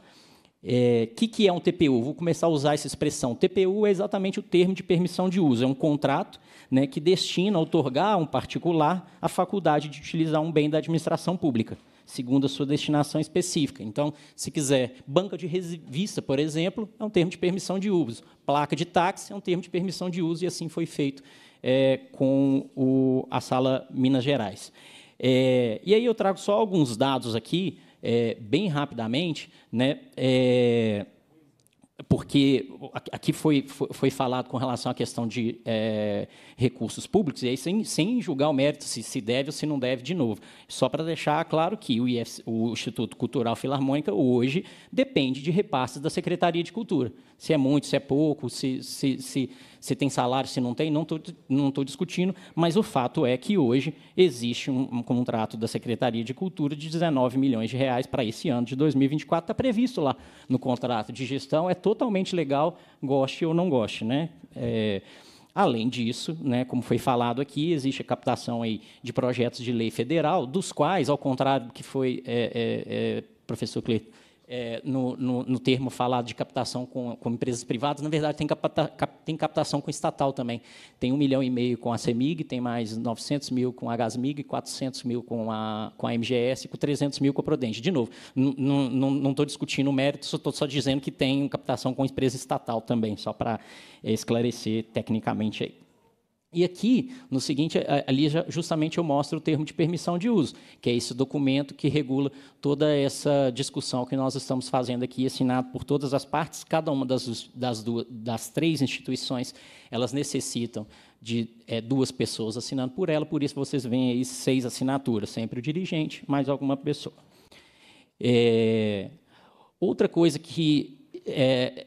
[SPEAKER 6] é, que, que é um TPU? Vou começar a usar essa expressão. TPU é exatamente o termo de permissão de uso, é um contrato né, que destina a otorgar a um particular a faculdade de utilizar um bem da administração pública segundo a sua destinação específica. Então, se quiser, banca de revista, por exemplo, é um termo de permissão de uso. Placa de táxi é um termo de permissão de uso, e assim foi feito é, com o, a Sala Minas Gerais. É, e aí eu trago só alguns dados aqui, é, bem rapidamente, né? É, porque aqui foi, foi falado com relação à questão de é, recursos públicos, e aí sem, sem julgar o mérito se, se deve ou se não deve de novo. Só para deixar claro que o, o Instituto Cultural Filarmônica hoje depende de repasses da Secretaria de Cultura. Se é muito, se é pouco, se, se, se, se tem salário, se não tem, não estou não tô discutindo, mas o fato é que hoje existe um, um contrato da Secretaria de Cultura de 19 milhões de reais para esse ano de 2024, está previsto lá no contrato de gestão, é totalmente legal, goste ou não goste. Né? É, Além disso, né, como foi falado aqui, existe a captação aí de projetos de lei federal, dos quais, ao contrário do que foi, é, é, é, professor Cleiton, é, no, no, no, termo falado de captação com, com empresas privadas, na verdade tem, capta, cap, tem, captação com estatal também. Tem um milhão e meio com a CEMIG, tem mais 900 mil com a Gasmig, 400 mil com a, com a MGS, com 300 mil com a Prodente. De novo, não estou discutindo o mérito, estou só, só dizendo que tem captação com empresa estatal também, só para é, esclarecer tecnicamente aí. E aqui, no seguinte, ali justamente eu mostro o termo de permissão de uso, que é esse documento que regula toda essa discussão que nós estamos fazendo aqui, assinado por todas as partes. Cada uma das, das, duas, das três instituições, elas necessitam de é, duas pessoas assinando por ela, por isso vocês veem aí seis assinaturas, sempre o dirigente, mais alguma pessoa. É, outra coisa que é,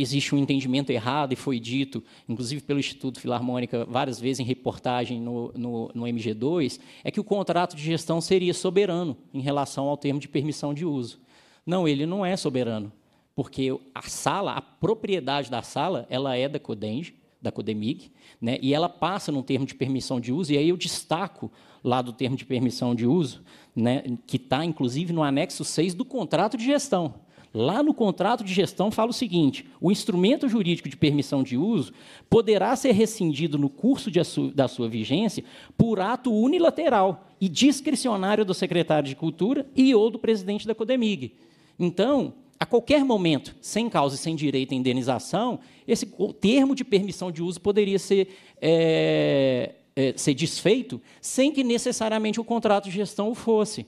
[SPEAKER 6] existe um entendimento errado e foi dito, inclusive pelo Instituto Filarmônica, várias vezes em reportagem no, no, no, MG2, é que o contrato de gestão seria soberano em relação ao termo de permissão de uso. Não, ele não é soberano, porque a sala, a propriedade da sala, ela é da Codenge, da Codemig, né, e ela passa num termo de permissão de uso, e aí eu destaco lá do termo de permissão de uso, né, que está, inclusive, no anexo 6 do contrato de gestão Lá no contrato de gestão fala o seguinte: o instrumento jurídico de permissão de uso poderá ser rescindido no curso su da sua vigência por ato unilateral e discricionário do secretário de Cultura e ou do presidente da Codemig. Então, a qualquer momento, sem causa e sem direito à indenização, esse termo de permissão de uso poderia ser, é, é, ser desfeito sem que necessariamente o contrato de gestão o fosse.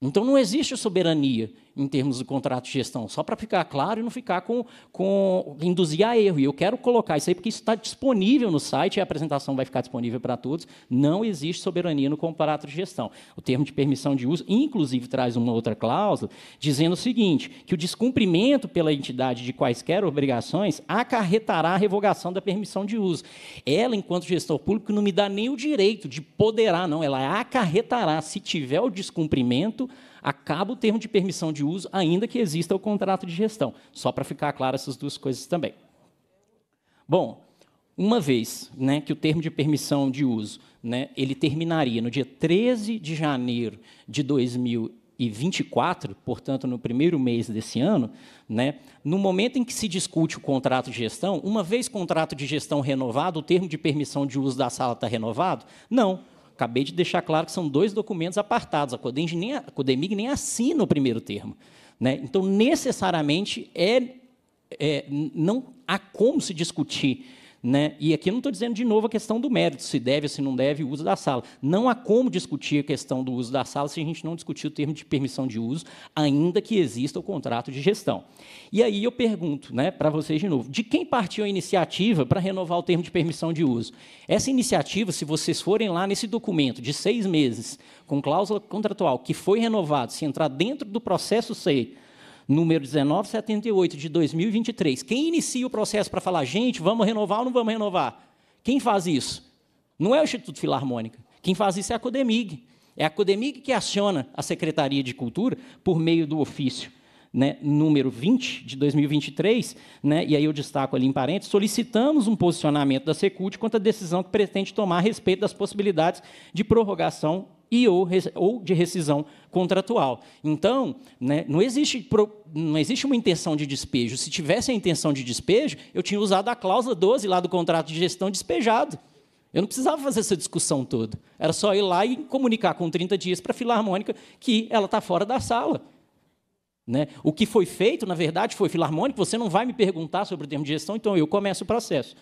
[SPEAKER 6] Então não existe soberania em termos do contrato de gestão, só para ficar claro e não ficar com, com induzir a erro. E eu quero colocar isso aí porque isso está disponível no site e a apresentação vai ficar disponível para todos. Não existe soberania no contrato de gestão. O termo de permissão de uso, inclusive, traz uma outra cláusula dizendo o seguinte: que o descumprimento pela entidade de quaisquer obrigações acarretará a revogação da permissão de uso. Ela, enquanto gestor público, não me dá nem o direito de poderá, não. Ela acarretará, se tiver o descumprimento, acaba o termo de permissão de uso, ainda que exista o contrato de gestão. Só para ficar claro essas duas coisas também. Bom, uma vez né, que o termo de permissão de uso né, ele terminaria no dia 13 de janeiro de 2024, portanto, no primeiro mês desse ano, né, no momento em que se discute o contrato de gestão, uma vez contrato de gestão renovado, o termo de permissão de uso da sala está renovado? Não acabei de deixar claro que são dois documentos apartados. A Codemig nem, a Codemig nem assina o primeiro termo. Né? Então, necessariamente, é, é, não há como se discutir né? E aqui eu não estou dizendo de novo a questão do mérito, se deve ou se não deve o uso da sala. Não há como discutir a questão do uso da sala se a gente não discutir o termo de permissão de uso, ainda que exista o contrato de gestão. E aí eu pergunto né, para vocês de novo: de quem partiu a iniciativa para renovar o termo de permissão de uso? Essa iniciativa, se vocês forem lá nesse documento de seis meses, com cláusula contratual que foi renovado, se entrar dentro do processo SEI, número 1978 de 2023. Quem inicia o processo para falar, gente, vamos renovar ou não vamos renovar? Quem faz isso? Não é o Instituto Filarmônica. Quem faz isso é a Codemig. É a Codemig que aciona a Secretaria de Cultura por meio do ofício né, número 20 de 2023, né, e aí eu destaco ali em parênteses, solicitamos um posicionamento da Secult quanto à decisão que pretende tomar a respeito das possibilidades de prorrogação e ou, ou de rescisão contratual. Então, né, não, existe, não existe uma intenção de despejo. Se tivesse a intenção de despejo, eu tinha usado a cláusula 12 lá do contrato de gestão despejado. Eu não precisava fazer essa discussão toda. Era só ir lá e comunicar com 30 dias para a Filarmônica que ela está fora da sala. Né? O que foi feito, na verdade, foi Filarmônica, você não vai me perguntar sobre o termo de gestão, então eu começo o processo.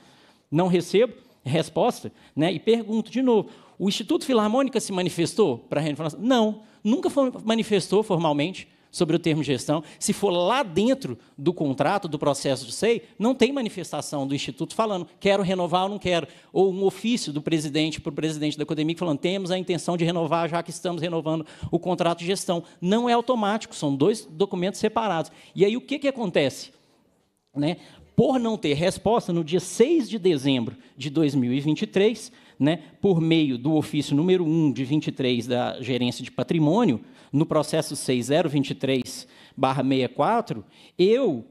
[SPEAKER 6] Não recebo, resposta, né? E pergunto de novo: o Instituto Filarmônica se manifestou para a renovação? Assim, não, nunca manifestou formalmente sobre o termo gestão. Se for lá dentro do contrato, do processo de SEI, não tem manifestação do Instituto falando quero renovar ou não quero. Ou um ofício do presidente para o presidente da Academia falando temos a intenção de renovar, já que estamos renovando o contrato de gestão. Não é automático, são dois documentos separados. E aí o que, que acontece? Né? Por não ter resposta, no dia 6 de dezembro de 2023, né, por meio do ofício número 1 de 23 da Gerência de Patrimônio, no processo 6023/64, eu,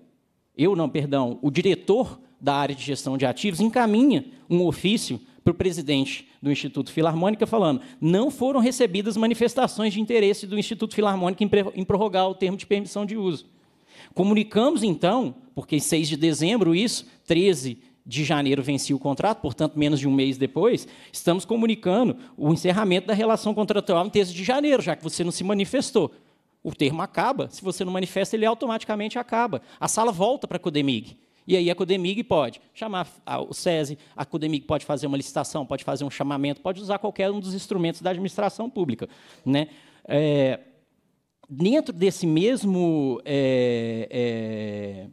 [SPEAKER 6] eu não, perdão, o diretor da área de gestão de ativos encaminha um ofício para o presidente do Instituto Filarmônica falando: não foram recebidas manifestações de interesse do Instituto Filarmônica em prorrogar o termo de permissão de uso. Comunicamos então, porque em 6 de dezembro isso, 13 de janeiro vencia o contrato, portanto, menos de um mês depois, estamos comunicando o encerramento da relação contratual no 3 de janeiro, já que você não se manifestou. O termo acaba, se você não manifesta, ele automaticamente acaba. A sala volta para a Codemig. E aí a Codemig pode chamar o SESI, a Codemig pode fazer uma licitação, pode fazer um chamamento, pode usar qualquer um dos instrumentos da administração pública. Né? É, dentro desse mesmo... É, é,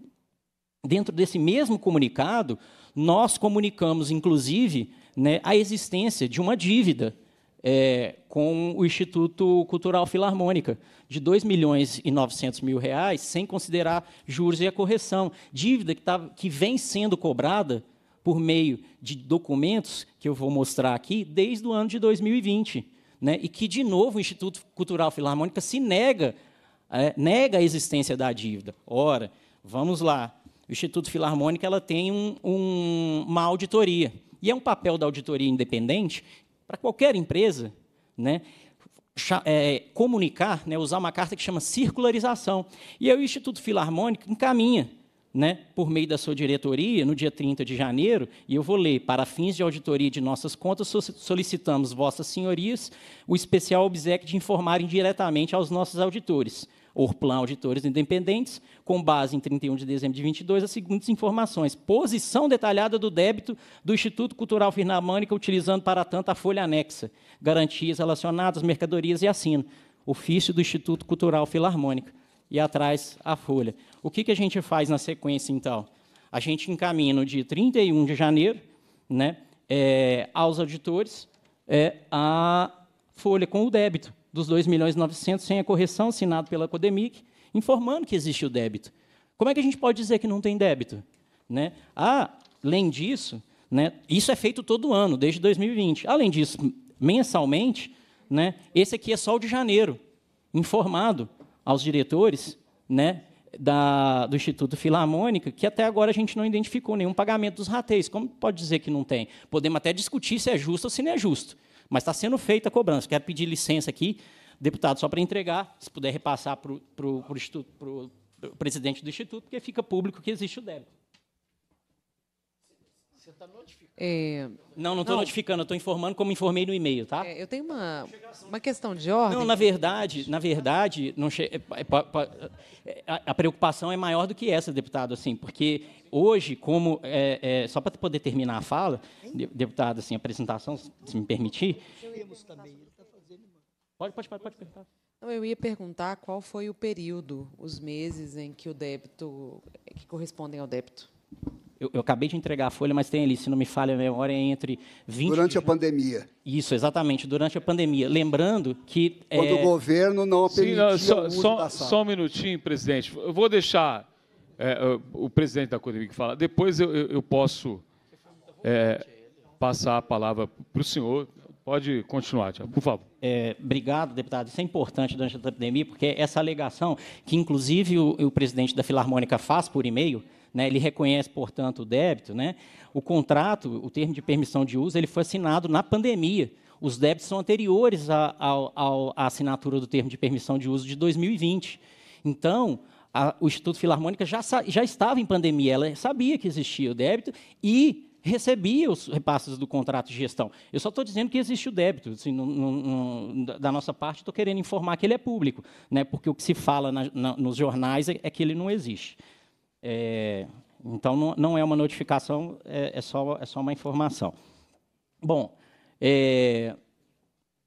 [SPEAKER 6] dentro desse mesmo comunicado, nós comunicamos, inclusive, né, a existência de uma dívida é, com o Instituto Cultural Filarmônica, de 2 milhões e 900 mil reais, sem considerar juros e a correção. Dívida que, tá, que vem sendo cobrada por meio de documentos que eu vou mostrar aqui desde o ano de 2020. Né? E que, de novo, o Instituto Cultural Filarmônica se nega, é, nega a existência da dívida. Ora, vamos lá o Instituto Filarmônico ela tem um, um, uma auditoria. E é um papel da auditoria independente para qualquer empresa né, é, comunicar, né, usar uma carta que chama circularização. E aí o Instituto Filarmônico encaminha, né, por meio da sua diretoria, no dia 30 de janeiro, e eu vou ler, para fins de auditoria de nossas contas, solicitamos vossas senhorias o especial obsequio de informarem diretamente aos nossos auditores Orplan Auditores Independentes, com base em 31 de dezembro de 22, as seguintes informações. Posição detalhada do débito do Instituto Cultural Filarmônica, utilizando para tanto a folha anexa, garantias relacionadas, mercadorias e assino. Ofício do Instituto Cultural Filarmônica. E atrás a folha. O que, que a gente faz na sequência, então? A gente encaminha no dia 31 de janeiro né, é, aos auditores é, a folha com o débito dos 2 milhões e 900 sem a correção, assinado pela Codemic, informando que existe o débito. Como é que a gente pode dizer que não tem débito? Né? Ah, além disso, né, isso é feito todo ano, desde 2020. Além disso, mensalmente, né, esse aqui é só o de janeiro, informado aos diretores né, da, do Instituto Filarmônica, que até agora a gente não identificou nenhum pagamento dos rateios Como pode dizer que não tem? Podemos até discutir se é justo ou se não é justo. Mas está sendo feita a cobrança. Quero pedir licença aqui, deputado, só para entregar, se puder repassar para o presidente do Instituto, porque fica público que existe o débito. Você tá notificando. É... Não, não estou notificando, estou informando como informei no e-mail, tá?
[SPEAKER 14] É, eu tenho uma, uma questão
[SPEAKER 6] de ordem. Não, na verdade, na verdade, não che... É, é, é, a, preocupação é maior do que essa, deputado, assim, porque hoje, como é, é, só para poder terminar a fala, deputado, assim, a apresentação, se me permitir.
[SPEAKER 10] Pode, pode, pode, pode perguntar.
[SPEAKER 14] Não, eu ia perguntar qual foi o período, os meses em que o débito, que correspondem ao débito.
[SPEAKER 6] Eu, eu, acabei de entregar a folha, mas tem ali, se não me falha a memória, é entre 20. Durante de... a pandemia. Isso, exatamente, durante a pandemia. Lembrando que. É, Quando é... o governo não permitia Sim, não, só, só,
[SPEAKER 1] só, um minutinho, presidente. Eu vou deixar é, é o presidente da Codemic falar. Depois eu, eu posso é,
[SPEAKER 6] passar a palavra para o senhor. Pode continuar, Tiago, por favor. É, obrigado, deputado. Isso é importante durante a pandemia, porque essa alegação, que inclusive o, o presidente da Filarmônica faz por e-mail, né, ele reconhece, portanto, o débito. Né? O contrato, o termo de permissão de uso, ele foi assinado na pandemia. Os débitos são anteriores à, assinatura do termo de permissão de uso de 2020. Então, a, o Instituto Filarmônica já, já estava em pandemia, ela sabia que existia o débito e recebia os repasses do contrato de gestão. Eu só estou dizendo que existe o débito. Assim, no, no, da nossa parte, estou querendo informar que ele é público, né, porque o que se fala na, na, nos jornais é, é que ele não existe. É, então, não, não, é uma notificação, é, é, só, é só uma informação. Bom, é,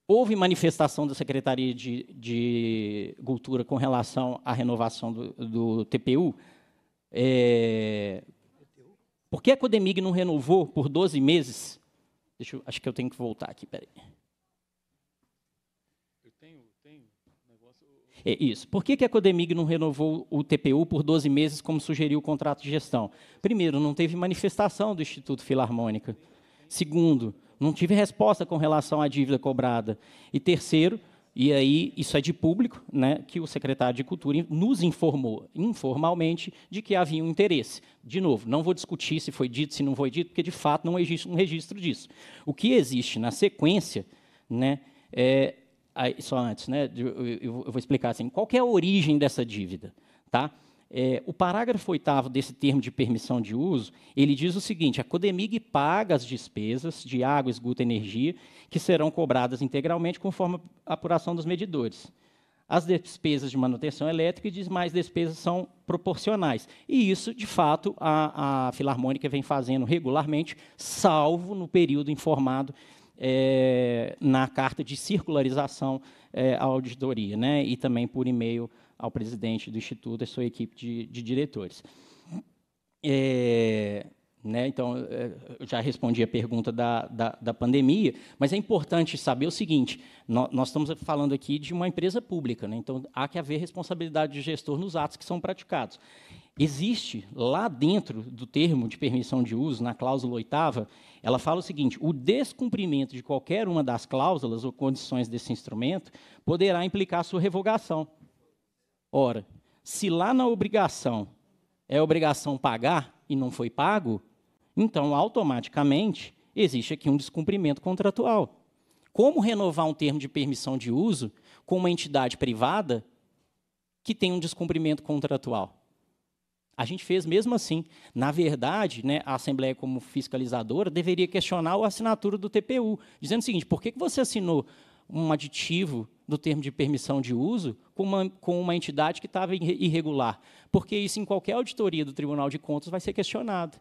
[SPEAKER 6] houve manifestação da Secretaria de, de, Cultura com relação à renovação do, do TPU. É, por que a Codemig não renovou por 12 meses? Eu, acho que eu tenho que voltar aqui, peraí. É isso. Por que, que a Codemig não renovou o TPU por 12 meses, como sugeriu o contrato de gestão? Primeiro, não teve manifestação do Instituto Filarmônica. Segundo, não tive resposta com relação à dívida cobrada. E terceiro, e aí, isso é de público, né, que o secretário de Cultura nos informou informalmente de que havia um interesse. De novo, não vou discutir se foi dito, se não foi dito, porque de fato não existe um registro disso. O que existe na sequência né, é só antes, né, eu vou explicar assim, qual é a origem dessa dívida? Tá? É, o parágrafo oitavo desse termo de permissão de uso, ele diz o seguinte, a Codemig paga as despesas de água, esgoto e energia que serão cobradas integralmente conforme a apuração dos medidores. As despesas de manutenção elétrica e demais despesas são proporcionais. E isso, de fato, a, a Filarmônica vem fazendo regularmente, salvo no período informado é, na carta de circularização é, à auditoria, né, e também por e-mail ao presidente do Instituto e sua equipe de, de diretores. É, né, então, é, eu já respondi a pergunta da, da, da, pandemia, mas é importante saber o seguinte: nós, nós estamos falando aqui de uma empresa pública, né, então há que haver responsabilidade de gestor nos atos que são praticados. Existe lá dentro do termo de permissão de uso, na cláusula oitava, ela fala o seguinte: o descumprimento de qualquer uma das cláusulas ou condições desse instrumento poderá implicar sua revogação. Ora, se lá na obrigação é obrigação pagar e não foi pago, então automaticamente existe aqui um descumprimento contratual. Como renovar um termo de permissão de uso com uma entidade privada que tem um descumprimento contratual? A gente fez mesmo assim. Na verdade, né, a Assembleia, como fiscalizadora, deveria questionar a assinatura do TPU, dizendo o seguinte: por que você assinou um aditivo do termo de permissão de uso com uma, com uma entidade que estava irregular? Porque isso, em qualquer auditoria do Tribunal de Contas, vai ser questionado.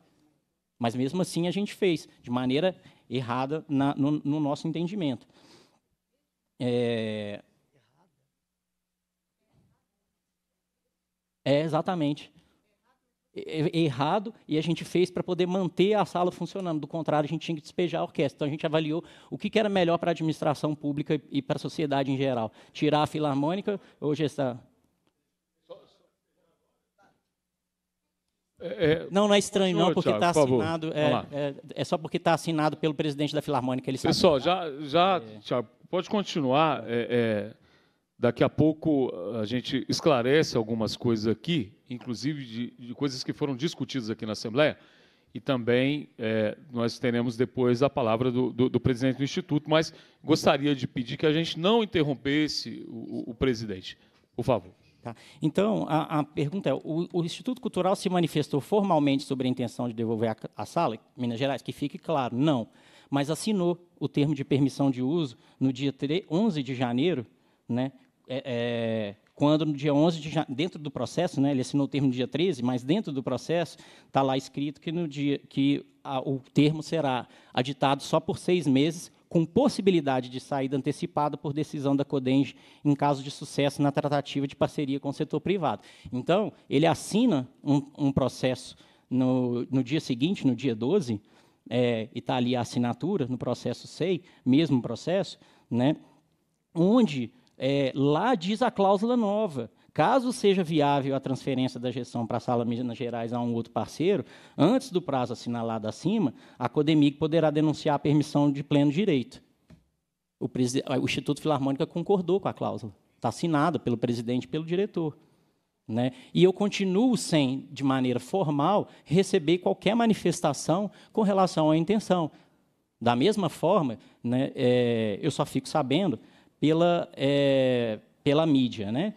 [SPEAKER 6] Mas mesmo assim, a gente fez, de maneira errada, na, no, no, nosso entendimento. É, é exatamente errado e a gente fez para poder manter a sala funcionando. Do contrário, a gente tinha que despejar a orquestra. Então, a gente avaliou o que era melhor para a administração pública e para a sociedade em geral. Tirar a filarmônica, ou gestar? É, é, não, não é estranho, senhor, não, porque está assinado. É, é, é, só porque está assinado pelo presidente da Filarmônica. Ele Pessoal,
[SPEAKER 1] sabe. já, já é. Tiago, pode continuar. É, é Daqui a pouco eh, a gente esclarece algumas coisas aqui, inclusive de, de coisas que foram discutidas aqui na Assembleia, e também é, nós teremos depois a palavra do, do, do, presidente do Instituto, mas gostaria de pedir que a gente não interrompesse
[SPEAKER 6] o, o presidente. Por favor. Tá. Então, a, a, pergunta é: o, o, Instituto Cultural se manifestou formalmente sobre a intenção de devolver a, a sala, Minas Gerais? Que fique claro, não. Mas assinou o termo de permissão de uso no dia 3, 11 de janeiro, né, é, é, quando no dia 11, de, dentro do processo, né, ele assinou o termo no dia 13, mas dentro do processo está lá escrito que, no dia, que a, o termo será aditado só por seis meses, com possibilidade de saída antecipada por decisão da Codenge em caso de sucesso na tratativa de parceria com o setor privado. Então, ele assina um, um processo no, no dia seguinte, no dia 12, é, e está ali a assinatura no processo SEI, mesmo processo, né, onde é, lá diz a cláusula nova. Caso seja viável a transferência da gestão para a Sala Minas Gerais a um outro parceiro, antes do prazo assinalado acima, a Codemic poderá denunciar a permissão de pleno direito. O, o Instituto Filarmônica concordou com a cláusula. Está assinada pelo presidente e pelo diretor. Né? E eu continuo sem, de maneira formal, receber qualquer manifestação com relação à intenção. Da mesma forma, né, é, eu só fico sabendo pela, é, pela mídia. Né?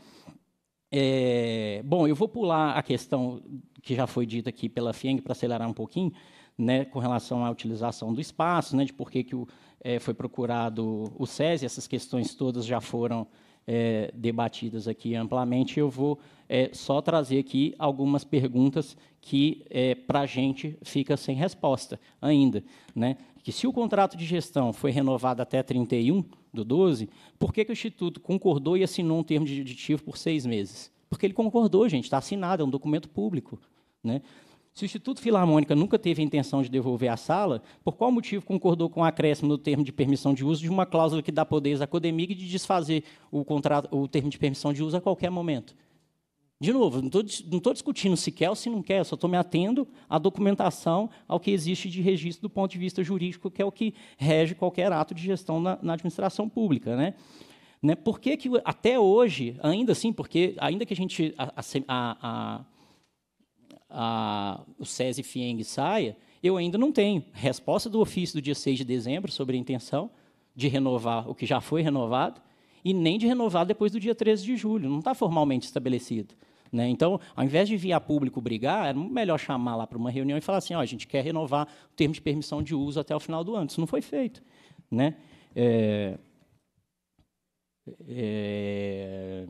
[SPEAKER 6] É, bom, eu vou pular a questão que já foi dita aqui pela FIENG para acelerar um pouquinho, né, com relação à utilização do espaço, né, de por que, que o, é, foi procurado o SESI, essas questões todas já foram é, debatidas aqui amplamente. Eu vou é, só trazer aqui algumas perguntas que, é, para a gente, fica sem resposta ainda. Né? Que se o contrato de gestão foi renovado até 31, do 12, por que, que o Instituto concordou e assinou um termo de aditivo por seis meses? Porque ele concordou, gente, está assinado, é um documento público. Né? Se o Instituto Filarmônica nunca teve a intenção de devolver a sala, por qual motivo concordou com o acréscimo no termo de permissão de uso de uma cláusula que dá poderes à Codemig de desfazer o, contrato, o termo de permissão de uso a qualquer momento? De novo, não estou discutindo se quer ou se não quer, só estou me atendo à documentação, ao que existe de registro do ponto de vista jurídico, que é o que rege qualquer ato de gestão na, na administração pública. Né? Né? Por que, que até hoje, ainda assim, porque ainda que a gente. A, a, a, o SESI FIENG saia, eu ainda não tenho resposta do ofício do dia 6 de dezembro sobre a intenção de renovar o que já foi renovado e nem de renovar depois do dia 13 de julho. Não está formalmente estabelecido. Né? Então, ao invés de vir a público brigar, era melhor chamar lá para uma reunião e falar assim: oh, a gente quer renovar o termo de permissão de uso até o final do ano. Isso não foi feito. Né? É... É...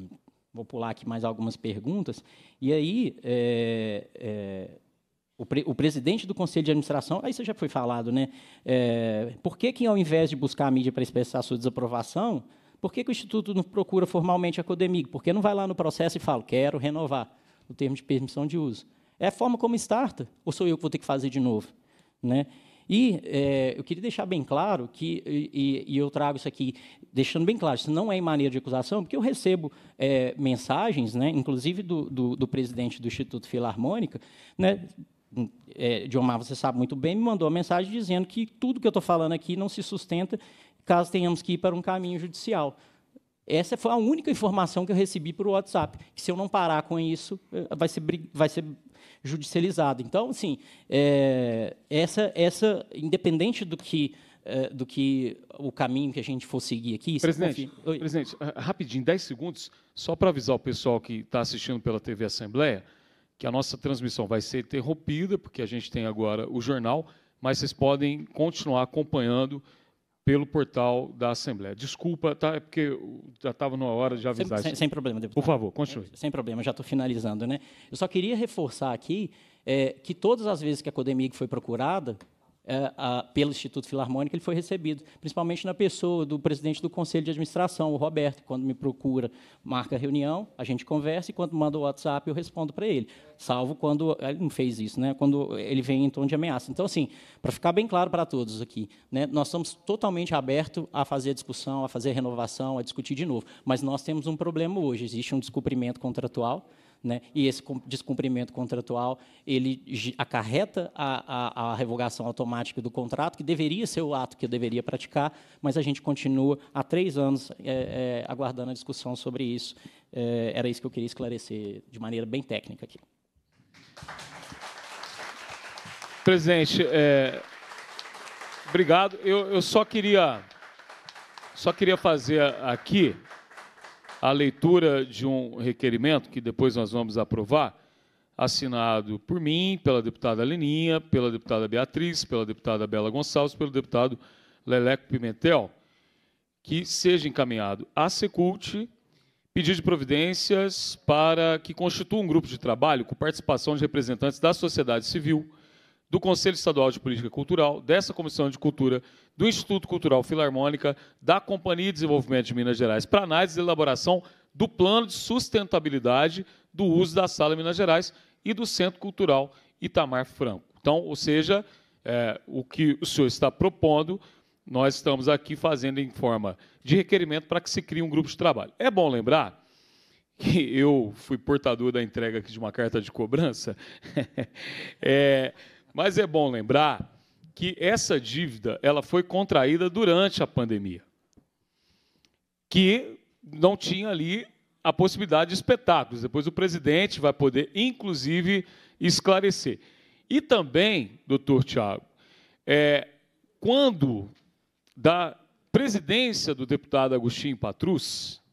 [SPEAKER 6] Vou pular aqui mais algumas perguntas. E aí. É... é o, pre o, presidente do conselho de administração, aí isso já foi falado, né? É, por que, que, ao invés de buscar a mídia para expressar sua desaprovação, por que, que o Instituto não procura formalmente a Codemig? Porque não vai lá no processo e fala, quero renovar o termo de permissão de uso. É a forma como starta, ou sou eu que vou ter que fazer de novo? Né? E é, eu queria deixar bem claro que, e, e, eu trago isso aqui deixando bem claro, isso não é em maneira de acusação, porque eu recebo é, mensagens, né, inclusive do, do, do, presidente do Instituto Filarmônica, né, é, Diomar, você sabe muito bem, me mandou uma mensagem dizendo que tudo que eu estou falando aqui não se sustenta caso tenhamos que ir para um caminho judicial. Essa foi a única informação que eu recebi por WhatsApp, que se eu não parar com isso, eh, vai ser, vai ser judicializado. Então, assim, é, essa, essa, independente do que, é, do que o caminho que a gente for seguir aqui... Presidente, confia... presidente ah,
[SPEAKER 1] rapidinho, 10 segundos, só para avisar o pessoal que está assistindo pela TV Assembleia, que a nossa transmissão vai ser interrompida, porque a gente tem agora o jornal, mas vocês podem continuar acompanhando pelo portal da Assembleia. Desculpa, tá, é porque já estava numa
[SPEAKER 6] hora de avisar. Sem, sem, sem problema, deputado. Por favor, continue. É, sem problema, já estou finalizando. Né? Eu só queria reforçar aqui é, que todas as vezes que a Codemig foi procurada é, pelo Instituto Filarmônico, ele foi recebido, principalmente na pessoa do presidente do Conselho de Administração, o Roberto, quando me procura, marca reunião, a gente conversa e quando manda o WhatsApp eu respondo para ele, salvo quando ele não fez isso, né? Quando ele vem em tom de ameaça. Então, assim, para ficar bem claro para todos aqui, né? Nós estamos totalmente abertos a fazer discussão, a fazer renovação, a discutir de novo, mas nós temos um problema hoje, existe um descumprimento contratual né? e esse descumprimento contratual ele acarreta a, a, a, revogação automática do contrato, que deveria ser o ato que eu deveria praticar, mas a gente continua há três anos é, é, aguardando a discussão sobre isso. É, era isso que eu queria esclarecer de maneira bem técnica aqui. Presidente, é,
[SPEAKER 1] obrigado. Eu, eu só queria só queria fazer aqui a leitura de um requerimento que depois nós vamos aprovar, assinado por mim, pela deputada Leninha, pela deputada Beatriz, pela deputada Bela Gonçalves, pelo deputado Leleco Pimentel, que seja encaminhado à Secult pedido de providências para que constitua um grupo de trabalho com participação de representantes da sociedade civil, do Conselho Estadual de Política Cultural, dessa Comissão de Cultura, do Instituto Cultural Filarmônica, da Companhia de Desenvolvimento de Minas Gerais, para análise e elaboração do plano de sustentabilidade do uso da Sala Minas Gerais e do Centro Cultural Itamar Franco. Então, ou seja, é, o que o senhor está propondo, nós estamos aqui fazendo em forma de requerimento para que se crie um grupo de trabalho. É bom lembrar que eu fui portador da entrega aqui de uma carta de cobrança. é, mas é bom lembrar que essa dívida ela foi contraída durante a pandemia, que não tinha ali a possibilidade de espetáculos. Depois o presidente vai poder, inclusive, esclarecer. E também, doutor Tiago, é, quando da presidência do deputado Agostinho Patrus,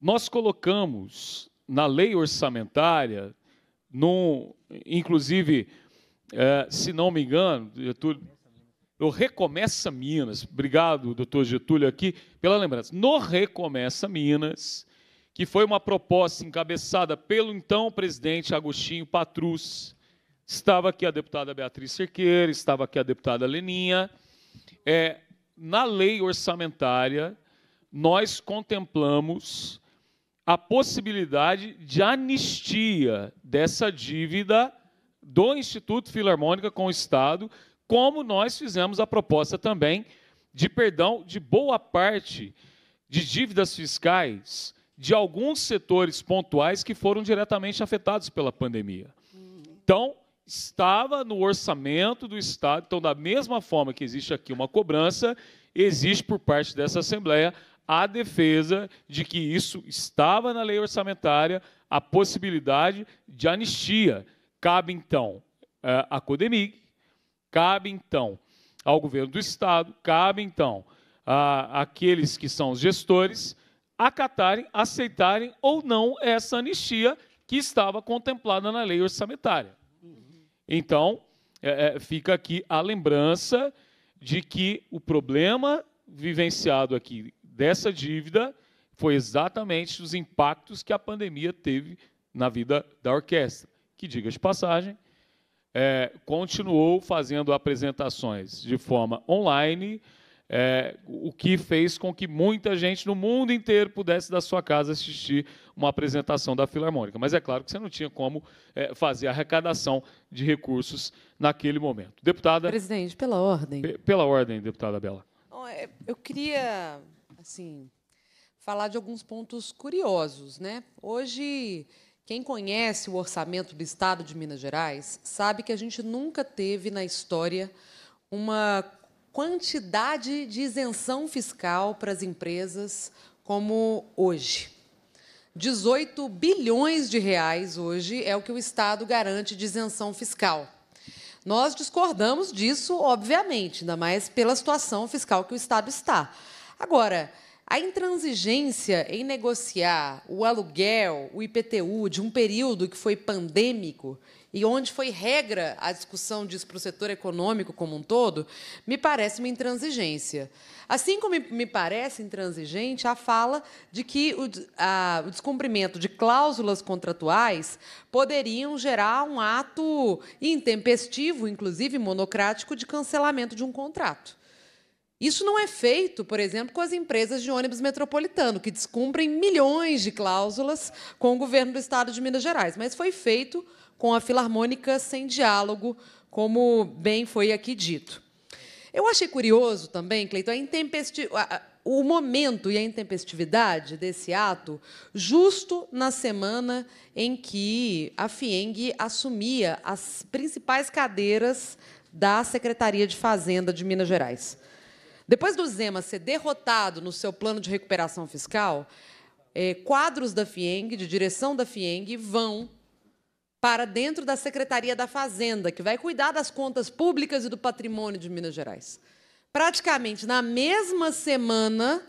[SPEAKER 1] nós colocamos na lei orçamentária, no, inclusive é, se não me engano, Getúlio, Recomeça Minas, obrigado, doutor Getúlio, aqui pela lembrança. No Recomeça Minas, que foi uma proposta encabeçada pelo então presidente Agostinho Patrus, estava aqui a deputada Beatriz Cerqueira, estava aqui a deputada Leninha. É, na lei orçamentária, nós contemplamos a possibilidade de anistia dessa dívida do Instituto Filarmônica com o Estado, como nós fizemos a proposta também de perdão de boa parte de dívidas fiscais de alguns setores pontuais que foram diretamente afetados pela pandemia. Então, estava no orçamento do Estado. Então, da mesma forma que existe aqui uma cobrança, existe por parte dessa Assembleia a defesa de que isso estava na lei orçamentária a possibilidade de anistia, Cabe então à eh, CODEMIG, cabe então ao governo do Estado, cabe então àqueles que são os gestores acatarem, aceitarem ou não essa anistia que estava contemplada na lei orçamentária. Então, eh, eh, fica aqui a lembrança de que o problema vivenciado aqui dessa dívida foi exatamente os impactos que a pandemia teve na vida da orquestra que, diga de passagem, é, continuou fazendo apresentações de forma online, é, o que fez com que muita gente no mundo inteiro pudesse da sua casa assistir uma apresentação da Filarmônica. Mas é claro que você não tinha como é, fazer arrecadação de recursos naquele momento. Deputada. Presidente, pela ordem. Pela ordem, deputada Bela.
[SPEAKER 14] É, eu queria, assim, falar de alguns pontos curiosos, né? Hoje quem conhece o orçamento do Estado de Minas Gerais sabe que a gente nunca teve na história uma quantidade de isenção fiscal para as empresas como hoje. 18 bilhões de reais hoje é o que o Estado garante de isenção fiscal. Nós discordamos disso, obviamente, ainda mais pela situação fiscal que o Estado está. Agora, a intransigência em negociar o aluguel, o IPTU, de um período que foi pandêmico e onde foi regra a discussão disso para o setor econômico como um todo, me parece uma intransigência. Assim como me parece intransigente a fala de que o, a, o descumprimento de cláusulas contratuais poderiam gerar um ato intempestivo, inclusive monocrático, de cancelamento de um contrato. Isso não é feito, por exemplo, com as empresas de ônibus metropolitano, que descumprem milhões de cláusulas com o governo do estado de Minas Gerais, mas foi feito com a Filarmônica sem diálogo, como bem foi aqui dito. Eu achei curioso também, Cleiton, a intempesti... o momento e a intempestividade desse ato, justo na semana em que a FIENG assumia as principais cadeiras da Secretaria de Fazenda de Minas Gerais. Depois do Zema ser derrotado no seu plano de recuperação fiscal, é, quadros da FIENG, de direção da FIENG, vão para dentro da Secretaria da Fazenda, que vai cuidar das contas públicas e do patrimônio de Minas Gerais. Praticamente na mesma semana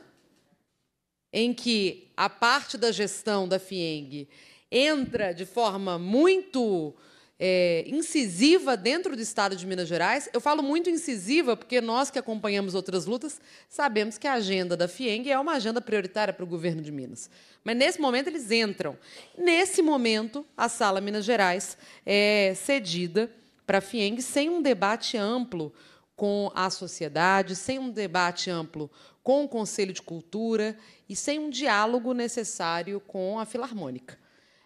[SPEAKER 14] em que a parte da gestão da FIENG entra de forma muito é, incisiva dentro do Estado de Minas Gerais. Eu falo muito incisiva porque nós que acompanhamos outras lutas sabemos que a agenda da FIENG é uma agenda prioritária para o governo de Minas. Mas nesse momento eles entram. Nesse momento, a Sala Minas Gerais é cedida para a FIENG sem um debate amplo com a sociedade, sem um debate amplo com o Conselho de Cultura e sem um diálogo necessário com a Filarmônica.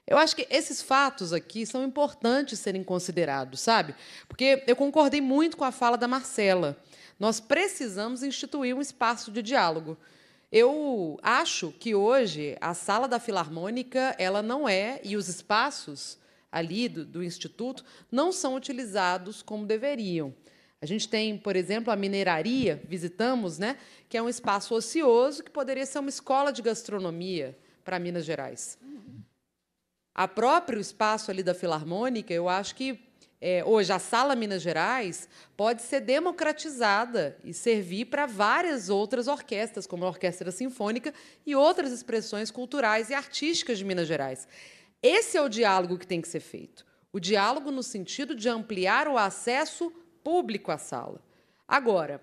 [SPEAKER 14] Eu acho que esses fatos aqui são importantes serem considerados, sabe? Porque eu concordei muito com a fala da Marcela. Nós precisamos instituir um espaço de diálogo. Eu acho que hoje a sala da Filarmônica ela não é e os espaços ali do, do instituto não são utilizados como deveriam. A gente tem, por exemplo, a mineraria, visitamos, né, que é um espaço ocioso que poderia ser uma escola de gastronomia para Minas Gerais a próprio espaço ali da Filarmônica, eu acho que é, hoje a Sala Minas Gerais pode ser democratizada e servir para várias outras orquestras, como a Orquestra Sinfônica e outras expressões culturais e artísticas de Minas Gerais. Esse é o diálogo que tem que ser feito. O diálogo no sentido de ampliar o acesso público à sala. Agora,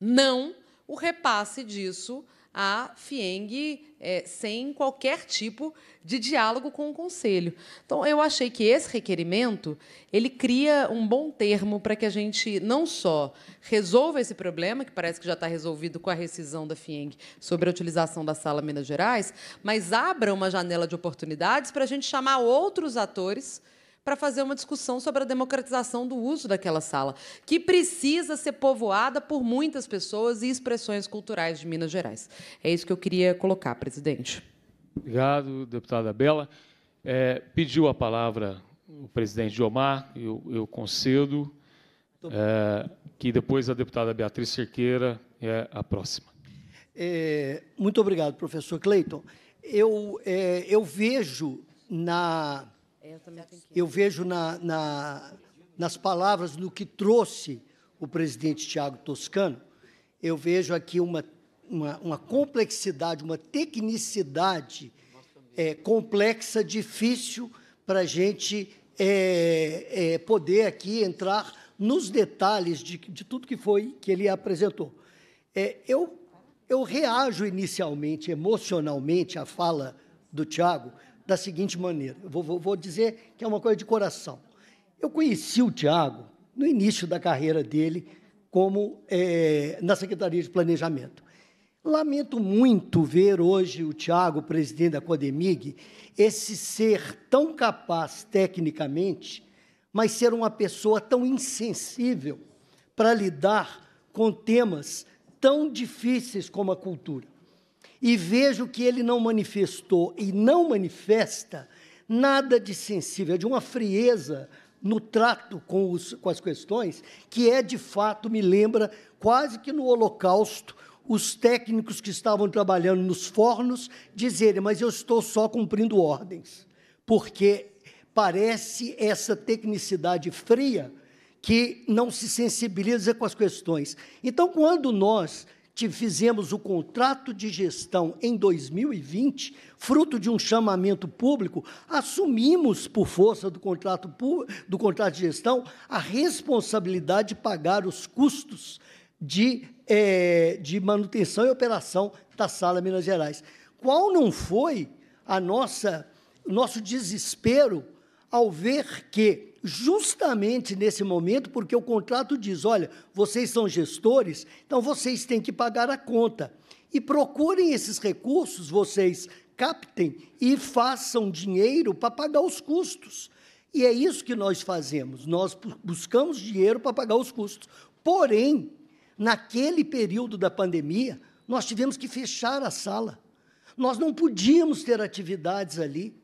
[SPEAKER 14] não o repasse disso a FIENG é, sem qualquer tipo de diálogo com o Conselho. Então, eu achei que esse requerimento ele cria um bom termo para que a gente não só resolva esse problema, que parece que já está resolvido com a rescisão da FIENG sobre a utilização da sala Minas Gerais, mas abra uma janela de oportunidades para a gente chamar outros atores para fazer uma discussão sobre a democratização do uso daquela sala, que precisa ser povoada por muitas pessoas e expressões culturais de Minas Gerais. É isso que eu queria colocar, presidente.
[SPEAKER 1] Obrigado, deputada Bela. É, pediu a palavra o presidente Omar. eu, eu concedo, é, que depois a deputada Beatriz Cerqueira é a próxima.
[SPEAKER 10] É, muito obrigado, professor Cleiton. Eu, é, eu vejo na é, eu vejo na, na, nas palavras do que trouxe o presidente Tiago Toscano, eu vejo aqui uma, uma, uma complexidade, uma tecnicidade é, complexa, difícil para a gente é, é, poder aqui entrar nos detalhes de, de, tudo que foi que ele apresentou. É, eu, eu reajo inicialmente, emocionalmente, à fala do Tiago, da seguinte maneira. Eu vou, vou, vou dizer que é uma coisa de coração. Eu conheci o Tiago no início da carreira dele como é, na Secretaria de Planejamento. Lamento muito ver hoje o Tiago, presidente da Codemig, esse ser tão capaz tecnicamente, mas ser uma pessoa tão insensível para lidar com temas tão difíceis como a cultura e vejo que ele não manifestou e não manifesta nada de sensível, é de uma frieza no trato com, os, com as questões, que é de fato, me lembra, quase que no Holocausto, os técnicos que estavam trabalhando nos fornos dizerem, mas eu estou só cumprindo ordens, porque parece essa tecnicidade fria que não se sensibiliza com as questões. Então, quando nós fizemos o contrato de gestão em 2020, fruto de um chamamento público, assumimos, por força do contrato, do contrato de gestão, a responsabilidade de pagar os custos de, é, de manutenção e operação da Sala Minas Gerais. Qual não foi a nossa nosso desespero ao ver que justamente nesse momento, porque o contrato diz: olha, vocês são gestores, então vocês têm que pagar a conta. E procurem esses recursos, vocês captem e façam dinheiro para pagar os custos. E é isso que nós fazemos, nós buscamos dinheiro para pagar os custos. Porém, naquele período da pandemia, nós tivemos que fechar a sala. Nós não podíamos ter atividades ali.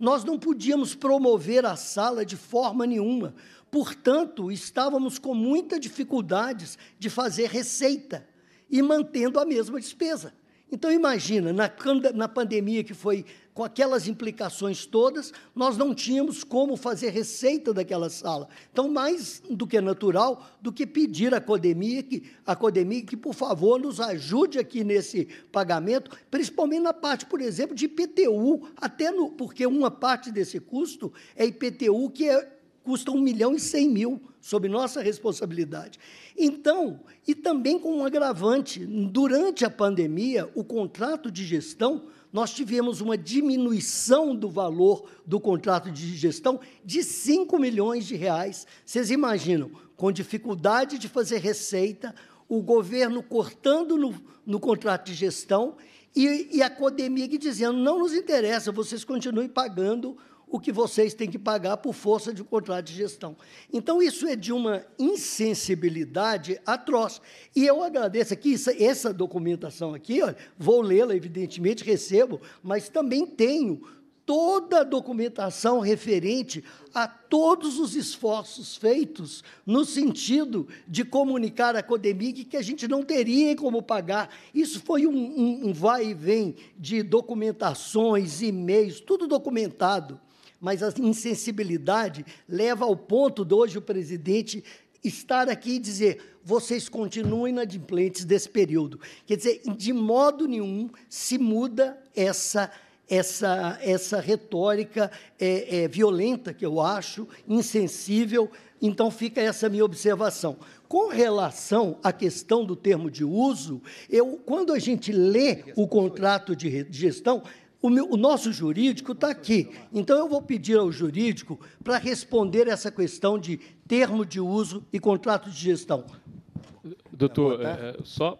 [SPEAKER 10] Nós não podíamos promover a sala de forma nenhuma, portanto, estávamos com muitas dificuldades de fazer receita e mantendo a mesma despesa. Então, imagina, na, na pandemia que foi com aquelas implicações todas, nós não tínhamos como fazer receita daquela sala. Então, mais do que natural, do que pedir à academia que, à academia que por favor, nos ajude aqui nesse pagamento, principalmente na parte, por exemplo, de IPTU, até no, porque uma parte desse custo é IPTU, que é, custa 1 milhão e 100 mil sob nossa responsabilidade. Então, e também com um agravante, durante a pandemia, o contrato de gestão, nós tivemos uma diminuição do valor do contrato de gestão de 5 milhões de reais. Vocês imaginam, com dificuldade de fazer receita, o governo cortando no, no contrato de gestão e, e a Codemig dizendo, não nos interessa, vocês continuem pagando o que vocês têm que pagar por força de contrato de gestão. Então, isso é de uma insensibilidade atroz. E eu agradeço aqui, isso, essa documentação aqui, olha, vou lê-la, evidentemente, recebo, mas também tenho toda a documentação referente a todos os esforços feitos no sentido de comunicar à Codemig que a gente não teria como pagar. Isso foi um, um, um vai e vem de documentações, e-mails, tudo documentado mas a insensibilidade leva ao ponto de hoje o presidente estar aqui e dizer: vocês continuem inadimplentes desse período. Quer dizer, de modo nenhum se muda essa essa, essa retórica é, é, violenta, que eu acho, insensível. Então, fica essa minha observação. Com relação à questão do termo de uso, eu, quando a gente lê o contrato de gestão, o, meu, o, nosso jurídico está aqui. Então, eu vou pedir ao jurídico para responder essa questão de termo de uso e contrato de gestão.
[SPEAKER 1] Doutor, é, só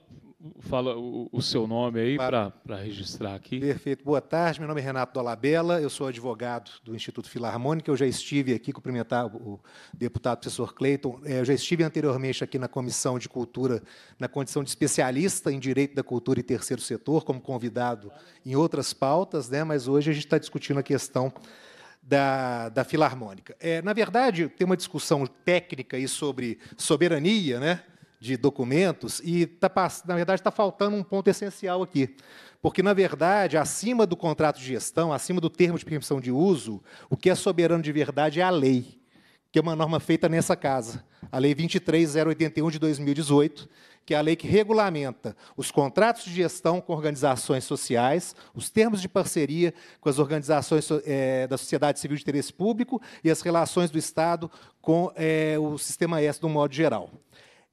[SPEAKER 1] fala o, o seu nome aí para registrar aqui. Perfeito. Boa
[SPEAKER 15] tarde, meu nome é Renato Dolabella, eu sou advogado do Instituto Filarmônica, eu já estive aqui, cumprimentar o deputado professor Clayton. É, eu já estive anteriormente aqui na Comissão de Cultura, na condição de especialista em Direito da Cultura e Terceiro Setor, como convidado em outras pautas, né? mas hoje a gente está discutindo a questão da, da Filarmônica. É, na verdade, tem uma discussão técnica aí sobre soberania, né? de documentos, e, tá, na verdade, está faltando um ponto essencial aqui. Porque, na verdade, acima do contrato de gestão, acima do termo de permissão de uso, o que é soberano de verdade é a lei, que é uma norma feita nessa casa, a Lei 23081 de 2018, que é a lei que regulamenta os contratos de gestão com organizações sociais, os termos de parceria com as organizações é, da sociedade civil de interesse público e as relações do Estado com é, o sistema S, de um modo geral.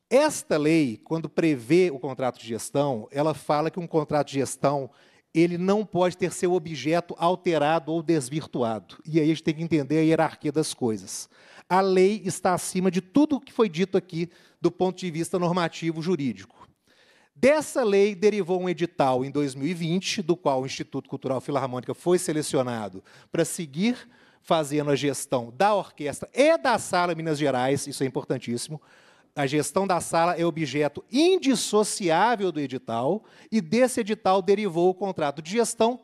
[SPEAKER 15] Esta lei, quando prevê o contrato de gestão, ela fala que um contrato de gestão ele não pode ter seu objeto alterado ou desvirtuado. E aí a gente tem que entender a hierarquia das coisas. A lei está acima de tudo o que foi dito aqui do ponto de vista normativo jurídico. Dessa lei derivou um edital em 2020, do qual o Instituto Cultural Filarmônica foi selecionado para seguir fazendo a gestão da orquestra e da Sala Minas Gerais, isso é importantíssimo, a gestão da sala é objeto indissociável do edital e desse edital derivou o contrato de gestão,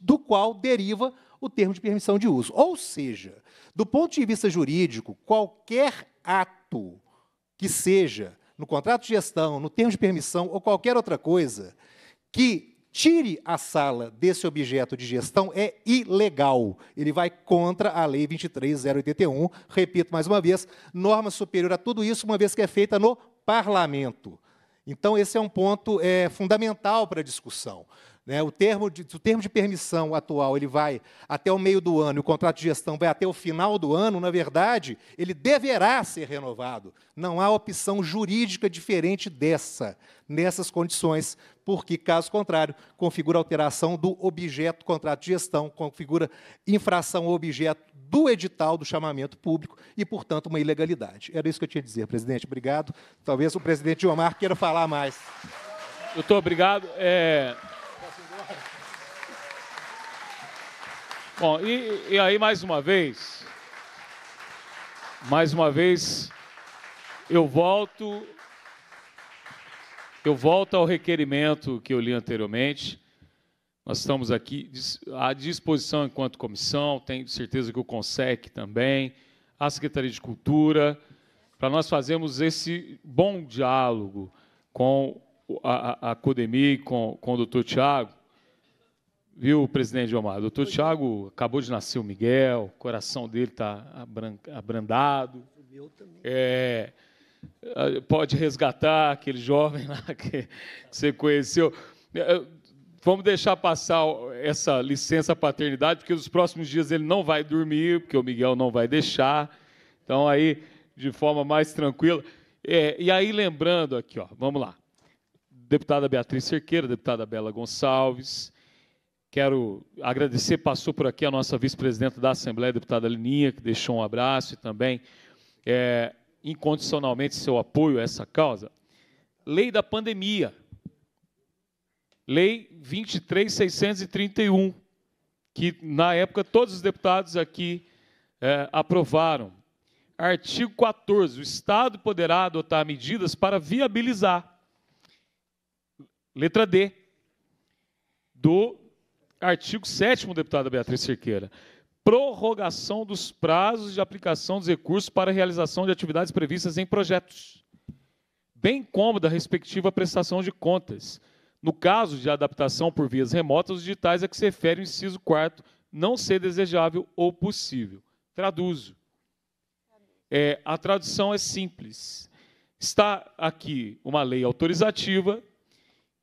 [SPEAKER 15] do qual deriva o termo de permissão de uso. Ou seja, do ponto de vista jurídico, qualquer ato que seja no contrato de gestão, no termo de permissão ou qualquer outra coisa que tire a sala desse objeto de gestão é ilegal. Ele vai contra a Lei 23081. Repito mais uma vez, norma superior a tudo isso, uma vez que é feita no parlamento. Então, esse é um ponto é, fundamental para a discussão. Né, o, termo de, o termo de permissão atual ele vai até o meio do ano e o contrato de gestão vai até o final do ano, na verdade, ele deverá ser renovado. Não há opção jurídica diferente dessa, nessas condições, porque, caso contrário, configura alteração do objeto do contrato de gestão, configura infração ao objeto do edital do chamamento público e, portanto, uma ilegalidade. Era isso que eu tinha a dizer, presidente. Obrigado. Talvez o presidente Omar queira falar
[SPEAKER 1] mais. Doutor, obrigado. É... Bom, e, e aí mais uma vez, mais uma vez, eu volto, eu volto ao requerimento que eu li anteriormente. Nós estamos aqui à disposição enquanto comissão, tenho certeza que o CONSEC também, a Secretaria de Cultura, para nós fazermos esse bom diálogo com a, a, CODEMI, com, com o doutor Tiago, Viu, presidente Omar? Doutor Oi. Tiago acabou de nascer o Miguel, o coração dele está abrandado. O meu também. É, pode resgatar aquele jovem lá que você conheceu. É, é, vamos deixar passar essa licença paternidade, porque nos próximos dias ele não vai dormir, porque o Miguel não vai deixar. Então, aí, de forma mais tranquila. É, e aí, lembrando aqui, ó, vamos lá. Deputada Beatriz Cerqueira, deputada Bela Gonçalves, Quero agradecer, passou por aqui a nossa vice-presidenta da Assembleia, deputada Lininha, que deixou um abraço e também é, incondicionalmente seu apoio a essa causa. Lei da pandemia, Lei 23.631, que na época todos os deputados aqui é, aprovaram. Artigo 14. O Estado poderá adotar medidas para viabilizar. Letra D. Do Artigo 7 deputada Beatriz Cerqueira. Prorrogação dos prazos de aplicação dos recursos para realização de atividades previstas em projetos, bem como da respectiva prestação de contas. No caso de adaptação por vias remotas, os digitais a é que se refere o inciso 4 não ser desejável ou possível. Traduzo. É, a tradução é simples. Está aqui uma lei autorizativa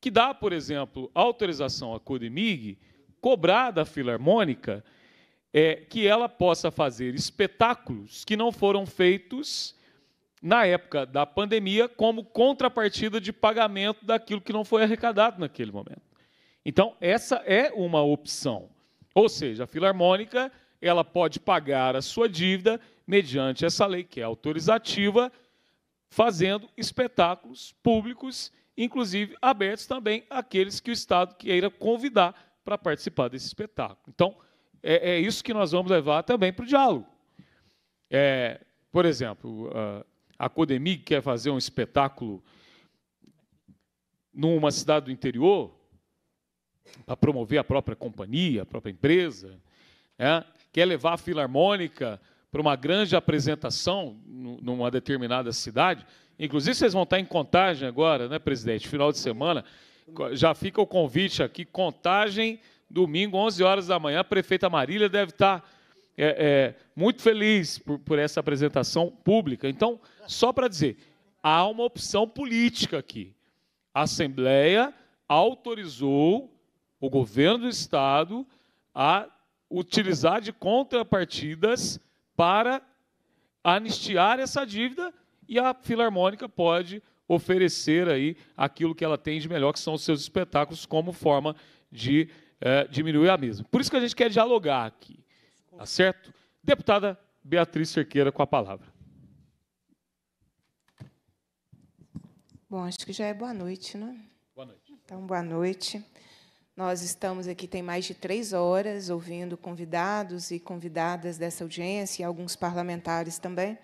[SPEAKER 1] que dá, por exemplo, autorização à CODEMIG cobrar da Filarmônica é, que ela possa fazer espetáculos que não foram feitos na época da pandemia como contrapartida de pagamento daquilo que não foi arrecadado naquele momento. Então, essa é uma opção. Ou seja, a Filarmônica ela pode pagar a sua dívida mediante essa lei que é autorizativa, fazendo espetáculos públicos, inclusive abertos também àqueles que o Estado queira convidar para participar desse espetáculo. Então, é, é, isso que nós vamos levar também para o diálogo. É, por exemplo, a Codemig quer fazer um espetáculo numa cidade do interior para promover a própria companhia, a própria empresa, né? quer levar a filarmônica para uma grande apresentação numa determinada cidade. Inclusive, vocês vão estar em contagem agora, né, presidente? Final de semana. Já fica o convite aqui, contagem, domingo, 11 horas da manhã. A prefeita Marília deve estar tá, é, é, muito feliz por, por essa apresentação pública. Então, só para dizer, há uma opção política aqui. A Assembleia autorizou o governo do Estado a utilizar de contrapartidas para anistiar essa dívida e a Filarmônica pode oferecer aí aquilo que ela tem de melhor, que são os seus espetáculos, como forma de é, diminuir a mesma. Por isso que a gente quer dialogar aqui, tá certo? Deputada Beatriz Cerqueira com a palavra.
[SPEAKER 3] Bom, acho que já é boa noite, né? Boa noite. Então, boa noite. Nós estamos aqui, tem mais de três horas, ouvindo convidados e convidadas dessa audiência e alguns parlamentares também.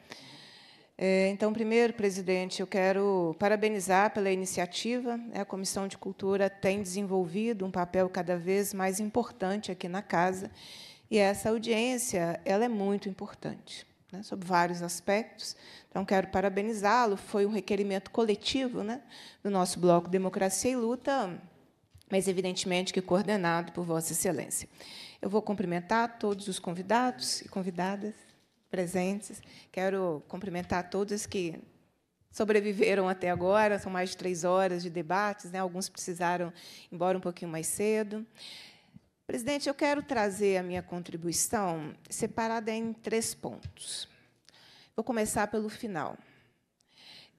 [SPEAKER 3] É, então, primeiro, presidente, eu quero parabenizar pela iniciativa. É, a Comissão de Cultura tem desenvolvido um papel cada vez mais importante aqui na casa, e essa audiência ela é muito importante, né, vários aspectos. Então, quero parabenizá-lo. Foi um requerimento coletivo né, do nosso bloco Democracia e Luta, mas, evidentemente, que coordenado por Vossa Excelência. Eu vou cumprimentar todos os convidados e convidadas presentes. Quero cumprimentar todos que sobreviveram até agora. São mais de três horas de debates, né? alguns precisaram ir embora um pouquinho mais cedo. Presidente, eu quero trazer a minha contribuição separada em três pontos. Vou começar pelo final.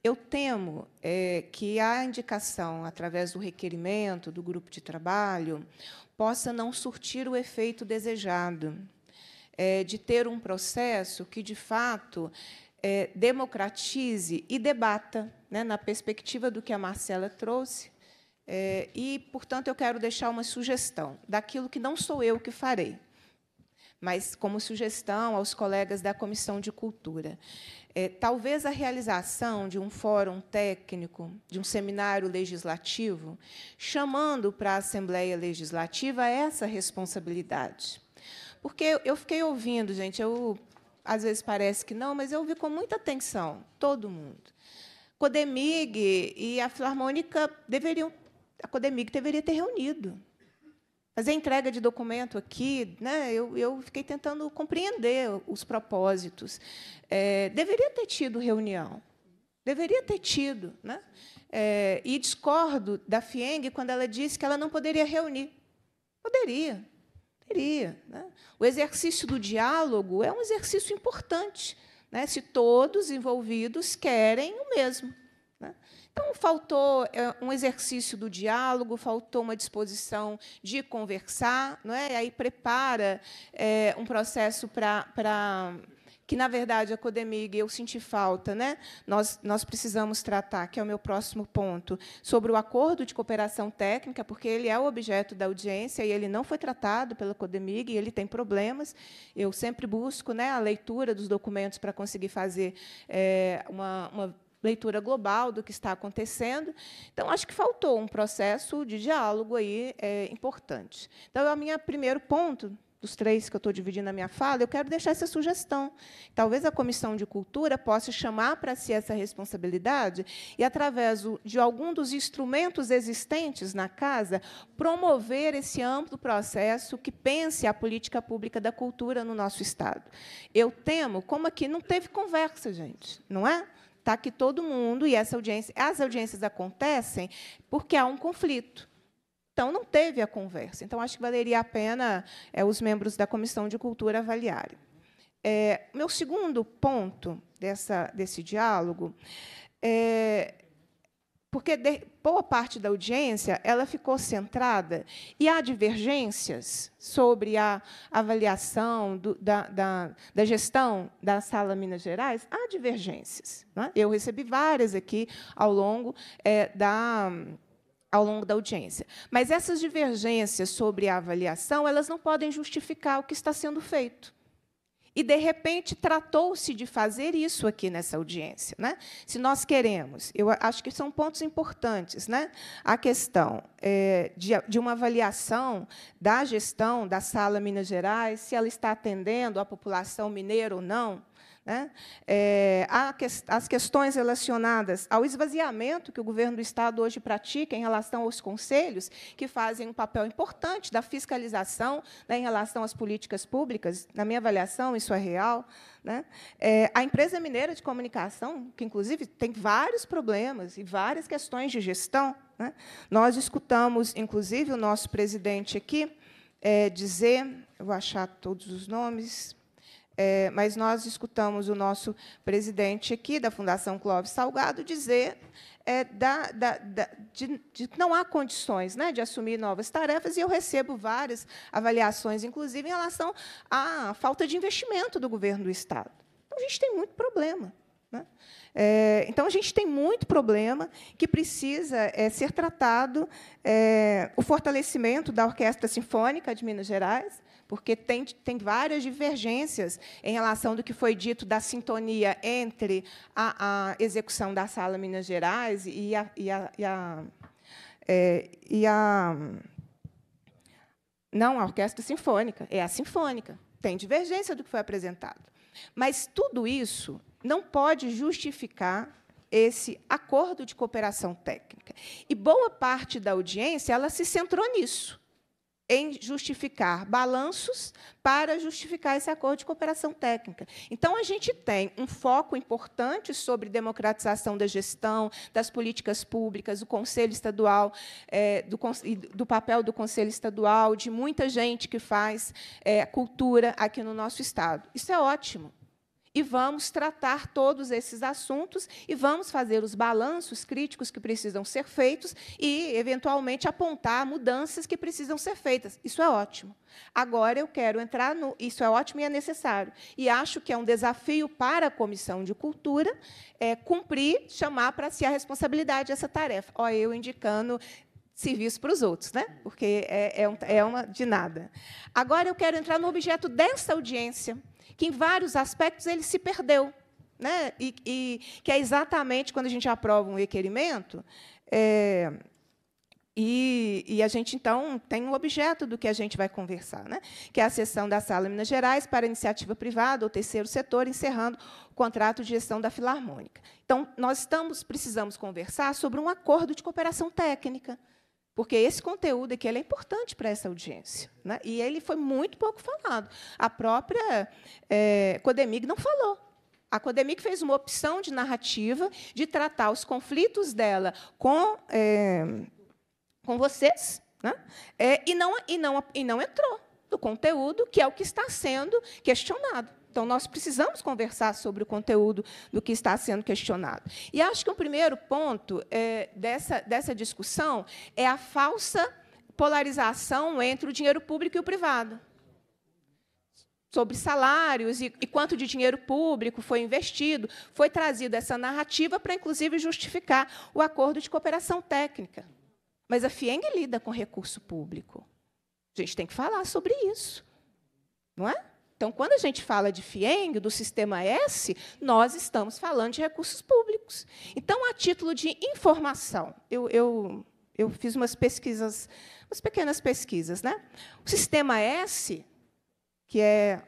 [SPEAKER 3] Eu temo é, que a indicação, através do requerimento do grupo de trabalho, possa não surtir o efeito desejado é, de ter um processo que, de fato, é, democratize e debata, né, na perspectiva do que a Marcela trouxe. É, e, portanto, eu quero deixar uma sugestão daquilo que não sou eu que farei, mas como sugestão aos colegas da Comissão de Cultura. É, talvez a realização de um fórum técnico, de um seminário legislativo, chamando para a Assembleia Legislativa essa responsabilidade. Porque eu fiquei ouvindo, gente, eu às vezes parece que não, mas eu ouvi com muita atenção todo mundo. Codemig e a Filarmônica deveriam a Codemig deveria ter reunido. Fazer entrega de documento aqui, né? eu, eu fiquei tentando compreender os propósitos. É, deveria ter tido reunião. Deveria ter tido. Né? É, e discordo da Fieng quando ela disse que ela não poderia reunir. Poderia. Né? O exercício do diálogo é um exercício importante, né? se todos envolvidos querem o mesmo. Né? Então, faltou é, um exercício do diálogo, faltou uma disposição de conversar, não é? E aí prepara é, um processo para que na verdade a Codemig eu senti falta, né? Nós nós precisamos tratar, que é o meu próximo ponto, sobre o acordo de cooperação técnica, porque ele é o objeto da audiência e ele não foi tratado pela Codemig e ele tem problemas. Eu sempre busco, né, a leitura dos documentos para conseguir fazer é, uma, uma leitura global do que está acontecendo. Então, acho que faltou um processo de diálogo aí é, importante. Então, é o meu primeiro ponto dos três que eu estou dividindo a minha fala, eu quero deixar essa sugestão. Talvez a Comissão de Cultura possa chamar para si essa responsabilidade e, através de algum dos instrumentos existentes na casa, promover esse amplo processo que pense a política pública da cultura no nosso Estado. Eu temo, como aqui não teve conversa, gente, não é? Está aqui todo mundo e essa audiência, as audiências acontecem porque há um conflito. Então, não teve a conversa. Então, acho que valeria a pena é, os membros da Comissão de Cultura avaliarem. É, meu segundo ponto dessa, desse diálogo é porque de, boa parte da audiência ela ficou centrada e há divergências sobre a avaliação do, da, da, da, gestão da Sala Minas Gerais, há divergências. É? Eu recebi várias aqui ao longo é, da ao longo da audiência. Mas essas divergências sobre a avaliação, elas não podem justificar o que está sendo feito. E, de repente, tratou-se de fazer isso aqui nessa audiência. Né? Se nós queremos, eu acho que são pontos importantes, né? a questão é, de, de uma avaliação da gestão da Sala Minas Gerais, se ela está atendendo a população mineira ou não, né? É, que, as questões relacionadas ao esvaziamento que o governo do Estado hoje pratica em relação aos conselhos, que fazem um papel importante da fiscalização né, em relação às políticas públicas, na minha avaliação, isso é real. Né? É, a empresa mineira de comunicação, que inclusive tem vários problemas e várias questões de gestão, né? nós escutamos, inclusive, o nosso presidente aqui é, dizer, vou achar todos os nomes é, mas nós escutamos o nosso presidente aqui da Fundação Clóvis Salgado dizer é, da, da, da, de, de, não há condições né, de assumir novas tarefas, e eu recebo várias avaliações, inclusive, em relação à falta de investimento do governo do Estado. Então, a gente tem muito problema. Né? É, então, a gente tem muito problema que precisa é, ser tratado é, o fortalecimento da Orquestra Sinfônica de Minas Gerais, porque tem, tem várias divergências em relação do que foi dito da sintonia entre a, a execução da Sala Minas Gerais e a, e a, e a, é, e a não, a orquestra sinfônica, é a sinfônica. Tem divergência do que foi apresentado. Mas tudo isso não pode justificar esse acordo de cooperação técnica. E boa parte da audiência ela se centrou nisso em justificar balanços para justificar esse acordo de cooperação técnica. Então, a gente tem um foco importante sobre democratização da gestão, das políticas públicas, o Conselho Estadual, é, do, do, papel do Conselho Estadual, de muita gente que faz é, cultura aqui no nosso Estado. Isso é ótimo. E vamos tratar todos esses assuntos e vamos fazer os balanços críticos que precisam ser feitos e, eventualmente, apontar mudanças que precisam ser feitas. Isso é ótimo. Agora eu quero entrar no. Isso é ótimo e é necessário. E acho que é um desafio para a Comissão de Cultura é, cumprir, chamar para si a responsabilidade dessa tarefa. Ó, eu indicando serviço para os outros, né? porque é, é, um, é uma de nada. Agora eu quero entrar no objeto dessa audiência, que em vários aspectos ele se perdeu. Né? E, e que é exatamente quando a gente aprova um requerimento, é, e, e, a gente, então, tem um objeto do que a gente vai conversar, né? que é a sessão da Sala Minas Gerais para iniciativa privada ou terceiro setor, encerrando o contrato de gestão da Filarmônica. Então, nós estamos, precisamos conversar sobre um acordo de cooperação técnica. Porque esse conteúdo aqui é importante para essa audiência. Né? E ele foi muito pouco falado. A própria é, Codemig não falou. A Codemic fez uma opção de narrativa de tratar os conflitos dela com, é, com vocês, né? é, e, não, e, não, e não entrou do conteúdo, que é o que está sendo questionado. Então, nós precisamos conversar sobre o conteúdo do que está sendo questionado. E acho que o um primeiro ponto é, dessa, dessa discussão é a falsa polarização entre o dinheiro público e o privado sobre salários e, e, quanto de dinheiro público foi investido, foi trazida essa narrativa para, inclusive, justificar o acordo de cooperação técnica. Mas a FIENG lida com recurso público. A gente tem que falar sobre isso, não é? Então, quando a gente fala de FIENG, do sistema S, nós estamos falando de recursos públicos. Então, a título de informação, eu, eu, eu fiz umas pesquisas, umas pequenas pesquisas. Né? O sistema S, que é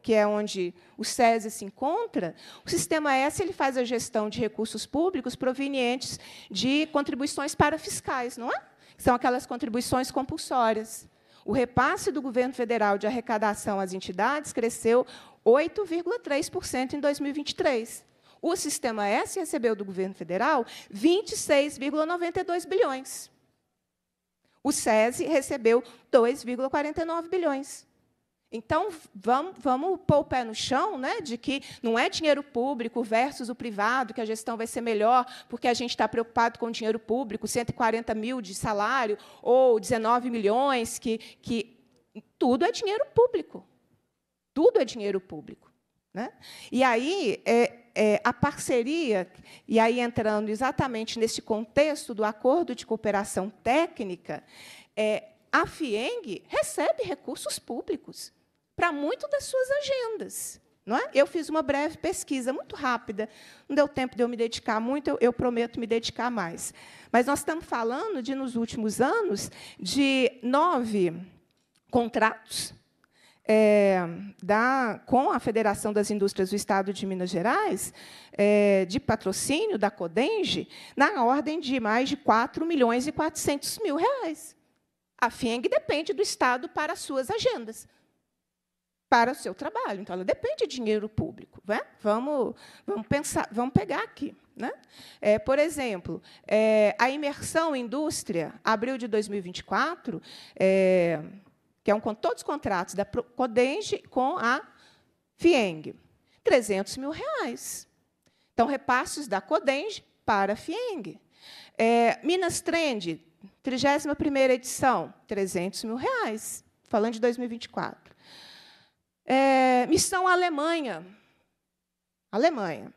[SPEAKER 3] que é onde o SESI se encontra, o Sistema S ele faz a gestão de recursos públicos provenientes de contribuições para fiscais, não é? são aquelas contribuições compulsórias. O repasse do governo federal de arrecadação às entidades cresceu 8,3% em 2023. O sistema S recebeu do governo federal 26,92 bilhões. O SESI recebeu 2,49 bilhões. Então, vamos, vamos pôr o pé no chão né, de que não é dinheiro público versus o privado, que a gestão vai ser melhor porque a gente está preocupado com o dinheiro público, 140 mil de salário ou 19 milhões, que, que tudo é dinheiro público. Tudo é dinheiro público. Né? E aí, é, é, a parceria, e aí entrando exatamente nesse contexto do acordo de cooperação técnica, é, a FIENG recebe recursos públicos para muito das suas agendas. Não é? Eu fiz uma breve pesquisa, muito rápida, não deu tempo de eu me dedicar muito, eu, eu prometo me dedicar mais. Mas nós estamos falando de, nos últimos anos, de nove contratos é, da, com a Federação das Indústrias do Estado de Minas Gerais, é, de patrocínio da Codenge, na ordem de mais de 4 milhões e 400 mil reais. A FIENG depende do Estado para as suas agendas para o seu trabalho. Então, ela depende de dinheiro público. Né? Vamos, vamos pensar, vamos pegar aqui. Né? É, por exemplo, é, a imersão indústria, abril de 2024, é, que é um com todos os contratos da Codenge com a Fieng, 300 mil reais. Então, repasses da Codenge para a Fieng. É, Minas Trend, 31ª edição, 300 mil reais, falando de 2024. É, missão Alemanha. Alemanha.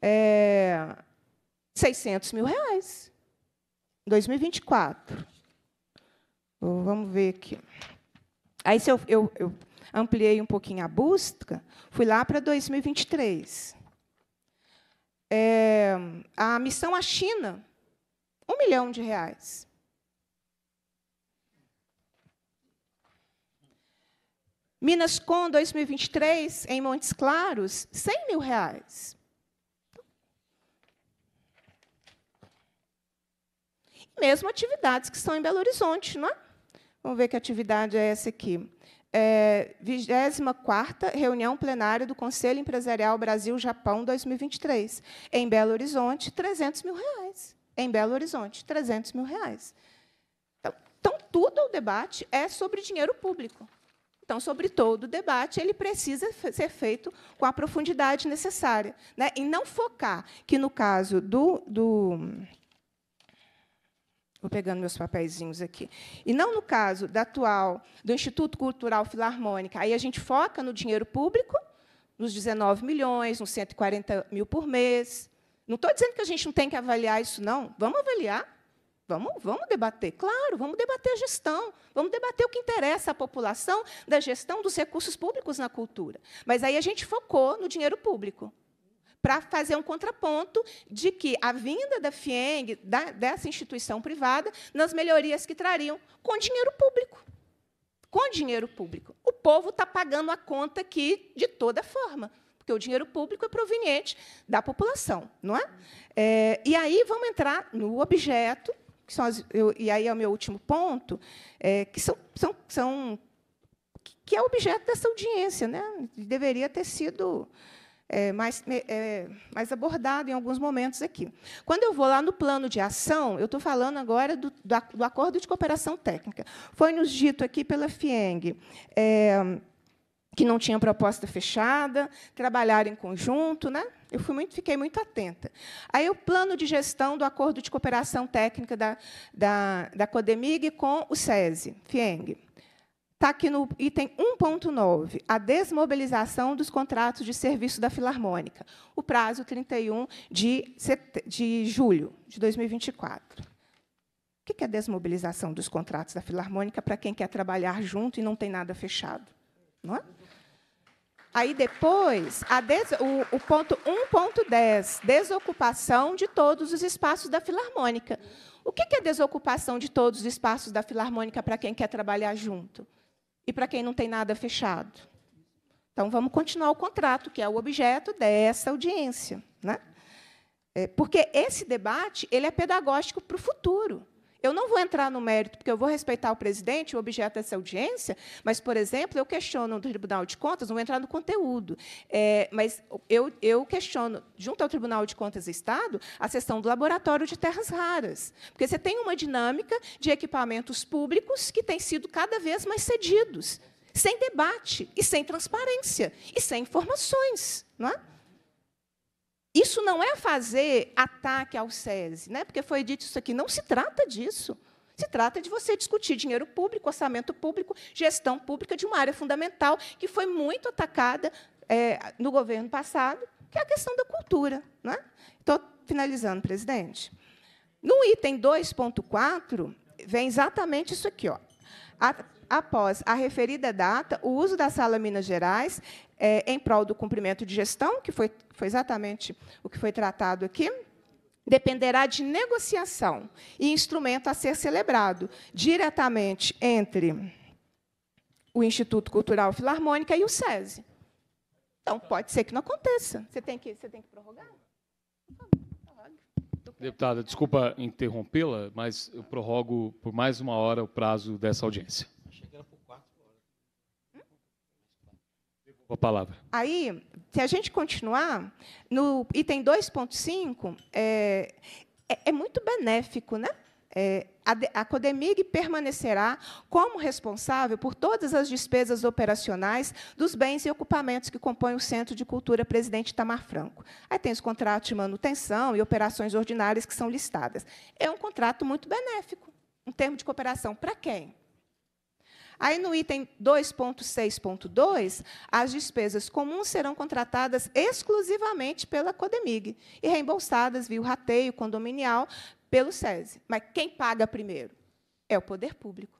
[SPEAKER 3] É, 600 mil reais. 2024. Vamos ver aqui. Aí se eu, eu, eu ampliei um pouquinho a busca, fui lá para 2023. É, a missão à China, um milhão de reais. Minascon 2023, em Montes Claros, 100 mil reais. Mesmo atividades que estão em Belo Horizonte, não é? Vamos ver que atividade é essa aqui. É, 24 reunião plenária do Conselho Empresarial Brasil-Japão 2023. Em Belo Horizonte, 300 mil reais. Em Belo Horizonte, 300 mil reais. Então, então, tudo o debate é sobre dinheiro público. Então, sobre todo o debate, ele precisa ser feito com a profundidade necessária. Né? E não focar que, no caso do, do Vou pegando meus papeizinhos aqui. E não no caso da atual, do Instituto Cultural Filarmônica. Aí a gente foca no dinheiro público, nos 19 milhões, nos 140 mil por mês. Não estou dizendo que a gente não tem que avaliar isso, não. Vamos avaliar. Vamos, vamos debater, claro, vamos debater a gestão, vamos debater o que interessa à população da gestão dos recursos públicos na cultura. Mas aí a gente focou no dinheiro público, para fazer um contraponto de que a vinda da FIENG, da, dessa instituição privada, nas melhorias que trariam com dinheiro público. Com dinheiro público. O povo está pagando a conta aqui de toda forma porque o dinheiro público é proveniente da população, não é? é? e aí vamos entrar no objeto que são as, eu, e aí é o meu último ponto, é, que são, são, são que é objeto dessa audiência, né? Deveria ter sido é, mais, é, mais abordado em alguns momentos aqui. Quando eu vou lá no plano de ação, eu estou falando agora do, do, do, acordo de cooperação técnica. Foi nos dito aqui pela FIENG. É, que não tinha proposta fechada, trabalhar em conjunto, né? Eu fui muito, fiquei muito atenta. Aí o plano de gestão do acordo de cooperação técnica da, da, da Codemig com o SESI, FIENG. Está aqui no item 1.9, a desmobilização dos contratos de serviço da Filarmônica. O prazo 31 de, de julho de 2024. O que é desmobilização dos contratos da Filarmônica para quem quer trabalhar junto e não tem nada fechado? Não é? Aí depois, des, o, o ponto 1.10, desocupação de todos os espaços da filarmônica. O que é desocupação de todos os espaços da filarmônica para quem quer trabalhar junto? E para quem não tem nada fechado? Então, vamos continuar o contrato, que é o objeto dessa audiência. Né? É, porque esse debate ele é pedagógico para o futuro. Eu não vou entrar no mérito, porque eu vou respeitar o presidente, o objeto dessa audiência, mas, por exemplo, eu questiono o Tribunal de Contas, não vou entrar no conteúdo, é, mas eu, eu, questiono, junto ao Tribunal de Contas do Estado, a questão do laboratório de terras raras. Porque você tem uma dinâmica de equipamentos públicos que têm sido cada vez mais cedidos, sem debate, e sem transparência, e sem informações. Não é? Isso não é fazer ataque ao SESI, né? porque foi dito isso aqui. Não se trata disso. Se trata de você discutir dinheiro público, orçamento público, gestão pública de uma área fundamental que foi muito atacada é, no governo passado, que é a questão da cultura. Né? Estou finalizando, presidente. No item 2.4, vem exatamente isso aqui. Ó. após a referida data, o uso da Sala Minas Gerais é, em prol do cumprimento de gestão, que foi, foi exatamente o que foi tratado aqui, dependerá de negociação e instrumento a ser celebrado diretamente entre o Instituto Cultural Filarmônica e o SESI. Então, pode ser que não aconteça. Você tem que, você tem que prorrogar?
[SPEAKER 1] Deputada, desculpa interrompê-la, mas eu prorrogo por mais uma hora o prazo dessa audiência. por a palavra.
[SPEAKER 3] Aí, se a gente continuar, no item 2.5, é, é, é, muito benéfico, né? É, a, a Codemig permanecerá como responsável por todas as despesas operacionais dos bens e ocupamentos que compõem o Centro de Cultura Presidente Tamar Franco. Aí tem os contratos de manutenção e operações ordinárias que são listadas. É um contrato muito benéfico, um termo de cooperação para quem? Aí no item 2.6.2, as despesas comuns serão contratadas exclusivamente pela Codemig e reembolsadas via o rateio condominial pelo SESI. Mas quem paga primeiro? É o poder público.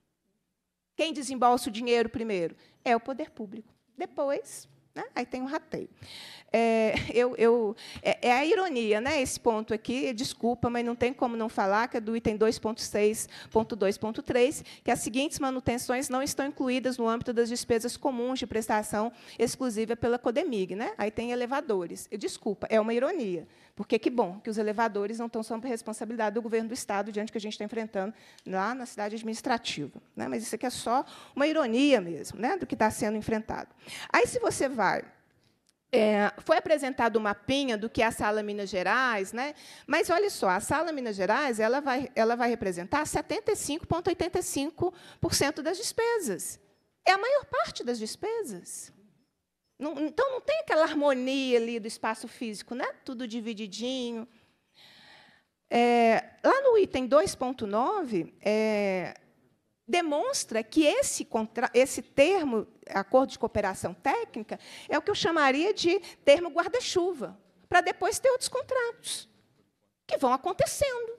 [SPEAKER 3] Quem desembolsa o dinheiro primeiro? É o poder público. Depois, né? Aí tem um rateio. É, eu, eu, é, é, a ironia, né? esse ponto aqui, desculpa, mas não tem como não falar, que é do item 2.6.2.3, que as seguintes manutenções não estão incluídas no âmbito das despesas comuns de prestação exclusiva pela Codemig. Né? Aí tem elevadores. Desculpa, é uma ironia, porque que bom que os elevadores não estão sob responsabilidade do governo do Estado, diante que a gente está enfrentando lá na cidade administrativa. Né? Mas isso aqui é só uma ironia mesmo, né? do que está sendo enfrentado. Aí, se você vai é, foi apresentado um mapinha do que é a Sala Minas Gerais, né? mas olha só, a Sala Minas Gerais ela vai, ela vai representar 75,85% das despesas. É a maior parte das despesas. Não, então, não tem aquela harmonia ali do espaço físico, né? tudo divididinho. É, lá no item 2.9, é, demonstra que esse, contra, esse termo, acordo de cooperação técnica, é o que eu chamaria de termo guarda-chuva, para depois ter outros contratos, que vão acontecendo,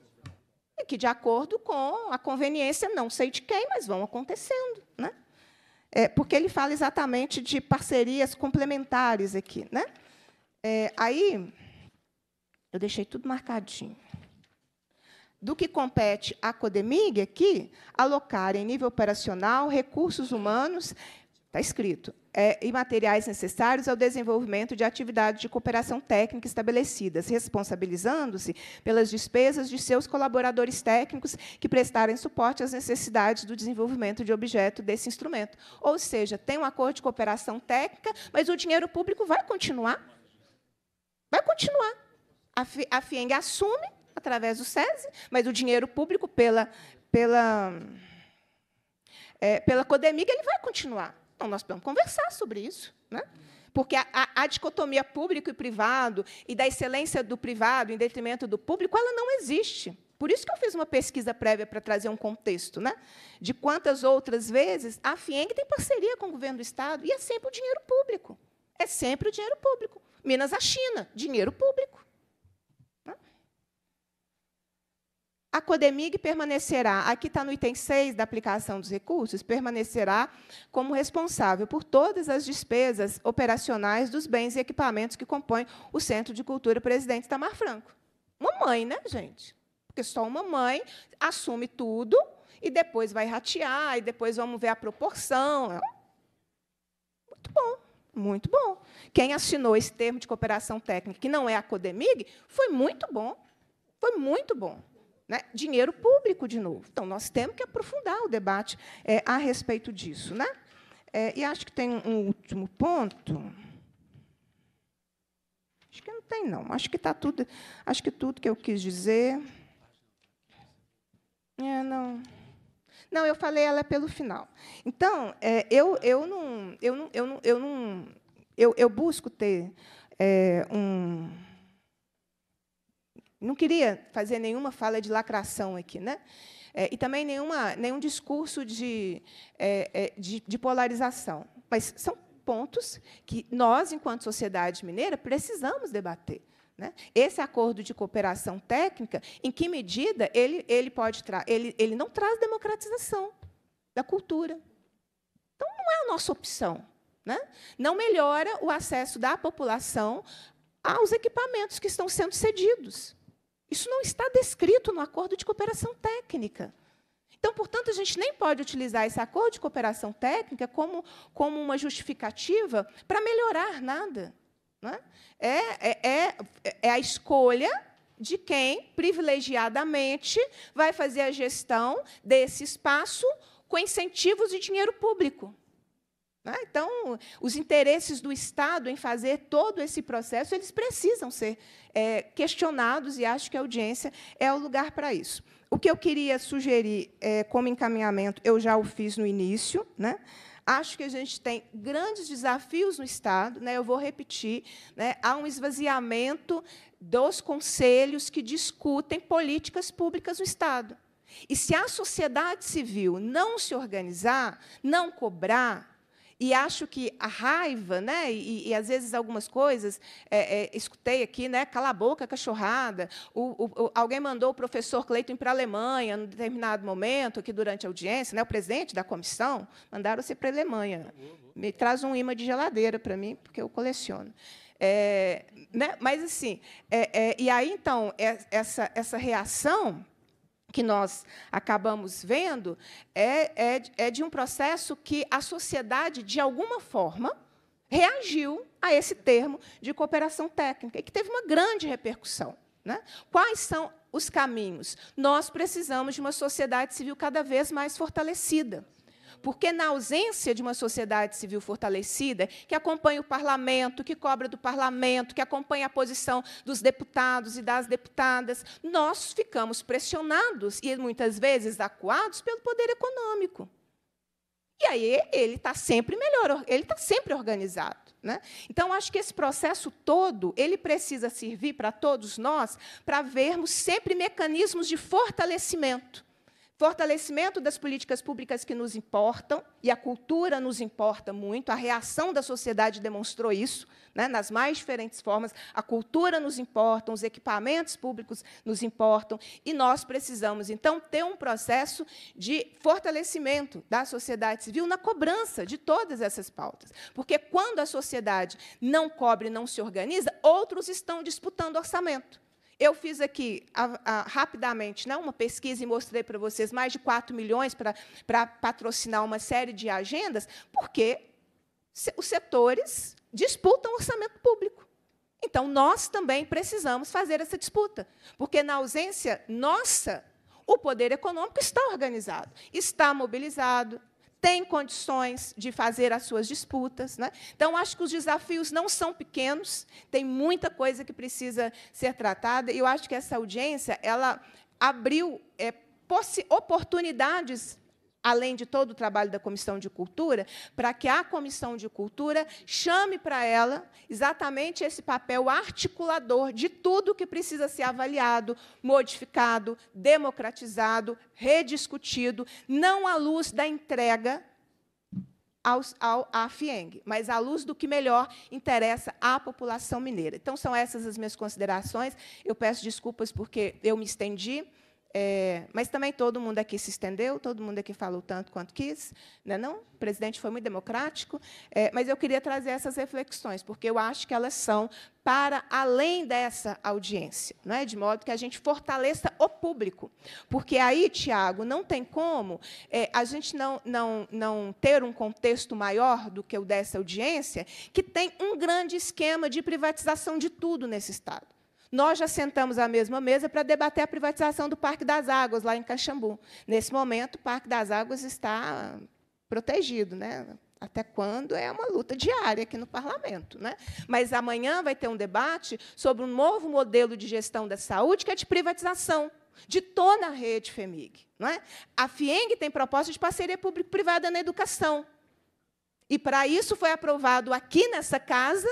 [SPEAKER 3] e que, de acordo com a conveniência, não sei de quem, mas vão acontecendo. Né? É, porque ele fala exatamente de parcerias complementares aqui. Né? É, aí, eu deixei tudo marcadinho do que compete à Codemig aqui, alocar em nível operacional recursos humanos, está escrito, é, e materiais necessários ao desenvolvimento de atividades de cooperação técnica estabelecidas, responsabilizando-se pelas despesas de seus colaboradores técnicos que prestarem suporte às necessidades do desenvolvimento de objeto desse instrumento. Ou seja, tem um acordo de cooperação técnica, mas o dinheiro público vai continuar. Vai continuar. A FIENG assume através do SESI, mas o dinheiro público pela, pela, é, pela Codemig ele vai continuar. Então, nós vamos conversar sobre isso. Né? Porque a, a, a, dicotomia público e privado e da excelência do privado em detrimento do público, ela não existe. Por isso que eu fiz uma pesquisa prévia para trazer um contexto, né? De quantas outras vezes a FIENG tem parceria com o governo do Estado e é sempre o dinheiro público. É sempre o dinheiro público. Minas a China, dinheiro público. a Codemig permanecerá, aqui está no item 6 da aplicação dos recursos, permanecerá como responsável por todas as despesas operacionais dos bens e equipamentos que compõem o Centro de Cultura Presidente Tamar Franco. Uma mãe, né, gente? Porque só uma mãe assume tudo e depois vai ratear, e depois vamos ver a proporção. É muito bom, muito bom. Quem assinou esse termo de cooperação técnica, que não é a Codemig, foi muito bom. Foi muito bom. Né? Dinheiro público, de novo. Então, nós temos que aprofundar o debate é, a respeito disso. Né? É, e acho que tem um último ponto. Acho que não tem, não. Acho que está tudo. Acho que tudo que eu quis dizer. É, não. Não, eu falei ela é pelo final. Então, é, eu, eu não. Eu não, eu não, eu não eu, eu busco ter é, um não queria fazer nenhuma fala de lacração aqui, né? É, e também nenhuma, nenhum discurso de, é, é, de, de polarização. Mas são pontos que nós, enquanto sociedade mineira, precisamos debater. Né? Esse acordo de cooperação técnica, em que medida ele, ele pode ele, ele não traz democratização da cultura? Então, não é a nossa opção. Né? Não melhora o acesso da população aos equipamentos que estão sendo cedidos. Isso não está descrito no acordo de cooperação técnica. Então, portanto, a gente nem pode utilizar esse acordo de cooperação técnica como, como uma justificativa para melhorar nada. Né? É, é, é, é a escolha de quem, privilegiadamente, vai fazer a gestão desse espaço com incentivos de dinheiro público. Né? Então, os interesses do Estado em fazer todo esse processo, eles precisam ser é, questionados, e acho que a audiência é o lugar para isso. O que eu queria sugerir é, como encaminhamento, eu já o fiz no início, né? Acho que a gente tem grandes desafios no Estado, né? eu vou repetir, né? há um esvaziamento dos conselhos que discutem políticas públicas no Estado. E se a sociedade civil não se organizar, não cobrar, e acho que a raiva, né, e, e às vezes algumas coisas, é, é, escutei aqui, né, cala a boca, cachorrada. O, o, alguém mandou o professor Cleiton para a Alemanha, em determinado momento, aqui durante a audiência, né, o presidente da comissão, mandaram você para a Alemanha. Me traz um imã de geladeira para mim, porque eu coleciono. É, né, mas, assim, é, é, e aí, então, é, essa, essa reação que nós acabamos vendo é, é, é de um processo que a sociedade, de alguma forma, reagiu a esse termo de cooperação técnica, e que teve uma grande repercussão. Né? Quais são os caminhos? Nós precisamos de uma sociedade civil cada vez mais fortalecida. Porque, na ausência de uma sociedade civil fortalecida, que acompanha o parlamento, que cobra do parlamento, que acompanha a posição dos deputados e das deputadas, nós ficamos pressionados e, muitas vezes, acuados pelo poder econômico. E aí ele está sempre melhor, ele está sempre organizado. Né? Então, acho que esse processo todo ele precisa servir para todos nós para vermos sempre mecanismos de fortalecimento fortalecimento das políticas públicas que nos importam, e a cultura nos importa muito, a reação da sociedade demonstrou isso, né, nas mais diferentes formas. A cultura nos importa, os equipamentos públicos nos importam, e nós precisamos, então, ter um processo de fortalecimento da sociedade civil na cobrança de todas essas pautas. Porque quando a sociedade não cobre, não se organiza, outros estão disputando orçamento. Eu fiz aqui, a, a, rapidamente, né, uma pesquisa e mostrei para vocês mais de 4 milhões para patrocinar uma série de agendas, porque os setores disputam orçamento público. Então, nós também precisamos fazer essa disputa, porque, na ausência nossa, o poder econômico está organizado, está mobilizado, tem condições de fazer as suas disputas. Né? Então, acho que os desafios não são pequenos, tem muita coisa que precisa ser tratada, e eu acho que essa audiência ela abriu é, oportunidades além de todo o trabalho da Comissão de Cultura, para que a Comissão de Cultura chame para ela exatamente esse papel articulador de tudo que precisa ser avaliado, modificado, democratizado, rediscutido, não à luz da entrega ao, ao, à FIENG, mas à luz do que melhor interessa à população mineira. Então, são essas as minhas considerações. Eu peço desculpas porque eu me estendi. É, mas também todo mundo aqui é se estendeu, todo mundo aqui é falou tanto quanto quis, não, é não? O presidente foi muito democrático, é, mas eu queria trazer essas reflexões, porque eu acho que elas são para além dessa audiência, não é? de modo que a gente fortaleça o público. Porque aí, Tiago, não tem como é, a gente não, não, não ter um contexto maior do que o dessa audiência, que tem um grande esquema de privatização de tudo nesse Estado. Nós já sentamos à mesma mesa para debater a privatização do Parque das Águas, lá em Caxambu. Nesse momento, o Parque das Águas está protegido, né? Até quando é uma luta diária aqui no parlamento. Né? Mas amanhã vai ter um debate sobre um novo modelo de gestão da saúde, que é de privatização de toda a rede FEMIG. Não é? A FIENG tem proposta de parceria público-privada na educação. E, para isso, foi aprovado aqui nessa casa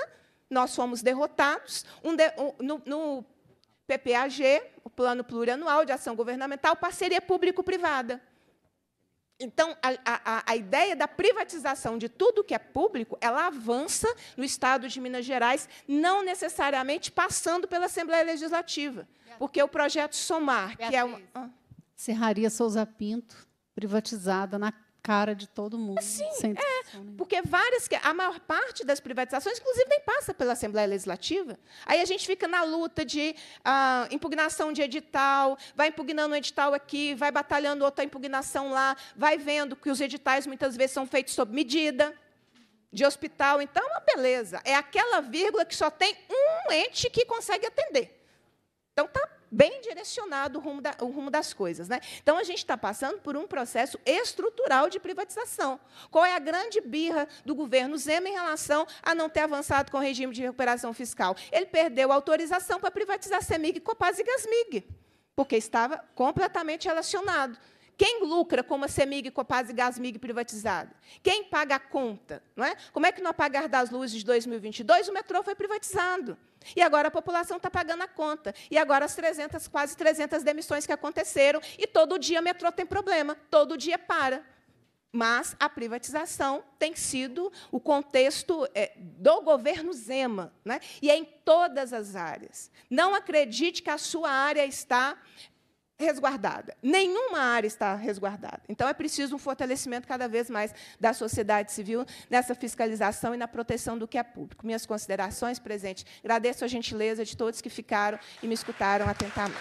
[SPEAKER 3] nós fomos derrotados. Um de, um, no, no PPAG, o Plano Plurianual de Ação Governamental, parceria público-privada. Então, a, a, a, ideia da privatização de tudo que é público, ela avança no Estado de Minas Gerais, não necessariamente passando pela Assembleia Legislativa, porque o projeto SOMAR, que é uma...
[SPEAKER 12] Serraria Souza Pinto, privatizada na cara de todo mundo. Sim, é, porque
[SPEAKER 3] várias, a maior parte das privatizações, inclusive, nem passa pela Assembleia Legislativa. Aí a gente fica na luta de ah, impugnação de edital, vai impugnando um edital aqui, vai batalhando outra impugnação lá, vai vendo que os editais muitas vezes são feitos sob medida de hospital. Então, é uma beleza. É aquela vírgula que só tem um ente que consegue atender. Então, está bem direcionado o rumo, da, o rumo das coisas. Né? Então, a gente está passando por um processo estrutural de privatização. Qual é a grande birra do governo Zema em relação a não ter avançado com o regime de recuperação fiscal? Ele perdeu a autorização para privatizar a CEMIG, Copaz e Gasmig, porque estava completamente relacionado. Quem lucra com uma CEMIG, Copaz e Gasmig privatizada? Quem paga a conta? Não é? Como é que no apagar das luzes de 2022 o metrô foi privatizado? E agora a população está pagando a conta. E agora as 300, quase 300 demissões que aconteceram. E todo dia o metrô tem problema, todo dia para. Mas a privatização tem sido o contexto é, do governo Zema. Né? E é em todas as áreas. Não acredite que a sua área está resguardada. Nenhuma área está resguardada. Então, é preciso um fortalecimento cada vez mais da sociedade civil nessa fiscalização e na proteção do que é público. Minhas considerações, presidente. Agradeço a gentileza de todos que ficaram e me escutaram atentamente.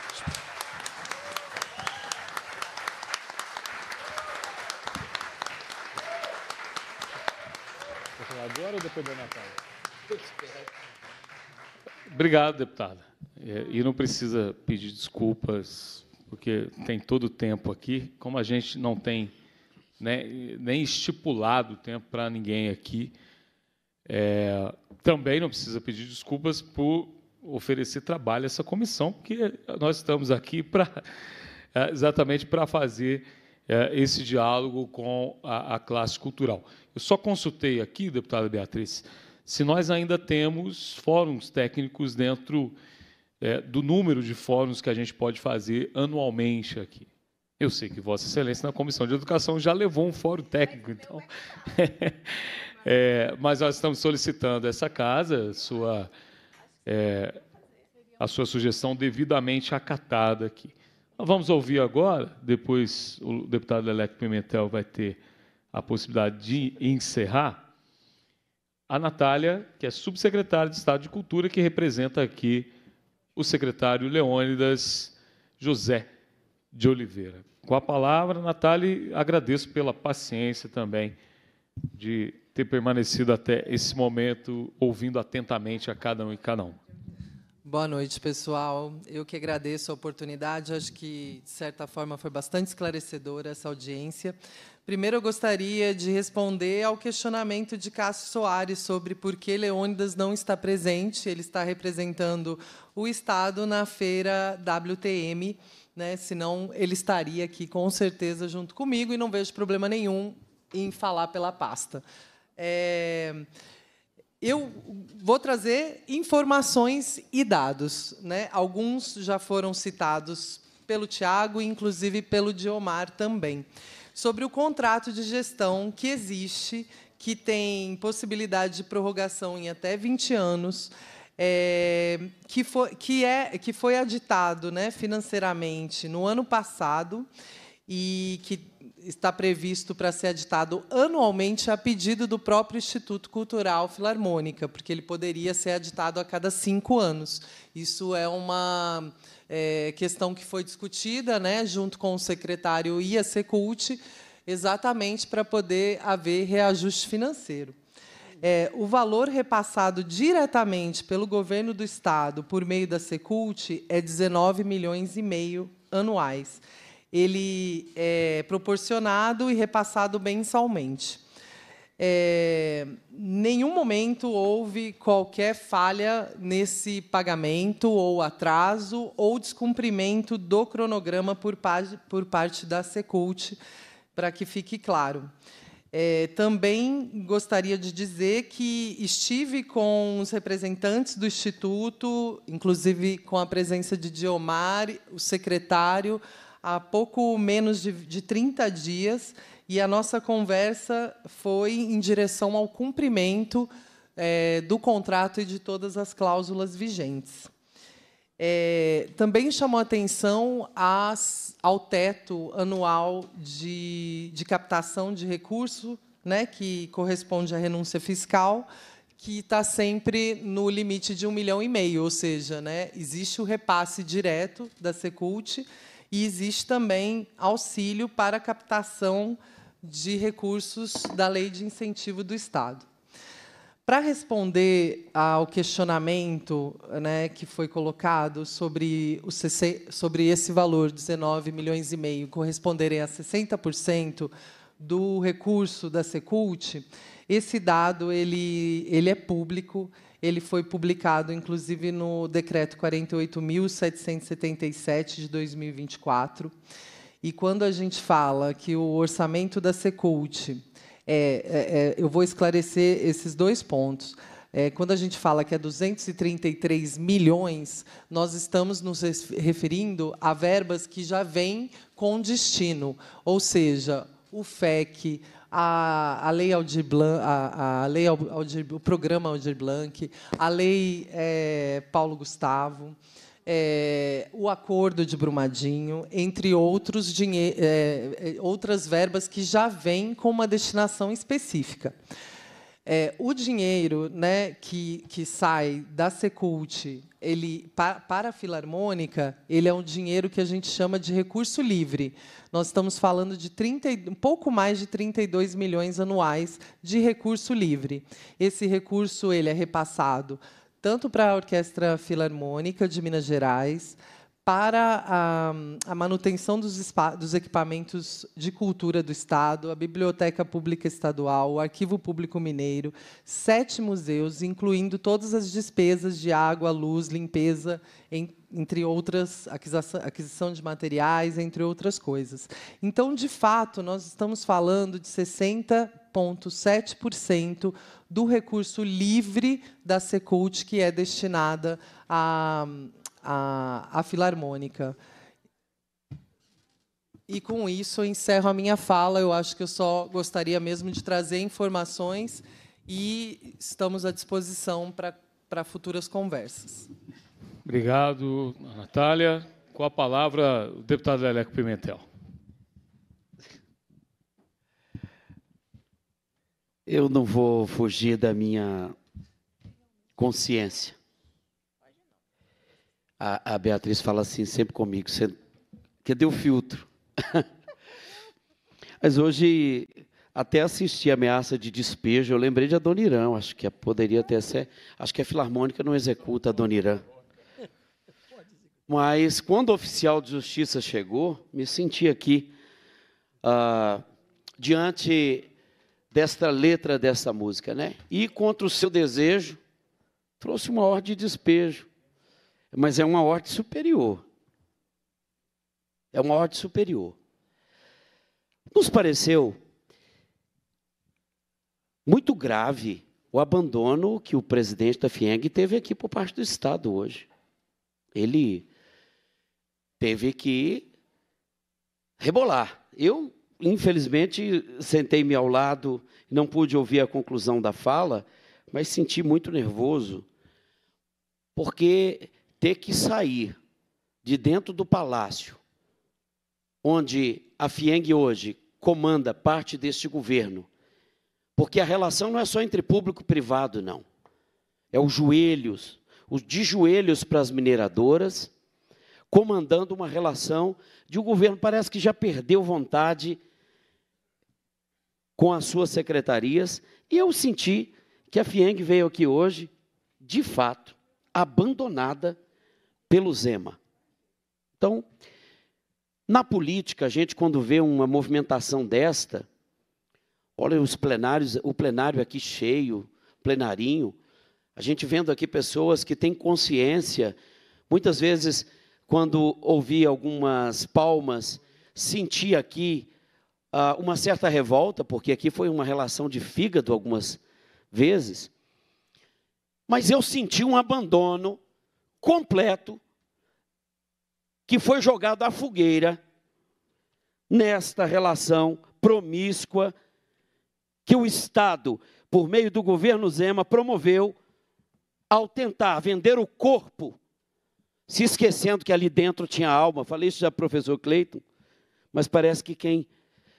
[SPEAKER 1] Agora ou depois da Obrigado, deputada. É, e não precisa pedir desculpas porque tem todo o tempo aqui, como a gente não tem né, nem estipulado tempo para ninguém aqui, é, também não precisa pedir desculpas por oferecer trabalho a essa comissão, porque nós estamos aqui para é, exatamente para fazer é, esse diálogo com a, a, classe cultural. Eu só consultei aqui, deputada Beatriz, se nós ainda temos fóruns técnicos dentro é, do número de fóruns que a gente pode fazer anualmente aqui. Eu sei que Vossa Excelência na Comissão de Educação já levou um fórum técnico, então. é, mas nós estamos solicitando essa casa, sua, é, a sua sugestão devidamente acatada aqui. Nós vamos ouvir agora, depois o deputado Leleco Pimentel vai ter a possibilidade de encerrar a Natália, que é subsecretária de Estado de Cultura, que representa aqui o secretário Leônidas José de Oliveira. Com a palavra, Natália, agradeço pela paciência também de ter permanecido até esse momento, ouvindo atentamente a cada um e cada um.
[SPEAKER 16] Boa noite, pessoal. Eu que agradeço a oportunidade. Acho que, de certa forma, foi bastante esclarecedora essa audiência. Primeiro, eu gostaria de responder ao questionamento de Cássio Soares sobre por que Leônidas não está presente. Ele está representando o Estado na feira WTM, né? senão ele estaria aqui com certeza junto comigo e não vejo problema nenhum em falar pela pasta. É... Eu vou trazer informações e dados. Né? Alguns já foram citados pelo Tiago, inclusive pelo Diomar também, sobre o contrato de gestão que existe, que tem possibilidade de prorrogação em até 20 anos, é, que, foi, que, é, que foi aditado né, financeiramente no ano passado e que está previsto para ser editado anualmente a pedido do próprio Instituto Cultural Filarmônica, porque ele poderia ser editado a cada cinco anos. Isso é uma é, questão que foi discutida, né, junto com o secretário e a Secult, exatamente para poder haver reajuste financeiro. É, o valor repassado diretamente pelo governo do estado por meio da Secult é 19 milhões e meio anuais ele é proporcionado e repassado mensalmente. É, nenhum momento houve qualquer falha nesse pagamento ou atraso ou descumprimento do cronograma por, parte, por parte da Secult, para que fique claro. É, também gostaria de dizer que estive com os representantes do Instituto, inclusive com a presença de Diomar, o secretário, há pouco menos de, de 30 dias e a nossa conversa foi em direção ao cumprimento é, do contrato e de todas as cláusulas vigentes. É, também chamou atenção ao teto anual de, de captação de recurso, né, que corresponde à renúncia fiscal, que está sempre no limite de um milhão e meio, ou seja, né, existe o repasse direto da Secult, e existe também auxílio para captação de recursos da Lei de Incentivo do Estado. Para responder ao questionamento né, que foi colocado sobre, o CC, sobre esse valor, 19 milhões e meio, corresponderem a 60% do recurso da Secult, esse dado ele, ele é público, ele foi publicado, inclusive, no Decreto 48.777 de 2024. E quando a gente fala que o orçamento da Secult, é, é, é, eu vou esclarecer esses dois pontos. É, quando a gente fala que é 233 milhões, nós estamos nos referindo a verbas que já vêm com destino, ou seja, o FEC, a, a lei Aldir Blanc, a, a lei Aldir, o programa Aldir Blanc, a lei é, Paulo Gustavo, é, o acordo de Brumadinho, entre outros dinhe, é, é outras verbas que já vêm com uma destinação específica. É, o dinheiro né, que, que sai da Secult ele, pa, para a Filarmônica, ele é um dinheiro que a gente chama de recurso livre. Nós estamos falando de 30, um pouco mais de 32 milhões anuais de recurso livre. Esse recurso ele é repassado tanto para a Orquestra Filarmônica de Minas Gerais, para a, a manutenção dos, dos, equipamentos de cultura do Estado, a Biblioteca Pública Estadual, o Arquivo Público Mineiro, sete museus, incluindo todas as despesas de água, luz, limpeza, em, entre outras, aquisição, aquisição de materiais, entre outras coisas. Então, de fato, nós estamos falando de 60,7% do recurso livre da Secult que é destinada a a, a Filarmônica. E com isso eu encerro a minha fala. Eu acho que eu só gostaria mesmo de trazer informações e estamos à disposição para, para futuras conversas.
[SPEAKER 1] Obrigado, Natália. Com a palavra, o deputado Leleco Pimentel.
[SPEAKER 13] Eu não vou fugir da minha consciência a, a Beatriz fala assim sempre comigo, você, deu filtro? Mas hoje até assisti a ameaça de despejo, eu lembrei de Adonirã, acho que é, poderia até ser, acho que a Filarmônica não executa Adonirã. Mas quando o oficial de justiça chegou, me senti aqui, ah, diante desta letra dessa música, né? E contra o seu desejo, trouxe uma ordem de despejo. Mas é uma ordem superior. É uma ordem superior. Nos pareceu muito grave o abandono que o presidente da FIENG teve aqui por parte do Estado hoje. Ele teve que rebolar. Eu, infelizmente, sentei-me ao lado, não pude ouvir a conclusão da fala, mas senti muito nervoso, porque ter que sair de dentro do palácio, onde a Fieng hoje comanda parte deste governo, porque a relação não é só entre público e privado, não. É os joelhos, os de joelhos para as mineradoras, comandando uma relação de o um governo parece que já perdeu vontade com as suas secretarias, e eu senti que a Fieng veio aqui hoje, de fato, abandonada pelo Zema. Então, na política, a gente quando vê uma movimentação desta, olha os plenários, o plenário aqui cheio, plenarinho, a gente vendo aqui pessoas que têm consciência, muitas vezes quando ouvi algumas palmas, senti aqui uh, uma certa revolta, porque aqui foi uma relação de fígado algumas vezes. Mas eu senti um abandono completo que foi jogado à fogueira nesta relação promíscua que o Estado, por meio do governo Zema, promoveu ao tentar vender o corpo, se esquecendo que ali dentro tinha alma. Falei isso já para o professor Cleiton, mas parece que quem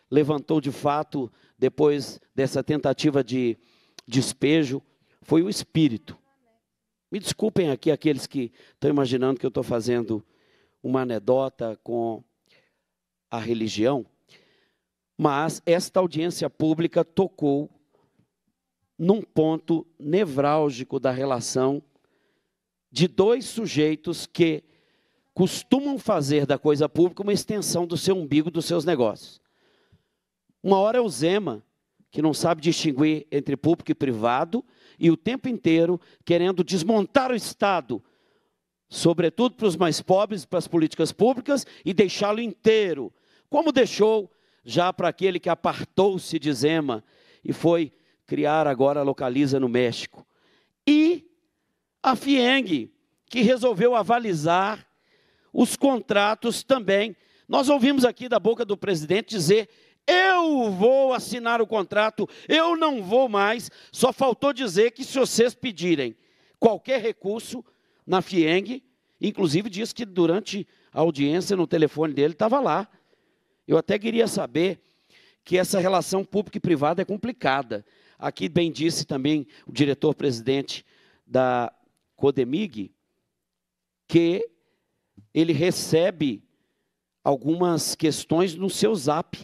[SPEAKER 13] levantou de fato, depois dessa tentativa de despejo, foi o espírito. Me desculpem aqui aqueles que estão imaginando que eu estou fazendo uma anedota com a religião, mas esta audiência pública tocou num ponto nevrálgico da relação de dois sujeitos que costumam fazer da coisa pública uma extensão do seu umbigo, dos seus negócios. Uma hora é o Zema, que não sabe distinguir entre público e privado, e o tempo inteiro querendo desmontar o Estado, sobretudo para os mais pobres, para as políticas públicas, e deixá-lo inteiro, como deixou já para aquele que apartou-se de Zema e foi criar agora a Localiza no México. E a FIENG, que resolveu avalizar os contratos também. Nós ouvimos aqui da boca do presidente dizer eu vou assinar o contrato, eu não vou mais. Só faltou dizer que se vocês pedirem qualquer recurso na FIENG, inclusive disse que durante a audiência no telefone dele estava lá. Eu até queria saber que essa relação pública e privada é complicada. Aqui bem disse também o diretor-presidente da Codemig que ele recebe algumas questões no seu zap.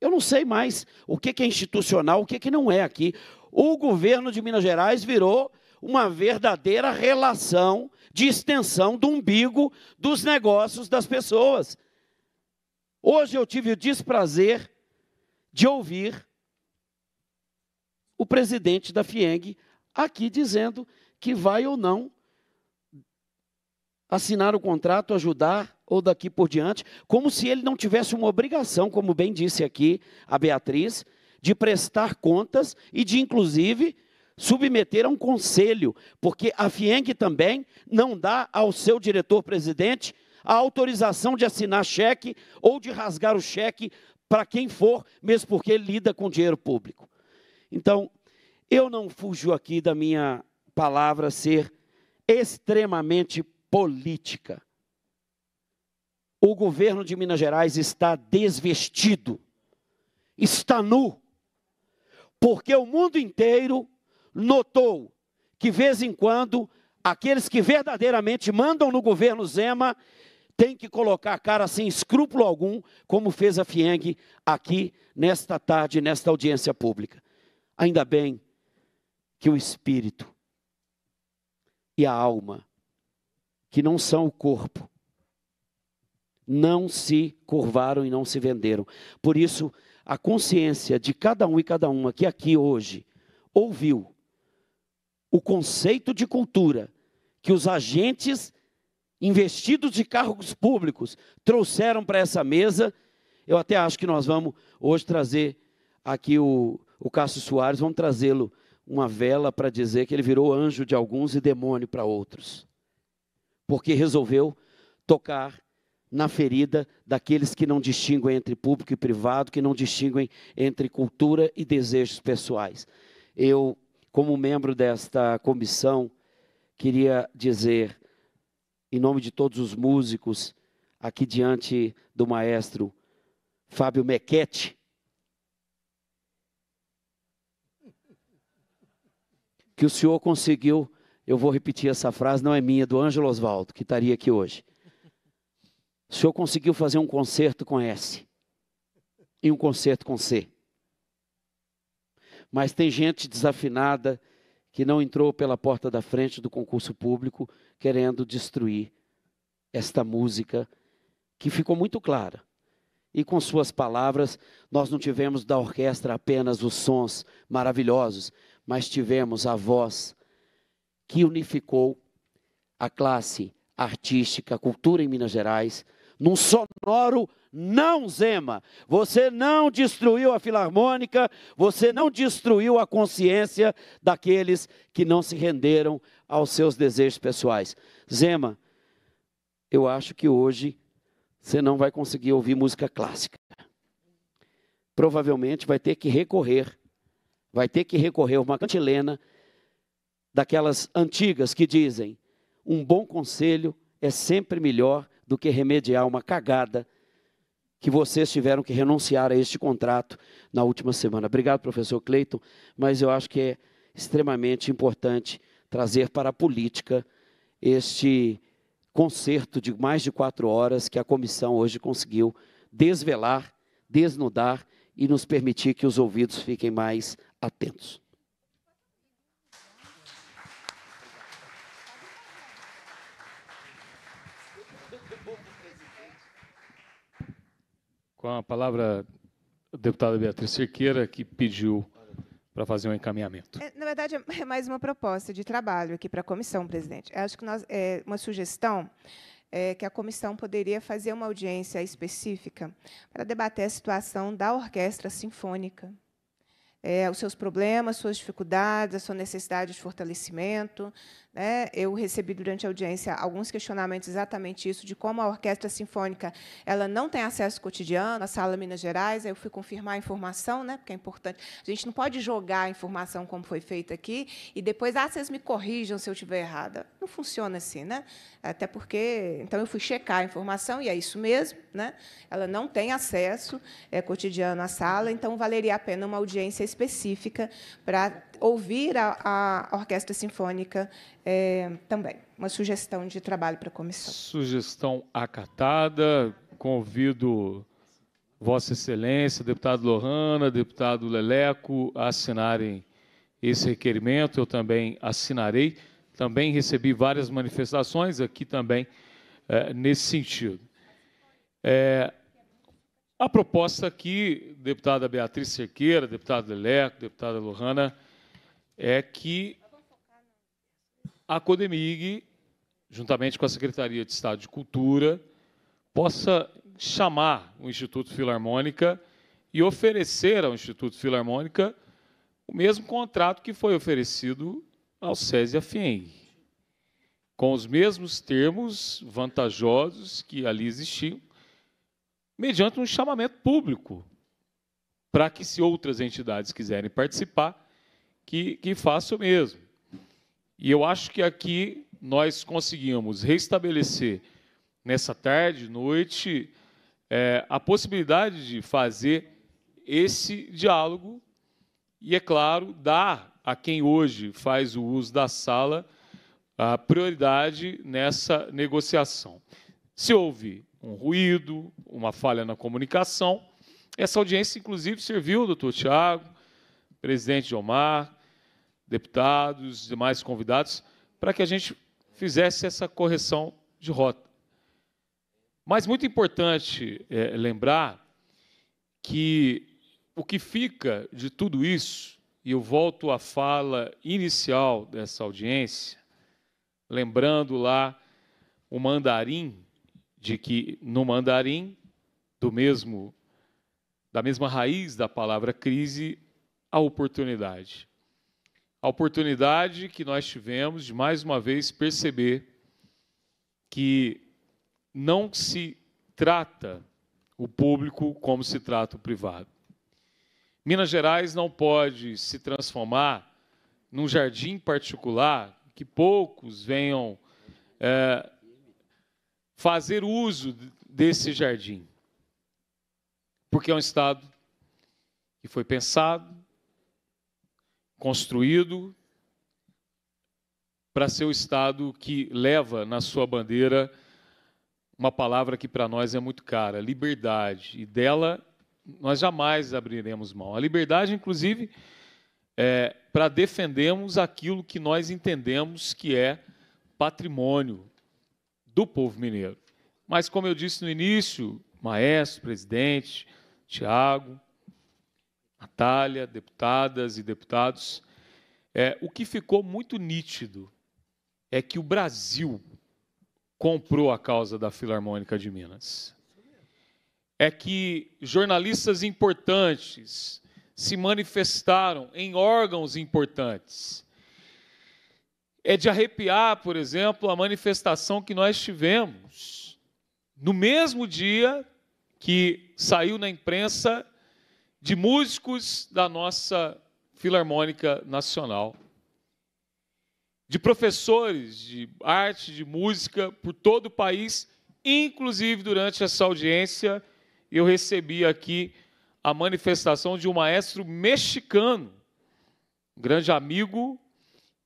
[SPEAKER 13] Eu não sei mais o que é institucional, o que não é aqui. O governo de Minas Gerais virou uma verdadeira relação de extensão do umbigo dos negócios das pessoas. Hoje eu tive o desprazer de ouvir o presidente da FIENG aqui dizendo que vai ou não assinar o contrato, ajudar ou daqui por diante, como se ele não tivesse uma obrigação, como bem disse aqui a Beatriz, de prestar contas e de, inclusive, submeter a um conselho, porque a FIENG também não dá ao seu diretor-presidente a autorização de assinar cheque ou de rasgar o cheque para quem for, mesmo porque ele lida com dinheiro público. Então, eu não fujo aqui da minha palavra ser extremamente política o governo de Minas Gerais está desvestido, está nu, porque o mundo inteiro notou que, de vez em quando, aqueles que verdadeiramente mandam no governo Zema têm que colocar a cara sem escrúpulo algum, como fez a Fieng aqui nesta tarde, nesta audiência pública. Ainda bem que o espírito e a alma, que não são o corpo, não se curvaram e não se venderam. Por isso, a consciência de cada um e cada uma que aqui hoje ouviu o conceito de cultura que os agentes investidos de cargos públicos trouxeram para essa mesa, eu até acho que nós vamos hoje trazer aqui o, o Cássio Soares, vamos trazê-lo uma vela para dizer que ele virou anjo de alguns e demônio para outros. Porque resolveu tocar na ferida daqueles que não distinguem entre público e privado, que não distinguem entre cultura e desejos pessoais. Eu, como membro desta comissão, queria dizer, em nome de todos os músicos, aqui diante do maestro Fábio Mequete, que o senhor conseguiu, eu vou repetir essa frase, não é minha, é do Ângelo Oswaldo, que estaria aqui hoje o senhor conseguiu fazer um concerto com S e um concerto com C. Mas tem gente desafinada que não entrou pela porta da frente do concurso público querendo destruir esta música que ficou muito clara. E com suas palavras, nós não tivemos da orquestra apenas os sons maravilhosos, mas tivemos a voz que unificou a classe artística, a cultura em Minas Gerais, num sonoro não zema. Você não destruiu a filarmônica, você não destruiu a consciência daqueles que não se renderam aos seus desejos pessoais. Zema, eu acho que hoje você não vai conseguir ouvir música clássica. Provavelmente vai ter que recorrer, vai ter que recorrer a uma cantilena daquelas antigas que dizem: um bom conselho é sempre melhor do que remediar uma cagada que vocês tiveram que renunciar a este contrato na última semana. Obrigado, professor Cleiton, mas eu acho que é extremamente importante trazer para a política este concerto de mais de quatro horas que a comissão hoje conseguiu desvelar, desnudar e nos permitir que os ouvidos fiquem mais atentos.
[SPEAKER 1] Com a palavra, a deputada Beatriz Cerqueira, que pediu para fazer um encaminhamento.
[SPEAKER 3] É, na verdade, é, é mais uma proposta de trabalho aqui para a comissão, presidente. Eu acho que nós, é uma sugestão é, que a comissão poderia fazer uma audiência específica para debater a situação da orquestra sinfônica, é, os seus problemas, suas dificuldades, a sua necessidade de fortalecimento, né? Eu recebi durante a audiência alguns questionamentos exatamente isso, de como a orquestra sinfônica ela não tem acesso cotidiano à sala Minas Gerais. Eu fui confirmar a informação, né? porque é importante. A gente não pode jogar a informação como foi feita aqui e depois, ah, vocês me corrijam se eu estiver errada. Não funciona assim, né? Até porque. Então, eu fui checar a informação e é isso mesmo. Né? Ela não tem acesso é, cotidiano à sala, então valeria a pena uma audiência específica para ouvir a, a Orquestra Sinfônica é, também. Uma sugestão de trabalho para a comissão.
[SPEAKER 1] Sugestão acatada. Convido Vossa Excelência, deputado Lohana, deputado Leleco, a assinarem esse requerimento. Eu também assinarei. Também recebi várias manifestações aqui também é, nesse sentido. É, a proposta aqui, deputada Beatriz Cerqueira, deputado Leleco, deputada Lohana, é que a Codemig, juntamente com a Secretaria de Estado de Cultura, possa chamar o Instituto Filarmônica e oferecer ao Instituto Filarmônica o mesmo contrato que foi oferecido ao SESI FIENG, com os mesmos termos vantajosos que ali existiam, mediante um chamamento público, para que, se outras entidades quiserem participar, que, que faça o mesmo. E eu acho que aqui nós conseguimos restabelecer, nessa tarde, noite, é, a possibilidade de fazer esse diálogo e, é claro, dar a quem hoje faz o uso da sala a prioridade nessa negociação. Se houve um ruído, uma falha na comunicação, essa audiência, inclusive, serviu, doutor Tiago, presidente Omar, deputados, demais convidados, para que a gente fizesse essa correção de rota. Mas muito importante é, lembrar que o que fica de tudo isso, e eu volto à fala inicial dessa audiência, lembrando lá o mandarim, de que no mandarim, do mesmo da mesma raiz da palavra crise, a oportunidade. A oportunidade que nós tivemos de mais uma vez perceber que não se trata o público como se trata o privado. Minas Gerais não pode se transformar num jardim particular que poucos venham é, fazer uso desse jardim, porque é um Estado que foi pensado, construído para ser o Estado que leva na sua bandeira uma palavra que para nós é muito cara, liberdade. E dela nós jamais abriremos mão. A liberdade, inclusive, é para defendermos aquilo que nós entendemos que é patrimônio do povo mineiro. Mas, como eu disse no início, maestro, presidente, Tiago, Natália, deputadas e deputados, é, o que ficou muito nítido é que o Brasil comprou a causa da Filarmônica de Minas. É que jornalistas importantes se manifestaram em órgãos importantes. É de arrepiar, por exemplo, a manifestação que nós tivemos no mesmo dia que saiu na imprensa de músicos da nossa Filarmônica Nacional, de professores de arte, de música por todo o país, inclusive durante essa audiência, eu recebi aqui a manifestação de um maestro mexicano, um grande amigo,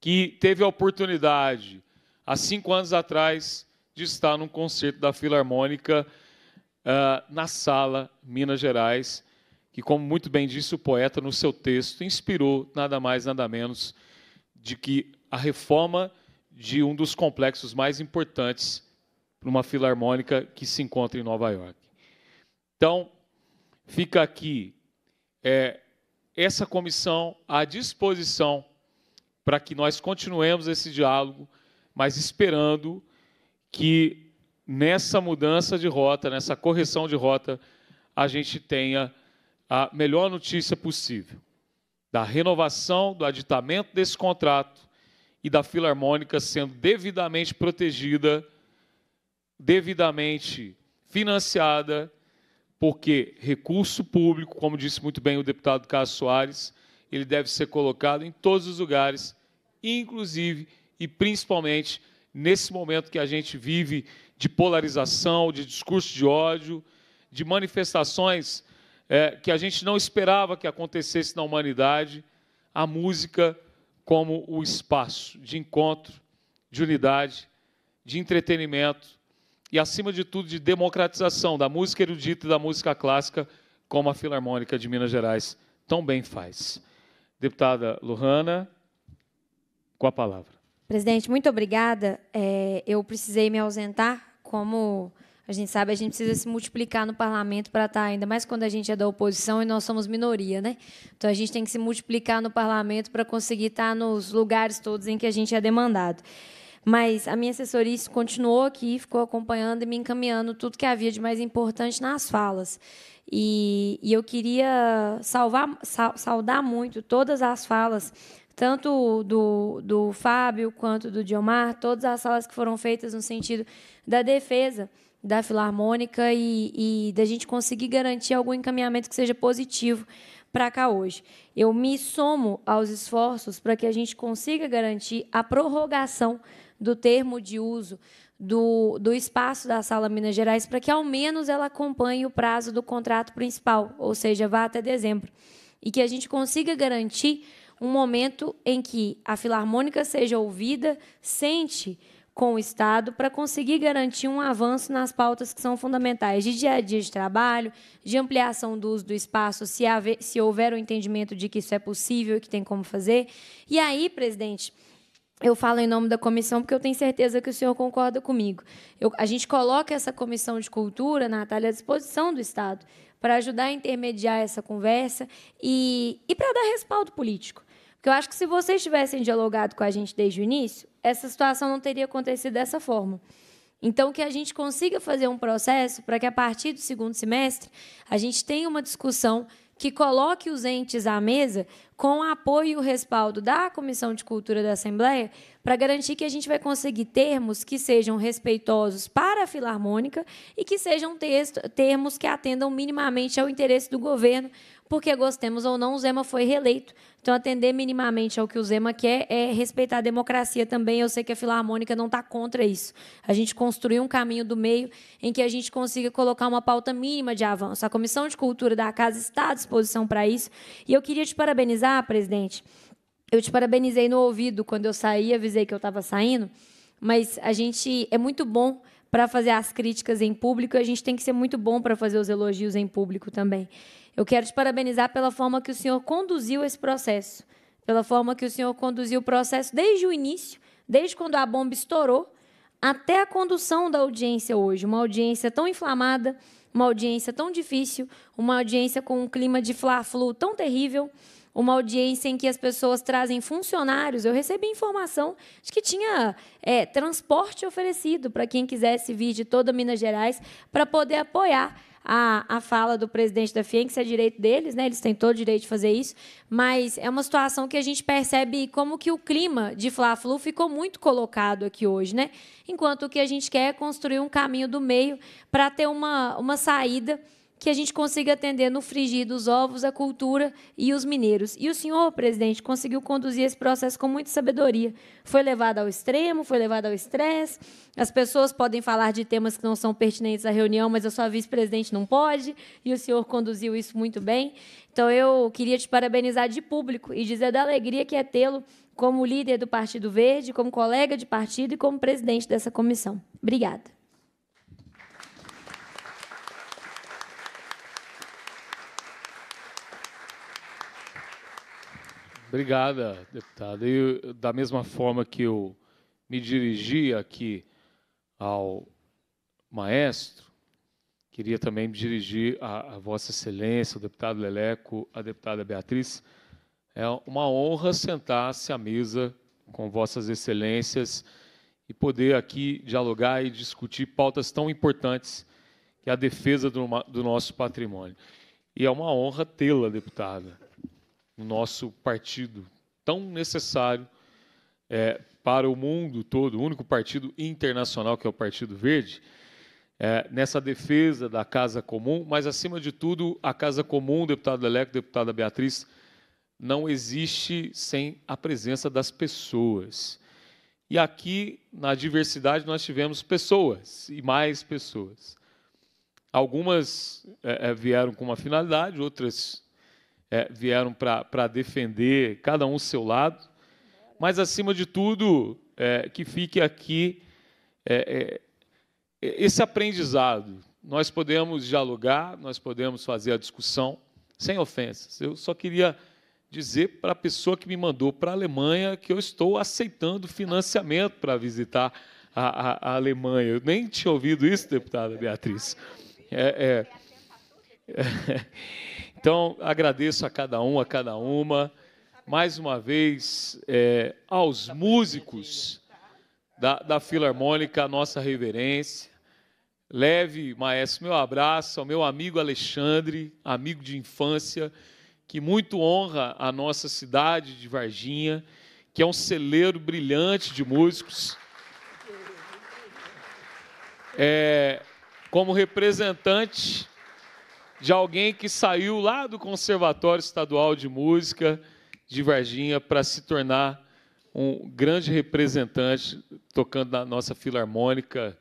[SPEAKER 1] que teve a oportunidade, há cinco anos atrás, de estar num concerto da Filarmônica uh, na Sala Minas Gerais e como muito bem disse o poeta no seu texto, inspirou nada mais, nada menos de que a reforma de um dos complexos mais importantes para uma filarmônica que se encontra em Nova York. Então, fica aqui é, essa comissão à disposição para que nós continuemos esse diálogo, mas esperando que nessa mudança de rota, nessa correção de rota, a gente tenha a melhor notícia possível da renovação do aditamento desse contrato e da Filarmônica sendo devidamente protegida, devidamente financiada, porque recurso público, como disse muito bem o deputado Carlos Soares, ele deve ser colocado em todos os lugares, inclusive e principalmente nesse momento que a gente vive de polarização, de discurso de ódio, de manifestações é, que a gente não esperava que acontecesse na humanidade, a música como o espaço de encontro, de unidade, de entretenimento e, acima de tudo, de democratização da música erudita e da música clássica, como a Filarmônica de Minas Gerais tão bem faz. Deputada Luhana,
[SPEAKER 2] com a palavra. Presidente, muito obrigada. É, eu precisei me ausentar como a gente sabe, a gente precisa se multiplicar no parlamento para estar tá ainda mais quando a gente é da oposição e nós somos minoria, né? Então a gente tem que se multiplicar no parlamento para conseguir estar tá nos lugares todos em que a gente é demandado. Mas a minha assessoria continuou aqui, ficou acompanhando e me encaminhando tudo que havia de mais importante nas falas. E, e eu queria salvar, sal, saudar muito todas as falas, tanto do, do Fábio quanto do Diomar, todas as falas que foram feitas no sentido da defesa da Filarmônica e, e da gente conseguir garantir algum encaminhamento que seja positivo para cá hoje. Eu me somo aos esforços para que a gente consiga garantir a prorrogação do termo de uso do, do espaço da Sala Minas Gerais para que, ao menos, ela acompanhe o prazo do contrato principal, ou seja, vá até dezembro. E que a gente consiga garantir um momento em que a Filarmônica seja ouvida, sente com o Estado para conseguir garantir um avanço nas pautas que são fundamentais de dia a dia de trabalho, de ampliação do uso do espaço, se, haver, se houver o um entendimento de que isso é possível e que tem como fazer. E aí, presidente, eu falo em nome da comissão porque eu tenho certeza que o senhor concorda comigo. Eu, a gente coloca essa comissão de cultura, Natália, à disposição do Estado para ajudar a intermediar essa conversa e, e para dar respaldo político. Porque eu acho que se vocês tivessem dialogado com a gente desde o início, essa situação não teria acontecido dessa forma. Então, que a gente consiga fazer um processo para que, a partir do segundo semestre, a gente tenha uma discussão que coloque os entes à mesa com apoio e o respaldo da Comissão de Cultura da Assembleia, para garantir que a gente vai conseguir termos que sejam respeitosos para a Filarmônica e que sejam termos que atendam minimamente ao interesse do governo, porque, gostemos ou não, o Zema foi reeleito. Então, atender minimamente ao que o Zema quer é respeitar a democracia também. Eu sei que a Filarmônica não está contra isso. A gente construiu um caminho do meio em que a gente consiga colocar uma pauta mínima de avanço. A Comissão de Cultura da Casa está à disposição para isso. E eu queria te parabenizar presidente. Eu te parabenizei no ouvido quando eu saí, avisei que eu estava saindo, mas a gente é muito bom para fazer as críticas em público, e a gente tem que ser muito bom para fazer os elogios em público também. Eu quero te parabenizar pela forma que o senhor conduziu esse processo, pela forma que o senhor conduziu o processo desde o início, desde quando a bomba estourou, até a condução da audiência hoje, uma audiência tão inflamada, uma audiência tão difícil, uma audiência com um clima de fla-flu tão terrível uma audiência em que as pessoas trazem funcionários. Eu recebi informação de que tinha é, transporte oferecido para quem quisesse vir de toda Minas Gerais para poder apoiar a, a, fala do presidente da que isso é direito deles, né? eles têm todo o direito de fazer isso, mas é uma situação que a gente percebe como que o clima de Fla-Flu ficou muito colocado aqui hoje, né? enquanto o que a gente quer é construir um caminho do meio para ter uma, uma saída que a gente consiga atender no frigir dos ovos a cultura e os mineiros. E o senhor, presidente, conseguiu conduzir esse processo com muita sabedoria. Foi levado ao extremo, foi levado ao estresse. As pessoas podem falar de temas que não são pertinentes à reunião, mas a sua vice-presidente não pode, e o senhor conduziu isso muito bem. Então eu queria te parabenizar de público e dizer da alegria que é tê-lo como líder do Partido Verde, como colega de partido e como presidente dessa comissão. Obrigada.
[SPEAKER 1] Obrigada, deputada. E da mesma forma que eu me dirigi aqui ao maestro, queria também me dirigir a, a Vossa Excelência, o deputado Leleco, a deputada Beatriz. É uma honra sentar-se à mesa com Vossas Excelências e poder aqui dialogar e discutir pautas tão importantes que é a defesa do, do nosso patrimônio. E é uma honra tê-la, deputada no nosso partido tão necessário é, para o mundo todo, o único partido internacional que é o Partido Verde, é, nessa defesa da Casa Comum, mas, acima de tudo, a Casa Comum, deputado Leleco, deputada Beatriz, não existe sem a presença das pessoas. E aqui, na diversidade, nós tivemos pessoas e mais pessoas. Algumas é, é vieram com uma finalidade, outras é, vieram para defender, cada um seu lado. Mas, acima de tudo, é, que fique aqui é, é, é, esse aprendizado. Nós podemos dialogar, nós podemos fazer a discussão, sem ofensas. Eu só queria dizer para a pessoa que me mandou para a Alemanha que eu estou aceitando financiamento para visitar a, a, a, Alemanha. Eu nem tinha ouvido isso, deputada Beatriz. É, é, é, Então, agradeço a cada um, a cada uma. Mais uma vez, é, aos músicos da, da Filarmônica, a nossa reverência. Leve, maestro, meu abraço ao meu amigo Alexandre, amigo de infância, que muito honra a nossa cidade de Varginha, que é um celeiro brilhante de músicos. É, como representante de alguém que saiu lá do Conservatório Estadual de Música de Varginha para se tornar um grande representante tocando na nossa filarmônica.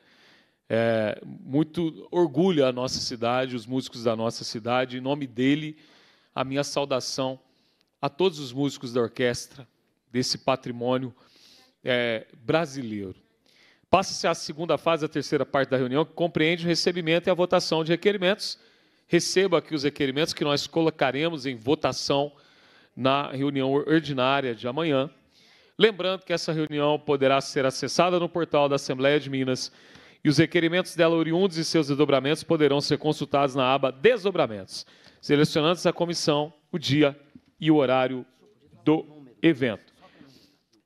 [SPEAKER 1] É, muito orgulho a nossa cidade, os músicos da nossa cidade. Em nome dele, a minha saudação a todos os músicos da orquestra, desse patrimônio é, brasileiro. Passa-se a segunda fase, a terceira parte da reunião, que compreende o recebimento e a votação de requerimentos receba aqui os requerimentos que nós colocaremos em votação na reunião ordinária de amanhã. Lembrando que essa reunião poderá ser acessada no portal da Assembleia de Minas e os requerimentos dela oriundos e seus desdobramentos poderão ser consultados na aba Desdobramentos, selecionando -se a comissão, o dia e o horário do evento.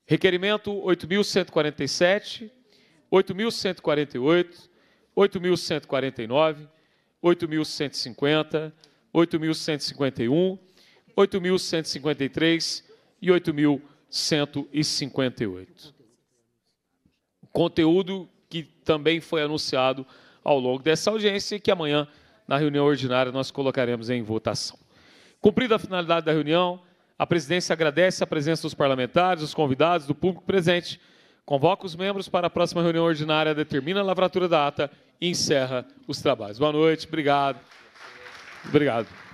[SPEAKER 1] Requerimento 8.147, 8.148, 8.149, 8.150, 8.151, 8.153 e 8.158. Conteúdo que também foi anunciado ao longo dessa audiência e que amanhã, na reunião ordinária, nós colocaremos em votação. Cumprida a finalidade da reunião, a presidência agradece a presença dos parlamentares, dos convidados, do público presente. Convoca os membros para a próxima reunião ordinária, determina a lavratura da ata encerra os trabalhos. Boa noite, obrigado. Obrigado.